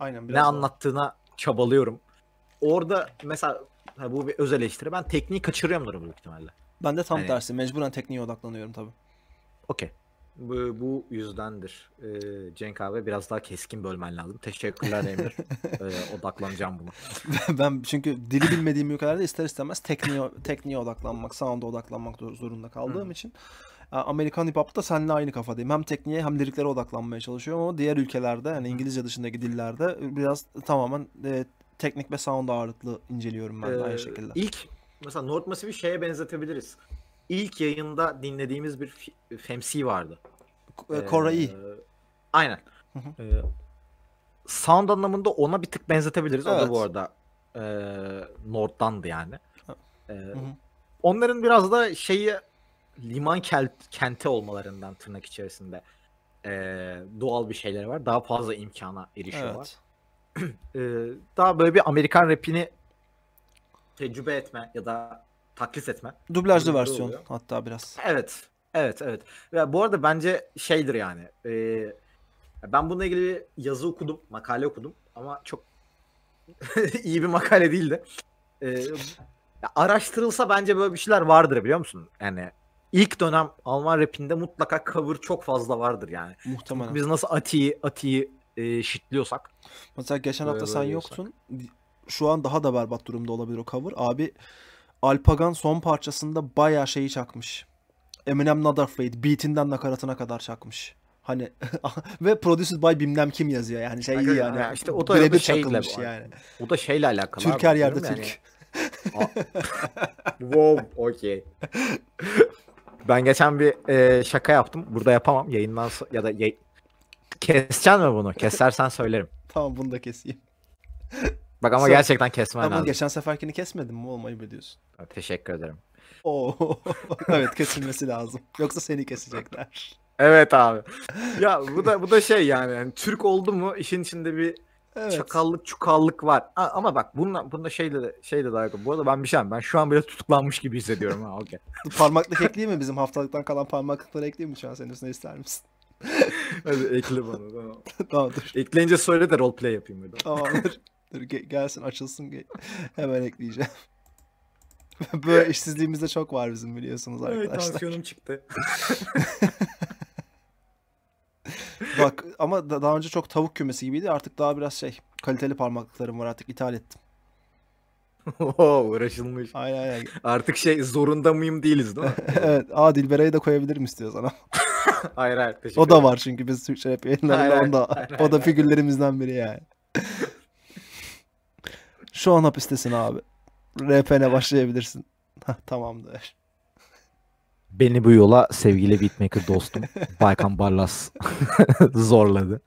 Aynen. Biraz ne daha. anlattığına çabalıyorum. Orada mesela bu bir öz eleştiri. Ben tekniği kaçırıyorumdur büyük ihtimalle. Ben de tam yani... tersi. Mecburen tekniğe odaklanıyorum tabii. Okey bu, bu yüzdendir. Ee, Cenk abi biraz daha keskin bölmen lazım. Teşekkürler Emir. [laughs] ee, odaklanacağım buna. ben çünkü dili bilmediğim ülkelerde ister istemez tekniğe, tekniğe odaklanmak, sound'a odaklanmak zorunda kaldığım Hı. için e, Amerikan hip hop'ta seninle aynı kafadayım. Hem tekniğe hem liriklere odaklanmaya çalışıyorum ama diğer ülkelerde yani İngilizce dışındaki dillerde biraz tamamen e, teknik ve sound ağırlıklı inceliyorum ben ee, aynı şekilde. İlk mesela North Massive'i şeye benzetebiliriz. İlk yayında dinlediğimiz bir FMC vardı. Ee, Koray. Aynen. Ee, sound anlamında ona bir tık benzetebiliriz. Evet. O da bu arada e, Nord'dandı yani. Ee, onların biraz da şeyi liman kent, kenti olmalarından tırnak içerisinde e, doğal bir şeyleri var. Daha fazla imkana erişiyorlar. Evet. [clears throat] e, daha böyle bir Amerikan rapini tecrübe etme ya da taklit etme. Dublajlı şey versiyon oluyor. hatta biraz. Evet. Evet evet. Ya bu arada bence şeydir yani. E, ben bununla ilgili bir yazı okudum, makale okudum ama çok [laughs] iyi bir makale değildi. E, araştırılsa bence böyle bir şeyler vardır biliyor musun? Yani ilk dönem Alman rapinde mutlaka cover çok fazla vardır yani. Muhtemelen. Biz nasıl Ati'yi Ati'yi e, şitliyorsak. Mesela geçen hafta sen diyorsak. yoktun. Şu an daha da berbat durumda olabilir o cover. Abi Alpagan son parçasında bayağı şeyi çakmış Eminem Not Afraid beatinden nakaratına kadar çakmış. Hani [laughs] ve Produced by bilmem kim yazıyor yani şey yani. yani. yani işte o da, bir şeyle yani. O da şeyle alakalı. Türk her yerde yani. Türk. wow, okey. Ben geçen bir e, şaka yaptım. Burada yapamam. Yayından so- ya da yay- keseceksin mi bunu? Kesersen söylerim. [laughs] tamam bunu da keseyim. Bak ama Sen, gerçekten kesmen ama lazım. Ama geçen seferkini kesmedin mi? Olmayı biliyorsun. Teşekkür ederim. Oo. [laughs] evet kesilmesi lazım. Yoksa seni kesecekler. Evet abi. Ya [laughs] bu da bu da şey yani, yani Türk oldu mu işin içinde bir Evet. Çakallık çukallık var. A- ama bak bununla bunda şeyle de şeyle de Bu arada ben bir şey ben şu an böyle tutuklanmış gibi hissediyorum ha. Okay. [laughs] parmaklık ekleyeyim mi bizim haftalıktan kalan parmaklıkları ekleyeyim mi şu an senin üstüne ister misin? Hadi ekle bana tamam. tamam dur. Ekleyince söyle de roleplay yapayım hadi. Tamamdır. Dur gelsin açılsın. hemen ekleyeceğim. [laughs] Böyle işsizliğimiz de çok var bizim biliyorsunuz arkadaşlar. Evet tansiyonum çıktı. [laughs] Bak ama daha önce çok tavuk kümesi gibiydi. Artık daha biraz şey kaliteli parmaklıklarım var artık ithal ettim. [laughs] Oo, uğraşılmış. Aynen aynen. Artık şey zorunda mıyım değiliz değil mi? evet. Aa Dilberay'ı da koyabilirim istiyorsan ama. hayır hayır teşekkür O da var çünkü biz Türkçe rap yayınlarında hayır, onda. hayır, O da hayır. figürlerimizden biri yani. Şu an hapistesin abi. RP'ne başlayabilirsin. [laughs] Tamamdır. Beni bu yola sevgili beatmaker dostum Baykan Barlas [laughs] zorladı.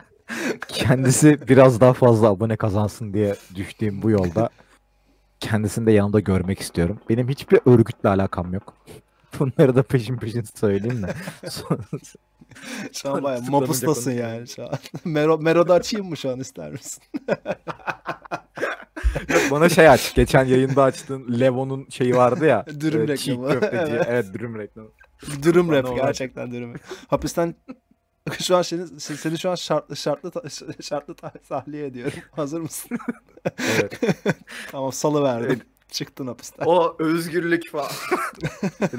Kendisi biraz daha fazla abone kazansın diye düştüğüm bu yolda kendisini de yanımda görmek istiyorum. Benim hiçbir örgütle alakam yok. [laughs] Bunları da peşin peşin söyleyeyim de. şu an baya mapustasın yani şu an. Mero, Mero'da açayım mı şu an ister misin? bana şey aç. Geçen yayında açtığın Levo'nun şeyi vardı ya. [laughs] dürüm e, reklamı. evet. evet dürüm reklamı. Dürüm bana rap gerçekten dürüm. Hapisten [laughs] şu an seni, seni şu an şartlı şartlı [laughs] şartlı tahliye ediyorum. Hazır mısın? evet. tamam salı verdim. E, Çıktın hapisten. O özgürlük falan.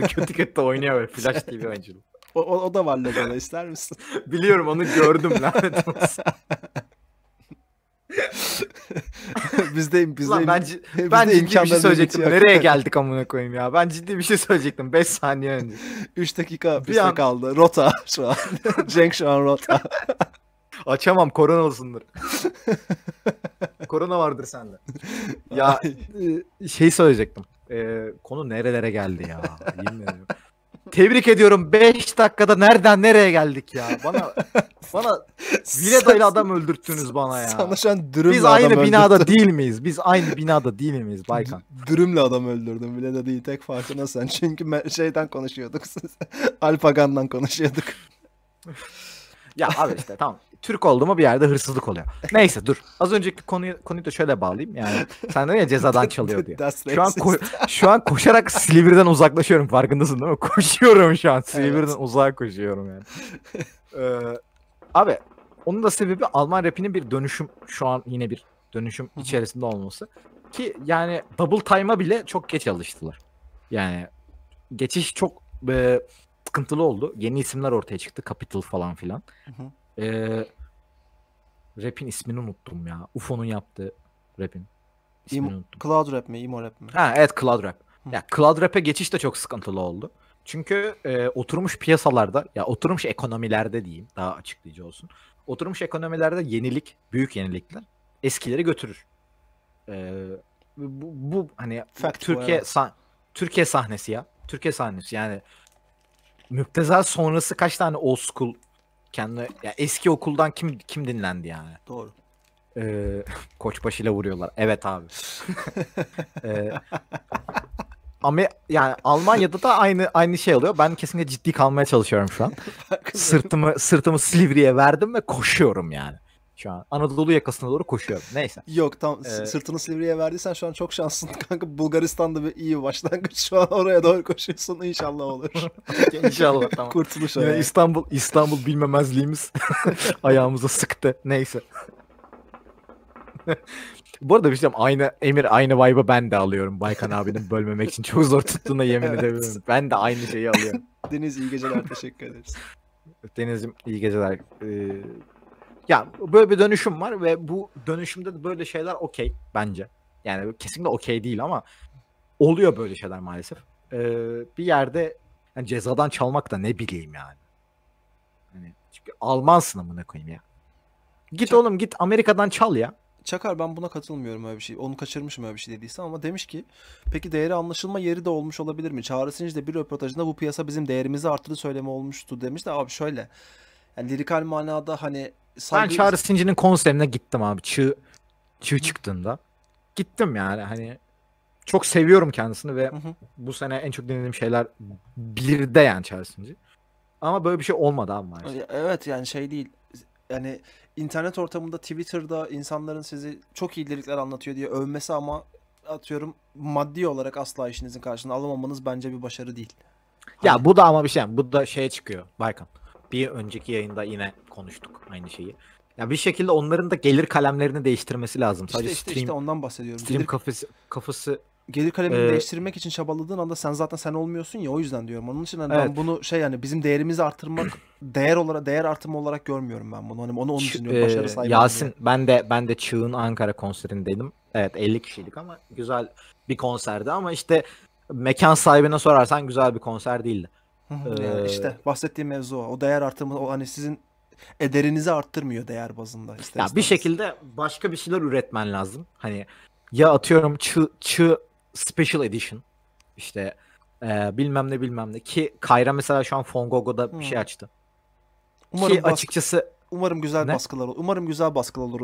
kötü kötü oynuyor böyle Flash TV oyunculuğu. O, o, o da var Lego'da ister misin? Biliyorum onu gördüm lanet olsun biz de biz Ulan ben, ben de ciddi bir şey söyleyecektim. Nereye geldik amına koyayım ya? Ben ciddi bir şey söyleyecektim 5 saniye önce. 3 [laughs] dakika bir an... kaldı. Rota [laughs] şu an. Cenk şu an rota. [laughs] Açamam koronalısındır. Korona vardır sende. Ya e, şey söyleyecektim. Ee, konu nerelere geldi ya? Tebrik ediyorum. 5 dakikada nereden nereye geldik ya? Bana bana [laughs] Vileda ile adam öldürttünüz bana ya. Sana şu an dürümle Biz aynı adam binada öldürdüm. değil miyiz? Biz aynı binada değil miyiz Baykan? [laughs] Dürümle adam öldürdüm. Vileda değil tek farkına sen. [laughs] Çünkü şeyden konuşuyorduk. Alpagan'dan konuşuyorduk. ya abi işte tamam. Türk oldu mu bir yerde hırsızlık oluyor. Neyse dur. Az önceki konuyu, konuyu da şöyle bağlayayım. Yani sen de ya cezadan çalıyor diye. Şu an, ko- şu an koşarak Silivri'den uzaklaşıyorum farkındasın değil mi? Koşuyorum şu an. Silivri'den evet. uzağa koşuyorum yani. ee, abi onun da sebebi Alman rapinin bir dönüşüm şu an yine bir dönüşüm içerisinde olması. Ki yani double time'a bile çok geç alıştılar. Yani geçiş çok e, sıkıntılı oldu. Yeni isimler ortaya çıktı. Capital falan filan. Hı hı. Ee, rap'in ismini unuttum ya. UFO'nun yaptığı rap'in ismini İm- unuttum. Cloud Rap mi? Emo Rap mi? Ha evet Cloud Rap. Ya Cloud Rap'e geçiş de çok sıkıntılı oldu. Çünkü e, oturmuş piyasalarda ya oturmuş ekonomilerde diyeyim daha açıklayıcı olsun. Oturmuş ekonomilerde yenilik, büyük yenilikler eskileri götürür. E, bu, bu hani Fact Türkiye bu, Türkiye sahnesi ya. Türkiye sahnesi yani Müptezel sonrası kaç tane old school kendi ya eski okuldan kim kim dinlendi yani? Doğru. Ee, [laughs] koçbaşıyla vuruyorlar. Evet abi. [laughs] ee, ama yani Almanya'da da aynı aynı şey oluyor. Ben kesinlikle ciddi kalmaya çalışıyorum şu an. [laughs] sırtımı sırtımı Silivri'ye verdim ve koşuyorum yani şu an. Anadolu yakasına doğru koşuyorum. Neyse. Yok tam ee, sırtını Silivri'ye verdiysen şu an çok şanslısın [laughs] kanka. Bulgaristan'da bir iyi başlangıç. Şu an oraya doğru koşuyorsun. İnşallah olur. [laughs] İnşallah tamam. Kurtuluş Yine yani İstanbul İstanbul bilmemezliğimiz [laughs] ayağımıza sıktı. Neyse. Bu arada bir şey diyeyim. aynı Emir aynı vibe'ı ben de alıyorum. Baykan abinin bölmemek için çok zor tuttuğuna yemin evet. edebilirim. Ben de aynı şeyi alıyorum. Deniz iyi geceler teşekkür ederiz. Deniz'im iyi geceler. Ee, ya böyle bir dönüşüm var ve bu dönüşümde de böyle şeyler okey bence. Yani kesinlikle okey değil ama oluyor böyle şeyler maalesef. Ee, bir yerde yani cezadan çalmak da ne bileyim yani. Hani çünkü Alman ne koyayım ya. Git Çak... oğlum git Amerika'dan çal ya. Çakar ben buna katılmıyorum öyle bir şey. Onu kaçırmışım öyle bir şey dediyse ama demiş ki peki değeri anlaşılma yeri de olmuş olabilir mi? Çağrı Sinci de bir röportajında bu piyasa bizim değerimizi arttırdı söyleme olmuştu demiş de abi şöyle. Yani lirikal manada hani saygı... Ben Çağrı Sinci'nin konserine gittim abi. Çığ, çığ çıktığında. Gittim yani hani çok seviyorum kendisini ve hı hı. bu sene en çok dinlediğim şeyler birde yani Çağrı Sinci. Ama böyle bir şey olmadı abi maalesef. Evet yani şey değil. Yani internet ortamında Twitter'da insanların sizi çok iyi lirikler anlatıyor diye övmesi ama atıyorum maddi olarak asla işinizin karşılığını alamamanız bence bir başarı değil. Ya hani... bu da ama bir şey. Bu da şeye çıkıyor Baykan bir önceki yayında yine konuştuk aynı şeyi. Ya bir şekilde onların da gelir kalemlerini değiştirmesi lazım. İşte Sadece işte, stream, işte ondan bahsediyorum. Stream gelir, kafası, kafası gelir kalemini ee, değiştirmek için çabaladığın anda sen zaten sen olmuyorsun ya o yüzden diyorum. Onun için hani evet. ben bunu şey yani bizim değerimizi artırmak [clears throat] değer olarak değer artımı olarak görmüyorum ben bunu. Hani onu onun için diyorum e, başarı sahibi. Yasin diye. ben de ben de Çığ'ın Ankara konserindeydim. Evet 50 kişiydik ama güzel bir konserdi ama işte mekan sahibine sorarsan güzel bir konser değildi yani işte bahsettiğim mevzu o. O değer artımı o hani sizin ederinizi arttırmıyor değer bazında. Ister ya bir şekilde başka bir şeyler üretmen lazım. Hani ya atıyorum çı, çı special edition işte e, bilmem ne bilmem ne ki Kayra mesela şu an Fongogo'da bir hmm. şey açtı. Umarım ki bas- açıkçası Umarım güzel ne? baskılar olur. Umarım güzel baskılar olur.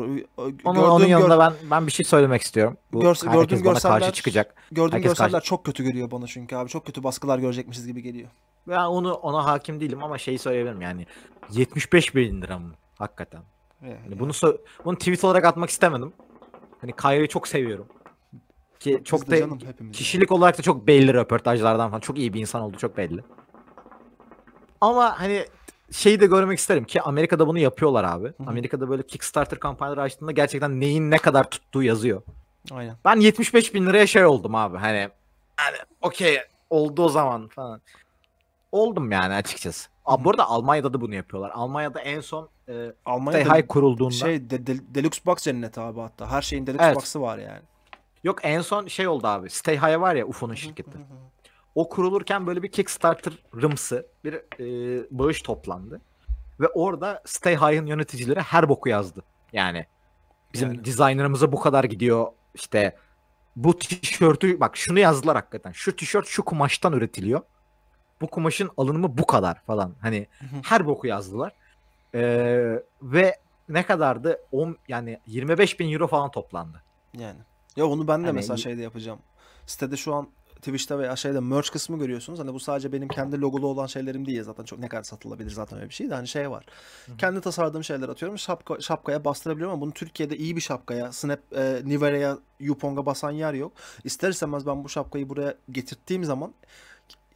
Onun, onun yanında gör... ben ben bir şey söylemek istiyorum. Bu, Görs gördüğüm görseller karşı çıkacak. Gördüğüm herkes görseller karşı... çok kötü görüyor bana çünkü abi. Çok kötü baskılar görecekmişiz gibi geliyor. Ben onu ona hakim değilim ama şeyi söyleyebilirim yani 75 bin lira mı hakikaten. Yani, yani. Bunu bunu tweet olarak atmak istemedim. Hani Kyrie'yi çok seviyorum. Ki çok da canım, kişilik yani. olarak da çok belli röportajlardan falan. Çok iyi bir insan oldu çok belli. Ama hani şeyi de görmek isterim ki Amerika'da bunu yapıyorlar abi. Hı-hı. Amerika'da böyle Kickstarter kampanyaları açtığında gerçekten neyin ne kadar tuttuğu yazıyor. Aynen. Ben 75 bin liraya şey oldum abi hani yani okey oldu o zaman falan. Oldum yani açıkçası. Abi bu arada Almanya'da da bunu yapıyorlar. Almanya'da en son e, Almanya'da Stay kurulduğunda. Şey de, de, Deluxe Box cenneti abi hatta. Her şeyin Deluxe evet. Box'ı var yani. Yok en son şey oldu abi. Stay High var ya UFO'nun şirketi o kurulurken böyle bir kickstarter rımsı bir e, bağış toplandı. Ve orada Stay High'ın yöneticileri her boku yazdı. Yani bizim yani. designer'ımıza bu kadar gidiyor işte bu tişörtü bak şunu yazdılar hakikaten. Şu tişört şu kumaştan üretiliyor. Bu kumaşın alınımı bu kadar falan. Hani her boku yazdılar. Ee, ve ne kadardı? 10 yani 25 bin euro falan toplandı. Yani. Ya onu ben de yani, mesela şeyde yapacağım. Sitede şu an Twitch'te veya aşağıda merch kısmı görüyorsunuz. Hani bu sadece benim kendi logolu olan şeylerim değil zaten çok ne kadar satılabilir zaten öyle bir şey de hani şey var. Hı-hı. Kendi tasarladığım şeyler atıyorum. Şapka, şapkaya bastırabiliyorum ama bunu Türkiye'de iyi bir şapkaya, Snap, e, Nivere'ye, Yuponga basan yer yok. İster istemez ben bu şapkayı buraya getirttiğim zaman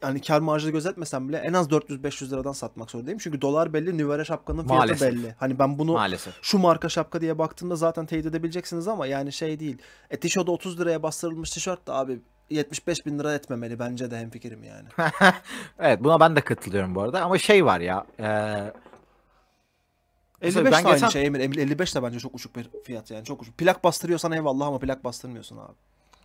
yani kar marjı gözetmesem bile en az 400-500 liradan satmak zorundayım. Çünkü dolar belli, Nivere şapkanın fiyatı Maalesef. belli. Hani ben bunu Maalesef. şu marka şapka diye baktığımda zaten teyit edebileceksiniz ama yani şey değil. E tişörde 30 liraya bastırılmış tişört de abi 75 bin lira etmemeli bence de hemfikirim yani. [laughs] evet buna ben de katılıyorum bu arada ama şey var ya. E... 55 ben de geçen... şey Emir. 55 de bence çok uçuk bir fiyat yani çok uçuk. Plak bastırıyorsan eyvallah ama plak bastırmıyorsun abi.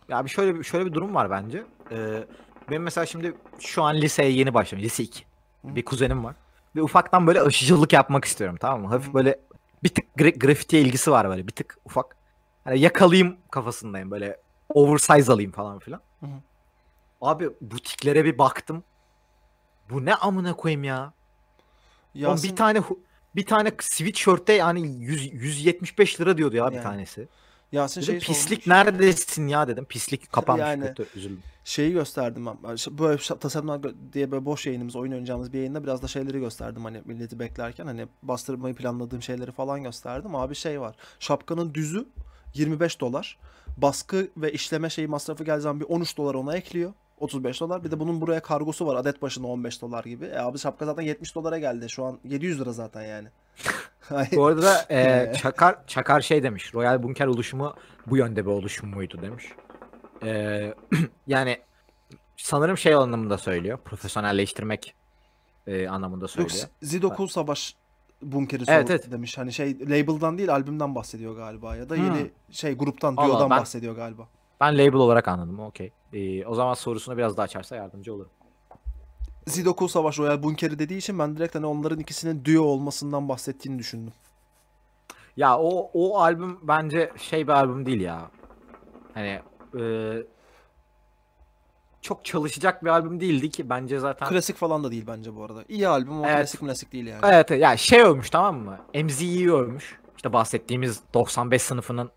Ya bir şöyle şöyle bir durum var bence. Ee, benim mesela şimdi şu an liseye yeni başladım. Lise 2. Bir kuzenim var. Bir ufaktan böyle aşıcılık yapmak istiyorum tamam mı? Hafif Hı. böyle bir tık gra- grafitiye ilgisi var böyle bir tık ufak. Hani yakalayayım kafasındayım böyle oversize alayım falan filan. Hı hı. Abi butiklere bir baktım. Bu ne amına koyayım ya? Yasin... bir tane bir tane sweatshirt'te yani 100, 175 lira diyordu ya yani. bir tanesi. Yasin şey pislik sormuş. neredesin ya dedim. Pislik kapanmış yani, kötü üzüldüm. Şeyi gösterdim ben. Böyle tasarımlar diye böyle boş yayınımız, oyun oynayacağımız bir yayında biraz da şeyleri gösterdim hani milleti beklerken hani bastırmayı planladığım şeyleri falan gösterdim. Abi şey var. Şapkanın düzü 25 dolar baskı ve işleme şeyi masrafı geldiği zaman bir 13 dolar ona ekliyor. 35 dolar. Bir de bunun buraya kargosu var. Adet başına 15 dolar gibi. E abi şapka zaten 70 dolara geldi. Şu an 700 lira zaten yani. [laughs] bu arada da e, [laughs] Çakar, Çakar şey demiş. Royal Bunker oluşumu bu yönde bir oluşum muydu demiş. E, [clears throat] yani sanırım şey anlamında söylüyor. Profesyonelleştirmek e, anlamında söylüyor. Yok, Zidokul Savaş bunkeri evet, evet. demiş. Hani şey label'dan değil albümden bahsediyor galiba ya da hmm. yeni hmm. şey gruptan Allah, biyodan ben, bahsediyor galiba. Ben label olarak anladım. Okey. Ee, o zaman sorusunu biraz daha açarsa yardımcı olurum. Zidoku Savaş Royal Bunkeri dediği için ben direkt hani onların ikisinin duo olmasından bahsettiğini düşündüm. Ya o o albüm bence şey bir albüm değil ya. Hani e, çok çalışacak bir albüm değildi ki bence zaten. Klasik falan da değil bence bu arada. İyi albüm ama evet. klasik klasik değil yani. Evet ya yani şey övmüş tamam mı? MZ'yi övmüş. İşte bahsettiğimiz 95 sınıfının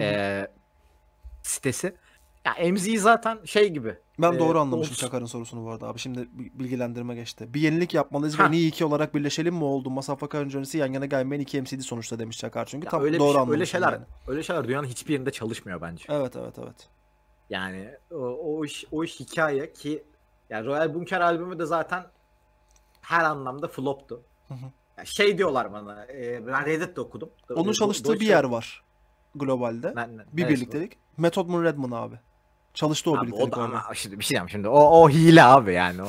e, sitesi. Ya yani MZ zaten şey gibi. Ben doğru anlamışım olsun. Çakar'ın sorusunu bu arada abi. Şimdi bilgilendirme geçti. Bir yenilik yapmalıyız ha. ve niye iki olarak birleşelim mi oldu? Masafaka öncesi yan yana gelmeyen iki MC'di sonuçta demiş Çakar çünkü. Ya tam öyle doğru şey, anlamışım. Öyle şeyler, yani. öyle şeyler dünyanın hiçbir yerinde çalışmıyor bence. Evet evet evet. Yani o, o iş o iş hikaye ki yani Royal Bunker albümü de zaten her anlamda floptu. Yani şey diyorlar bana. E, ben Reddit'te okudum. Onun çalıştığı Do- bir yer var globalde. Ben, ben, bir birliktelik. Bu. Method Man Redman abi. Çalıştı o birliktelik. O da ama şimdi bir şey diyeyim şimdi. O, o hile abi yani. O,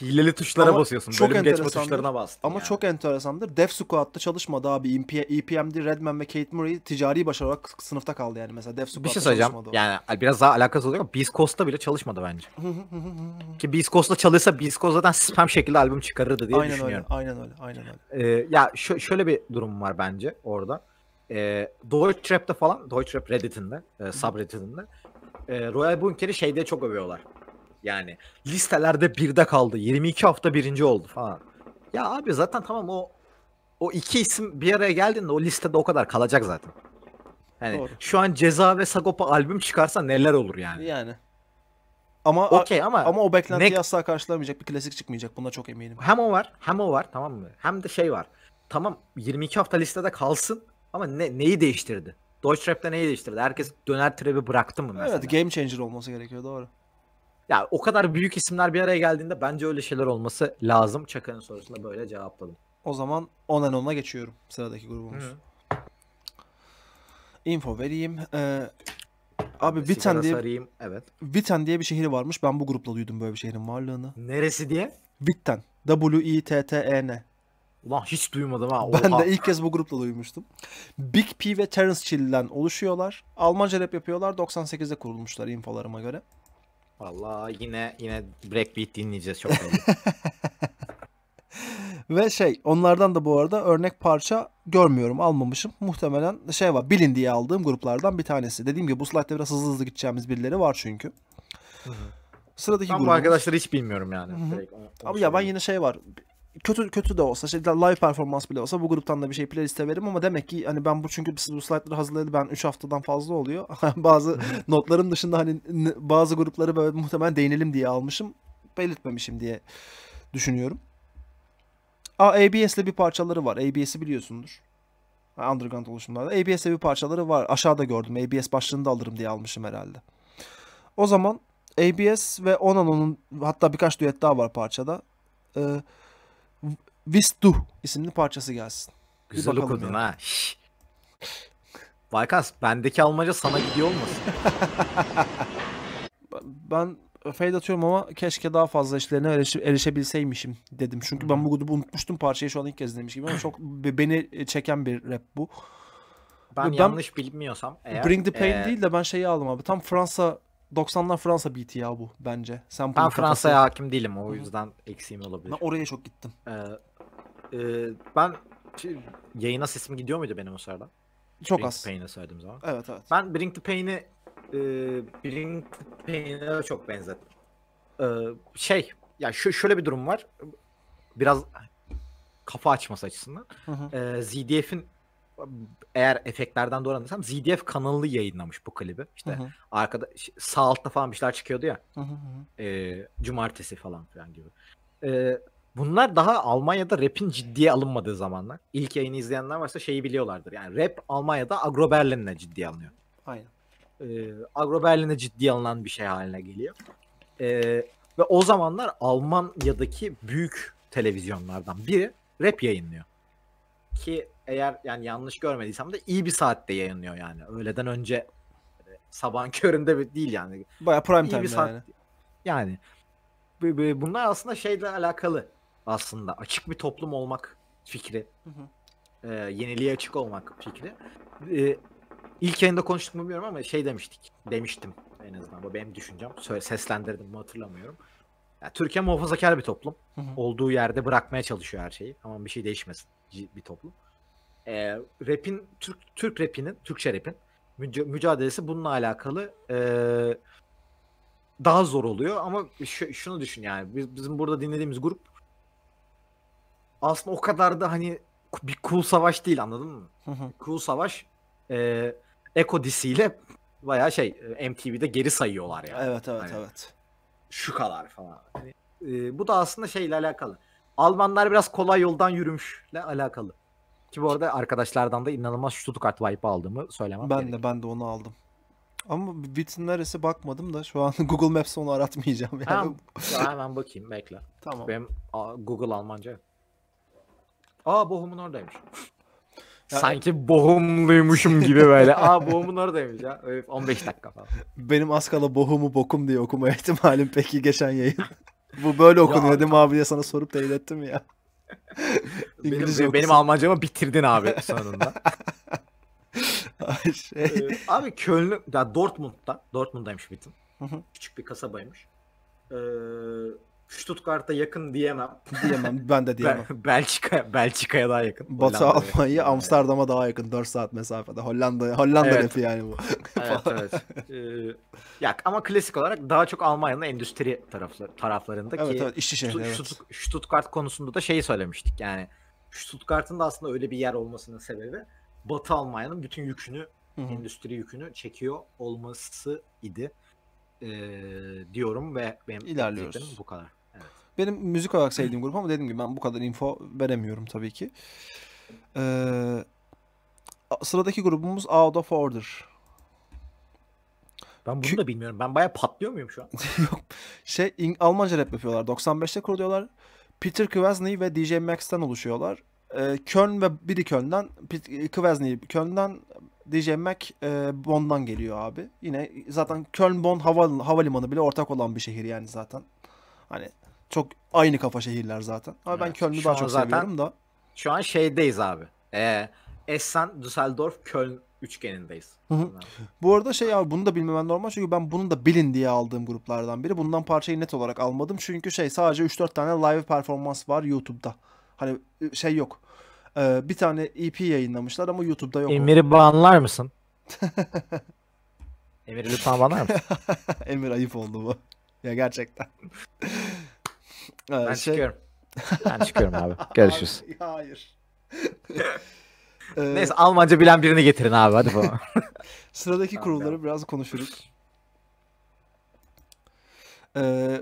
Hileli tuşlara Ama basıyorsun. Çok Bölüm geçme tuşlarına bastın. Ama yani. çok enteresandır. Def Squad'da çalışmadı abi. MP, e EPM'de Redman ve Kate Murray ticari başarı olarak sınıfta kaldı yani mesela. Def Squad'da Bir şey söyleyeceğim. Yani biraz daha alakası oluyor ama Beast Coast'ta bile çalışmadı bence. Ki Beast Coast'ta çalışsa Beast Coast zaten spam şekilde albüm çıkarırdı diye aynen düşünüyorum. Öyle, aynen öyle. Aynen öyle. Ee, ya şöyle bir durum var bence orada. Ee, Deutsch Rap'te falan, Deutsch Rap Reddit'inde, e, subreddit'inde e, Royal Bunker'i şeyde çok övüyorlar. Yani listelerde birde kaldı. 22 hafta birinci oldu falan. Ya abi zaten tamam o o iki isim bir araya geldiğinde o listede o kadar kalacak zaten. Yani Doğru. şu an Ceza ve Sagopa albüm çıkarsa neler olur yani. Yani. Ama okay, ama ama o beklentiyi ne... asla karşılamayacak bir klasik çıkmayacak. Buna çok eminim. Hem o var, hem o var tamam mı? Hem de şey var. Tamam 22 hafta listede kalsın ama ne, neyi değiştirdi? Deutsche Rap'te neyi değiştirdi? Herkes döner trebi bıraktı mı mesela? Evet, game changer olması gerekiyor doğru. Ya o kadar büyük isimler bir araya geldiğinde bence öyle şeyler olması lazım. Çaka'nın sorusuna böyle cevapladım. O zaman onan on'a geçiyorum sıradaki grubumuz. Hı. Info vereyim. Ee, abi Biten diye sarayım. evet. Biten diye bir şehri varmış. Ben bu grupla duydum böyle bir şehrin varlığını. Neresi diye? Bitten. W I T T E N. Ulan hiç duymadım ha. Oha. Ben de ilk kez bu grupla duymuştum. Big P ve Terence Chill'den oluşuyorlar. Almanca rap yapıyorlar. 98'de kurulmuşlar infolarıma göre. Vallahi yine yine breakbeat dinleyeceğiz çok belli. [laughs] Ve şey onlardan da bu arada örnek parça görmüyorum almamışım. Muhtemelen şey var bilin diye aldığım gruplardan bir tanesi. Dediğim gibi bu slide'de biraz hızlı hızlı gideceğimiz birileri var çünkü. Hı hı. Sıradaki ben grubumuz... bu arkadaşları hiç bilmiyorum yani. Hı-hı. Direkt Abi ya ben yine şey var kötü kötü de olsa işte live performans bile olsa bu gruptan da bir şey playliste veririm ama demek ki hani ben bu çünkü siz bu slaytları hazırladı ben 3 haftadan fazla oluyor. [laughs] bazı notlarım dışında hani bazı grupları böyle muhtemelen değinelim diye almışım. Belirtmemişim diye düşünüyorum. Aa ABS'le bir parçaları var. ABS'i biliyorsundur. Underground oluşumlarda. ABS'le bir parçaları var. Aşağıda gördüm. ABS başlığını da alırım diye almışım herhalde. O zaman ABS ve Onanon'un hatta birkaç düet daha var parçada. Ee, Vistu isimli parçası gelsin. Güzel okudun yani. ha. Baykas bendeki Almanca sana gidiyor olmasın? [laughs] ben fade atıyorum ama keşke daha fazla işlerine erişebilseymişim dedim. Çünkü ben bu hmm. grubu unutmuştum parçayı şu an ilk kez demiş gibi ama çok beni çeken bir rap bu. Ben, ben yanlış bilmiyorsam eğer. Bring the Pain ee... değil de ben şeyi aldım abi. Tam Fransa 90'lar Fransa beat'i ya bu bence. Sen ben Fransa'ya hakim değilim o yüzden hı eksiğim olabilir. Ben oraya çok gittim. Ee, e, ben şey, yayına sesim gidiyor muydu benim o sırada? Çok Bring az. Pain'e söylediğim zaman. Evet evet. Ben Bring the Pain'i e, Bring the Pain'e çok benzettim. Ee, şey ya şu, şöyle bir durum var. Biraz kafa açması açısından. Hı hı. Ee, ZDF'in eğer efektlerden doğru anlarsam ZDF kanalı yayınlamış bu klibi. İşte hı hı. arkada sağ altta falan bir şeyler çıkıyordu ya. Hı hı hı. E, cumartesi falan filan gibi. E, bunlar daha Almanya'da rap'in ciddiye alınmadığı zamanlar. İlk yayını izleyenler varsa şeyi biliyorlardır. Yani rap Almanya'da Agro Berlin'le ciddiye alınıyor. Aynen. E, Agro Berlin'e ciddiye alınan bir şey haline geliyor. E, ve o zamanlar Almanya'daki büyük televizyonlardan biri rap yayınlıyor. Ki eğer yani yanlış görmediysem de iyi bir saatte yayınlıyor yani. Öğleden önce sabahın [laughs] köründe değil yani. Baya prime time saat, yani. Yani bunlar aslında şeyle alakalı aslında. Açık bir toplum olmak fikri. E, yeniliğe açık olmak fikri. E, ilk yayında konuştuk mu bilmiyorum ama şey demiştik. Demiştim en azından. Bu benim düşüncem. Seslendirdim mi hatırlamıyorum. Yani Türkiye muhafazakar bir toplum. Hı hı. Olduğu yerde bırakmaya çalışıyor her şeyi. ama bir şey değişmesin bir toplum e, rap'in Türk Türk rap'inin, Türkçe rap'in müca- mücadelesi bununla alakalı e, daha zor oluyor ama ş- şunu düşün yani biz, bizim burada dinlediğimiz grup aslında o kadar da hani bir cool savaş değil anladın mı? Hı Cool savaş ee, şey, e, Eko ile baya şey MTV'de geri sayıyorlar yani. Evet evet hani, evet. Şu kadar falan. Hani, e, bu da aslında şeyle alakalı. Almanlar biraz kolay yoldan yürümüşle alakalı. Ki bu arada arkadaşlardan da inanılmaz Stuttgart vibe aldığımı söylemem Ben gerek. de ben de onu aldım. Ama bitin neresi bakmadım da şu an [laughs] Google Maps'e onu aratmayacağım. Yani. Tamam. ya hemen bakayım bekle. Tamam. Benim Google Almanca. Aa Bohum'un oradaymış. Yani... Sanki Bohumluymuşum gibi böyle. Aa Bohum'un oradaymış ya. 15 dakika falan. Benim az kala Bohum'u bokum diye okuma ihtimalim peki geçen yayın. [laughs] Bu böyle okunuyor ya, değil mi abi diye sana sorup teyit ettim ya. [laughs] İngilizce benim, benim Almancamı bitirdin abi sonunda. [laughs] şey. Ee, abi Köln, ya Dortmund'da, Dortmund'daymış bitim. Küçük bir kasabaymış. Ee, Stuttgart'a yakın diyemem. Diyemem. Ben de diyemem. Belçika Belçika'ya daha yakın. Batı Hollanda Almanya Amsterdam'a daha yakın 4 saat mesafede. Hollanda Hollanda evet. yani bu. [laughs] evet evet. [laughs] Ee, ya ama klasik olarak daha çok Almanya'nın endüstri tarafları taraflarında evet, ki evet, işçi şehri, evet. Stuttgart konusunda da şeyi söylemiştik. Yani Stuttgart'ın da aslında öyle bir yer olmasının sebebi Batı Almanya'nın bütün yükünü Hı-hı. endüstri yükünü çekiyor olması idi. Ee, diyorum ve benim ilerliyoruz. Bu kadar. Benim müzik olarak sevdiğim [laughs] grup ama dediğim gibi ben bu kadar info veremiyorum tabii ki. Ee, sıradaki grubumuz Out of Order. Ben bunu Kü- da bilmiyorum. Ben baya patlıyor muyum şu an? [laughs] Yok. Şey in- Almanca rap yapıyorlar. 95'te kuruluyorlar. Peter Kvesny ve DJ Max'ten oluşuyorlar. Ee, Köln ve biri Köln'den, e, Kvesny Köln'den, DJ Mac e, Bonn'dan geliyor abi. Yine zaten Köln Bonn havalimanı bile ortak olan bir şehir yani zaten. Hani çok aynı kafa şehirler zaten. Ama evet. ben Köln'ü daha çok zaten, seviyorum da. Şu an şeydeyiz abi. Ee, Essen, Düsseldorf, Köln üçgenindeyiz. Hı hı. Bu arada şey abi bunu da bilmemen normal çünkü ben bunu da bilin diye aldığım gruplardan biri. Bundan parçayı net olarak almadım. Çünkü şey sadece 3-4 tane live performans var YouTube'da. Hani ıı, şey yok. Ee, bir tane EP yayınlamışlar ama YouTube'da yok. Emir'i banlar mısın? [laughs] Emir'i lütfen banlar mısın? [laughs] Emir ayıp oldu bu. Ya gerçekten. [laughs] Ee, ben şey... çıkıyorum. [laughs] ben çıkıyorum abi. Görüşürüz. Abi, hayır. [laughs] ee, Neyse Almanca bilen birini getirin abi hadi bu. [laughs] Sıradaki kurulları biraz konuşuruz. Ee,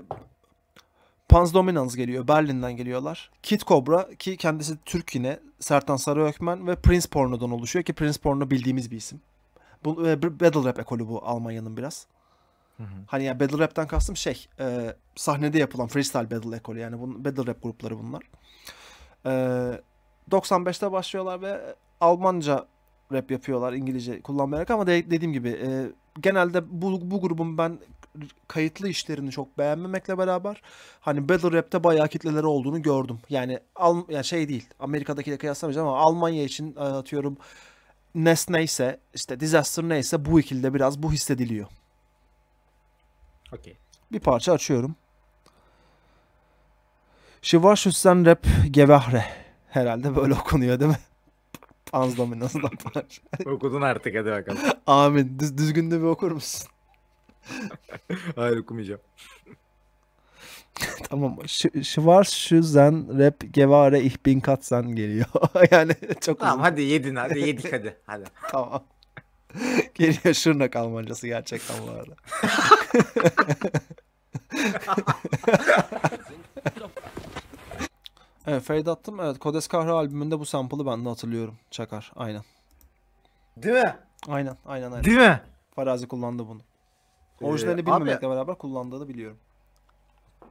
Pans Dominans geliyor. Berlin'den geliyorlar. Kit Cobra ki kendisi Türk yine. Sertan Sarıökmen ve Prince Porno'dan oluşuyor ki Prince Porno bildiğimiz bir isim. Bu, e, Battle Rap ekolü bu Almanya'nın biraz. Hı hı. Hani ya battle rap'ten kastım şey e, sahnede yapılan freestyle battle ekolü yani bunun battle rap grupları bunlar. E, 95'te başlıyorlar ve Almanca rap yapıyorlar İngilizce kullanmayarak ama de, dediğim gibi e, genelde bu, bu grubun ben kayıtlı işlerini çok beğenmemekle beraber hani battle rap'te bayağı kitleleri olduğunu gördüm. Yani al ya şey değil. Amerika'dakiyle kıyaslamayacağım ama Almanya için e, atıyorum Nes neyse işte Disaster neyse bu ikilde biraz bu hissediliyor. Okay. Bir parça açıyorum. Şivarşüsten rap gevahre. Herhalde böyle okunuyor değil mi? Panz [laughs] dominasından [laughs] parça. Okudun artık hadi bakalım. Amin. Düz, düzgün de bir okur musun? [laughs] Hayır okumayacağım. tamam. Schwarzschusen rap Gevare ich bin Katzen geliyor. yani çok Tamam uzun. hadi yedin hadi yedik hadi. Hadi. tamam. [laughs] Geliyor Şırnak Almancası gerçekten bu arada. [laughs] evet fade attım. Evet Kodes Kahra albümünde bu sample'ı ben de hatırlıyorum. Çakar aynen. Değil mi? Aynen aynen aynen. Değil mi? Farazi kullandı bunu. Orijinali ee, bilmemekle abi... beraber kullandığını biliyorum.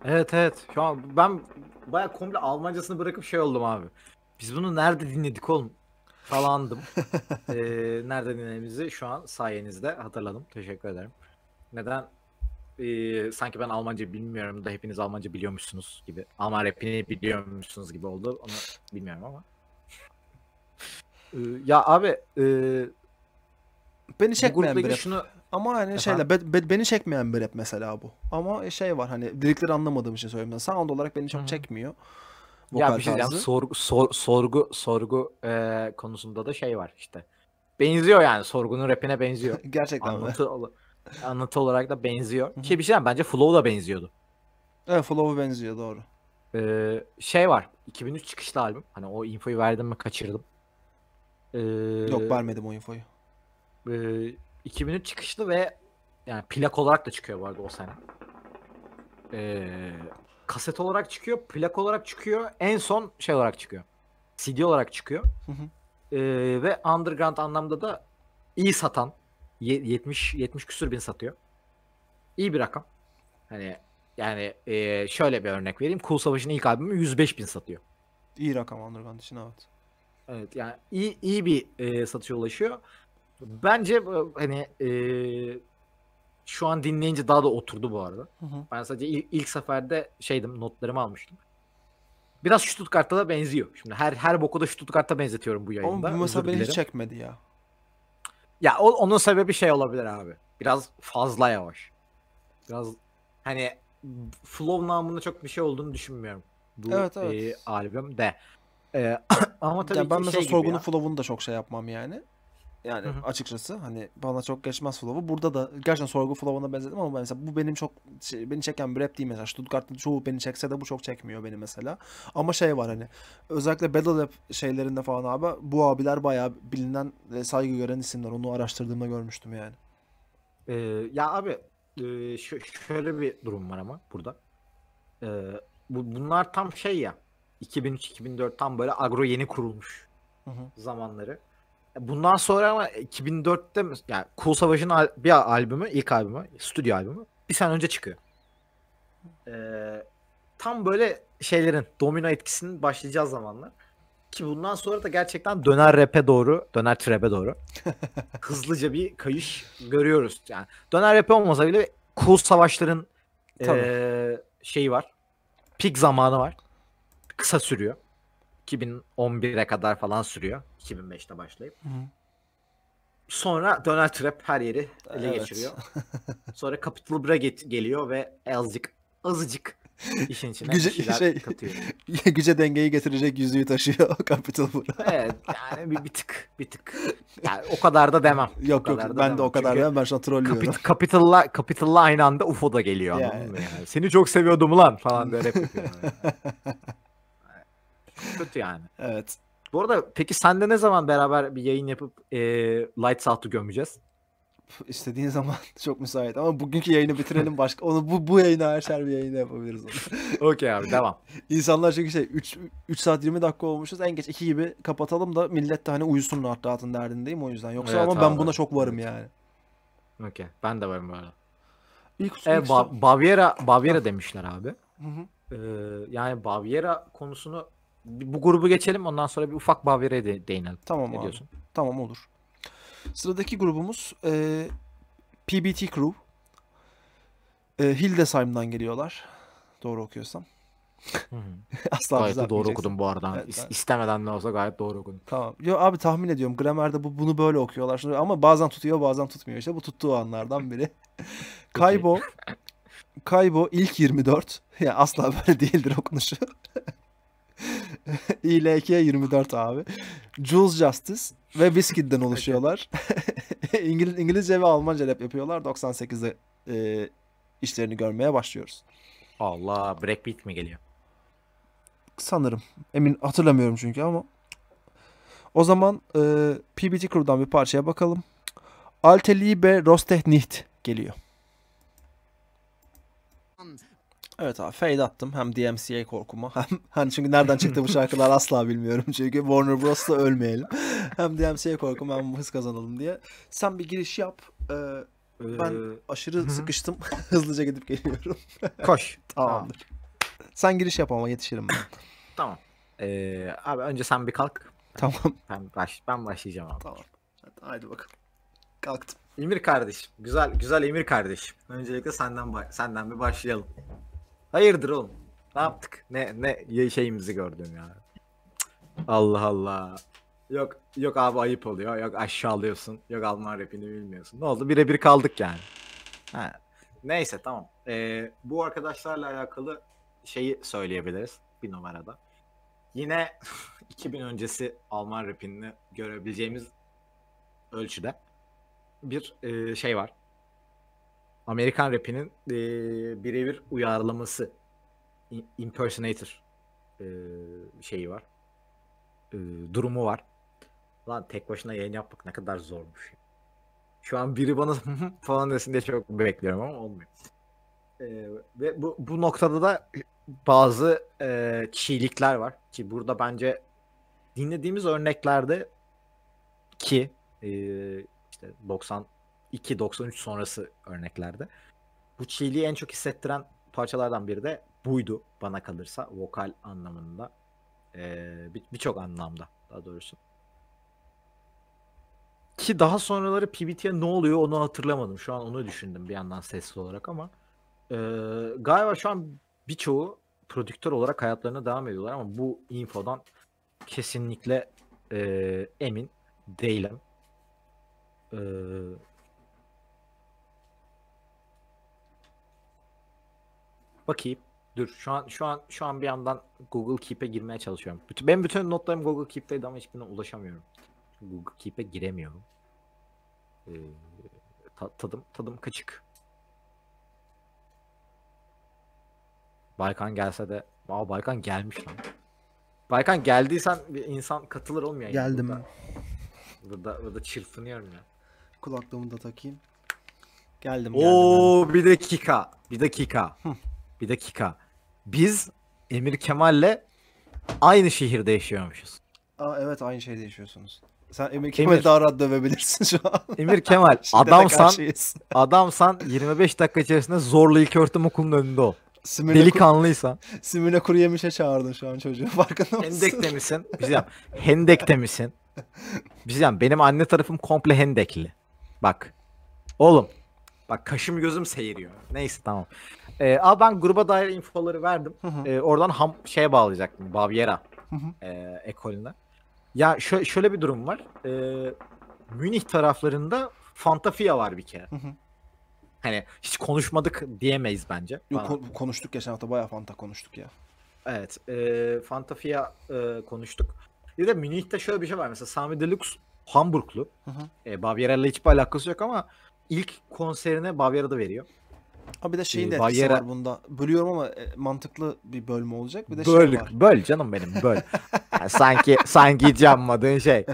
Evet evet. Şu an ben baya komple Almancasını bırakıp şey oldum abi. Biz bunu nerede dinledik oğlum? falandım. [laughs] ee, nereden dinlediğimizi şu an sayenizde hatırladım. Teşekkür ederim. Neden? Ee, sanki ben Almanca bilmiyorum da hepiniz Almanca biliyormuşsunuz gibi. Alman rapini biliyormuşsunuz gibi oldu. Onu bilmiyorum ama. Ee, ya abi e, beni çekmeyen bir Şunu... Ama hani şeyle be, be, beni çekmeyen bir rap mesela bu. Ama şey var hani dedikleri anlamadığım için söylüyorum. Sound olarak beni çok Hı-hı. çekmiyor. Vokal ya bir şey diyeceğim. Sor, sor, sorgu sorgu e, konusunda da şey var işte. Benziyor yani sorgunun rapine benziyor. [laughs] Gerçekten anlatı, mi? anlatı olarak da benziyor. Hı-hı. Şey bir şey diyeyim, bence Flow da benziyordu. Evet Flow'u benziyor doğru. Ee, şey var 2003 çıkışlı albüm. Hani o infoyu verdim mi kaçırdım. Ee, Yok vermedim o infoyu. E, 2003 çıkışlı ve yani plak olarak da çıkıyor bu arada o sene. Ee, kaset olarak çıkıyor, plak olarak çıkıyor, en son şey olarak çıkıyor. CD olarak çıkıyor. Ee, ve underground anlamda da iyi satan 70 70 küsür bin satıyor. İyi bir rakam. Hani yani e, şöyle bir örnek vereyim. Cool Savaş'ın ilk albümü 105 bin satıyor. İyi rakam underground için evet. Evet yani iyi iyi bir e, satışa ulaşıyor. Bence e, hani e, şu an dinleyince daha da oturdu bu arada. Hı hı. Ben sadece ilk, ilk seferde şeydim notlarımı almıştım. Biraz şu tutkarta da benziyor. Şimdi her her boku da şu tutkarta benzetiyorum bu yayında. Ama bu mesela beni hiç çekmedi ya. Ya o, onun sebebi şey olabilir abi. Biraz fazla yavaş. Biraz hani flow namında çok bir şey olduğunu düşünmüyorum. Bu evet, evet. E, albümde. E, [clears throat] ama tabii yani ben mesela şey sorgunu flow'unu da çok şey yapmam yani. Yani Hı-hı. açıkçası hani bana çok geçmez flow'u. Burada da gerçekten sorgu flow'una benzedim ama mesela bu benim çok şey, beni çeken bir rap değil mesela. Stuttgart'ın çoğu beni çekse de bu çok çekmiyor beni mesela. Ama şey var hani özellikle battle rap şeylerinde falan abi bu abiler bayağı bilinen ve saygı gören isimler. Onu araştırdığımda görmüştüm yani. Ee, ya abi e, şöyle bir durum var ama burada. Ee, bu, bunlar tam şey ya 2003-2004 tam böyle agro yeni kurulmuş hı hı. zamanları bundan sonra ama 2004'te Yani Cool Savaş'ın al- bir albümü, ilk albümü, stüdyo albümü bir sene önce çıkıyor. Ee, tam böyle şeylerin domino etkisinin başlayacağı zamanlar. Ki bundan sonra da gerçekten döner rap'e doğru, döner trap'e doğru [laughs] hızlıca bir kayış görüyoruz. Yani döner rap'e olmasa bile cool savaşların e, şeyi var. Pik zamanı var. Kısa sürüyor. 2011'e kadar falan sürüyor. 2005'te başlayıp. Hı. Sonra Donald Trump her yeri ele evet. geçiriyor. [laughs] Sonra Capitol Bra geliyor ve azıcık azıcık işin içine güce, şeyler şey, katıyor. [laughs] Güce dengeyi getirecek yüzüğü taşıyor [laughs] Capitol Bra. evet yani bir, bir tık bir tık. Yani o kadar da demem. Yok yok ben demem. de o kadar Çünkü demem ben şu an trollüyorum. Kapit, Capitol'la, Capitol'la aynı anda UFO da geliyor yani. yani. Seni çok seviyordum lan falan böyle rap yapıyor. Kötü yani. Evet. Bu arada peki sende ne zaman beraber bir yayın yapıp e, Lights Out'u gömeceğiz? [laughs] İstediğin zaman [laughs] çok müsait ama bugünkü yayını bitirelim başka. Onu bu bu yayını her şey bir yayını yapabiliriz [laughs] Okey abi devam. İnsanlar çünkü şey 3 3 saat 20 dakika olmuşuz. En geç 2 gibi kapatalım da millet de hani uyusun rahat rahatın derdindeyim o yüzden. Yoksa evet, ama abi. ben buna çok varım yani. Okey. Ben de varım bu İlk, e, ba- Baviera Baviera demişler abi. Hı hı. Ee, yani Baviera konusunu bu grubu geçelim ondan sonra bir ufak Bavire de değinelim. Tamam ne abi. Tamam olur. Sıradaki grubumuz e, PBT Crew. E, Hildesheim'dan geliyorlar. Doğru okuyorsam. [laughs] Asla gayet de doğru okudum bu arada. Evet, İs- istemeden ne olsa gayet doğru okudum. Tamam. Yo abi tahmin ediyorum gramerde bu bunu böyle okuyorlar. Şimdi, ama bazen tutuyor bazen tutmuyor işte. Bu tuttuğu anlardan biri. [laughs] Kaybo Kaybo ilk 24. Yani asla böyle değildir okunuşu. [laughs] [laughs] İLK 24 abi. Jules Justice ve Wizkid'den oluşuyorlar. [laughs] İngiliz, İngilizce ve Almanca rap yapıyorlar. 98'de e, işlerini görmeye başlıyoruz. Allah Breakbeat mi geliyor? Sanırım. Emin hatırlamıyorum çünkü ama. O zaman e, PBT Crew'dan bir parçaya bakalım. Alte Liebe Rosteh Nicht geliyor. Evet abi fade attım hem DMCA korkuma [laughs] hem hani çünkü nereden çıktı bu şarkılar asla bilmiyorum [laughs] çünkü Warner Bros'la ölmeyelim. [laughs] hem DMCA korkum hem hız kazanalım diye. Sen bir giriş yap. Ee, ben ee, aşırı hı sıkıştım. Hızlıca gidip geliyorum. Koş. Tamamdır. Tamam. Sen giriş yap ama yetişirim ben. tamam. Ee, abi önce sen bir kalk. Tamam. Ben, baş, ben başlayacağım abi. Tamam. Hadi, haydi bakalım. Kalktım. Emir kardeşim. Güzel güzel Emir kardeşim. Öncelikle senden senden bir başlayalım. Hayırdır oğlum? Ne yaptık? Ne ne şeyimizi gördün ya. Allah Allah. Yok yok abi ayıp oluyor. Yok aşağılıyorsun. Yok Alman rapini bilmiyorsun. Ne oldu? Birebir kaldık yani. Ha. Neyse tamam. Ee, bu arkadaşlarla alakalı şeyi söyleyebiliriz bir numarada. Yine 2000 [laughs] öncesi Alman rapini görebileceğimiz ölçüde bir e, şey var. Amerikan rapinin e, birebir uyarlaması impersonator e, şeyi var. E, durumu var. Lan tek başına yayın yapmak ne kadar zormuş. Şu an biri bana [laughs] falan desin diye çok bekliyorum ama olmuyor. E, ve bu, bu noktada da bazı e, çiğlikler var ki burada bence dinlediğimiz örneklerde ki e, işte 90 2.93 sonrası örneklerde. Bu çiğliği en çok hissettiren parçalardan biri de buydu bana kalırsa vokal anlamında. Ee, Birçok bir anlamda daha doğrusu. Ki daha sonraları PBT'ye ne oluyor onu hatırlamadım. Şu an onu düşündüm bir yandan sesli olarak ama. Ee, galiba şu an birçoğu prodüktör olarak hayatlarına devam ediyorlar ama bu infodan kesinlikle e, emin değilim. Ee, Bakayım. Dur şu an şu an şu an bir yandan Google Keep'e girmeye çalışıyorum. Bütün, benim bütün notlarım Google Keep'teydi ama hiçbirine ulaşamıyorum. Google Keep'e giremiyorum. Ee, ta, tadım tadım kaçık. Baykan gelse de, aa Baykan gelmiş lan. Baykan geldiysen bir insan katılır olmuyor. Geldim. Burada, burada, burada çırpınıyorum ya. Kulaklığımı da takayım. Geldim. Oo geldim. bir dakika. Bir dakika. Bir dakika. Biz Emir Kemal'le aynı şehirde yaşıyormuşuz. Aa evet aynı şehirde yaşıyorsunuz. Sen Emir Kemal'i daha rahat dövebilirsin şu an. Emir Kemal [laughs] adamsan adamsan 25 dakika içerisinde zorlu ilk öğretim okulunun önünde ol. Simüne Delikanlıysan. Kur, [laughs] simüne kuru yemişe çağırdın şu an çocuğu [laughs] farkında mısın? Hendek'te misin? Bir şey Hendek'te misin? Bir şey benim anne tarafım komple Hendekli. Bak. Oğlum. Bak kaşım gözüm seyiriyor. Neyse tamam. E, ee, abi ben gruba dair infoları verdim. Hı hı. E, oradan ham şeye bağlayacaktım. Baviera hı E, ekolüne. Ya şö- şöyle bir durum var. E, Münih taraflarında Fantafia var bir kere. Hı hı. Hani hiç konuşmadık diyemeyiz bence. Yok ko- konuştuk geçen hafta bayağı Fanta konuştuk ya. Evet. E, Fantafia e, konuştuk. Bir de Münih'te şöyle bir şey var. Mesela Sami Deluxe Hamburglu. Hı hı. E, Bavyera'yla hiçbir alakası yok ama ilk konserine Baviera'da veriyor. Ha bir de şeyin ee, de etkisi Bayera... var bunda. Bölüyorum ama e, mantıklı bir bölme olacak. Bir de şey Böl, şey var. Böl canım benim böl. yani [laughs] sanki sanki canmadığın şey.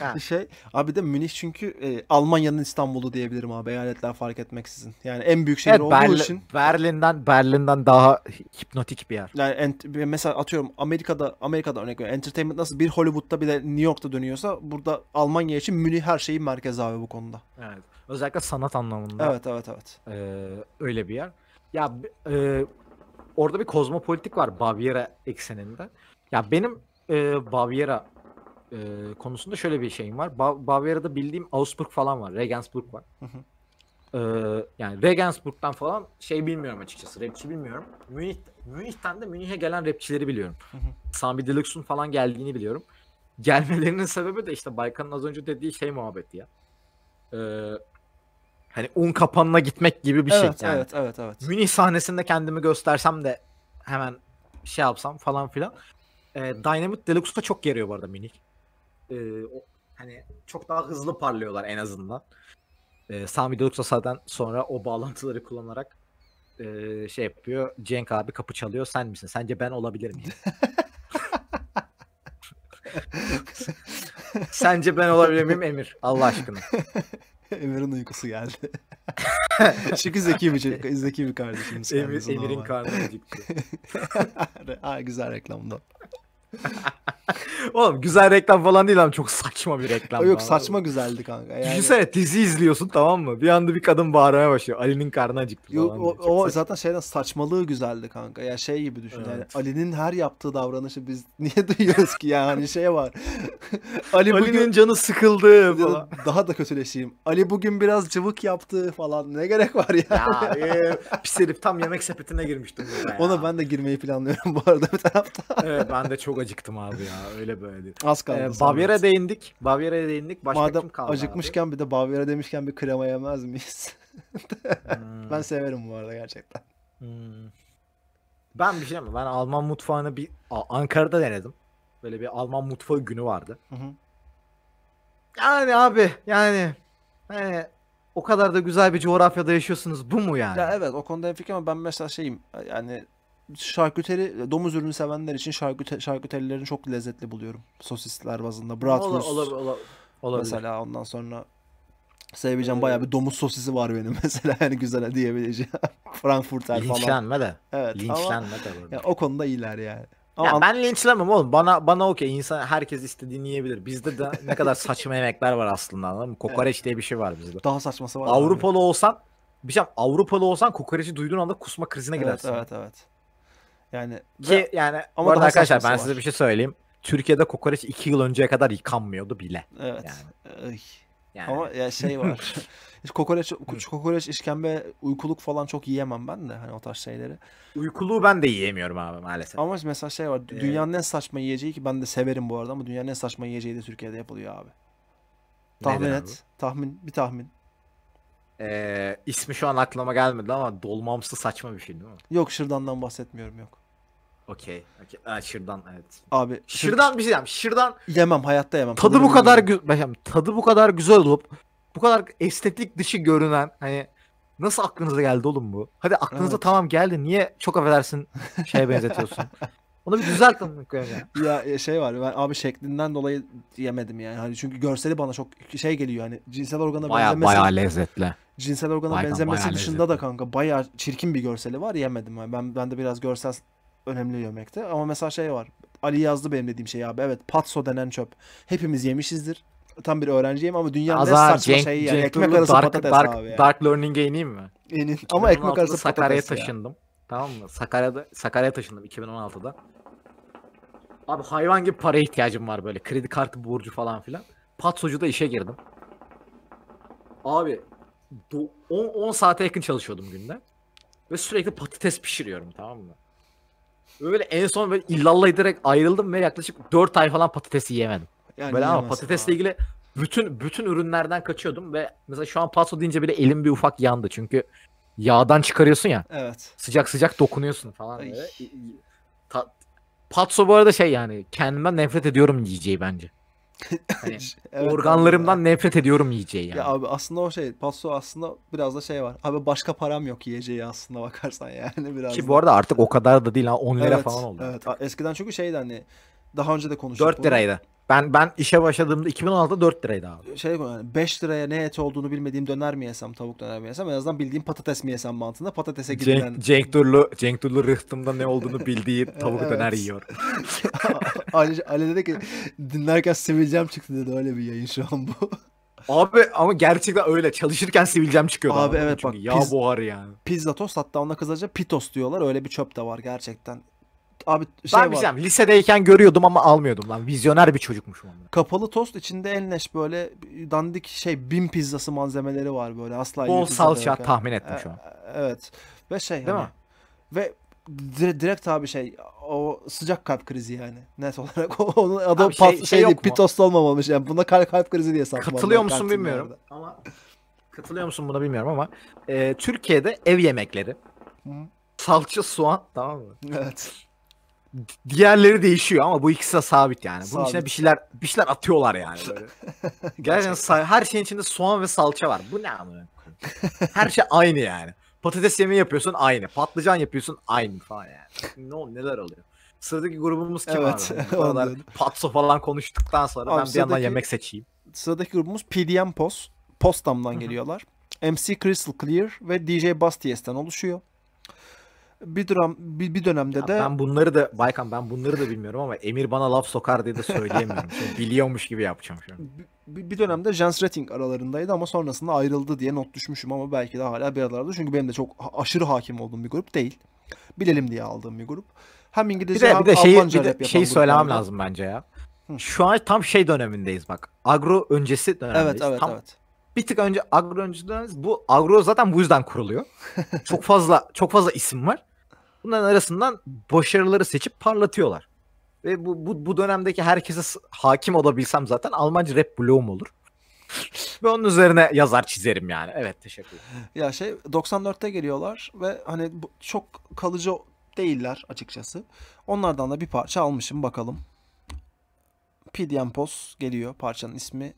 Ha. şey abi de Münih çünkü e, Almanya'nın İstanbul'u diyebilirim abi eyaletler fark etmeksizin. Yani en büyük şehir evet, olduğu Berlin, için. Berlin'den Berlin'den daha hipnotik bir yer. Yani ent, mesela atıyorum Amerika'da Amerika'da örnek veriyorum. Entertainment nasıl bir Hollywood'da de New York'ta dönüyorsa burada Almanya için Münih her şeyin merkezi abi bu konuda. Evet. Özellikle sanat anlamında. Evet evet evet. E, öyle bir yer. Ya e, orada bir kozmopolitik var Baviera ekseninde. Ya benim e, Baviera e, konusunda şöyle bir şeyim var. Ba- Baviera'da bildiğim Augsburg falan var. Regensburg var. Hı hı. Ee, yani Regensburg'dan falan şey bilmiyorum açıkçası. Rapçi bilmiyorum. Münih, Münih'ten de Münih'e gelen rapçileri biliyorum. Sami Deluxe'un falan geldiğini biliyorum. Gelmelerinin sebebi de işte Baykan'ın az önce dediği şey muhabbeti ya. Ee, hani un kapanına gitmek gibi bir şey evet, şey. Yani. Evet, evet, evet. Münih sahnesinde kendimi göstersem de hemen şey yapsam falan filan. E, ee, Dynamite Deluxe'a çok yarıyor bu arada Münih. ee, hani çok daha hızlı parlıyorlar en azından. E, ee, Sami Deluxe'a zaten sonra o bağlantıları kullanarak e, şey yapıyor. Cenk abi kapı çalıyor. Sen misin? Sence ben olabilir miyim? [laughs] Sence ben olabilir miyim Emir? Allah aşkına. [laughs] [laughs] Emir'in uykusu geldi. [laughs] Çünkü zeki bir çocuk, zeki bir kardeşimiz. Emir, Emir'in karnı acıktı. [laughs] Aa, güzel reklamda. [laughs] Oğlum güzel reklam falan değil ama çok saçma bir reklam. Yok abi. saçma güzeldi kanka. Yani... Düşünsene dizi izliyorsun tamam mı? Bir anda bir kadın bağırmaya başlıyor. Ali'nin karnı acıktı Yok, falan. O, o zaten şeyden saçmalığı güzeldi kanka. Ya şey gibi düşün evet. yani Ali'nin her yaptığı davranışı biz [laughs] niye duyuyoruz ki yani şey var. [laughs] Ali Ali'nin bugün... canı sıkıldı falan. Daha da kötüleşeyim. Ali bugün biraz cıvık yaptı falan. Ne gerek var ya? Yani? Ya e, pis herif tam yemek sepetine girmiştim. Ona ben de girmeyi planlıyorum bu arada bir tarafta. evet ben de çok acıktım abi ya öyle böyle. Az kaldı. Ee, Bavyera değindik. Bavyera'ya değindik. Başka Madem kim kaldı acıkmışken abi? bir de Bavyera demişken bir krema yemez miyiz? [laughs] hmm. [laughs] Ben severim bu arada gerçekten. Hmm. Ben bir şey mi? Ben Alman mutfağını bir Ankara'da denedim. Böyle bir Alman mutfağı günü vardı. Hı hı. Yani abi yani yani o kadar da güzel bir coğrafyada yaşıyorsunuz. Bu mu yani? Ya evet o konuda fikir ama ben mesela şeyim yani şarküteri domuz ürünü sevenler için şarküte, şarküterilerini çok lezzetli buluyorum. Sosisler bazında. Bratwurst. Olabilir, olabilir, olabilir. Mesela ondan sonra Sevebileceğim ee, bayağı bir domuz sosisi var benim [laughs] mesela yani güzel diyebileceğim. [laughs] Frankfurter falan. Linçlenme de. Evet, linçlenme ama, de. Ya, o konuda iyiler yani. Ama ya ben linçlemem oğlum. Bana bana okey. İnsan herkes istediğini yiyebilir. Bizde de ne kadar saçma [laughs] yemekler var aslında. Anladın mı? Kokoreç evet. diye bir şey var bizde. Daha saçması var. Avrupalı abi. olsan bir şey Avrupalı olsan kokoreçi duyduğun anda kusma krizine evet, girersin. Evet evet. Yani ki ve, yani ama arada arkadaşlar ben var. size bir şey söyleyeyim. Türkiye'de kokoreç 2 yıl önceye kadar yıkanmıyordu bile. Evet. Yani. yani. Ama ya şey var. [laughs] kokoreç kokoreç işkembe uykuluk falan çok yiyemem ben de hani o tarz şeyleri. Uykuluğu ben de yiyemiyorum abi maalesef. Ama mesela şey var. Ee... Dünyanın en saçma yiyeceği ki ben de severim bu arada ama dünyanın en saçma yiyeceği de Türkiye'de yapılıyor abi. Tahmin Neden et. Abi? Tahmin bir tahmin. Ee, ismi şu an aklıma gelmedi ama dolmamsı saçma bir şey değil mi? Yok şırdandan bahsetmiyorum yok. Okey. Okay. Ee, şırdan evet. Abi şırdan bir şey diyeyim. Şırdan yemem hayatta yemem. Tadı, bu kadar güzel tadı bu kadar güzel olup bu kadar estetik dışı görünen hani nasıl aklınıza geldi oğlum bu? Hadi aklınıza evet. tamam geldi. Niye çok affedersin şeye benzetiyorsun? [laughs] Onu bir düzelt Ya şey var ben abi şeklinden dolayı yemedim yani. Hani çünkü görseli bana çok şey geliyor hani cinsel organa baya, benzemesi. Baya lezzetli. Cinsel organa baya, benzemesi dışında lezzetli. da kanka baya çirkin bir görseli var yemedim. Yani ben ben de biraz görsel önemli yemekte. Ama mesela şey var. Ali yazdı benim dediğim şey abi. Evet patso denen çöp. Hepimiz yemişizdir. Tam bir öğrenciyim ama dünyanın Azar, en saçma Cenk, şeyi yani. ekmek arası dark, patates dark, abi ya. Dark Learning'e ineyim mi? İnin. Ama ekmek arası Sakarya'ya taşındım. Ya. Tamam mı? Sakarya'da Sakarya'ya taşındım 2016'da. Abi hayvan gibi para ihtiyacım var böyle. Kredi kartı borcu falan filan. Patsocu'da işe girdim. Abi 10 saate yakın çalışıyordum günde. Ve sürekli patates pişiriyorum tamam mı? Böyle en son böyle illallah ederek ayrıldım ve yaklaşık 4 ay falan patatesi yemedim. Yani böyle ama patatesle ya. ilgili bütün bütün ürünlerden kaçıyordum ve mesela şu an paso deyince bile elim bir ufak yandı çünkü yağdan çıkarıyorsun ya. Evet. Sıcak sıcak dokunuyorsun falan böyle. patso bu arada şey yani kendimden nefret ediyorum yiyeceği bence. Hani evet, [laughs] organlarımdan abi. nefret ediyorum yiyeceği yani. Ya abi aslında o şey paso aslında biraz da şey var. Abi başka param yok yiyeceği aslında bakarsan yani [laughs] biraz. Ki da. bu arada artık o kadar da değil ha 10 lira evet, falan oldu. Evet. Artık. Eskiden çünkü şeydi hani daha önce de konuştuk. 4 liraydı. Ben ben işe başladığımda 2006'da 4 liraydı abi. Şey yani 5 liraya ne et olduğunu bilmediğim döner mi yesem, tavuk döner mi yesem en azından bildiğim patates mi yesem mantığında patatese gidilen. Cenk, Cenk Turlu, Cenk Turlu rıhtımda ne olduğunu [laughs] bildiği tavuk döner yiyor. [laughs] Ali, Ali dedi ki dinlerken sivilcem çıktı dedi öyle bir yayın şu an bu. Abi ama gerçekten öyle. Çalışırken sivilcem çıkıyor. Abi, evet Çünkü bak. ya piz, buharı yani. Pizza tost hatta ona kısaca pitos diyorlar. Öyle bir çöp de var gerçekten. Abi şey ben var. Şey lisedeyken görüyordum ama almıyordum lan. Vizyoner bir çocukmuşum. Onunla. Kapalı tost içinde elneş böyle dandik şey bin pizzası malzemeleri var böyle asla. Bol salça tahmin ettim şu an. E, e, evet ve şey değil hani, mi? Ve direkt, direkt abi şey o sıcak kalp krizi yani net olarak onun adı abi şey- pat, şey, şey değil, pitost olmamamış yani buna kalp kalp krizi diye satmalı. Katılıyor musun bilmiyorum yerde. ama katılıyor musun buna bilmiyorum ama e, Türkiye'de ev yemekleri Hı. salça soğan tamam mı? Evet diğerleri değişiyor ama bu ikisi de sabit yani. Sabit. Bunun içine bir şeyler bir şeyler atıyorlar yani [laughs] Gerçekten her şeyin içinde soğan ve salça var. Bu ne amına Her şey aynı yani. Patates yemeği yapıyorsun aynı. Patlıcan yapıyorsun aynı falan yani. Ne neler oluyor? Sıradaki grubumuz kim evet, abi? kadar [laughs] patso falan konuştuktan sonra abi, ben bir yandan yemek seçeyim. Sıradaki grubumuz PDM Post. Postam'dan geliyorlar. MC Crystal Clear ve DJ Basties'ten oluşuyor bir dönem bir, bir dönemde ya de ben bunları da Baykan ben bunları da bilmiyorum ama Emir bana laf sokar diye de söyleyemiyorum. [laughs] Şey, biliyormuş gibi yapacağım şu an. Bir, bir dönemde Jens Rating aralarındaydı ama sonrasında ayrıldı diye not düşmüşüm ama belki de hala bir aralarda. Çünkü benim de çok aşırı hakim olduğum bir grup değil. Bilelim diye aldığım bir grup. Hem İngilizce bir de, hem bir de şeyi, Almanca bir de, şeyi söylemem gruplarında. lazım bence ya. Şu an tam şey dönemindeyiz bak. Agro öncesi dönemindeyiz. Evet evet tam evet bir tık önce agro önceden bu agro zaten bu yüzden kuruluyor. [laughs] çok fazla çok fazla isim var. Bunların arasından başarıları seçip parlatıyorlar. Ve bu, bu, bu dönemdeki herkese hakim olabilsem zaten Almanca rap bloğum olur. [laughs] ve onun üzerine yazar çizerim yani. Evet teşekkür ederim. Ya şey 94'te geliyorlar ve hani çok kalıcı değiller açıkçası. Onlardan da bir parça almışım bakalım. PDM Pos geliyor parçanın ismi.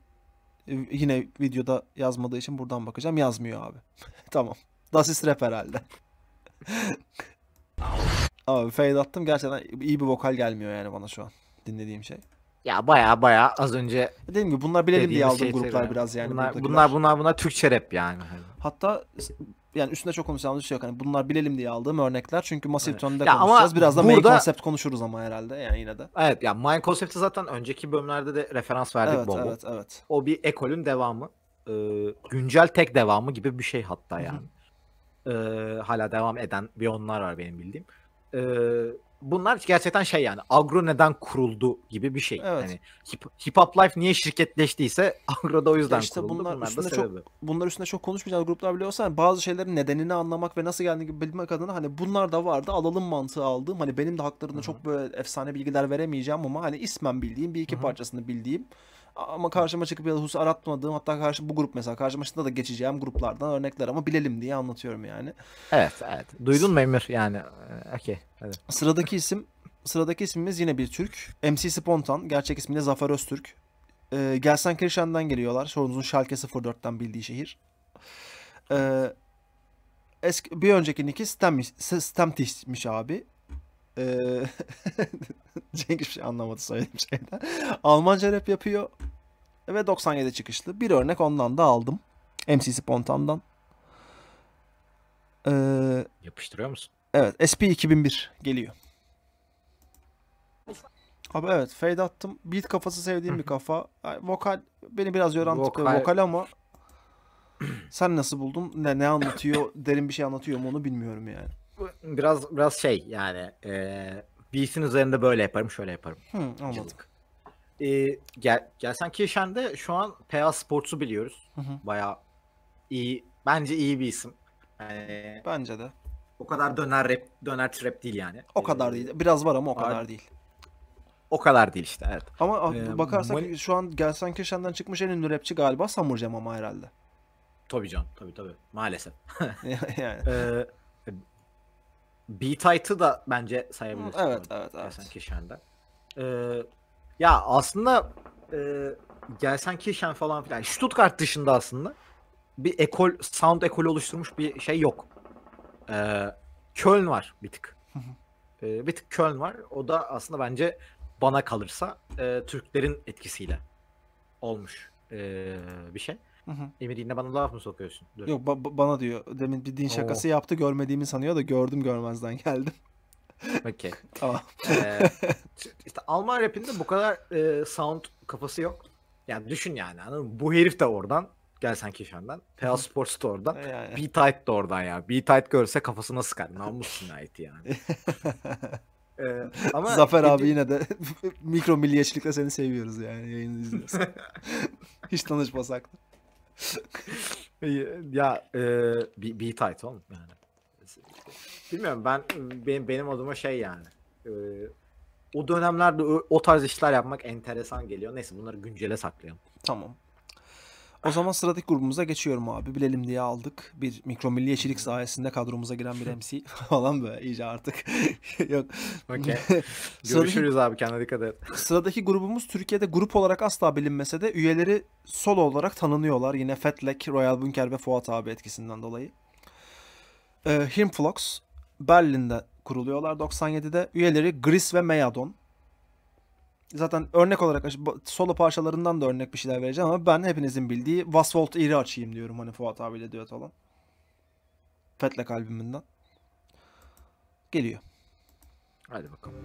Ee, yine videoda yazmadığı için buradan bakacağım. Yazmıyor abi. [laughs] tamam. Das ist rap herhalde. [laughs] Ama fade attım gerçekten iyi bir vokal gelmiyor yani bana şu an dinlediğim şey. Ya baya baya az önce dedim ki bunlar bilelim diye aldığım şey gruplar biraz yani. Bunlar bunlar bunlar bunlar Türkçe rap yani. Hatta yani üstünde çok konuşacağımız bir şey yok. Hani bunlar bilelim diye aldığım örnekler. Çünkü Massive evet. Turn'da konuşacağız. Biraz da burada... main concept konuşuruz ama herhalde yani yine de. Evet ya main concept'i zaten önceki bölümlerde de referans verdik evet, bol Evet evet. O bir ekolün devamı. Ee, güncel tek devamı gibi bir şey hatta yani. Ee, hala devam eden bir onlar var benim bildiğim e, bunlar gerçekten şey yani agro neden kuruldu gibi bir şey. Evet. Yani hip, hip Hop Life niye şirketleştiyse [laughs] agro da o yüzden ya kuruldu. Bunlar, bunlar üstünde çok, sebebi. bunlar üstünde çok konuşmayacağız gruplar bile olsa hani bazı şeylerin nedenini anlamak ve nasıl geldiğini bilmek adına hani bunlar da vardı alalım mantığı aldığım hani benim de haklarında Hı-hı. çok böyle efsane bilgiler veremeyeceğim ama hani ismen bildiğim bir iki Hı-hı. parçasını bildiğim ama karşıma çıkıp ya da hus aratmadığım hatta karşı bu grup mesela karşıma çıktığında da geçeceğim gruplardan örnekler ama bilelim diye anlatıyorum yani. Evet evet. Duydun mu Emir yani? E, okey. Sıradaki isim Sıradaki ismimiz yine bir Türk. MC Spontan. Gerçek ismi de Zafer Öztürk. Ee, Gelsen Kirşen'den geliyorlar. Sorunuzun Şalke 04'ten bildiği şehir. Ee, eski, bir önceki nicki Stemtiş'miş abi. Ee, [laughs] Cenk hiçbir şey anlamadı söylediğim şeyden. Almanca rap yapıyor ve 97 çıkışlı. Bir örnek ondan da aldım. MC Spontan'dan. Ee, Yapıştırıyor musun? Evet. SP 2001 geliyor. Abi evet fade attım. Beat kafası sevdiğim bir kafa. Yani vokal beni biraz yoran vokal... vokal ama [clears throat] sen nasıl buldun? Ne, ne anlatıyor? [clears throat] derin bir şey anlatıyor mu onu bilmiyorum yani biraz biraz şey yani e, Beast'in üzerinde böyle yaparım şöyle yaparım. Hı, anladım. E, gel, gelsen Kirşen'de şu an PA Sports'u biliyoruz. Hı hı. Bayağı iyi. Bence iyi bir isim. Yani, bence de. O kadar döner rap, döner trap değil yani. O kadar değil. Biraz var ama o kadar Ar- değil. O kadar değil işte evet. Ama ee, bakarsak Mani... şu an Gelsen Kirşen'den çıkmış en ünlü rapçi galiba Samurcam ama herhalde. Tabii can. Tabii tabii. Maalesef. [laughs] [laughs] yani. ee, B Beatite'ı da bence sayabiliriz. Evet, evet, evet. Gelsen Kişen'den. Ee, ya aslında e, Gelsen Kişen falan filan. Stuttgart dışında aslında bir ekol, sound ekol oluşturmuş bir şey yok. Ee, Köln var bir tık. ee, bir tık Köln var. O da aslında bence bana kalırsa e, Türklerin etkisiyle olmuş e, bir şey. Hı hı. bana laf mı sokuyorsun? Dur. Yok ba- bana diyor. Demin bir din şakası Oo. yaptı görmediğimi sanıyor da gördüm görmezden geldim. [laughs] Okey. tamam. ee, [laughs] işte Alman rapinde bu kadar e, sound kafası yok. Yani düşün yani anladın Bu herif de oradan. Gel sen Kişan'dan. PA Sports da oradan. Yani. B-Tight da oradan ya. B-Tight görse kafasına sıkar. Namus cinayeti yani. [laughs] Ee, ama Zafer abi yine de mikro milliyetçilikle seni seviyoruz yani yayını izliyoruz. Hiç tanışmasak da ya e, be, be tight oğlum yani. Bilmiyorum ben benim, benim adıma şey yani. E, o dönemlerde o, o tarz işler yapmak enteresan geliyor. Neyse bunları güncele saklayalım. Tamam. O zaman sıradaki grubumuza geçiyorum abi. Bilelim diye aldık. Bir mikro milliyetçilik sayesinde kadromuza giren bir MC [laughs] falan böyle iyice artık. [laughs] Yok. Okay. [laughs] Görüşürüz abi kendine dikkat et. Sıradaki grubumuz Türkiye'de grup olarak asla bilinmese de üyeleri solo olarak tanınıyorlar. Yine Fetlek, Royal Bunker ve Fuat abi etkisinden dolayı. Ee, Himflux Berlin'de kuruluyorlar 97'de. Üyeleri Gris ve Meyadon zaten örnek olarak solo parçalarından da örnek bir şeyler vereceğim ama ben hepinizin bildiği Wasvolt Ear'i açayım diyorum hani Fuat abiyle düet olan. Fetlek albümünden. Geliyor. Hadi bakalım.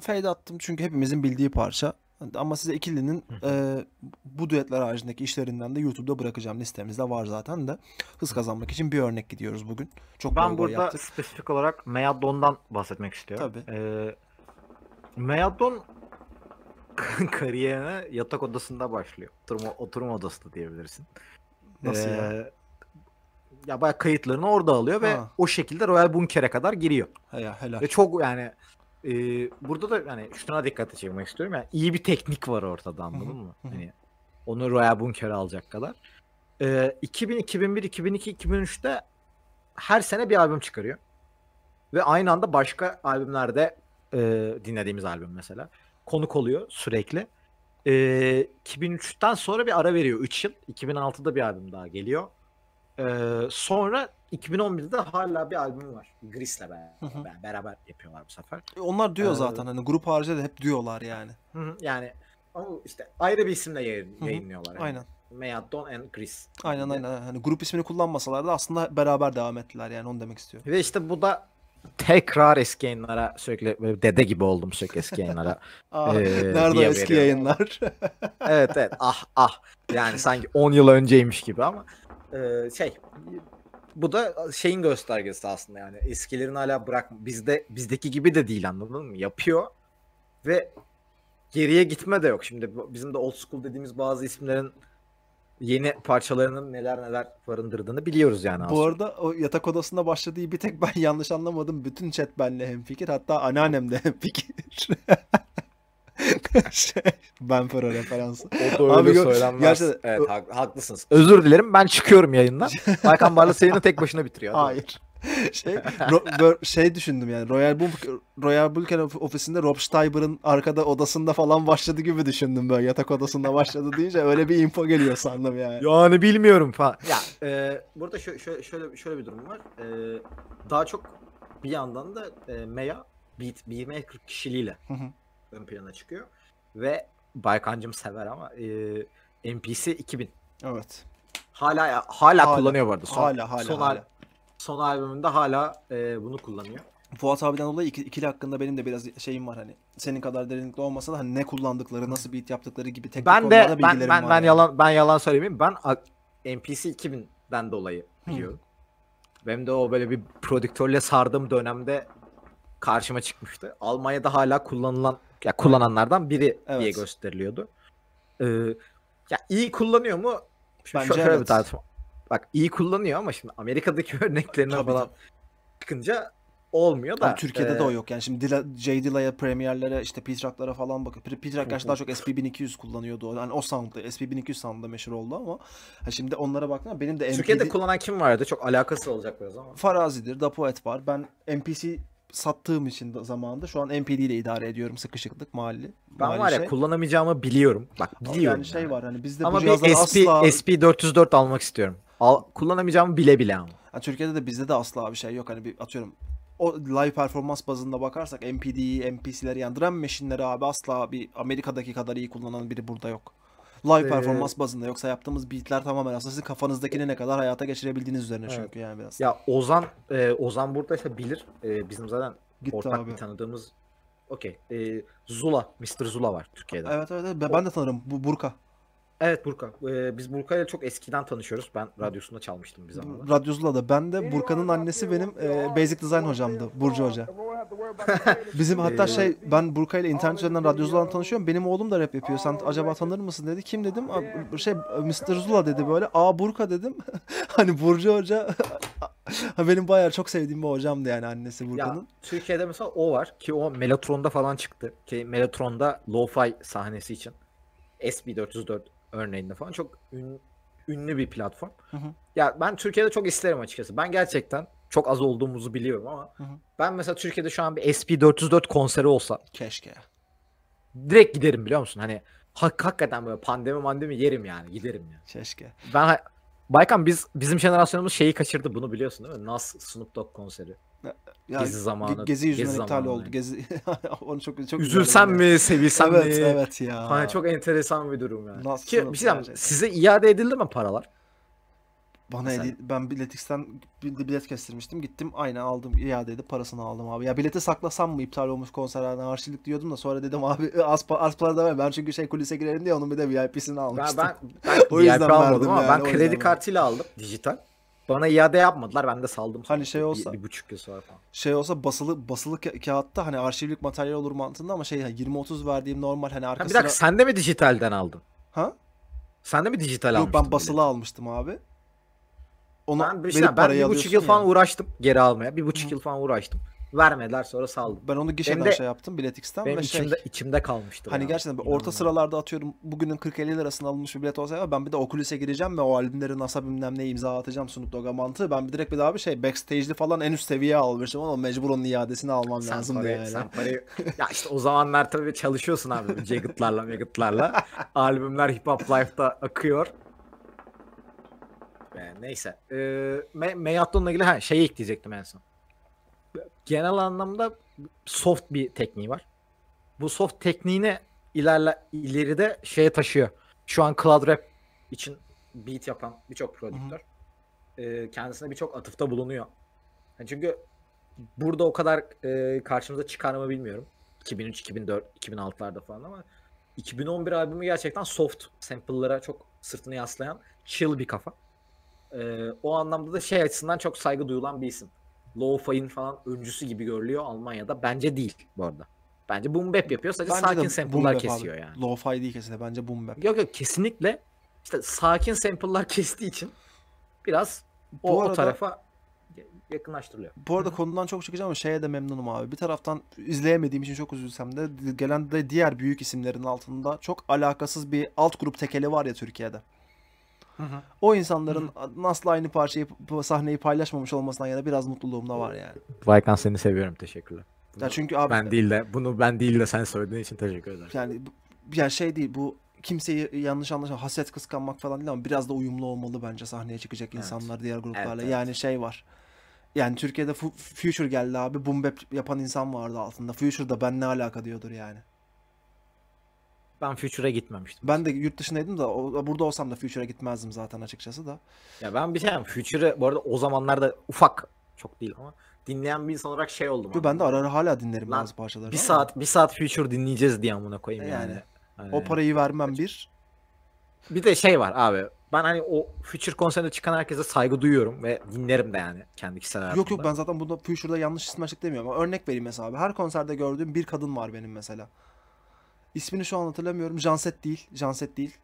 Fade attım çünkü hepimizin bildiği parça. Ama size ikilinin e, bu düetler haricindeki işlerinden de YouTube'da bırakacağım. Listemizde var zaten de. Hız kazanmak için bir örnek gidiyoruz bugün. Çok ben burada yaptık. spesifik olarak Meadon'dan bahsetmek istiyorum. Tabii. Ee, Meadon [laughs] kariyerine yatak odasında başlıyor. Oturma, oturma odası da diyebilirsin. Nasıl ee, ya? Ya bayağı kayıtlarını orada alıyor ve ha. o şekilde Royal Bunker'e kadar giriyor. He ya, helal. Ve çok yani e, burada da yani şuna dikkat çekmek istiyorum. Yani iyi bir teknik var ortada anladın mı? Hani onu Royal Bunker'e alacak kadar. E, 2000, 2001, 2002, 2003'te her sene bir albüm çıkarıyor. Ve aynı anda başka albümlerde e, dinlediğimiz albüm mesela konuk oluyor sürekli. E, ee, 2003'ten sonra bir ara veriyor 3 yıl. 2006'da bir albüm daha geliyor. E, sonra 2011'de hala bir albüm var. Gris'le beraber, hı hı. beraber yapıyorlar bu sefer. E, onlar diyor ee, zaten hani grup haricinde de hep diyorlar yani. Hı hı, yani ama işte ayrı bir isimle yayın, Hı-hı. yayınlıyorlar. Yani. Aynen. Meadon and Gris. Aynen aynen. Hani grup ismini kullanmasalar da aslında beraber devam ettiler yani onu demek istiyorum. Ve işte bu da tekrar eski yayınlara sürekli dede gibi oldum sürekli eski yayınlara. Aa, [laughs] ah, e, ee, nerede eski veriyorum. yayınlar? [laughs] evet evet ah ah yani sanki 10 yıl önceymiş gibi ama e, şey bu da şeyin göstergesi aslında yani eskilerin hala bırak bizde bizdeki gibi de değil anladın mı yapıyor ve geriye gitme de yok şimdi bizim de old school dediğimiz bazı isimlerin yeni parçalarının neler neler barındırdığını biliyoruz yani aslında. Bu arada o yatak odasında başladığı bir tek ben [laughs] yanlış anlamadım. Bütün chat benle hemfikir. Hatta anneannem de hemfikir. [laughs] şey, ben para referansı. Abi, söylenmez. Gerçekten, evet haklısınız. Özür dilerim ben çıkıyorum yayından. Baykan [laughs] Barlı seni tek başına bitiriyor. Hayır. [laughs] şey, ro- şey düşündüm yani Royal, Bul Royal Bulkan ofisinde Rob Steiber'ın arkada odasında falan başladı gibi düşündüm böyle yatak odasında başladı deyince öyle bir info geliyor sandım yani. Yani bilmiyorum falan. Ya e, burada şö- şö- şöyle şöyle bir durum var. E, daha çok bir yandan da e, Meya Beat, 40 kişiliğiyle ön plana çıkıyor ve Baykancım sever ama e, NPC 2000. Evet. Hala hala, hala kullanıyor vardı. Son, hala hala. Son hala son albümünde hala e, bunu kullanıyor. Fuat abiden dolayı ikili hakkında benim de biraz şeyim var hani. Senin kadar derinlikli olmasa da hani ne kullandıkları, nasıl beat yaptıkları gibi teknik ben de, bilgilerim ben, ben, var. Ben yani. yalan ben yalan söylemeyeyim. Ben NPC 2000'den dolayı biliyorum. Benim de o böyle bir prodüktörle sardığım dönemde karşıma çıkmıştı. Almanya'da hala kullanılan ya kullananlardan biri evet. diye gösteriliyordu. Ee, ya iyi kullanıyor mu? Şu Bence şöyle evet. bir tartışma bak iyi kullanıyor ama şimdi Amerika'daki [laughs] örneklerine tabii, falan tabii. çıkınca olmuyor da. Ama Türkiye'de ee... de o yok. Yani şimdi Dila, J. Dila'ya, Premier'lere, işte Pit falan bakın. Pit gerçi daha çok SP1200 kullanıyordu. Hani o sound'da, SP1200 sound'da meşhur oldu ama ha şimdi onlara baktığında benim de MP... Türkiye'de kullanan kim vardı? Çok alakası olacak biraz ama. Farazi'dir, Dapoet var. Ben MPC sattığım için zamanında şu an MPD ile idare ediyorum sıkışıklık mahalli. Ben mahalli var ya şey. kullanamayacağımı biliyorum. Bak biliyorum. Yani, şey yani şey var hani bizde Ama bu bir SP, asla... SP404 almak istiyorum. Al, kullanamayacağımı bile bile ama. Yani Türkiye'de de bizde de asla bir şey yok. Hani bir atıyorum o live performans bazında bakarsak MPD'yi, MPC'leri yani drum machine'leri abi asla bir Amerika'daki kadar iyi kullanan biri burada yok. Live ee, performans bazında yoksa yaptığımız beatler tamamen aslında sizin kafanızdakini ne kadar hayata geçirebildiğiniz üzerine evet. çünkü yani biraz. Ya Ozan e, Ozan buradaysa bilir. E, bizim zaten Gitti ortak abi. bir tanıdığımız Okey. E, Zula, Mr. Zula var Türkiye'de. Evet evet, evet. ben de tanırım. Bu Burka. Evet Burka. Ee, biz Burka ile çok eskiden tanışıyoruz. Ben radyosunda çalmıştım bir zaman. Radyosunda da. Ben de Burka'nın annesi benim e, Basic Design hocamdı. Burcu Hoca. [laughs] Bizim hatta ee, şey ben Burka ile internet üzerinden radyocularla tanışıyorum. Benim oğlum da rap yapıyor. Sen acaba tanır mısın dedi. Kim dedim? Şey Mr. Zula dedi böyle. Aa Burka dedim. [laughs] hani Burcu Hoca [laughs] benim bayağı çok sevdiğim bir hocamdı yani annesi Burka'nın. Ya, Türkiye'de mesela o var ki o Melatron'da falan çıktı. Ki Melatron'da lo-fi sahnesi için. SB404 örneğinde falan çok ün, ünlü bir platform. Hı hı. Ya ben Türkiye'de çok isterim açıkçası. Ben gerçekten çok az olduğumuzu biliyorum ama hı hı. ben mesela Türkiye'de şu an bir SP404 konseri olsa keşke. Direkt giderim biliyor musun? Hani hak, hakikaten böyle pandemi mandemi yerim yani giderim ya. Yani. Keşke. Ben Baykan biz bizim jenerasyonumuz şeyi kaçırdı bunu biliyorsun değil mi? Nas Snoop Dogg konseri. Ya, gezi zamanı. Gezi yüzünden gezi iptal oldu. Yani. Gezi [laughs] onu çok çok Üzülsem mi, sevilsem evet, mi? Evet, evet ya. Hani çok enteresan bir durum yani. Nasıl Ki bir şey diyeceğim. Size iade edildi mi paralar? Bana edi, ben biletix'ten bilet kestirmiştim. Gittim aynı aldım iade edip parasını aldım abi. Ya bileti saklasam mı iptal olmuş konserlerden harçlık diyordum da sonra dedim abi [laughs] az, az para da ver. Ben çünkü şey kulise girerim diye onun bir de VIP'sini almıştım. Ben, ben, [laughs] ben o yüzden almadım ama yani, ben kredi kartıyla aldım dijital. Bana iade yapmadılar ben de saldım. Hani şey olsa. Bir, bir buçuk yıl sonra falan. Şey olsa basılı basılı ka- kağıtta hani arşivlik materyal olur mantığında ama şey 20-30 hani verdiğim normal hani arkasına. Ha, bir dakika sen de mi dijitalden aldın? Ha? Sen de mi dijital Yok, almıştın? Yok ben basılı bile? almıştım abi. Ona ben, işte, ben bir buçuk yıl yani. falan uğraştım geri almaya. Bir buçuk Hı. yıl falan uğraştım. Vermediler sonra saldım. Ben onu gişeden benim de, şey yaptım biletix'ten benim ve şey, içimde, içimde kalmıştı. Hani ya. gerçekten orta sıralarda atıyorum bugünün 40-50 lirasını alınmış bir bilet olsaydı ben bir de Oculus'e gireceğim ve o albümleri NASA bilmem neye imza atacağım Snoop Dogg'a mantığı. Ben bir direkt bir daha bir şey backstage'li falan en üst seviye almıştım ama mecbur onun iadesini almam sen lazım diye. Yani. Sen parayı... [laughs] ya işte o zamanlar tabii çalışıyorsun abi Jagged'larla Megad'larla. [laughs] Albümler Hip Hop Life'da akıyor. Ee, neyse. Ee, Me Meyaton'la ilgili ha, şeyi ekleyecektim en son genel anlamda soft bir tekniği var. Bu soft tekniğini ilerle ileride şeye taşıyor. Şu an Cloud Rap için beat yapan birçok prodüktör e, kendisine birçok atıfta bulunuyor. Yani çünkü burada o kadar e, karşımıza çıkar mı bilmiyorum. 2003, 2004, 2006'larda falan ama 2011 albümü gerçekten soft sample'lara çok sırtını yaslayan chill bir kafa. E, o anlamda da şey açısından çok saygı duyulan bir isim lo fiin falan öncüsü gibi görülüyor Almanya'da. Bence değil bu arada. Bence boom bap yapıyor. Sadece Bence sakin sample'lar kesiyor abi. yani. Lo-Fi değil kesinlikle. Bence boom bap. Yok yok kesinlikle işte sakin sample'lar [laughs] kestiği için biraz o, arada, o tarafa yakınlaştırılıyor. Bu arada Hı. konudan çok çıkacağım ama şeye de memnunum abi. Bir taraftan izleyemediğim için çok üzülsem de gelen de diğer büyük isimlerin altında çok alakasız bir alt grup tekeli var ya Türkiye'de. Hı hı. O insanların hı. nasıl aynı parçayı sahneyi paylaşmamış olmasından yana biraz mutluluğum da var yani. Vaykan seni seviyorum teşekkürler. Bunu ya çünkü abi, ben değil de bunu ben değil de sen söylediğin için teşekkür ederim. Yani yani şey değil bu kimseyi yanlış anlaşılma haset kıskanmak falan değil ama biraz da uyumlu olmalı bence sahneye çıkacak evet. insanlar diğer gruplarla. Evet, evet. Yani şey var. Yani Türkiye'de Future geldi abi. Boom yapan insan vardı altında. Future da ben ne alaka diyordur yani. Ben Future'a gitmemiştim. Ben de yurt dışındaydım da burada olsam da Future'a gitmezdim zaten açıkçası da. Ya ben bir şey Future'ı bu arada o zamanlarda ufak çok değil ama dinleyen bir insan olarak şey oldum. Yo, ben de ara ara hala dinlerim Lan, bazı parçaları. Bir saat bir saat Future dinleyeceğiz diye amına koyayım e, yani. yani. Hani o parayı vermem bir. Bir de şey var abi. Ben hani o Future konserinde çıkan herkese saygı duyuyorum ve dinlerim de yani kendi kişisel hayatımda. Yok yok ben zaten bunda Future'da yanlış isim açık demiyorum. Örnek vereyim mesela abi. Her konserde gördüğüm bir kadın var benim mesela. İsmini şu an hatırlamıyorum. Janset değil. Janset değil.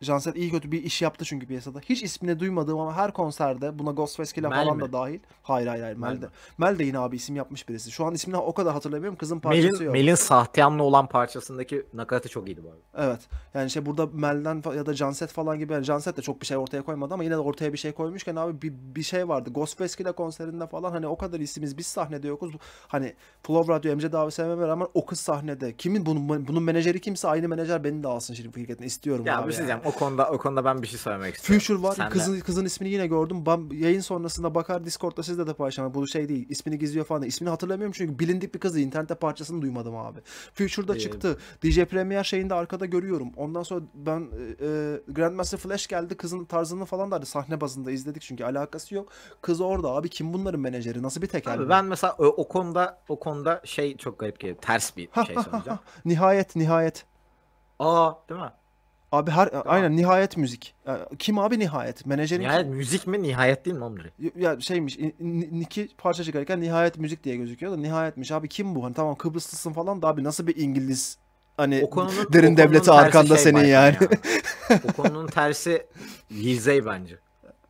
Jansen iyi kötü bir iş yaptı çünkü piyasada. Hiç ismini duymadığım ama her konserde buna Ghostface Killa falan mi? da dahil. Hayır hayır hayır Mel, Mel de. Mi? Mel de yine abi isim yapmış birisi. Şu an ismini o kadar hatırlamıyorum. Kızın parçası Mel'in, yok. Mel'in Sahtiyam'la olan parçasındaki nakaratı çok iyiydi bu arada. Evet. Yani işte burada Mel'den ya da Janset falan gibi. Yani Janset de çok bir şey ortaya koymadı ama yine de ortaya bir şey koymuşken abi bir, bir şey vardı. Ghostface Killa konserinde falan hani o kadar isimiz biz sahnede yokuz. Hani Flow Radio MC davet sevmeme rağmen o kız sahnede. Kimin bunun, bunun menajeri kimse aynı menajer beni de alsın şimdi şirketten istiyorum ya, abi. Ya. Şey yani. O konuda o konuda ben bir şey söylemek istiyorum. Future var. Sen kızın de. kızın ismini yine gördüm. Ben yayın sonrasında bakar Discord'da sizle de paylaşacağım. Bu şey değil. İsmini gizliyor falan. İsmini hatırlamıyorum çünkü bilindik bir kızı internette parçasını duymadım abi. Future'da ee, çıktı. DJ Premier şeyinde arkada görüyorum. Ondan sonra ben e, e Grandmaster Flash geldi. Kızın tarzını falan da sahne bazında izledik çünkü alakası yok. Kız orada abi kim bunların menajeri? Nasıl bir tekel? Abi ben mesela o, e, o konuda o konuda şey çok garip geliyor. Ters bir şey söyleyeceğim. nihayet nihayet. Aa değil mi? Abi her tamam. aynen nihayet müzik. Kim abi nihayet? Menajerin Nihayet kim? müzik mi? Nihayet değil mi onları? Ya şeymiş. Niki parça çıkarken nihayet müzik diye gözüküyor da nihayetmiş. Abi kim bu? Hani tamam Kıbrıslısın falan da abi nasıl bir İngiliz hani o konunun, derin o devleti arkanda şey senin yani. Ya. o konunun tersi Lize bence.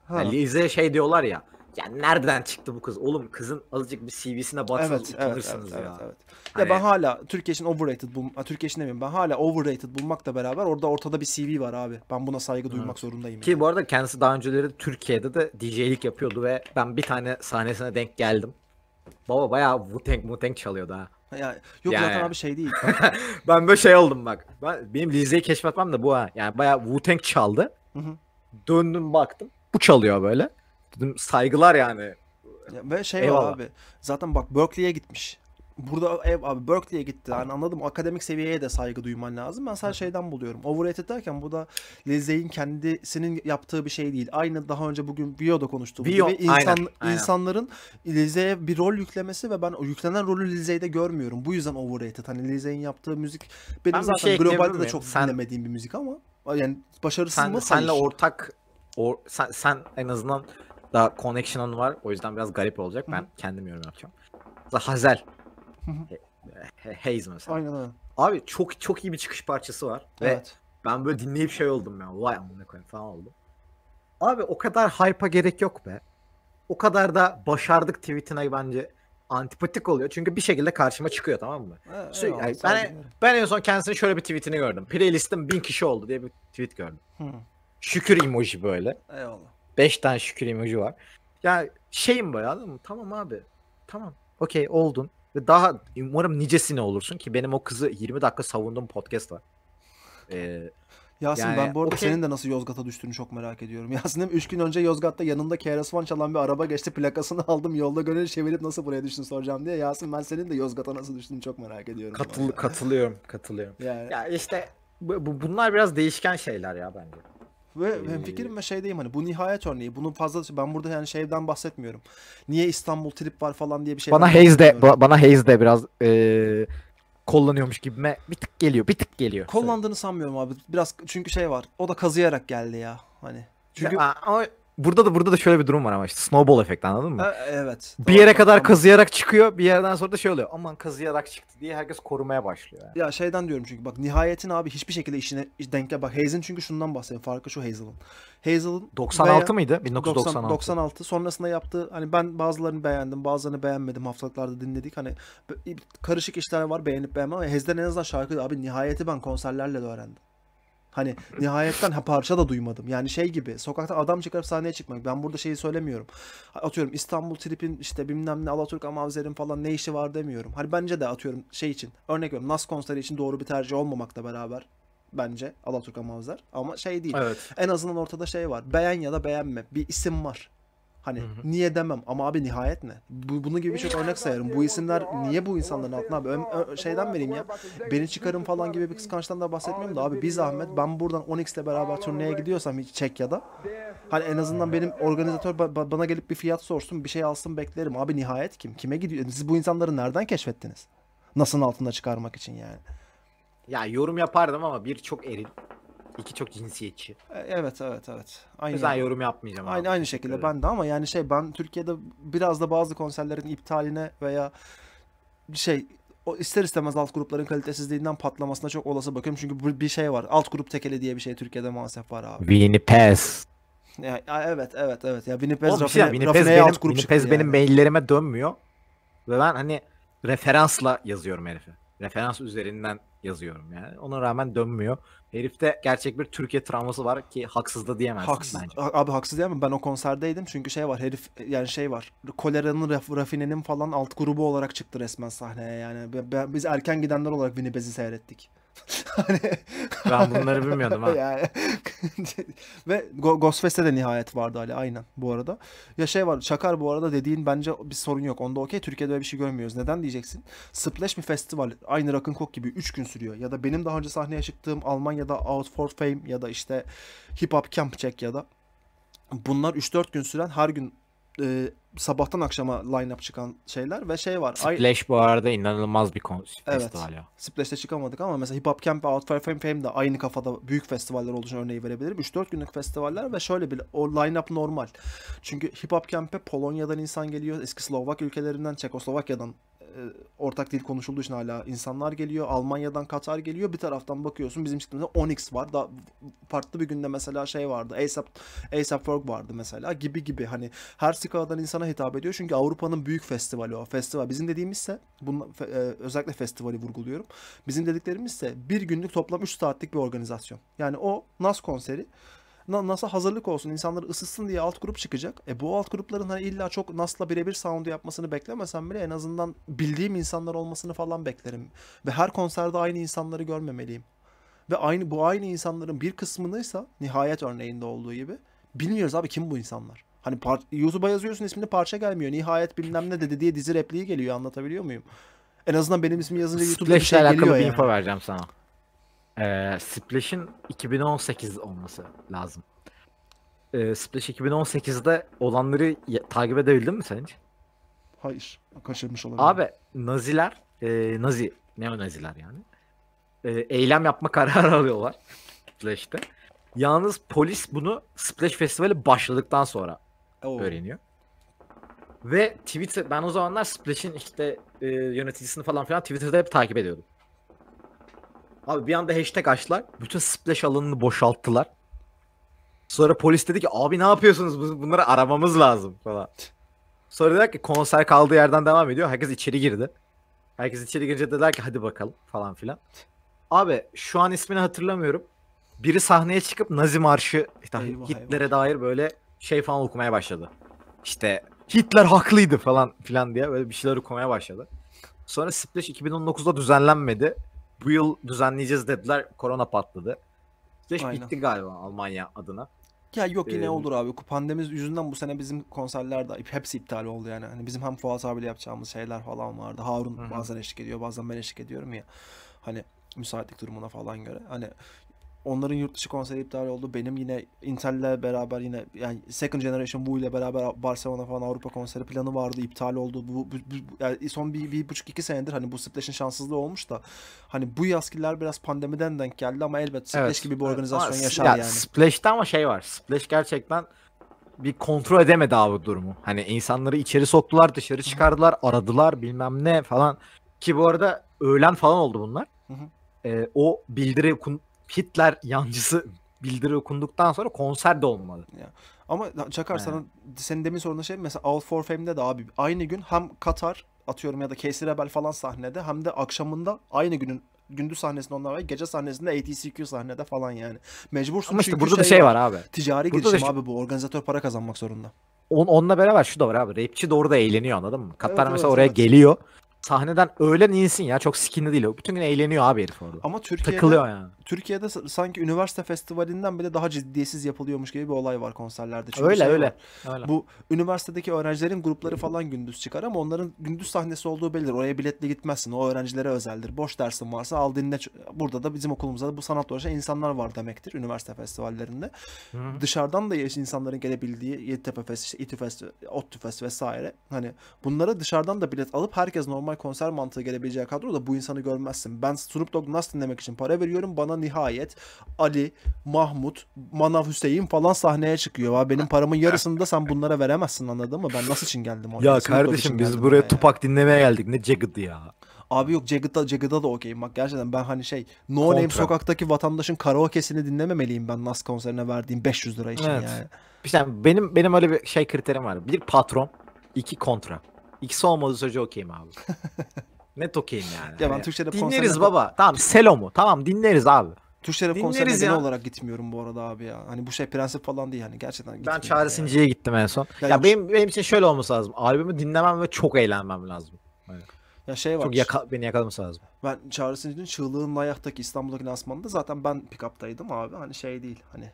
Ha. Yani Lize şey diyorlar ya. Yani nereden çıktı bu kız? Oğlum kızın azıcık bir CV'sine baksanız evet, evet, evet, ya. Evet, evet. Hani... Ya ben hala Türkiye için overrated bul Türkiye için demeyeyim. Ben hala overrated bulmakla beraber orada ortada bir CV var abi. Ben buna saygı duymak evet. zorundayım. Ki yani. bu arada kendisi daha önceleri Türkiye'de de DJ'lik yapıyordu ve ben bir tane sahnesine denk geldim. Baba bayağı Wu-Tang Wu-Tang çalıyordu ha. Ya, yok yani. zaten abi şey değil. [laughs] ben böyle şey oldum bak. Ben, benim Lize'yi keşfetmem de bu ha. Yani bayağı Wu-Tang çaldı. Hı hı. Döndüm baktım. Bu çalıyor böyle. Dedim saygılar yani. Ya ve şey Eyvallah. abi zaten bak Berkeley'ye gitmiş. Burada ev abi Berkeley'ye gitti. Yani anladım akademik seviyeye de saygı duyman lazım. Ben sadece şeyden buluyorum. Overrated derken bu da Lizey'in kendisinin yaptığı bir şey değil. Aynı daha önce bugün Vio'da konuştuğumuz Vio, gibi insan, aynen, aynen. insanların Lizey'e bir rol yüklemesi ve ben yüklenen rolü Lizey'de görmüyorum. Bu yüzden overrated. Hani Lizey'in yaptığı müzik benim ben zaten şey globalde de çok sen, dinlemediğim bir müzik ama yani başarısız sen, mı? Senle ortak or, sen, sen en azından daha connection'ın var. O yüzden biraz garip olacak. Ben kendim yorum yapacağım. Mesela Hazel. Hayes mesela. Aynen öyle. Abi çok çok iyi bir çıkış parçası var. Evet. Ve ben böyle dinleyip şey oldum ya. Vay amına koyayım falan oldum. Abi o kadar hype'a gerek yok be. O kadar da başardık tweetine bence antipatik oluyor. Çünkü bir şekilde karşıma çıkıyor tamam mı? Ee, Sü- yani ben, ben, en son kendisini şöyle bir tweetini gördüm. Playlistim bin kişi oldu diye bir tweet gördüm. Hı. Şükür emoji böyle. Eyvallah. 5 tane şükür emoji var. Ya şeyim bayağı anladın Tamam abi. Tamam. Okey oldun. Ve daha umarım nicesine olursun ki benim o kızı 20 dakika savunduğum podcast var. Ee, Yasin yani, ben bu arada okay. senin de nasıl Yozgat'a düştüğünü çok merak ediyorum. [laughs] Yasin'im 3 gün önce Yozgat'ta yanında krs çalan bir araba geçti plakasını [laughs] aldım yolda gönül çevirip nasıl buraya düştün soracağım diye. Yasin ben senin de Yozgat'a nasıl düştüğünü çok merak ediyorum. Katıl, katılıyorum katılıyorum. Yani. Ya işte bu, bunlar biraz değişken şeyler ya bence. Ve hmm. Ee, hemfikirim ve şeydeyim hani bu nihayet örneği. Bunu fazla ben burada yani şeyden bahsetmiyorum. Niye İstanbul trip var falan diye bir şey. Bana Hayes de ba- bana Hayes de biraz ee, kullanıyormuş gibi bir tık geliyor. Bir tık geliyor. Kullandığını sanmıyorum abi. Biraz çünkü şey var. O da kazıyarak geldi ya. Hani çünkü ya, o, burada da burada da şöyle bir durum var ama işte snowball efekti anladın mı? evet. Bir yere doğru, kadar tamam. kazıyarak çıkıyor bir yerden sonra da şey oluyor aman kazıyarak çıktı diye herkes korumaya başlıyor. Yani. Ya şeyden diyorum çünkü bak nihayetin abi hiçbir şekilde işine denk gel. Bak Hazel'in çünkü şundan bahsedeyim. farkı şu Hazel'in. Hazel'in 96 mıydı? 1996. 96 sonrasında yaptığı hani ben bazılarını beğendim bazılarını beğenmedim haftalıklarda dinledik hani karışık işler var beğenip beğenmem ama Hazel'den en azından şarkı abi nihayeti ben konserlerle de öğrendim. Hani nihayetten ha parça da duymadım. Yani şey gibi sokakta adam çıkarıp sahneye çıkmak. Ben burada şeyi söylemiyorum. Atıyorum İstanbul Trip'in işte bilmem ne Alaturk Amavzer'in falan ne işi var demiyorum. Hani bence de atıyorum şey için örnek veriyorum Nas konseri için doğru bir tercih olmamakla beraber bence Alaturk Amavzer ama şey değil. Evet. En azından ortada şey var. Beğen ya da beğenme. Bir isim var. Hani hı hı. niye demem ama abi nihayet ne? Bu, bunun gibi birçok şey örnek sayarım. Bu isimler niye bu insanların altına abi? Ö, ö, şeyden vereyim ya. Beni çıkarın falan gibi bir kıskançtan da bahsetmiyorum da abi biz Ahmet ben buradan Onyx'le beraber turneye gidiyorsam hiç Çekya'da hani en azından benim organizatör ba- bana gelip bir fiyat sorsun bir şey alsın beklerim. Abi nihayet kim? Kime gidiyor? Siz bu insanları nereden keşfettiniz? Nasıl altında çıkarmak için yani? Ya yorum yapardım ama bir çok eril İki çok cinsiyetçi. E, evet evet evet. Aynı Özel yani. yorum yapmayacağım. Aynı abi. aynı şekilde evet. ben de ama yani şey ben Türkiye'de biraz da bazı konserlerin iptaline veya şey o ister istemez alt grupların kalitesizliğinden patlamasına çok olası bakıyorum. Çünkü bir şey var. Alt grup tekeli diye bir şey Türkiye'de maalesef var abi. Winnipez. Ya, evet evet evet. Ya Winnipez Oğlum, şey rafine, şey, benim, alt grup Winnipez benim yani. maillerime dönmüyor. Ve ben hani referansla yazıyorum herife. Referans üzerinden yazıyorum yani. Ona rağmen dönmüyor. Herifte gerçek bir Türkiye travması var ki haksız da diyemezsin haksız, bence. Abi haksız diyemem. Ben o konserdeydim çünkü şey var herif yani şey var. Kolera'nın, Rafine'nin falan alt grubu olarak çıktı resmen sahneye yani. Biz erken gidenler olarak Winnie Bez'i seyrettik hani ben bunları bilmiyordum ha. yani [laughs] ve Ghostfest'te de nihayet vardı Ali aynen bu arada. Ya şey var Çakar bu arada dediğin bence bir sorun yok. Onda okey Türkiye'de öyle bir şey görmüyoruz. Neden diyeceksin? Splash bir festival aynı Rock'n Coke gibi 3 gün sürüyor. Ya da benim daha önce sahneye çıktığım Almanya'da Out for Fame ya da işte Hip Hop Camp Check ya da bunlar 3-4 gün süren her gün e, sabahtan akşama line-up çıkan şeyler ve şey var. Splash bu arada inanılmaz bir festival evet, ya. Splash'te çıkamadık ama mesela Hip Hop Camp ve Outfire Fame Fame de aynı kafada büyük festivaller olduğunu örneği verebilirim. 3-4 günlük festivaller ve şöyle bir o line-up normal. Çünkü Hip Hop Camp'e Polonya'dan insan geliyor, eski Slovak ülkelerinden, Çekoslovakya'dan e, ortak dil konuşulduğu için hala insanlar geliyor. Almanya'dan Katar geliyor. Bir taraftan bakıyorsun bizim çıktığımızda Onyx var. Daha farklı bir günde mesela şey vardı. ASAP, ASAP Ferg vardı mesela gibi gibi. Hani her skaladan insana hitap ediyor. Çünkü Avrupa'nın büyük festivali o. Festival bizim dediğimizse bunun e, özellikle festivali vurguluyorum. Bizim dediklerimizse bir günlük toplam 3 saatlik bir organizasyon. Yani o NAS konseri NASA hazırlık olsun, insanları ısıtsın diye alt grup çıkacak. E bu alt grupların hani illa çok NASA'la birebir sound'u yapmasını beklemesem bile en azından bildiğim insanlar olmasını falan beklerim. Ve her konserde aynı insanları görmemeliyim. Ve aynı bu aynı insanların bir kısmınıysa nihayet örneğinde olduğu gibi bilmiyoruz abi kim bu insanlar. Hani YouTube'a yazıyorsun ismini parça gelmiyor. Nihayet bilmem ne dedi diye dizi repliği geliyor anlatabiliyor muyum? En azından benim ismi yazınca YouTube'da bir şey geliyor alakalı bir info vereceğim sana. Ee, Splash'in 2018 olması lazım. Ee, Splash 2018'de olanları takip edebildin mi sence? Hayır. Kaçırmış olabilirim. Abi Naziler, e, Nazi, Ne naziler yani. E, eylem yapma [laughs] kararı alıyorlar Splash'te. Yalnız polis bunu Splash Festivali başladıktan sonra Oo. öğreniyor. Ve Twitter, ben o zamanlar Splash'in işte e, yöneticisini falan filan Twitter'da hep takip ediyordum. Abi bir anda hashtag açtılar. Bütün splash alanını boşalttılar. Sonra polis dedi ki abi ne yapıyorsunuz? Bunları aramamız lazım falan. Sonra dediler ki konser kaldığı yerden devam ediyor. Herkes içeri girdi. Herkes içeri girince dediler ki hadi bakalım falan filan. Abi şu an ismini hatırlamıyorum. Biri sahneye çıkıp Nazi marşı işte eyvah, Hitler'e eyvah. dair böyle şey falan okumaya başladı. İşte Hitler haklıydı falan filan diye böyle bir şeyler okumaya başladı. Sonra Splash 2019'da düzenlenmedi bu yıl düzenleyeceğiz dediler. Korona patladı. Süreç bitti galiba Almanya adına. Ya yok yine ee, olur abi. Pandemi yüzünden bu sene bizim konserler de hepsi iptal oldu yani. Hani bizim hem Fuat abiyle yapacağımız şeyler falan vardı. Harun hı. bazen eşlik ediyor, bazen ben eşlik ediyorum ya. Hani müsaitlik durumuna falan göre. Hani Onların yurt dışı konseri iptal oldu. Benim yine Inter'le beraber yine yani Second Generation Wu ile beraber Barcelona falan Avrupa konseri planı vardı. iptal oldu. Bu, bu, bu yani son bir, bir buçuk iki senedir hani bu Splash'in şanssızlığı olmuş da hani bu yazkiler biraz pandemiden denk geldi ama elbet Splash evet. gibi bir organizasyon evet. yaşar ya, yani. Splash'te ama şey var. Splash gerçekten bir kontrol edemedi abi durumu. Hani insanları içeri soktular, dışarı çıkardılar, Hı-hı. aradılar bilmem ne falan. Ki bu arada öğlen falan oldu bunlar. Hı hı. Ee, o bildiri Hitler yancısı bildiri okunduktan sonra konser de olmadı. Ya. Ama Çakar sana senin demin sorduğun şey mesela All for Fame'de de abi aynı gün hem Katar atıyorum ya da Casey Rebel falan sahnede hem de akşamında aynı günün gündüz sahnesinde onlar var. Gece sahnesinde ATCQ sahnede falan yani. Mecbursun Ama işte burada şey bir şey var, var abi. Ticari burada girişim şu... abi bu. Organizatör para kazanmak zorunda. On, onunla beraber şu da var abi. Rapçi de orada eğleniyor anladın mı? Katlar evet, mesela evet, oraya evet. geliyor. Sahneden öğlen insin ya. Çok skinli değil. o Bütün gün eğleniyor abi herif orada. Ama Türkiye'de Takılıyor yani. Türkiye'de sanki üniversite festivalinden bile daha ciddiyetsiz yapılıyormuş gibi bir olay var konserlerde. Çünkü öyle şey öyle. Var. öyle. Bu üniversitedeki öğrencilerin grupları falan gündüz çıkar ama onların gündüz sahnesi olduğu bellidir. Oraya biletle gitmezsin. O öğrencilere özeldir. Boş dersin varsa al dinle. Burada da bizim okulumuzda da bu sanatla uğraşan insanlar var demektir üniversite festivallerinde. Hı. -hı. Dışarıdan da insanların gelebildiği Yeditepe Fest, işte İTÜ Fest, ODTÜ Fest vesaire. Hani bunlara dışarıdan da bilet alıp herkes normal konser mantığı gelebileceği kadroda bu insanı görmezsin. Ben Snoop Dogg nasıl dinlemek için para veriyorum. Bana nihayet Ali, Mahmut, Manav Hüseyin falan sahneye çıkıyor. Abi benim paramın yarısını da sen bunlara veremezsin anladın mı? Ben nasıl için geldim oraya? Ya kardeşim biz buraya Tupak dinlemeye geldik. Ne Jagged ya. Abi yok Jagged'a, Jagged'a da okeyim bak gerçekten ben hani şey No Kontra. Name sokaktaki vatandaşın karaoke'sini dinlememeliyim ben Nas konserine verdiğim 500 lira için evet. yani. İşte benim benim öyle bir şey kriterim var. Bir patron, iki kontra. İkisi olmadığı sürece okeyim abi. [laughs] Ne okeyim yani. Ya ben yani Dinleriz konserine... baba. Tamam Selomu. Tamam dinleriz abi. Türk Telekom konserine genel olarak gitmiyorum bu arada abi ya. Hani bu şey prensip falan değil yani. gerçekten Ben Çaresinci'ye yani. gittim en son. Ya, ya benim, benim için şöyle olması lazım. Albümü dinlemem ve çok eğlenmem lazım. Evet. Ya şey var. Çok yaka, beni yakalaması lazım. Ben Çağrı Sinci'nin Çığlığın Ayak'taki İstanbul'daki lansmanında zaten ben pick-up'taydım abi. Hani şey değil hani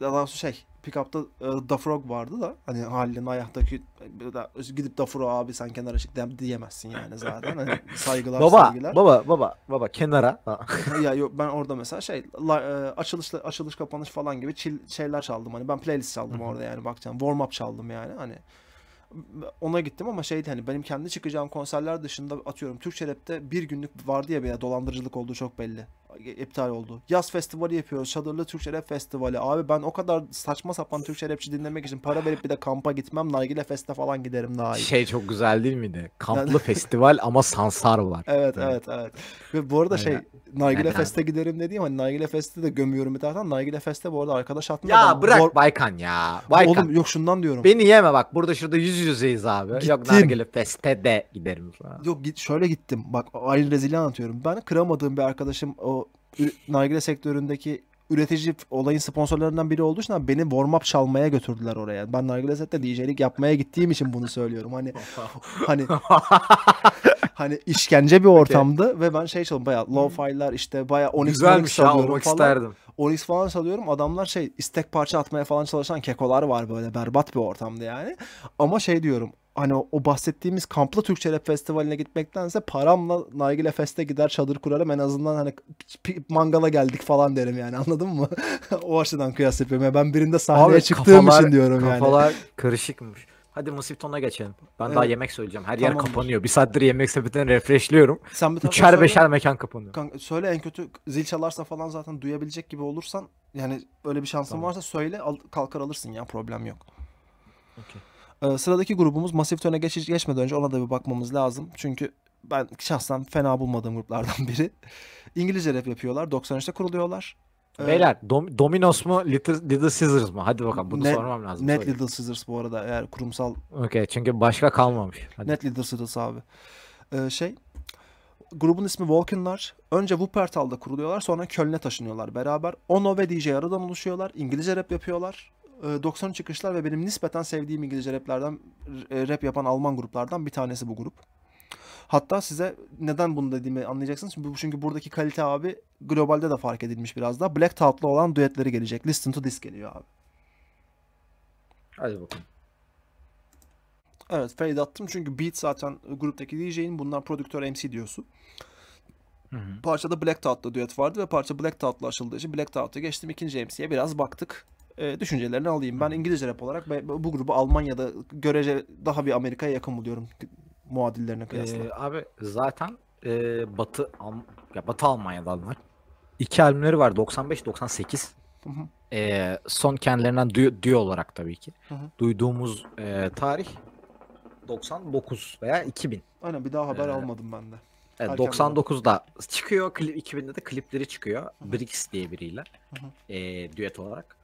daha doğrusu şey pickup'ta e, Da Frog vardı da hani halin ayaktaki gidip Da Frog abi sen kenara çık diyemezsin yani zaten. Hani [laughs] saygılar baba, sevgiler. Baba baba baba kenara. [laughs] ya yok ben orada mesela şey la, e, açılış açılış kapanış falan gibi çil, şeyler çaldım hani ben playlist çaldım orada yani bakacağım warm up çaldım yani hani ona gittim ama şeydi hani benim kendi çıkacağım konserler dışında atıyorum Türkçe rapte bir günlük vardı ya bir dolandırıcılık olduğu çok belli iptal oldu. Yaz festivali yapıyoruz. Çadırlı Türkçe Rap Festivali. Abi ben o kadar saçma sapan Türkçe rapçi dinlemek için para verip bir de kampa gitmem. Nargile Fest'e falan giderim daha iyi. Şey çok güzel değil miydi? Kamplı festival ama sansar var. [laughs] Evet evet evet. Ve bu arada şey Nargile Fest'e giderim dediğim hani Nargile Fest'e de gömüyorum bir taraftan. Nargile Fest'e bu arada arkadaş atma. Ya bırak zor... Baykan ya. Baykan. Oğlum yok şundan diyorum. Beni yeme bak burada şurada yüz yüzeyiz abi. Gittim. Yok Nargile Fest'e de giderim. Falan. Yok git şöyle gittim. Bak Ali Rezil'i anlatıyorum. Ben kıramadığım bir arkadaşım o nargile sektöründeki üretici olayın sponsorlarından biri olduğu için beni warm up çalmaya götürdüler oraya. Ben nargile sette DJ'lik yapmaya gittiğim için bunu söylüyorum. Hani [laughs] hani [laughs] hani işkence bir ortamdı okay. ve ben şey çalıyorum bayağı low hmm. filar işte bayağı Onyx falan çalıyorum falan. isterdim. Onyx falan çalıyorum. Adamlar şey istek parça atmaya falan çalışan kekolar var böyle berbat bir ortamdı yani. Ama şey diyorum hani o, bahsettiğimiz kamplı Türkçe Rap Festivali'ne gitmektense paramla Nargile Fest'e gider çadır kurarım en azından hani mangala geldik falan derim yani [laughs] anladın mı? o açıdan kıyas yapıyorum. Yani ben birinde sahneye Abi, çıktığım kafalar, için diyorum kafalar yani. Kafalar karışıkmış. Hadi masif tona geçelim. Ben evet. daha yemek söyleyeceğim. Her tamam. yer kapanıyor. Bir saattir yemek sepetini refreshliyorum. Sen bir Üçer söyle, beşer mekan kapanıyor. Kanka, söyle en kötü zil çalarsa falan zaten duyabilecek gibi olursan yani böyle bir şansın tamam. varsa söyle al, kalkar alırsın ya problem yok. Okey. Ee, sıradaki grubumuz Massive Tone'e geç geçmeden önce ona da bir bakmamız lazım. Çünkü ben şahsen fena bulmadığım gruplardan biri. [laughs] İngilizce rap yapıyorlar. 93'te kuruluyorlar. Ee, Beyler dom- Dominos mu Little, Little Scissors mı? Hadi bakalım bunu net, sormam lazım. Net sorayım. Little Scissors bu arada eğer kurumsal. Okey çünkü başka kalmamış. Hadi. Net Little Scissors abi. Ee, şey grubun ismi Walkin'lar. Önce Wuppertal'da kuruluyorlar sonra Köln'e taşınıyorlar beraber. Ono ve DJ aradan oluşuyorlar. İngilizce rap yapıyorlar. 90 ee, çıkışlar ve benim nispeten sevdiğim İngilizce raplerden e, rap yapan Alman gruplardan bir tanesi bu grup. Hatta size neden bunu dediğimi anlayacaksınız. Çünkü, çünkü buradaki kalite abi globalde de fark edilmiş biraz daha. Black Tout'la olan düetleri gelecek. Listen to this geliyor abi. Hadi bakalım. Evet fade attım çünkü beat zaten gruptaki DJ'in bundan prodüktör MC diyorsun. Hı hı. Parçada Black Tout'la düet vardı ve parça Black Tout'la açıldığı için Black Thought'a geçtim. ikinci MC'ye biraz baktık e, düşüncelerini alayım. Ben İngilizce rap olarak bu grubu Almanya'da görece daha bir Amerika'ya yakın buluyorum muadillerine ee, kıyasla. Ee, abi zaten e, Batı Am ya Batı Almanya'danlar. İki albümleri var 95 98. Hı hı. E, son kendilerinden dü, dü olarak tabii ki. Hı hı. Duyduğumuz e, tarih 99 veya 2000. Aynen bir daha haber ee, almadım ben de. E, Erken 99'da olarak. çıkıyor. 2000'de de klipleri çıkıyor. Hı-hı. Briggs diye biriyle. Hı-hı. E, düet olarak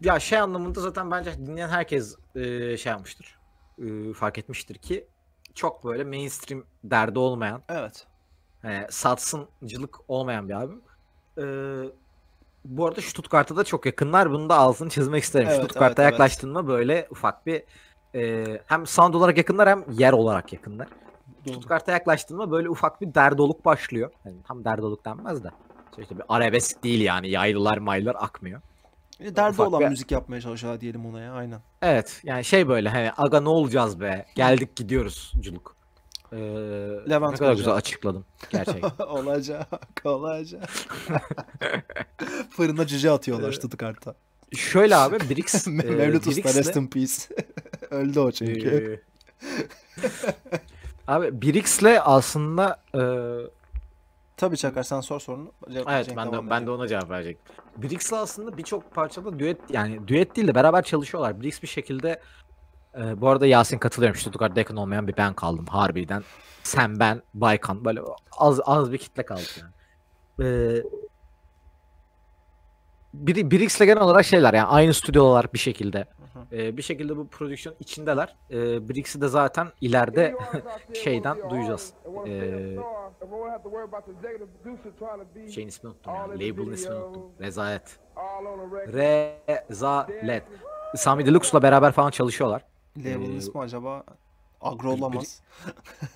ya şey anlamında zaten bence dinleyen herkes e, şey yapmıştır. E, fark etmiştir ki çok böyle mainstream derdi olmayan. Evet. E, satsıncılık olmayan bir abim. E, bu arada şu Stuttgart'a da çok yakınlar. Bunu da altını çizmek isterim. Evet, Stuttgart'a evet, mı? evet. böyle ufak bir e, hem sound olarak yakınlar hem yer olarak yakınlar. Doğru. Stuttgart'a mı? böyle ufak bir derdoluk başlıyor. Yani tam derdoluk denmez de. İşte bir arabesk değil yani yaylılar maylar akmıyor. E, derdi Ufak olan bir... müzik yapmaya çalışıyorlar diyelim ona ya aynen. Evet yani şey böyle hani aga ne olacağız be geldik gidiyoruz culuk. Ee, Levent ne kadar olacak. güzel açıkladım Gerçek. [laughs] olacak olacak. [laughs] Fırında cüce atıyorlar evet. tutuk karta. Şöyle abi Brix. [laughs] E, Me Mevlüt e, Usta rest in peace. Öldü o çünkü. Ee, abi Brix'le aslında e... Tabii Çakar sen sor sorunu. Cevap evet ben de, ben de ona cevap verecektim. Brix'le aslında birçok parçada düet yani düet değil de beraber çalışıyorlar. Brix bir şekilde e, bu arada Yasin katılıyorum. Stuttgart'da yakın olmayan bir ben kaldım harbiden. Sen ben Baykan böyle az az bir kitle kaldı yani. E, Brix'le genel olarak şeyler yani aynı stüdyolar bir şekilde. Ee, bir şekilde bu prodüksiyon içindeler. Ee, Brix'i de zaten ileride [laughs] şeyden duyacağız. Ee, şeyin ismini unuttum ya. Label'ın ismini unuttum. Rezalet. Rezalet. Sami Deluxe'la beraber falan çalışıyorlar. Label'ın ee, ismi acaba Agro olamaz.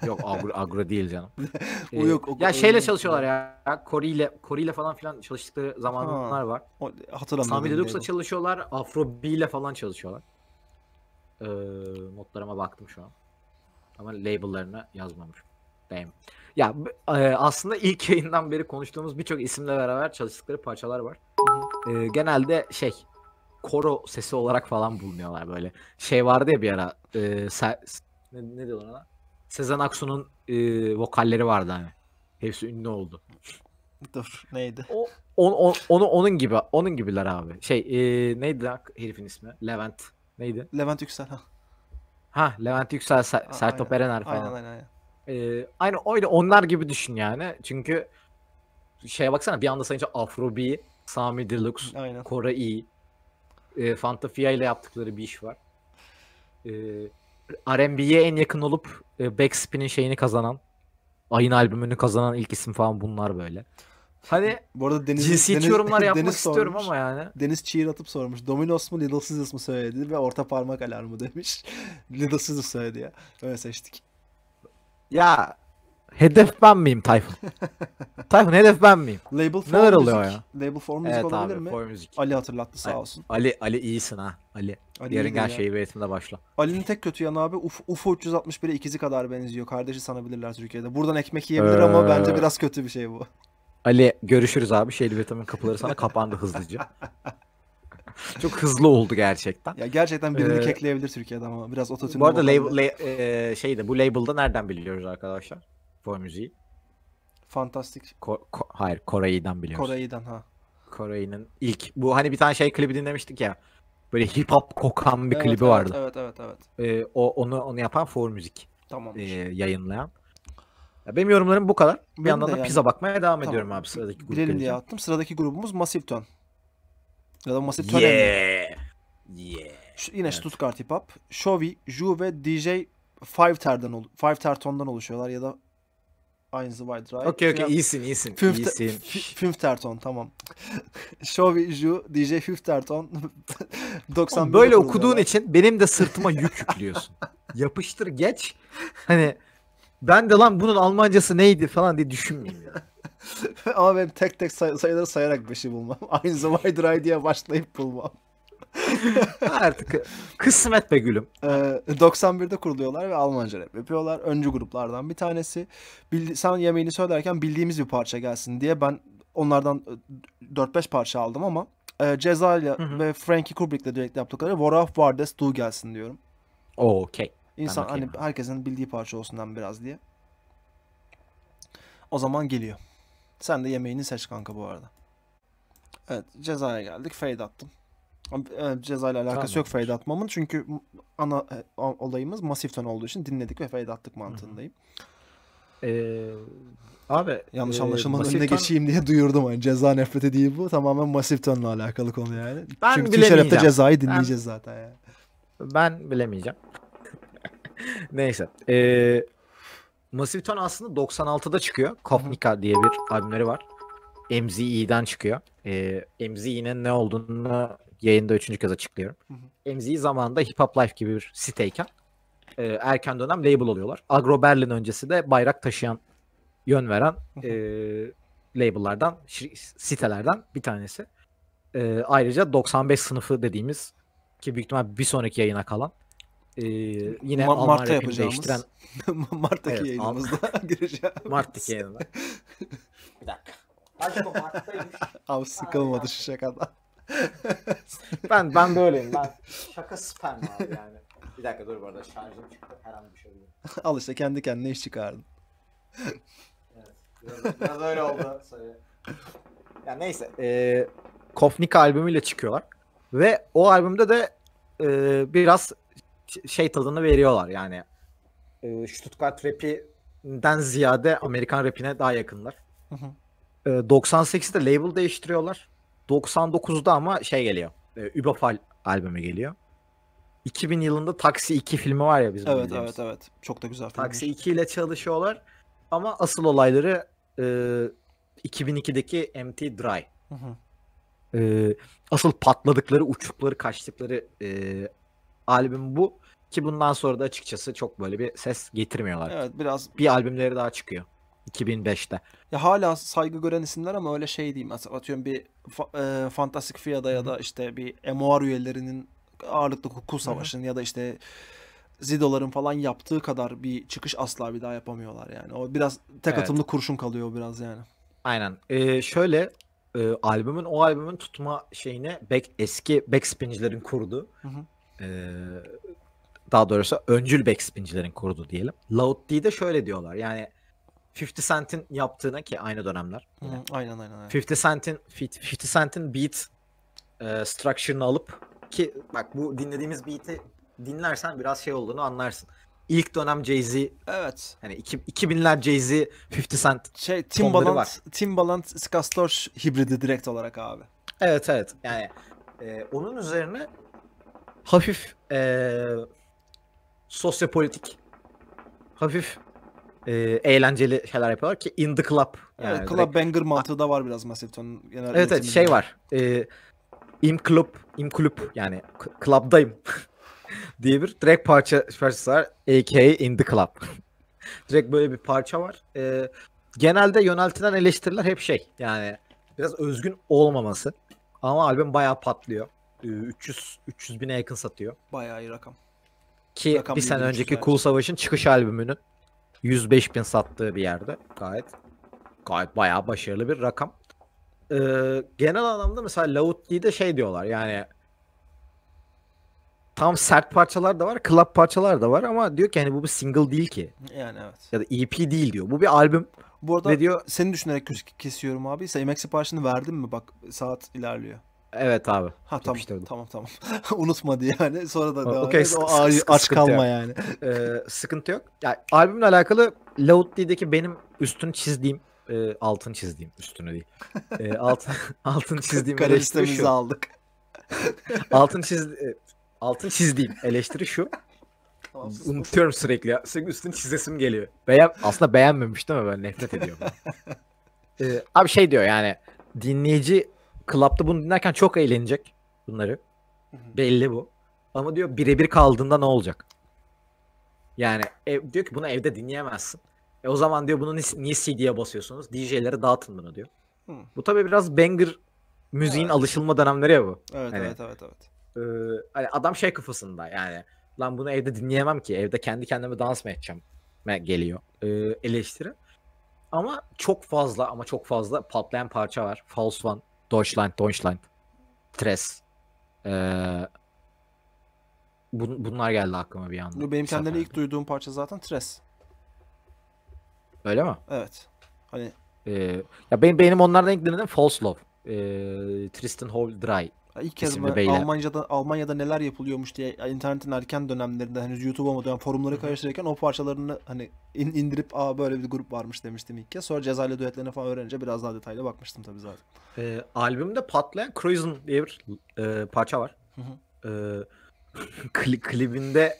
yok agro, [laughs] agro değil canım. o ee, yok. O, ya şeyle çalışıyorlar ya. Kore ile Kore ile falan filan çalıştıkları zamanlar var. hatırlamıyorum. Sami Deluxe'la çalışıyorlar. Afro B ile falan çalışıyorlar. Ee, notlarıma baktım şu an. Ama label'larını yazmamışım. Damn. Ya e, aslında ilk yayından beri konuştuğumuz birçok isimle beraber çalıştıkları parçalar var. E, genelde şey koro sesi olarak falan bulunuyorlar böyle. Şey vardı ya bir ara e, ne, ne diyorlar ona? Sezen Aksu'nun e, vokalleri vardı hani. Hepsi ünlü oldu. [laughs] Dur neydi? O, on, on, onu onun gibi onun gibiler abi. Şey e, neydi lan herifin ismi? Levent. Neydi? Levent Yüksel ha. Ha Levent Yüksel, Ser Aa, Sertop aynen. Erener falan. Aynen aynen. aynen. Ee, aynı öyle onlar gibi düşün yani. Çünkü şeye baksana bir anda sayınca Afrobi, Sami Deluxe, Aynen. Kora E, Fantafia ile yaptıkları bir iş var. E, R&B'ye en yakın olup e, Backspin'in şeyini kazanan, Ayın albümünü kazanan ilk isim falan bunlar böyle. Hani bu arada Deniz, cinsiyetçi Deniz, yorumlar [laughs] yapmak Deniz istiyorum sormuş, ama yani. Deniz çiğir atıp sormuş. Domino's mu Little Scissors mı söyledi ve orta parmak alarmı demiş. [laughs] Little Scissors söyledi ya. Öyle seçtik. Ya Hedef ben miyim Tayfun? [laughs] Tayfun hedef ben miyim? Label for Neler oluyor ya? Label for müzik evet, olabilir abi, mi? For müzik. Ali hatırlattı sağ olsun. Ali Ali iyisin ha. Ali. Ali Yarın gel şeyi üretimde başla. Ali'nin tek kötü yanı abi UFO 361'e ikizi kadar benziyor. Kardeşi sanabilirler Türkiye'de. Buradan ekmek yiyebilir ama ee. bence biraz kötü bir şey bu. Ali görüşürüz abi. Şeyli vitamin kapıları sana kapandı hızlıca. [laughs] Çok hızlı oldu gerçekten. Ya gerçekten birini ee, kekleyebilir Türkiye'de ama biraz ototune. Bu arada label, la, e, şey bu label'da nereden biliyoruz arkadaşlar? For müziği. Fantastik. Ko- ko- hayır Koray'dan biliyorsun. Koray'dan ha. Kore'nin ilk bu hani bir tane şey klibi dinlemiştik ya. Böyle hip hop kokan bir evet, klibi evet, vardı. Evet evet evet. Ee, o onu onu yapan For Müzik. Tamam. E, ee, yayınlayan. Ya benim yorumlarım bu kadar. Benim bir yandan da yani. pizza bakmaya devam tamam. ediyorum abi sıradaki grup. Bilelim diye attım. Sıradaki grubumuz Massive Tön. Ya da Massive Tön. Yeah. Yeah. Şu, yine evet. Stuttgart Hip Hop. Shovi, Ju ve DJ Five Ter'den, Five Terton'dan oluşuyorlar ya da Einz White Right. Okey okey iyisin iyisin. Fünf, iyisin. Fünfterton tamam. [laughs] Show Ju DJ Fünfterton 90 [laughs] Böyle okuduğun ya. için benim de sırtıma yük [laughs] yüklüyorsun. Yapıştır geç. Hani ben de lan bunun Almancası neydi falan diye düşünmeyeyim ya. Ama ben tek tek say- sayıları sayarak beşi bulmam. Aynı White Right diye başlayıp bulmam. Artık kısmet be gülüm. Ee, 91'de kuruluyorlar ve Almanca rap yapıyorlar. Öncü gruplardan bir tanesi. Bildi sen yemeğini söylerken bildiğimiz bir parça gelsin diye ben onlardan 4-5 e, parça aldım ama e, Ceza ve Frankie Kubrick'le direkt yaptıkları War of Vardes Du gelsin diyorum. Okey. İnsan okay. hani herkesin bildiği parça olsundan biraz diye. O zaman geliyor. Sen de yemeğini seç kanka bu arada. Evet cezaya geldik. Fade attım. E, ceza ile alakası tamam. yok fade atmamın. Çünkü ana e, olayımız masif ton olduğu için dinledik ve fade attık mantığındayım. Ee, abi yanlış e, anlaşılmanın önüne ton... geçeyim diye duyurdum. Yani ceza nefreti değil bu. Tamamen masif tonla alakalı konu yani. Ben Çünkü bilemeyeceğim. Çünkü cezayı dinleyeceğiz ben, zaten yani. Ben bilemeyeceğim. [laughs] Neyse. Ee, Massive Tone aslında 96'da çıkıyor. Kopnica diye bir albümleri var. MZE'den çıkıyor. E, ee, MZE'nin ne olduğunu yayında üçüncü kez açıklıyorum. Hı zamanında Hip Hop Life gibi bir siteyken e, erken dönem label oluyorlar. Agro Berlin öncesi de bayrak taşıyan, yön veren e, label'lardan, sitelerden bir tanesi. E, ayrıca 95 sınıfı dediğimiz ki büyük ihtimal bir sonraki yayına kalan e, yine Ma- Mart'ta yapacağımız değiştiren... [laughs] Mart'taki evet, yayınımızda [laughs] gireceğim. Mart'taki yayınımızda. [laughs] bir dakika. Acaba Mart'taymış. Abi sıkılmadı şu şakadan. [laughs] ben ben de öyleyim. Ben şaka spam abi yani. Bir dakika dur bu arada şarjım çıktı. Her an bir şey oluyor. Al işte kendi kendine iş çıkardın. evet. Biraz, biraz öyle oldu. Ya neyse. Ee, Kofnik albümüyle çıkıyorlar. Ve o albümde de e, biraz şey tadını veriyorlar yani. E, Stuttgart rapinden ziyade Amerikan rapine daha yakınlar. Hı hı. E, 98'de label değiştiriyorlar. 99'da ama şey geliyor. E, Übafal albümü geliyor. 2000 yılında Taksi 2 filmi var ya bizim Evet bildiğimiz. evet evet. Çok da güzel film. Taksi 2 ile çalışıyorlar. Ama asıl olayları e, 2002'deki MT Dry. Hı hı. E, asıl patladıkları, uçtukları, kaçtıkları e, albüm bu. Ki bundan sonra da açıkçası çok böyle bir ses getirmiyorlar. Evet biraz. Bir albümleri daha çıkıyor. 2005'te. Ya hala saygı gören isimler ama öyle şey diyeyim. Atıyorum bir fa- e, Fantastic Fia'da ya da işte bir MOR üyelerinin ağırlıklı hukuk savaşının ya da işte Zidoların falan yaptığı kadar bir çıkış asla bir daha yapamıyorlar yani. O biraz tek evet. atımlı kurşun kalıyor biraz yani. Aynen. Ee, şöyle e, albümün o albümün tutma şeyine back, eski backspin'cilerin kurdu. Hı ee, daha doğrusu öncül backspin'cilerin kurdu diyelim. Loud D'de şöyle diyorlar. Yani 50 Cent'in yaptığına ki aynı dönemler. Yine. aynen aynen. aynen. 50 Cent'in 50 Cent'in beat e, structure'ını alıp ki bak bu dinlediğimiz beat'i dinlersen biraz şey olduğunu anlarsın. İlk dönem Jay-Z. Evet. Hani 2000'ler Jay-Z 50 Cent. Şey Timbaland, var. Timbaland Skastor hibridi direkt olarak abi. Evet evet. Yani e, onun üzerine hafif e, sosyopolitik hafif e, eğlenceli şeyler yapıyorlar ki in the club. Yani evet, club direkt. banger mantığı da var biraz Massive genel Evet evet şey var. E, im club, im club yani club'dayım [laughs] diye bir direkt parça parçası var. A.K. in the club. [laughs] direkt böyle bir parça var. E, genelde yöneltilen eleştiriler hep şey yani biraz özgün olmaması. Ama albüm bayağı patlıyor. 300 e, 300 bine yakın satıyor. Bayağı iyi rakam. Ki rakam bir sene önceki Cool Savaş'ın çıkış albümünün 105 bin sattığı bir yerde gayet gayet bayağı başarılı bir rakam. Ee, genel anlamda mesela Lautdi'de şey diyorlar yani tam sert parçalar da var, club parçalar da var ama diyor ki hani bu bir single değil ki. Yani evet. Ya da EP değil diyor. Bu bir albüm. Bu arada Ve diyor, seni düşünerek kesiyorum abi. Sen yemek parçasını verdin mi? Bak saat ilerliyor. Evet abi. Ha tamam tamam tamam. [laughs] Unutmadı yani. Sonra da devam okay, o ağır, aç kalma yok. yani. [laughs] ee, sıkıntı yok. Yani albümle alakalı Lautdi'deki benim üstünü çizdiğim e, altın çizdiğim üstünü değil. E, [laughs] altın altın çizdiğim eleştiri şu. aldık. altın çiz e, altın çizdiğim eleştiri şu. Tamam, Unutuyorum sürekli. Ya. Sürekli üstünü çizesim geliyor. Beğen aslında beğenmemiştim ama ben nefret ediyorum. ee, abi şey diyor yani dinleyici Club'da bunu dinlerken çok eğlenecek bunları. Hı-hı. Belli bu. Ama diyor birebir kaldığında ne olacak? Yani ev, diyor ki bunu evde dinleyemezsin. E o zaman diyor bunu niye CD'ye basıyorsunuz? DJ'lere dağıtın bunu diyor. Hı. Bu tabii biraz banger müziğin evet. alışılma dönemleri ya bu. Evet hani, evet evet evet. E, hani adam şey kafasında yani lan bunu evde dinleyemem ki. Evde kendi kendime dans mı edeceğim? geliyor e, eleştiri. Ama çok fazla ama çok fazla patlayan parça var. False One Deutschland, Deutschland. Tres. Ee, bun, bunlar geldi aklıma bir anda. benim kendimi ilk duyduğum parça zaten Tres. Öyle mi? Evet. Hani ee, ya benim benim onlardan ilk dinlediğim False Love. Ee, Tristan Hall Dry İlk kez ben Almanca'da, Almanya'da neler yapılıyormuş diye internetin erken dönemlerinde henüz hani YouTube olmadan forumları karıştırırken o parçalarını hani in, indirip aa böyle bir grup varmış demiştim ilk kez. Sonra Cezayirli düetlerini falan öğrenince biraz daha detaylı bakmıştım tabii zaten. E, albümde patlayan Cruisin diye bir e, parça var. Hı hı. E, [laughs] kli, klibinde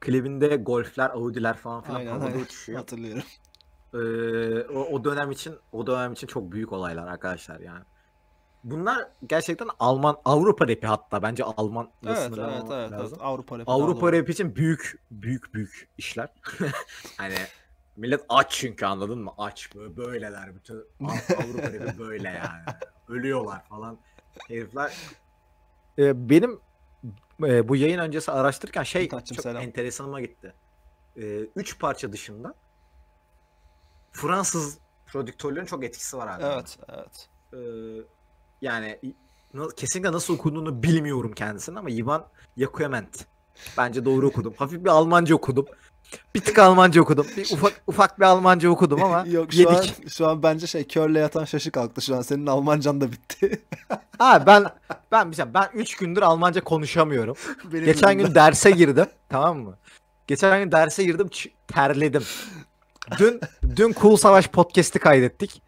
klibinde golfler, Audi'ler falan filan aynen, aynen. Hatırlıyorum. E, o, o dönem için o dönem için çok büyük olaylar arkadaşlar yani bunlar gerçekten Alman Avrupa rapi hatta bence Alman evet, evet, evet, evet, Avrupa rapi. Avrupa rapi için büyük büyük büyük işler. [laughs] hani millet aç çünkü anladın mı? Aç böyle böyleler bütün [laughs] Avrupa rapi böyle yani. Ölüyorlar falan herifler. Ee, benim e, bu yayın öncesi araştırırken şey Taçım, çok selam. enteresanıma gitti. Ee, üç parça dışında Fransız prodüktörlerin çok etkisi var abi. Evet, evet. Ee, yani kesinlikle nasıl okunduğunu bilmiyorum kendisini ama Ivan Yakuement. Bence doğru okudum. Hafif bir Almanca okudum. Bir tık Almanca okudum. Bir ufak ufak bir Almanca okudum ama [laughs] Yok, şu yedik. An, şu an bence şey körle yatan şaşı kalktı şu an. Senin Almancan da bitti. [laughs] ha ben ben mesela şey, ben 3 gündür Almanca konuşamıyorum. [laughs] Benim Geçen günümden. gün derse girdim, tamam mı? Geçen gün derse girdim terledim. Dün dün Cool Savaş podcast'i kaydettik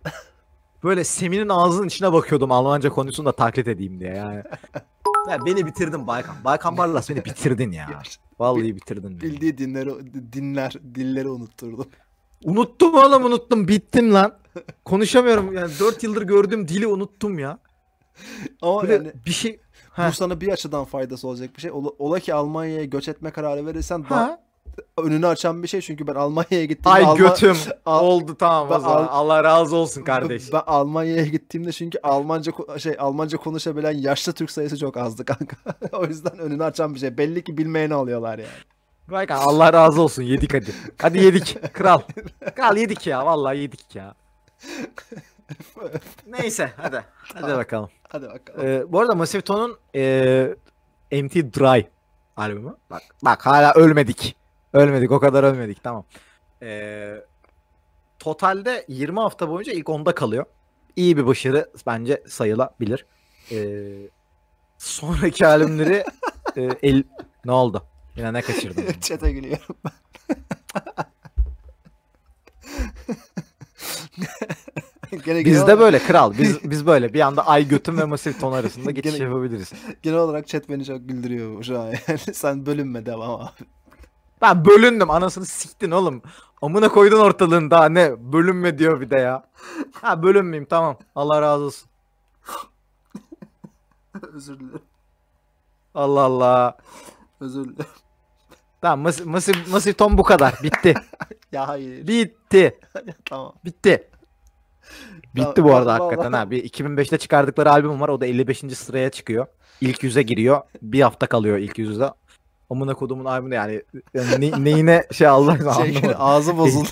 böyle Semin'in ağzının içine bakıyordum Almanca konusunda taklit edeyim diye yani. [laughs] ya beni bitirdin Baykan. Baykan Barlas seni bitirdin ya. [laughs] Vallahi bitirdin. Bildiği dinleri, dinler, dilleri unutturdum. Unuttum oğlum unuttum. Bittim lan. Konuşamıyorum yani 4 yıldır gördüğüm dili unuttum ya. Ama böyle yani bir şey bu sana bir açıdan faydası olacak bir şey. Ola, ola ki Almanya'ya göç etme kararı verirsen daha önünü açan bir şey çünkü ben Almanya'ya gittim. Ay Alman... götüm [laughs] Al... oldu tamam ben o zaman. Al... Allah razı olsun kardeş. Ben Almanya'ya gittiğimde çünkü Almanca şey Almanca konuşabilen yaşlı Türk sayısı çok azdı kanka. [laughs] o yüzden önünü açan bir şey. Belli ki bilmeyeni alıyorlar yani. Bak Allah razı olsun yedik hadi. Hadi yedik kral. Kral yedik ya vallahi yedik ya. [laughs] Neyse hadi. Hadi bakalım. Hadi bakalım. Ee, bu arada Massive Ton'un e, ee, MT Dry albümü. Bak bak hala ölmedik. Ölmedik o kadar ölmedik tamam. Ee, totalde 20 hafta boyunca ilk 10'da kalıyor. İyi bir başarı bence sayılabilir. Ee, sonraki albümleri [laughs] e, el... Ne oldu? Yine ne kaçırdım? [laughs] Çete gülüyorum ben. [laughs] gene biz de böyle kral. Biz biz böyle bir anda ay götüm ve masif ton arasında geçiş yapabiliriz. Genel olarak chat beni çok güldürüyor şu an yani. Sen bölünme devam abi. Ben bölündüm anasını siktin oğlum. Amına koydun ortalığın daha ne bölünme diyor bir de ya. Ha bölünmeyeyim tamam Allah razı olsun. [laughs] Özür dilerim. Allah Allah. Özür dilerim. Tamam masif, masif, masif ton bu kadar bitti. [laughs] ya hayır. Bitti. [laughs] tamam. Bitti. Bitti ya, bu arada Allah hakikaten Allah. bir 2005'te çıkardıkları albüm var. O da 55. sıraya çıkıyor. İlk yüze giriyor. Bir hafta kalıyor ilk yüzde amına kodumun albümü yani, yani ne, neyine şey Allah şey, [laughs] Ağzı bozuldu.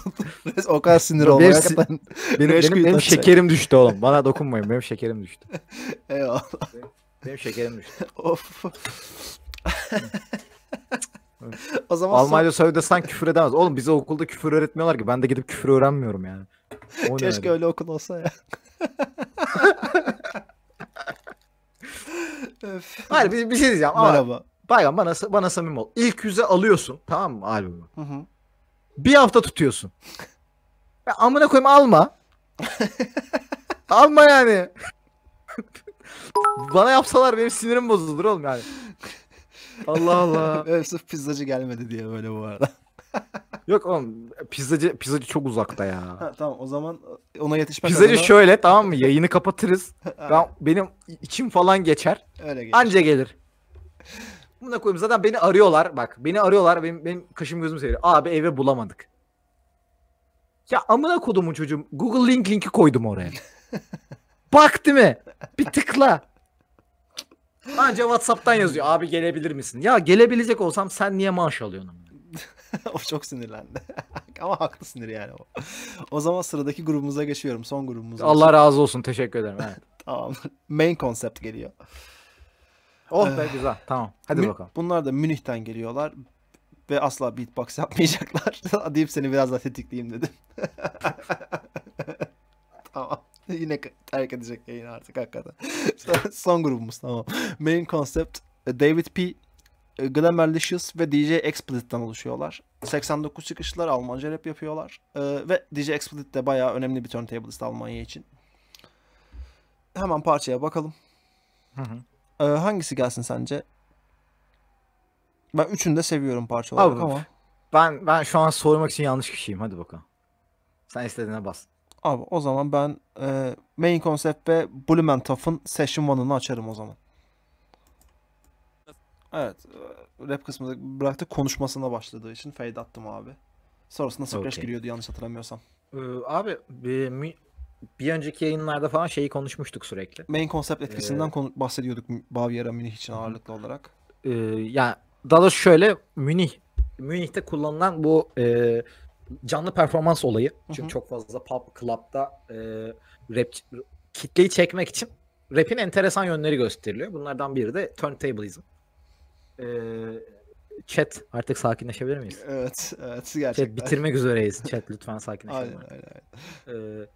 o kadar sinir oldu. Benim, si- benim, benim, benim şekerim düştü oğlum. Bana dokunmayın. Benim şekerim düştü. [laughs] Eyvallah. Benim, benim şekerim düştü. [laughs] o zaman Almanca son... söylesen küfür edemez. Oğlum bize okulda küfür öğretmiyorlar ki. Ben de gidip küfür öğrenmiyorum yani. O Keşke öyle. öyle okul olsa ya. Hayır bir, bir şey diyeceğim. Merhaba. Ama Bayram bana bana samim ol. İlk yüze alıyorsun tamam mı albümü? Hı hı. Bir hafta tutuyorsun. Ya amına koyayım alma. alma yani. [laughs] bana yapsalar benim sinirim bozulur oğlum yani. Allah Allah. [laughs] evet, sırf pizzacı gelmedi diye böyle bu arada. [laughs] Yok oğlum pizzacı pizzacı çok uzakta ya. Ha, tamam o zaman e, ona yetişmek Pizzacı adına... şöyle tamam mı? Yayını kapatırız. ben benim içim falan geçer. Öyle geçer. Anca gelir. Buna koyayım zaten beni arıyorlar. Bak beni arıyorlar. Benim, benim kaşım gözüm seviyor. Abi eve bulamadık. Ya amına kodumun çocuğum. Google link linki koydum oraya. [laughs] Bak değil mi? Bir tıkla. Anca Whatsapp'tan yazıyor. Abi gelebilir misin? Ya gelebilecek olsam sen niye maaş alıyorsun? [laughs] o çok sinirlendi. [laughs] Ama haklı sinir yani o. O zaman sıradaki grubumuza geçiyorum. Son grubumuza. Allah razı olsun. Teşekkür ederim. Evet. tamam. Main konsept geliyor. Oh eh, be güzel tamam hadi Mü- bakalım. Bunlar da Münih'ten geliyorlar ve asla beatbox yapmayacaklar. [laughs] deyip seni biraz daha tetikleyeyim dedim. [laughs] tamam. Yine terk edecek yayın artık hakikaten. [laughs] Son grubumuz tamam. Main Concept, e, David P. E, Glamourlicious ve DJ Explicit'ten oluşuyorlar. 89 çıkışlar Almanca rap yapıyorlar. E, ve DJ Explicit de bayağı önemli bir turntablist Almanya için. Hemen parçaya bakalım. Hı hı. Ee, hangisi gelsin sence? Ben üçünü de seviyorum parçaları. Abi, ama. Ben ben şu an sormak için yanlış kişiyim. Hadi bakalım. Sen istediğine bas. Abi o zaman ben e, Main Concept ve Blumentopf'un Session 1'ını açarım o zaman. Evet. E, rap kısmını bıraktı Konuşmasına başladığı için fade attım abi. Sonrasında Scratch okay. giriyordu yanlış hatırlamıyorsam. Ee, abi bir, bir önceki yayınlarda falan şeyi konuşmuştuk sürekli. Main konsept ee, etkisinden ee, bahsediyorduk Baviera Münih için ağırlıklı olarak. E, ee, yani daha doğrusu şöyle Münih Münih'te kullanılan bu e, canlı performans olayı. Çünkü hı hı. çok fazla pub, club'da e, rap kitleyi çekmek için rap'in enteresan yönleri gösteriliyor. Bunlardan biri de turntablism. E, chat artık sakinleşebilir miyiz? Evet, evet gerçekten. Chat bitirmek üzereyiz. Chat lütfen sakinleşin. aynen, aynen, aynen. E,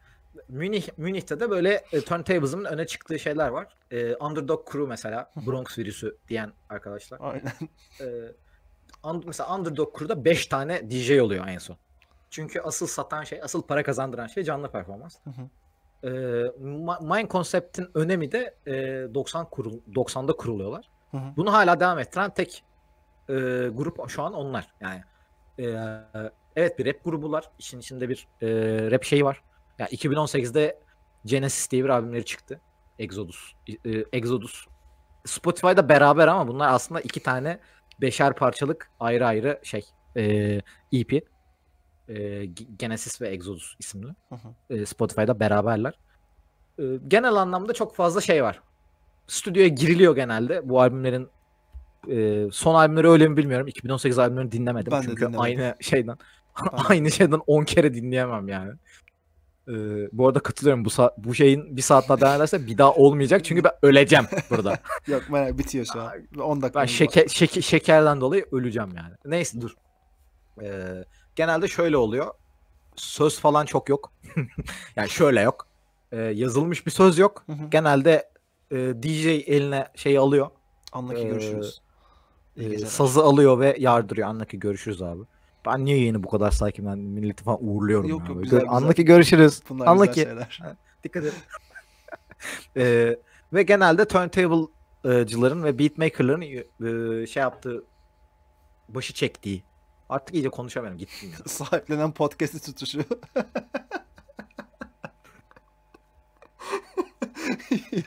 Münih Münih'te de böyle e, turntablism'ın öne çıktığı şeyler var. E, Underdog Crew mesela Bronx virüsü diyen arkadaşlar. Aynen. E, mesela Underdog Crew'da 5 tane DJ oluyor en son. Çünkü asıl satan şey, asıl para kazandıran şey canlı performans. Hı hı. E, Mind Concept'in önemi de e, 90 kurul 90'da kuruluyorlar. Bunu hala devam ettiren tek e, grup şu an onlar. Yani e, evet bir rap grubular. işin içinde bir e, rap şeyi var. Yani 2018'de Genesis diye bir albümleri çıktı. Exodus. E, e, Exodus. Spotify'da beraber ama bunlar aslında iki tane beşer parçalık ayrı ayrı şey e, EP. E, e Genesis ve Exodus isimli. Hı hı. E, Spotify'da beraberler. E, genel anlamda çok fazla şey var. Stüdyoya giriliyor genelde bu albümlerin e, son albümleri öyle mi bilmiyorum. 2018 albümlerini dinlemedim. Ben çünkü dinlemedim. aynı şeyden [laughs] aynı şeyden 10 kere dinleyemem yani. Ee, bu arada katılıyorum bu saat, bu şeyin bir saat daha bir daha olmayacak çünkü ben öleceğim burada. [laughs] Yok merak bitiyor şu an. 10 dakika. Ben şeker, şeker, şekerden dolayı öleceğim yani. Neyse dur. Ee, genelde şöyle oluyor. Söz falan çok yok. [laughs] yani şöyle yok. Ee, yazılmış bir söz yok. Hı hı. Genelde e, DJ eline şeyi alıyor. Anla ki görüşürüz. Ee, e, sazı alıyor ve yardırıyor. ki görüşürüz abi. Ben niye yeni bu kadar sakin ben milleti falan uğurluyorum yok, ya. Yok, güzel, güzel. Anlaki görüşürüz. Bunlar Anlaki. Dikkat edin. [laughs] ee, ve genelde turntable'cıların ve beatmaker'ların e, şey yaptığı başı çektiği. Artık iyice konuşamıyorum gittim ya. [laughs] Sahiplenen podcast'i tutuşu. [laughs]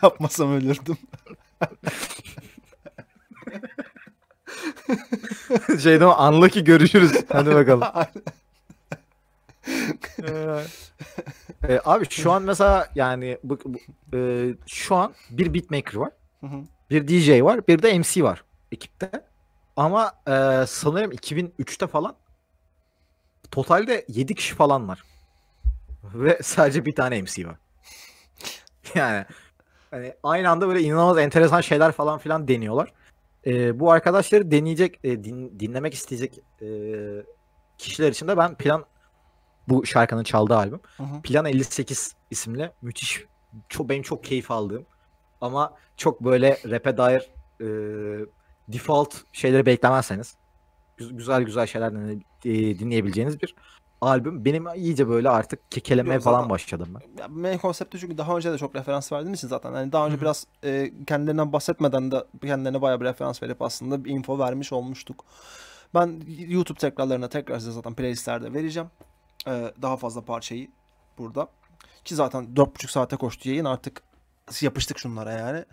Yapmasam ölürdüm. [laughs] Şeyde o anla ki görüşürüz. Hadi bakalım. [laughs] ee, abi şu an mesela yani bu, bu, e, şu an bir beatmaker var. bir DJ var. Bir de MC var ekipte. Ama e, sanırım 2003'te falan totalde 7 kişi falan var. Ve sadece bir tane MC var. [laughs] yani hani aynı anda böyle inanılmaz enteresan şeyler falan filan deniyorlar. E, bu arkadaşları deneyecek, e, din, dinlemek isteyecek e, kişiler için de ben plan bu şarkının çaldığı albüm. Hı hı. Plan 58 isimli müthiş çok benim çok keyif aldığım ama çok böyle rap'e dair e, default şeyleri beklemezseniz güzel güzel şeyler e, dinleyebileceğiniz bir albüm benim iyice böyle artık kekelemeye Yok, falan başladım ben. Main konsepti çünkü daha önce de çok referans verdiğim için zaten hani daha önce Hı-hı. biraz e, kendilerinden bahsetmeden de kendilerine bayağı bir referans verip aslında bir info vermiş olmuştuk. Ben YouTube tekrarlarına tekrar size zaten playlistlerde vereceğim. E, daha fazla parçayı burada. Ki zaten 4,5 saate koştu yayın artık yapıştık şunlara yani.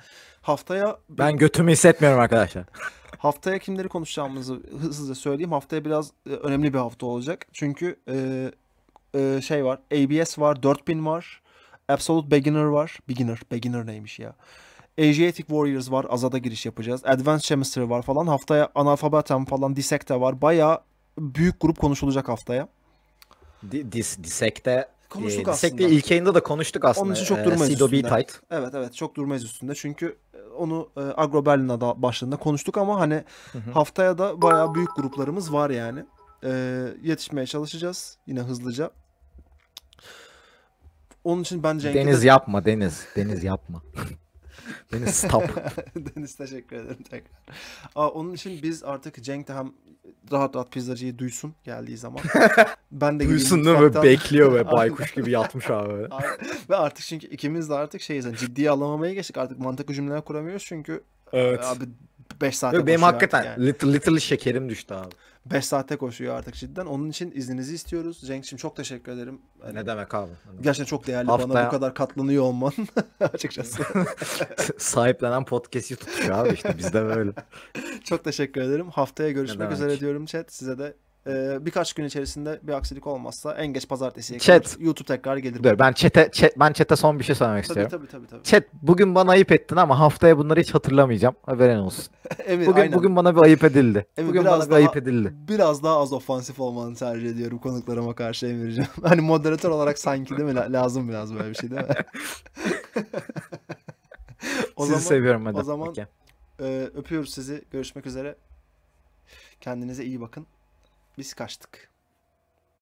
Haftaya ben götümü hissetmiyorum arkadaşlar. [laughs] haftaya kimleri konuşacağımızı hızlıca söyleyeyim. Haftaya biraz e, önemli bir hafta olacak. Çünkü e, e, şey var. ABS var, 4000 var. Absolute Beginner var. Beginner, Beginner neymiş ya? Asiatic Warriors var. Azada giriş yapacağız. Advanced Chemistry var falan. Haftaya Analfabetem falan, Dissecte var. Baya büyük grup konuşulacak haftaya. Dis Dissecte konuştuk e, aslında. De ilk yayında da konuştuk aslında. Onun için çok e, durmayız e, üstünde. Tight. Evet evet çok durmayız üstünde. Çünkü e, onu e, Agro Berlin adı başlığında konuştuk ama hani Hı-hı. haftaya da bayağı büyük gruplarımız var yani. E, yetişmeye çalışacağız yine hızlıca. Onun için bence Deniz de... yapma Deniz. Deniz yapma. [laughs] [laughs] Deniz stop. [laughs] Deniz teşekkür ederim tekrar. Aa, onun için biz artık Cenk de hem rahat rahat pizzacıyı duysun geldiği zaman. [laughs] Ben de duysun değil mi? Bekliyor ve baykuş gibi yatmış abi. ve artık çünkü ikimiz de artık şey Yani ciddiye alamamaya geçtik. Artık mantık cümleler kuramıyoruz çünkü. Evet. E, abi 5 saat. Benim hakikaten yani. little şekerim düştü abi. 5 saate koşuyor artık cidden. Onun için izninizi istiyoruz. Cenk'cim çok teşekkür ederim. Hani ne demek abi. Ne gerçekten çok değerli Haftaya... bana bu kadar katlanıyor olman [laughs] açıkçası. [laughs] Sahiplenen podcast'i tutuyor abi işte Biz de böyle. çok teşekkür ederim. Haftaya görüşmek üzere diyorum chat. Size de ee, birkaç gün içerisinde bir aksilik olmazsa en geç pazartesi chat. YouTube tekrar gelir. Dur, ben çete chat, ben çete son bir şey söylemek tabii, istiyorum. Tabii tabii tabii. Chat bugün bana ayıp ettin ama haftaya bunları hiç hatırlamayacağım. Haberin olsun. [laughs] Emin, bugün aynen. bugün bana bir ayıp edildi. Emin, bugün bana daha, bir ayıp edildi. Biraz daha az ofansif olmanı tercih ediyorum konuklarıma karşı Emir'ciğim. [laughs] hani moderatör olarak sanki değil mi lazım biraz böyle bir şey değil mi? [laughs] o Sizi zaman, seviyorum hadi. O zaman e, öpüyoruz sizi. Görüşmek üzere. Kendinize iyi bakın. Biz kaçtık.